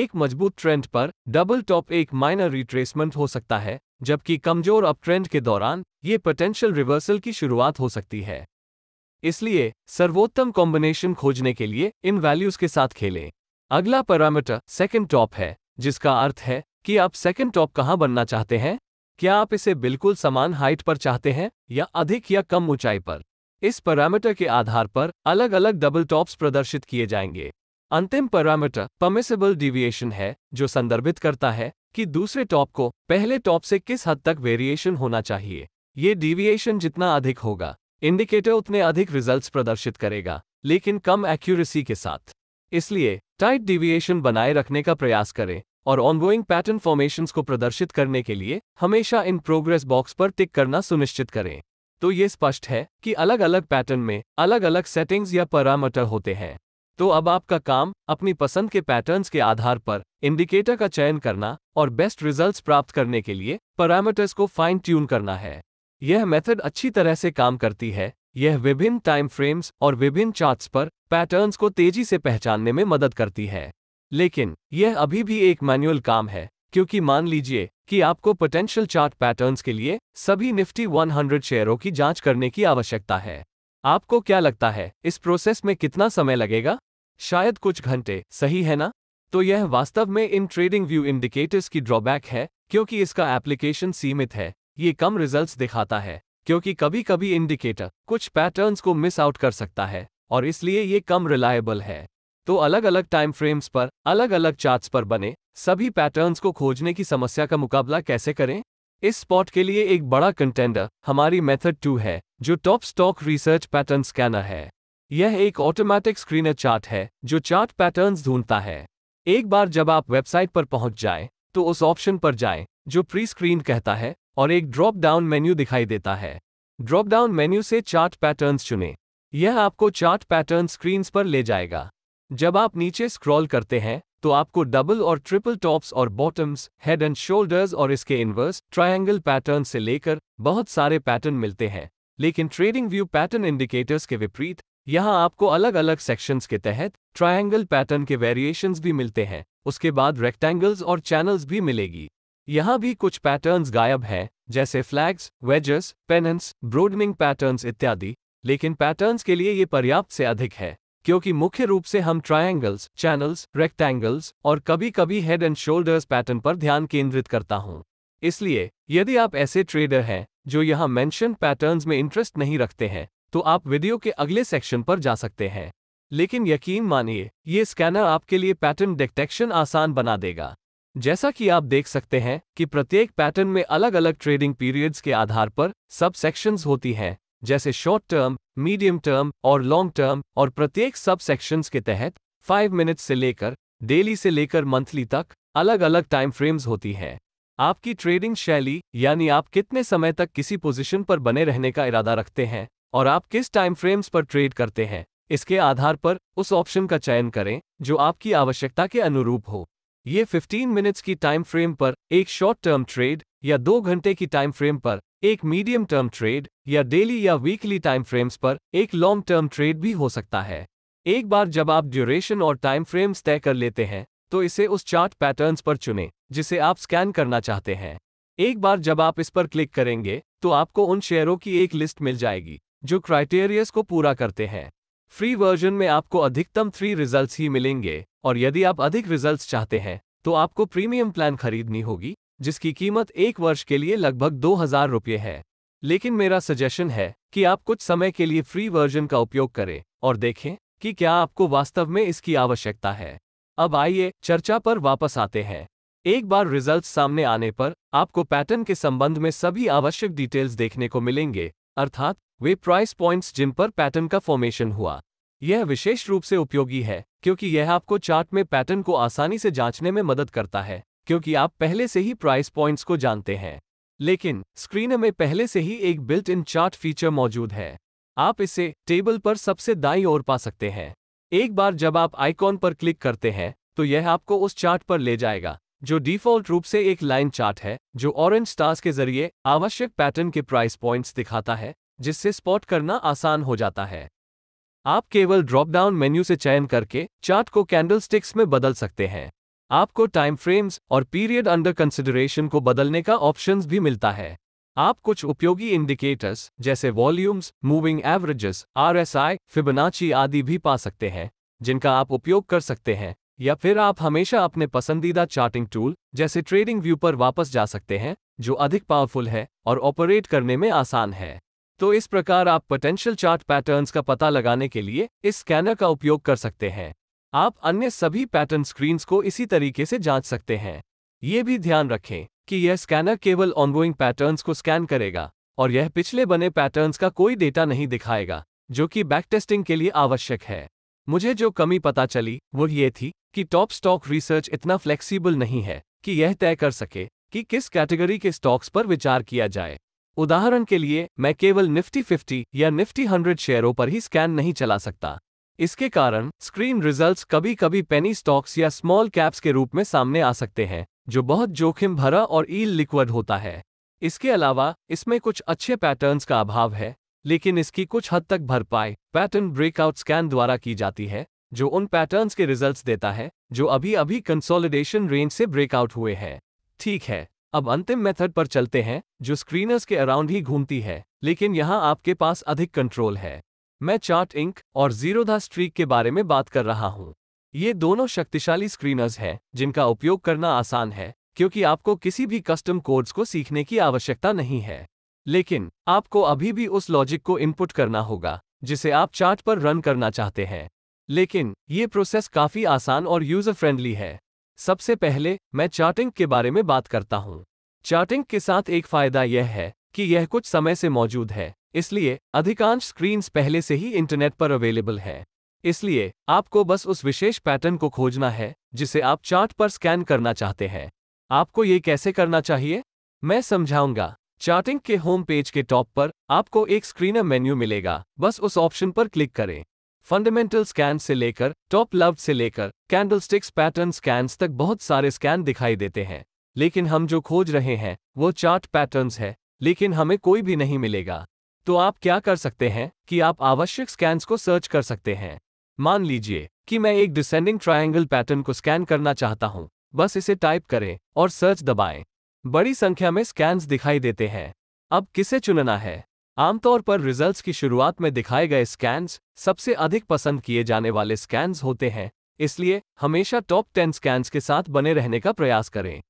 एक मजबूत ट्रेंड पर डबल टॉप एक माइनर रिट्रेसमेंट हो सकता है जबकि कमजोर अपट्रेंड के दौरान ये पोटेंशियल रिवर्सल की शुरुआत हो सकती है इसलिए सर्वोत्तम कॉम्बिनेशन खोजने के लिए इन वैल्यूज के साथ खेलें अगला पैरामीटर सेकंड टॉप है जिसका अर्थ है कि आप सेकंड टॉप कहाँ बनना चाहते हैं क्या आप इसे बिल्कुल समान हाइट पर चाहते हैं या अधिक या कम ऊंचाई पर इस पैरामीटर के आधार पर अलग अलग डबल टॉप्स प्रदर्शित किए जाएंगे अंतिम पैरामीटर पमिसेबल डिविएशन है जो संदर्भित करता है कि दूसरे टॉप को पहले टॉप से किस हद तक वेरिएशन होना चाहिए ये डिविएशन जितना अधिक होगा इंडिकेटर उतने अधिक रिजल्ट्स प्रदर्शित करेगा लेकिन कम एक्यूरेसी के साथ इसलिए टाइट डिविएशन बनाए रखने का प्रयास करें और ऑनगोइंग पैटर्न फॉर्मेशंस को प्रदर्शित करने के लिए हमेशा इन प्रोग्रेस बॉक्स पर टिक करना सुनिश्चित करें तो ये स्पष्ट है कि अलग अलग पैटर्न में अलग अलग सेटिंग्स या पैरामीटर होते हैं तो अब आपका काम अपनी पसंद के पैटर्न्स के आधार पर इंडिकेटर का चयन करना और बेस्ट रिजल्ट्स प्राप्त करने के लिए पैरामीटर्स को फाइन ट्यून करना है यह मेथड अच्छी तरह से काम करती है यह विभिन्न टाइम फ्रेम्स और विभिन्न चार्ट्स पर पैटर्न्स को तेजी से पहचानने में मदद करती है लेकिन यह अभी भी एक मैनुअल काम है क्योंकि मान लीजिए कि आपको पोटेंशियल चार्ट पैटर्न्स के लिए सभी निफ्टी 100 शेयरों की जांच करने की आवश्यकता है आपको क्या लगता है इस प्रोसेस में कितना समय लगेगा शायद कुछ घंटे सही है ना तो यह वास्तव में इन ट्रेडिंग व्यू इंडिकेटर्स की ड्रॉबैक है क्योंकि इसका एप्लीकेशन सीमित है ये कम रिजल्ट्स दिखाता है क्योंकि कभी कभी इंडिकेटर कुछ पैटर्न्स को मिस आउट कर सकता है और इसलिए ये कम रिलायबल है तो अलग अलग टाइम फ्रेम्स पर अलग अलग चार्ट्स पर बने सभी पैटर्न्स को खोजने की समस्या का मुकाबला कैसे करें इस स्पॉट के लिए एक बड़ा कंटेंडर हमारी मेथड टू है जो top stock research pattern scanner है यह एक ऑटोमेटिक स्क्रीनर चार्ट है जो चार्ट पैटर्न्स ढूंढता है एक बार जब आप वेबसाइट पर पहुंच जाएं, तो उस ऑप्शन पर जाएं जो प्री स्क्रीन कहता है और एक ड्रॉप डाउन मेन्यू दिखाई देता है ड्रॉप डाउन मेन्यू से चार्ट पैटर्न्स चुनें यह आपको चार्ट पैटर्न स्क्रीन्स पर ले जाएगा जब आप नीचे स्क्रॉल करते हैं तो आपको डबल और ट्रिपल टॉप्स और बॉटम्स हेड एंड शोल्डर्स और इसके इन्वर्स ट्रायंगल पैटर्न से लेकर बहुत सारे पैटर्न मिलते हैं लेकिन ट्रेडिंग व्यू पैटर्न इंडिकेटर्स के विपरीत यहां आपको अलग अलग सेक्शंस के तहत ट्रायंगल पैटर्न के वेरिएशंस भी मिलते हैं उसके बाद रेक्टेंगल्स और चैनल्स भी मिलेगी यहाँ भी कुछ पैटर्न्स गायब हैं जैसे flags wedges pennants broadening patterns इत्यादि लेकिन पैटर्न्स के लिए ये पर्याप्त से अधिक है क्योंकि मुख्य रूप से हम ट्रायंगल्स चैनल्स रेक्टेंगल्स और कभी कभी हेड एंड शोल्डर्स पैटर्न पर ध्यान केंद्रित करता हूं इसलिए यदि आप ऐसे ट्रेडर हैं जो यहां मेंशन पैटर्न्स में इंटरेस्ट नहीं रखते हैं तो आप वीडियो के अगले सेक्शन पर जा सकते हैं लेकिन यकीन मानिए ये स्कैनर आपके लिए पैटर्न डिटेक्शन आसान बना देगा जैसा कि आप देख सकते हैं कि प्रत्येक पैटर्न में अलग अलग ट्रेडिंग पीरियड्स के आधार पर सब सेक्शंस होती हैं जैसे शॉर्ट टर्म मीडियम टर्म और लॉन्ग टर्म और प्रत्येक सब सेक्शंस के तहत फाइव मिनट्स से लेकर डेली से लेकर मंथली तक अलग अलग टाइम फ्रेम्स होती हैं आपकी ट्रेडिंग शैली यानी आप कितने समय तक किसी पोजिशन पर बने रहने का इरादा रखते हैं और आप किस टाइम फ्रेम्स पर ट्रेड करते हैं इसके आधार पर उस ऑप्शन का चयन करें जो आपकी आवश्यकता के अनुरूप हो ये 15 मिनट्स की टाइम फ्रेम पर एक शॉर्ट टर्म ट्रेड या दो घंटे की टाइम फ्रेम पर एक मीडियम टर्म ट्रेड या डेली या वीकली टाइम फ्रेम्स पर एक लॉन्ग टर्म ट्रेड भी हो सकता है एक बार जब आप ड्यूरेशन और टाइम फ्रेम्स तय कर लेते हैं तो इसे उस चार्ट पैटर्न्स पर चुनें जिसे आप स्कैन करना चाहते हैं एक बार जब आप इस पर क्लिक करेंगे तो आपको उन शेयरों की एक लिस्ट मिल जाएगी जो क्राइटेरियस को पूरा करते हैं फ्री वर्जन में आपको अधिकतम थ्री रिजल्ट्स ही मिलेंगे और यदि आप अधिक रिजल्ट्स चाहते हैं तो आपको प्रीमियम प्लान खरीदनी होगी जिसकी कीमत एक वर्ष के लिए लगभग दो हजार रुपये है लेकिन मेरा सजेशन है कि आप कुछ समय के लिए फ्री वर्जन का उपयोग करें और देखें कि क्या आपको वास्तव में इसकी आवश्यकता है अब आइए चर्चा पर वापस आते हैं एक बार रिजल्ट सामने आने पर आपको पैटर्न के संबंध में सभी आवश्यक डिटेल्स देखने को मिलेंगे अर्थात वे प्राइस पॉइंट्स जिन पर पैटर्न का फॉर्मेशन हुआ यह विशेष रूप से उपयोगी है क्योंकि यह आपको चार्ट में पैटर्न को आसानी से जांचने में मदद करता है क्योंकि आप पहले से ही प्राइस पॉइंट्स को जानते हैं लेकिन स्क्रीन में पहले से ही एक बिल्ट इन चार्ट फीचर मौजूद है आप इसे टेबल पर सबसे दाई ओर पा सकते हैं एक बार जब आप आइकॉन पर क्लिक करते हैं तो यह आपको उस चार्ट पर ले जाएगा जो डिफ़ॉल्ट रूप से एक लाइन चार्ट है जो ऑरेंज स्टार्स के जरिए आवश्यक पैटर्न के प्राइस पॉइंट्स दिखाता है जिससे स्पॉट करना आसान हो जाता है आप केवल ड्रॉपडाउन मेन्यू से चयन करके चार्ट को कैंडलस्टिक्स में बदल सकते हैं आपको टाइम फ्रेम्स और पीरियड अंडर कंसिडरेशन को बदलने का ऑप्शन भी मिलता है आप कुछ उपयोगी इंडिकेटर्स जैसे volumes moving averages RSI, Fibonacci आदि भी पा सकते हैं जिनका आप उपयोग कर सकते हैं या फिर आप हमेशा अपने पसंदीदा चार्टिंग टूल जैसे ट्रेडिंग व्यू पर वापस जा सकते हैं जो अधिक पावरफुल है और ऑपरेट करने में आसान है तो इस प्रकार आप पोटेंशियल चार्ट पैटर्न्स का पता लगाने के लिए इस स्कैनर का उपयोग कर सकते हैं आप अन्य सभी पैटर्न स्क्रीन्स को इसी तरीके से जांच सकते हैं ये भी ध्यान रखें कि यह स्कैनर केवल ऑनगोइंग पैटर्न्स को स्कैन करेगा और यह पिछले बने पैटर्न्स का कोई डेटा नहीं दिखाएगा जो कि बैक टेस्टिंग के लिए आवश्यक है मुझे जो कमी पता चली वो ये थी कि टॉप स्टॉक रिसर्च इतना फ्लेक्सिबल नहीं है कि यह तय कर सके कि किस कैटेगरी के स्टॉक्स पर विचार किया जाए उदाहरण के लिए मैं केवल निफ्टी 50 या निफ्टी 100 शेयरों पर ही स्कैन नहीं चला सकता इसके कारण स्क्रीन रिजल्ट्स कभी कभी पेनी स्टॉक्स या स्मॉल कैप्स के रूप में सामने आ सकते हैं जो बहुत जोखिम भरा और ईल लिक्विड होता है इसके अलावा इसमें कुछ अच्छे पैटर्न्स का अभाव है लेकिन इसकी कुछ हद तक भरपाई पैटर्न ब्रेकआउट स्कैन द्वारा की जाती है जो उन पैटर्न्स के रिजल्ट्स देता है जो अभी अभी कंसोलिडेशन रेंज से ब्रेकआउट हुए हैं ठीक है अब अंतिम मेथड पर चलते हैं जो स्क्रीनर्स के अराउंड ही घूमती है लेकिन यहाँ आपके पास अधिक कंट्रोल है मैं चार्ट इंक और जीरोधा स्ट्रीक के बारे में बात कर रहा हूँ ये दोनों शक्तिशाली स्क्रीनर्स हैं जिनका उपयोग करना आसान है क्योंकि आपको किसी भी कस्टम कोड्स को सीखने की आवश्यकता नहीं है लेकिन आपको अभी भी उस लॉजिक को इनपुट करना होगा जिसे आप चार्ट पर रन करना चाहते हैं लेकिन ये प्रोसेस काफ़ी आसान और यूजर फ्रेंडली है सबसे पहले मैं चार्टिंग के बारे में बात करता हूँ चार्टिंग के साथ एक फ़ायदा यह है कि यह कुछ समय से मौजूद है इसलिए अधिकांश स्क्रीन्स पहले से ही इंटरनेट पर अवेलेबल हैं इसलिए आपको बस उस विशेष पैटर्न को खोजना है जिसे आप चार्ट पर स्कैन करना चाहते हैं आपको ये कैसे करना चाहिए मैं समझाऊंगा चार्टिंग के होम पेज के टॉप पर आपको एक स्क्रीनर मेन्यू मिलेगा बस उस ऑप्शन पर क्लिक करें फंडामेंटल स्कैन से लेकर टॉप लव से लेकर कैंडलस्टिक्स पैटर्न स्कैन्स तक बहुत सारे स्कैन दिखाई देते हैं लेकिन हम जो खोज रहे हैं वो चार्ट पैटर्न्स है लेकिन हमें कोई भी नहीं मिलेगा तो आप क्या कर सकते हैं कि आप आवश्यक स्कैन्स को सर्च कर सकते हैं मान लीजिए कि मैं एक डिसेंडिंग ट्रायंगल पैटर्न को स्कैन करना चाहता हूं बस इसे टाइप करें और सर्च दबाएं बड़ी संख्या में स्कैन्स दिखाई देते हैं अब किसे चुनना है आमतौर पर रिजल्ट्स की शुरुआत में दिखाए गए स्कैन्स सबसे अधिक पसंद किए जाने वाले स्कैन्स होते हैं इसलिए हमेशा टॉप टेन स्कैन्स के साथ बने रहने का प्रयास करें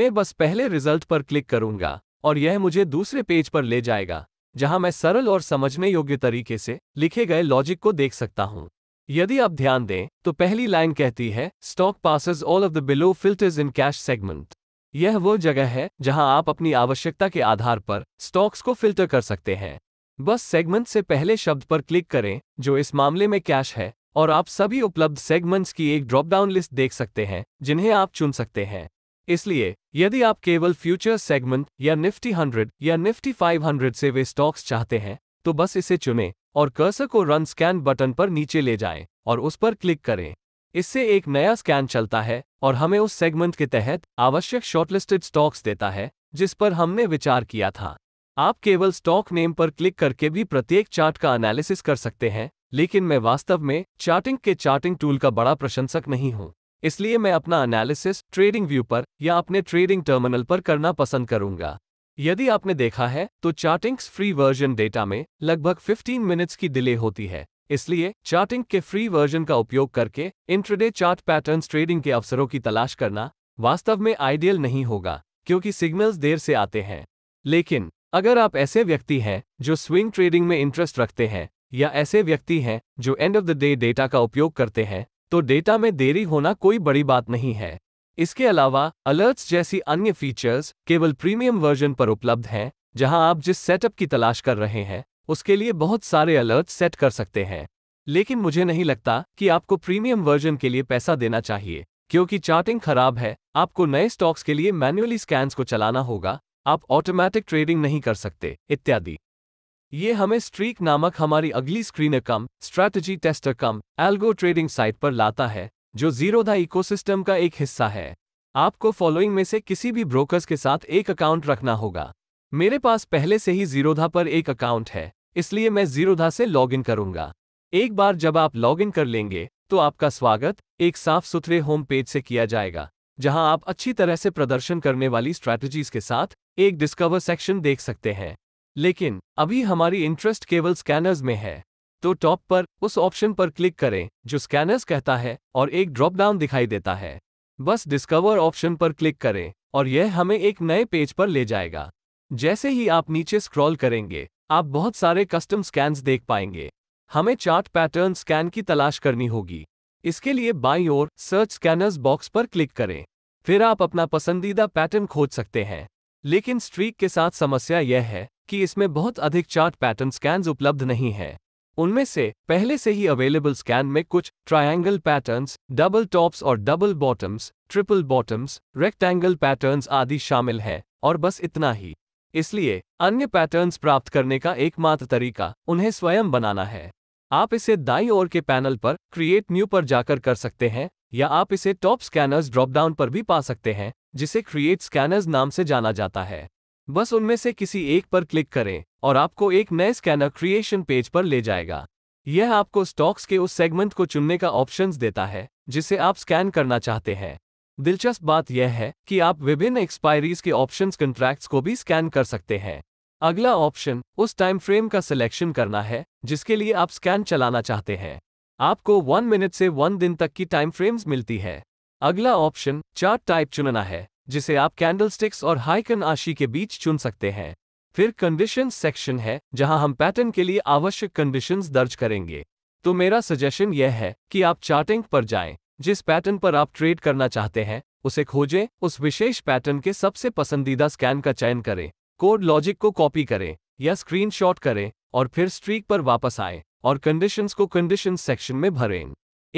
मैं बस पहले रिजल्ट पर क्लिक करूंगा और यह मुझे दूसरे पेज पर ले जाएगा जहां मैं सरल और समझने योग्य तरीके से लिखे गए लॉजिक को देख सकता हूं यदि आप ध्यान दें तो पहली लाइन कहती है stock passes all of the below filters in cash segment यह वो जगह है जहां आप अपनी आवश्यकता के आधार पर स्टॉक्स को फिल्टर कर सकते हैं बस सेगमेंट से पहले शब्द पर क्लिक करें जो इस मामले में कैश है और आप सभी उपलब्ध सेगमेंट्स की एक ड्रॉपडाउन लिस्ट देख सकते हैं जिन्हें आप चुन सकते हैं इसलिए यदि आप केवल फ्यूचर सेगमेंट या निफ्टी 100 या निफ्टी 500 से वे स्टॉक्स चाहते हैं तो बस इसे चुनें और कर्सर को रन स्कैन बटन पर नीचे ले जाएं और उस पर क्लिक करें इससे एक नया स्कैन चलता है और हमें उस सेगमेंट के तहत आवश्यक शॉर्टलिस्टेड स्टॉक्स देता है जिस पर हमने विचार किया था आप केवल स्टॉक नेम पर क्लिक करके भी प्रत्येक चार्ट का एनालिसिस कर सकते हैं लेकिन मैं वास्तव में चार्टिंग के चार्टिंग टूल का बड़ा प्रशंसक नहीं हूं इसलिए मैं अपना एनालिसिस ट्रेडिंग व्यू पर या अपने ट्रेडिंग टर्मिनल पर करना पसंद करूंगा यदि आपने देखा है तो चार्टिंग्स फ्री वर्जन डेटा में लगभग 15 मिनट्स की डिले होती है इसलिए चार्टिंग के फ्री वर्जन का उपयोग करके इंट्रडे चार्ट पैटर्न्स ट्रेडिंग के अवसरों की तलाश करना वास्तव में आइडियल नहीं होगा क्योंकि सिग्नल्स देर से आते हैं लेकिन अगर आप ऐसे व्यक्ति हैं जो स्विंग ट्रेडिंग में इंटरेस्ट रखते हैं या ऐसे व्यक्ति हैं जो end of the day data का उपयोग करते हैं तो डेटा में देरी होना कोई बड़ी बात नहीं है इसके अलावा अलर्ट्स जैसी अन्य फीचर्स केवल प्रीमियम वर्जन पर उपलब्ध हैं जहां आप जिस सेटअप की तलाश कर रहे हैं उसके लिए बहुत सारे अलर्ट्स सेट कर सकते हैं लेकिन मुझे नहीं लगता कि आपको प्रीमियम वर्जन के लिए पैसा देना चाहिए क्योंकि चार्टिंग खराब है आपको नए स्टॉक्स के लिए मैन्युअली स्कैन्स को चलाना होगा आप ऑटोमैटिक ट्रेडिंग नहीं कर सकते इत्यादि ये हमें स्ट्रीक नामक हमारी अगली screener cum strategy tester cum algo trading site पर लाता है जो जीरोधा इकोसिस्टम का एक हिस्सा है आपको फॉलोइंग में से किसी भी ब्रोकर्स के साथ एक अकाउंट रखना होगा मेरे पास पहले से ही जीरोधा पर एक अकाउंट है इसलिए मैं जीरोधा से लॉगिन करूंगा एक बार जब आप लॉगिन कर लेंगे तो आपका स्वागत एक साफ सुथरे होम पेज से किया जाएगा जहां आप अच्छी तरह से प्रदर्शन करने वाली स्ट्रैटेजीज के साथ एक डिस्कवर सेक्शन देख सकते हैं लेकिन अभी हमारी इंटरेस्ट केवल स्कैनर्स में है तो टॉप पर उस ऑप्शन पर क्लिक करें जो स्कैनर्स कहता है और एक ड्रॉपडाउन दिखाई देता है बस डिस्कवर ऑप्शन पर क्लिक करें और यह हमें एक नए पेज पर ले जाएगा जैसे ही आप नीचे स्क्रॉल करेंगे आप बहुत सारे कस्टम स्कैन्स देख पाएंगे हमें चार्ट पैटर्न स्कैन की तलाश करनी होगी इसके लिए बाई ओर सर्च स्कैनर्स बॉक्स पर क्लिक करें फिर आप अपना पसंदीदा पैटर्न खोज सकते हैं लेकिन स्ट्रीक के साथ समस्या यह है कि इसमें बहुत अधिक चार्ट पैटर्न स्कैन उपलब्ध नहीं है उनमें से पहले से ही अवेलेबल स्कैन में कुछ ट्रायंगल पैटर्न्स डबल टॉप्स और double bottoms triple bottoms rectangle patterns आदि शामिल हैं और बस इतना ही इसलिए अन्य पैटर्न्स प्राप्त करने का एकमात्र तरीका उन्हें स्वयं बनाना है आप इसे दाई ओर के पैनल पर क्रिएट न्यू पर जाकर कर सकते हैं या आप इसे टॉप स्कैनर्स ड्रॉपडाउन पर भी पा सकते हैं जिसे क्रिएट स्कैनर्स नाम से जाना जाता है बस उनमें से किसी एक पर क्लिक करें और आपको एक नए स्कैनर क्रिएशन पेज पर ले जाएगा यह आपको स्टॉक्स के उस सेगमेंट को चुनने का ऑप्शन देता है जिसे आप स्कैन करना चाहते हैं दिलचस्प बात यह है कि आप विभिन्न एक्सपायरीज के ऑप्शंस कॉन्ट्रैक्ट्स को भी स्कैन कर सकते हैं अगला ऑप्शन उस टाइम फ्रेम का सिलेक्शन करना है जिसके लिए आप स्कैन चलाना चाहते हैं आपको वन मिनट से वन दिन तक की टाइम फ्रेम्स मिलती है अगला ऑप्शन चार्ट टाइप चुनना है जिसे आप कैंडलस्टिक्स और हाइकन आशी के बीच चुन सकते हैं फिर कंडीशन सेक्शन है जहां हम पैटर्न के लिए आवश्यक कंडीशंस दर्ज करेंगे तो मेरा सजेशन यह है कि आप चार्टिंग पर जाएं जिस पैटर्न पर आप ट्रेड करना चाहते हैं उसे खोजें उस विशेष पैटर्न के सबसे पसंदीदा स्कैन का चयन करें कोड लॉजिक को कॉपी करें या स्क्रीनशॉट करें और फिर स्ट्रीक पर वापस आएं और कंडीशंस को कंडीशन सेक्शन में भरें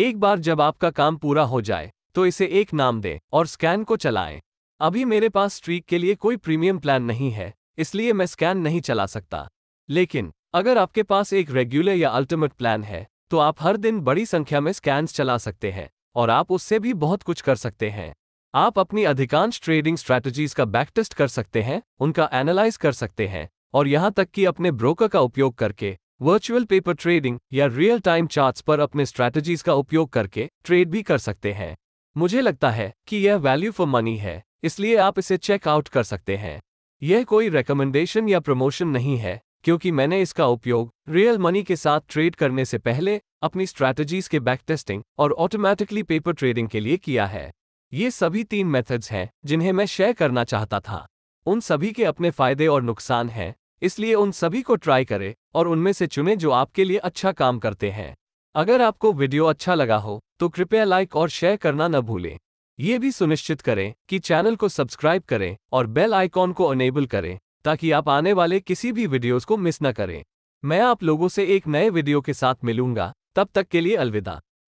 एक बार जब आपका काम पूरा हो जाए तो इसे एक नाम दें और स्कैन को चलाएं अभी मेरे पास स्ट्रीक के लिए कोई प्रीमियम प्लान नहीं है इसलिए मैं स्कैन नहीं चला सकता लेकिन अगर आपके पास एक रेगुलर या अल्टीमेट प्लान है तो आप हर दिन बड़ी संख्या में स्कैन्स चला सकते हैं और आप उससे भी बहुत कुछ कर सकते हैं आप अपनी अधिकांश ट्रेडिंग स्ट्रैटेजीज का बैकटेस्ट कर सकते हैं उनका एनालाइज कर सकते हैं और यहां तक कि अपने ब्रोकर का उपयोग करके वर्चुअल पेपर ट्रेडिंग या रियल टाइम चार्ट्स पर अपने स्ट्रैटेजीज का उपयोग करके ट्रेड भी कर सकते हैं मुझे लगता है कि यह वैल्यू फॉर मनी है इसलिए आप इसे चेक आउट कर सकते हैं यह कोई रिकमेंडेशन या प्रमोशन नहीं है क्योंकि मैंने इसका उपयोग रियल मनी के साथ ट्रेड करने से पहले अपनी स्ट्रैटेजीज के बैक टेस्टिंग और ऑटोमेटिकली पेपर ट्रेडिंग के लिए किया है ये सभी तीन मेथड्स हैं जिन्हें मैं शेयर करना चाहता था उन सभी के अपने फायदे और नुकसान हैं इसलिए उन सभी को ट्राई करें और उनमें से चुनें जो आपके लिए अच्छा काम करते हैं अगर आपको वीडियो अच्छा लगा हो तो कृपया लाइक और शेयर करना न भूलें ये भी सुनिश्चित करें कि चैनल को सब्सक्राइब करें और बेल आइकॉन को अनेबल करें ताकि आप आने वाले किसी भी वीडियोस को मिस न करें मैं आप लोगों से एक नए वीडियो के साथ मिलूंगा तब तक के लिए अलविदा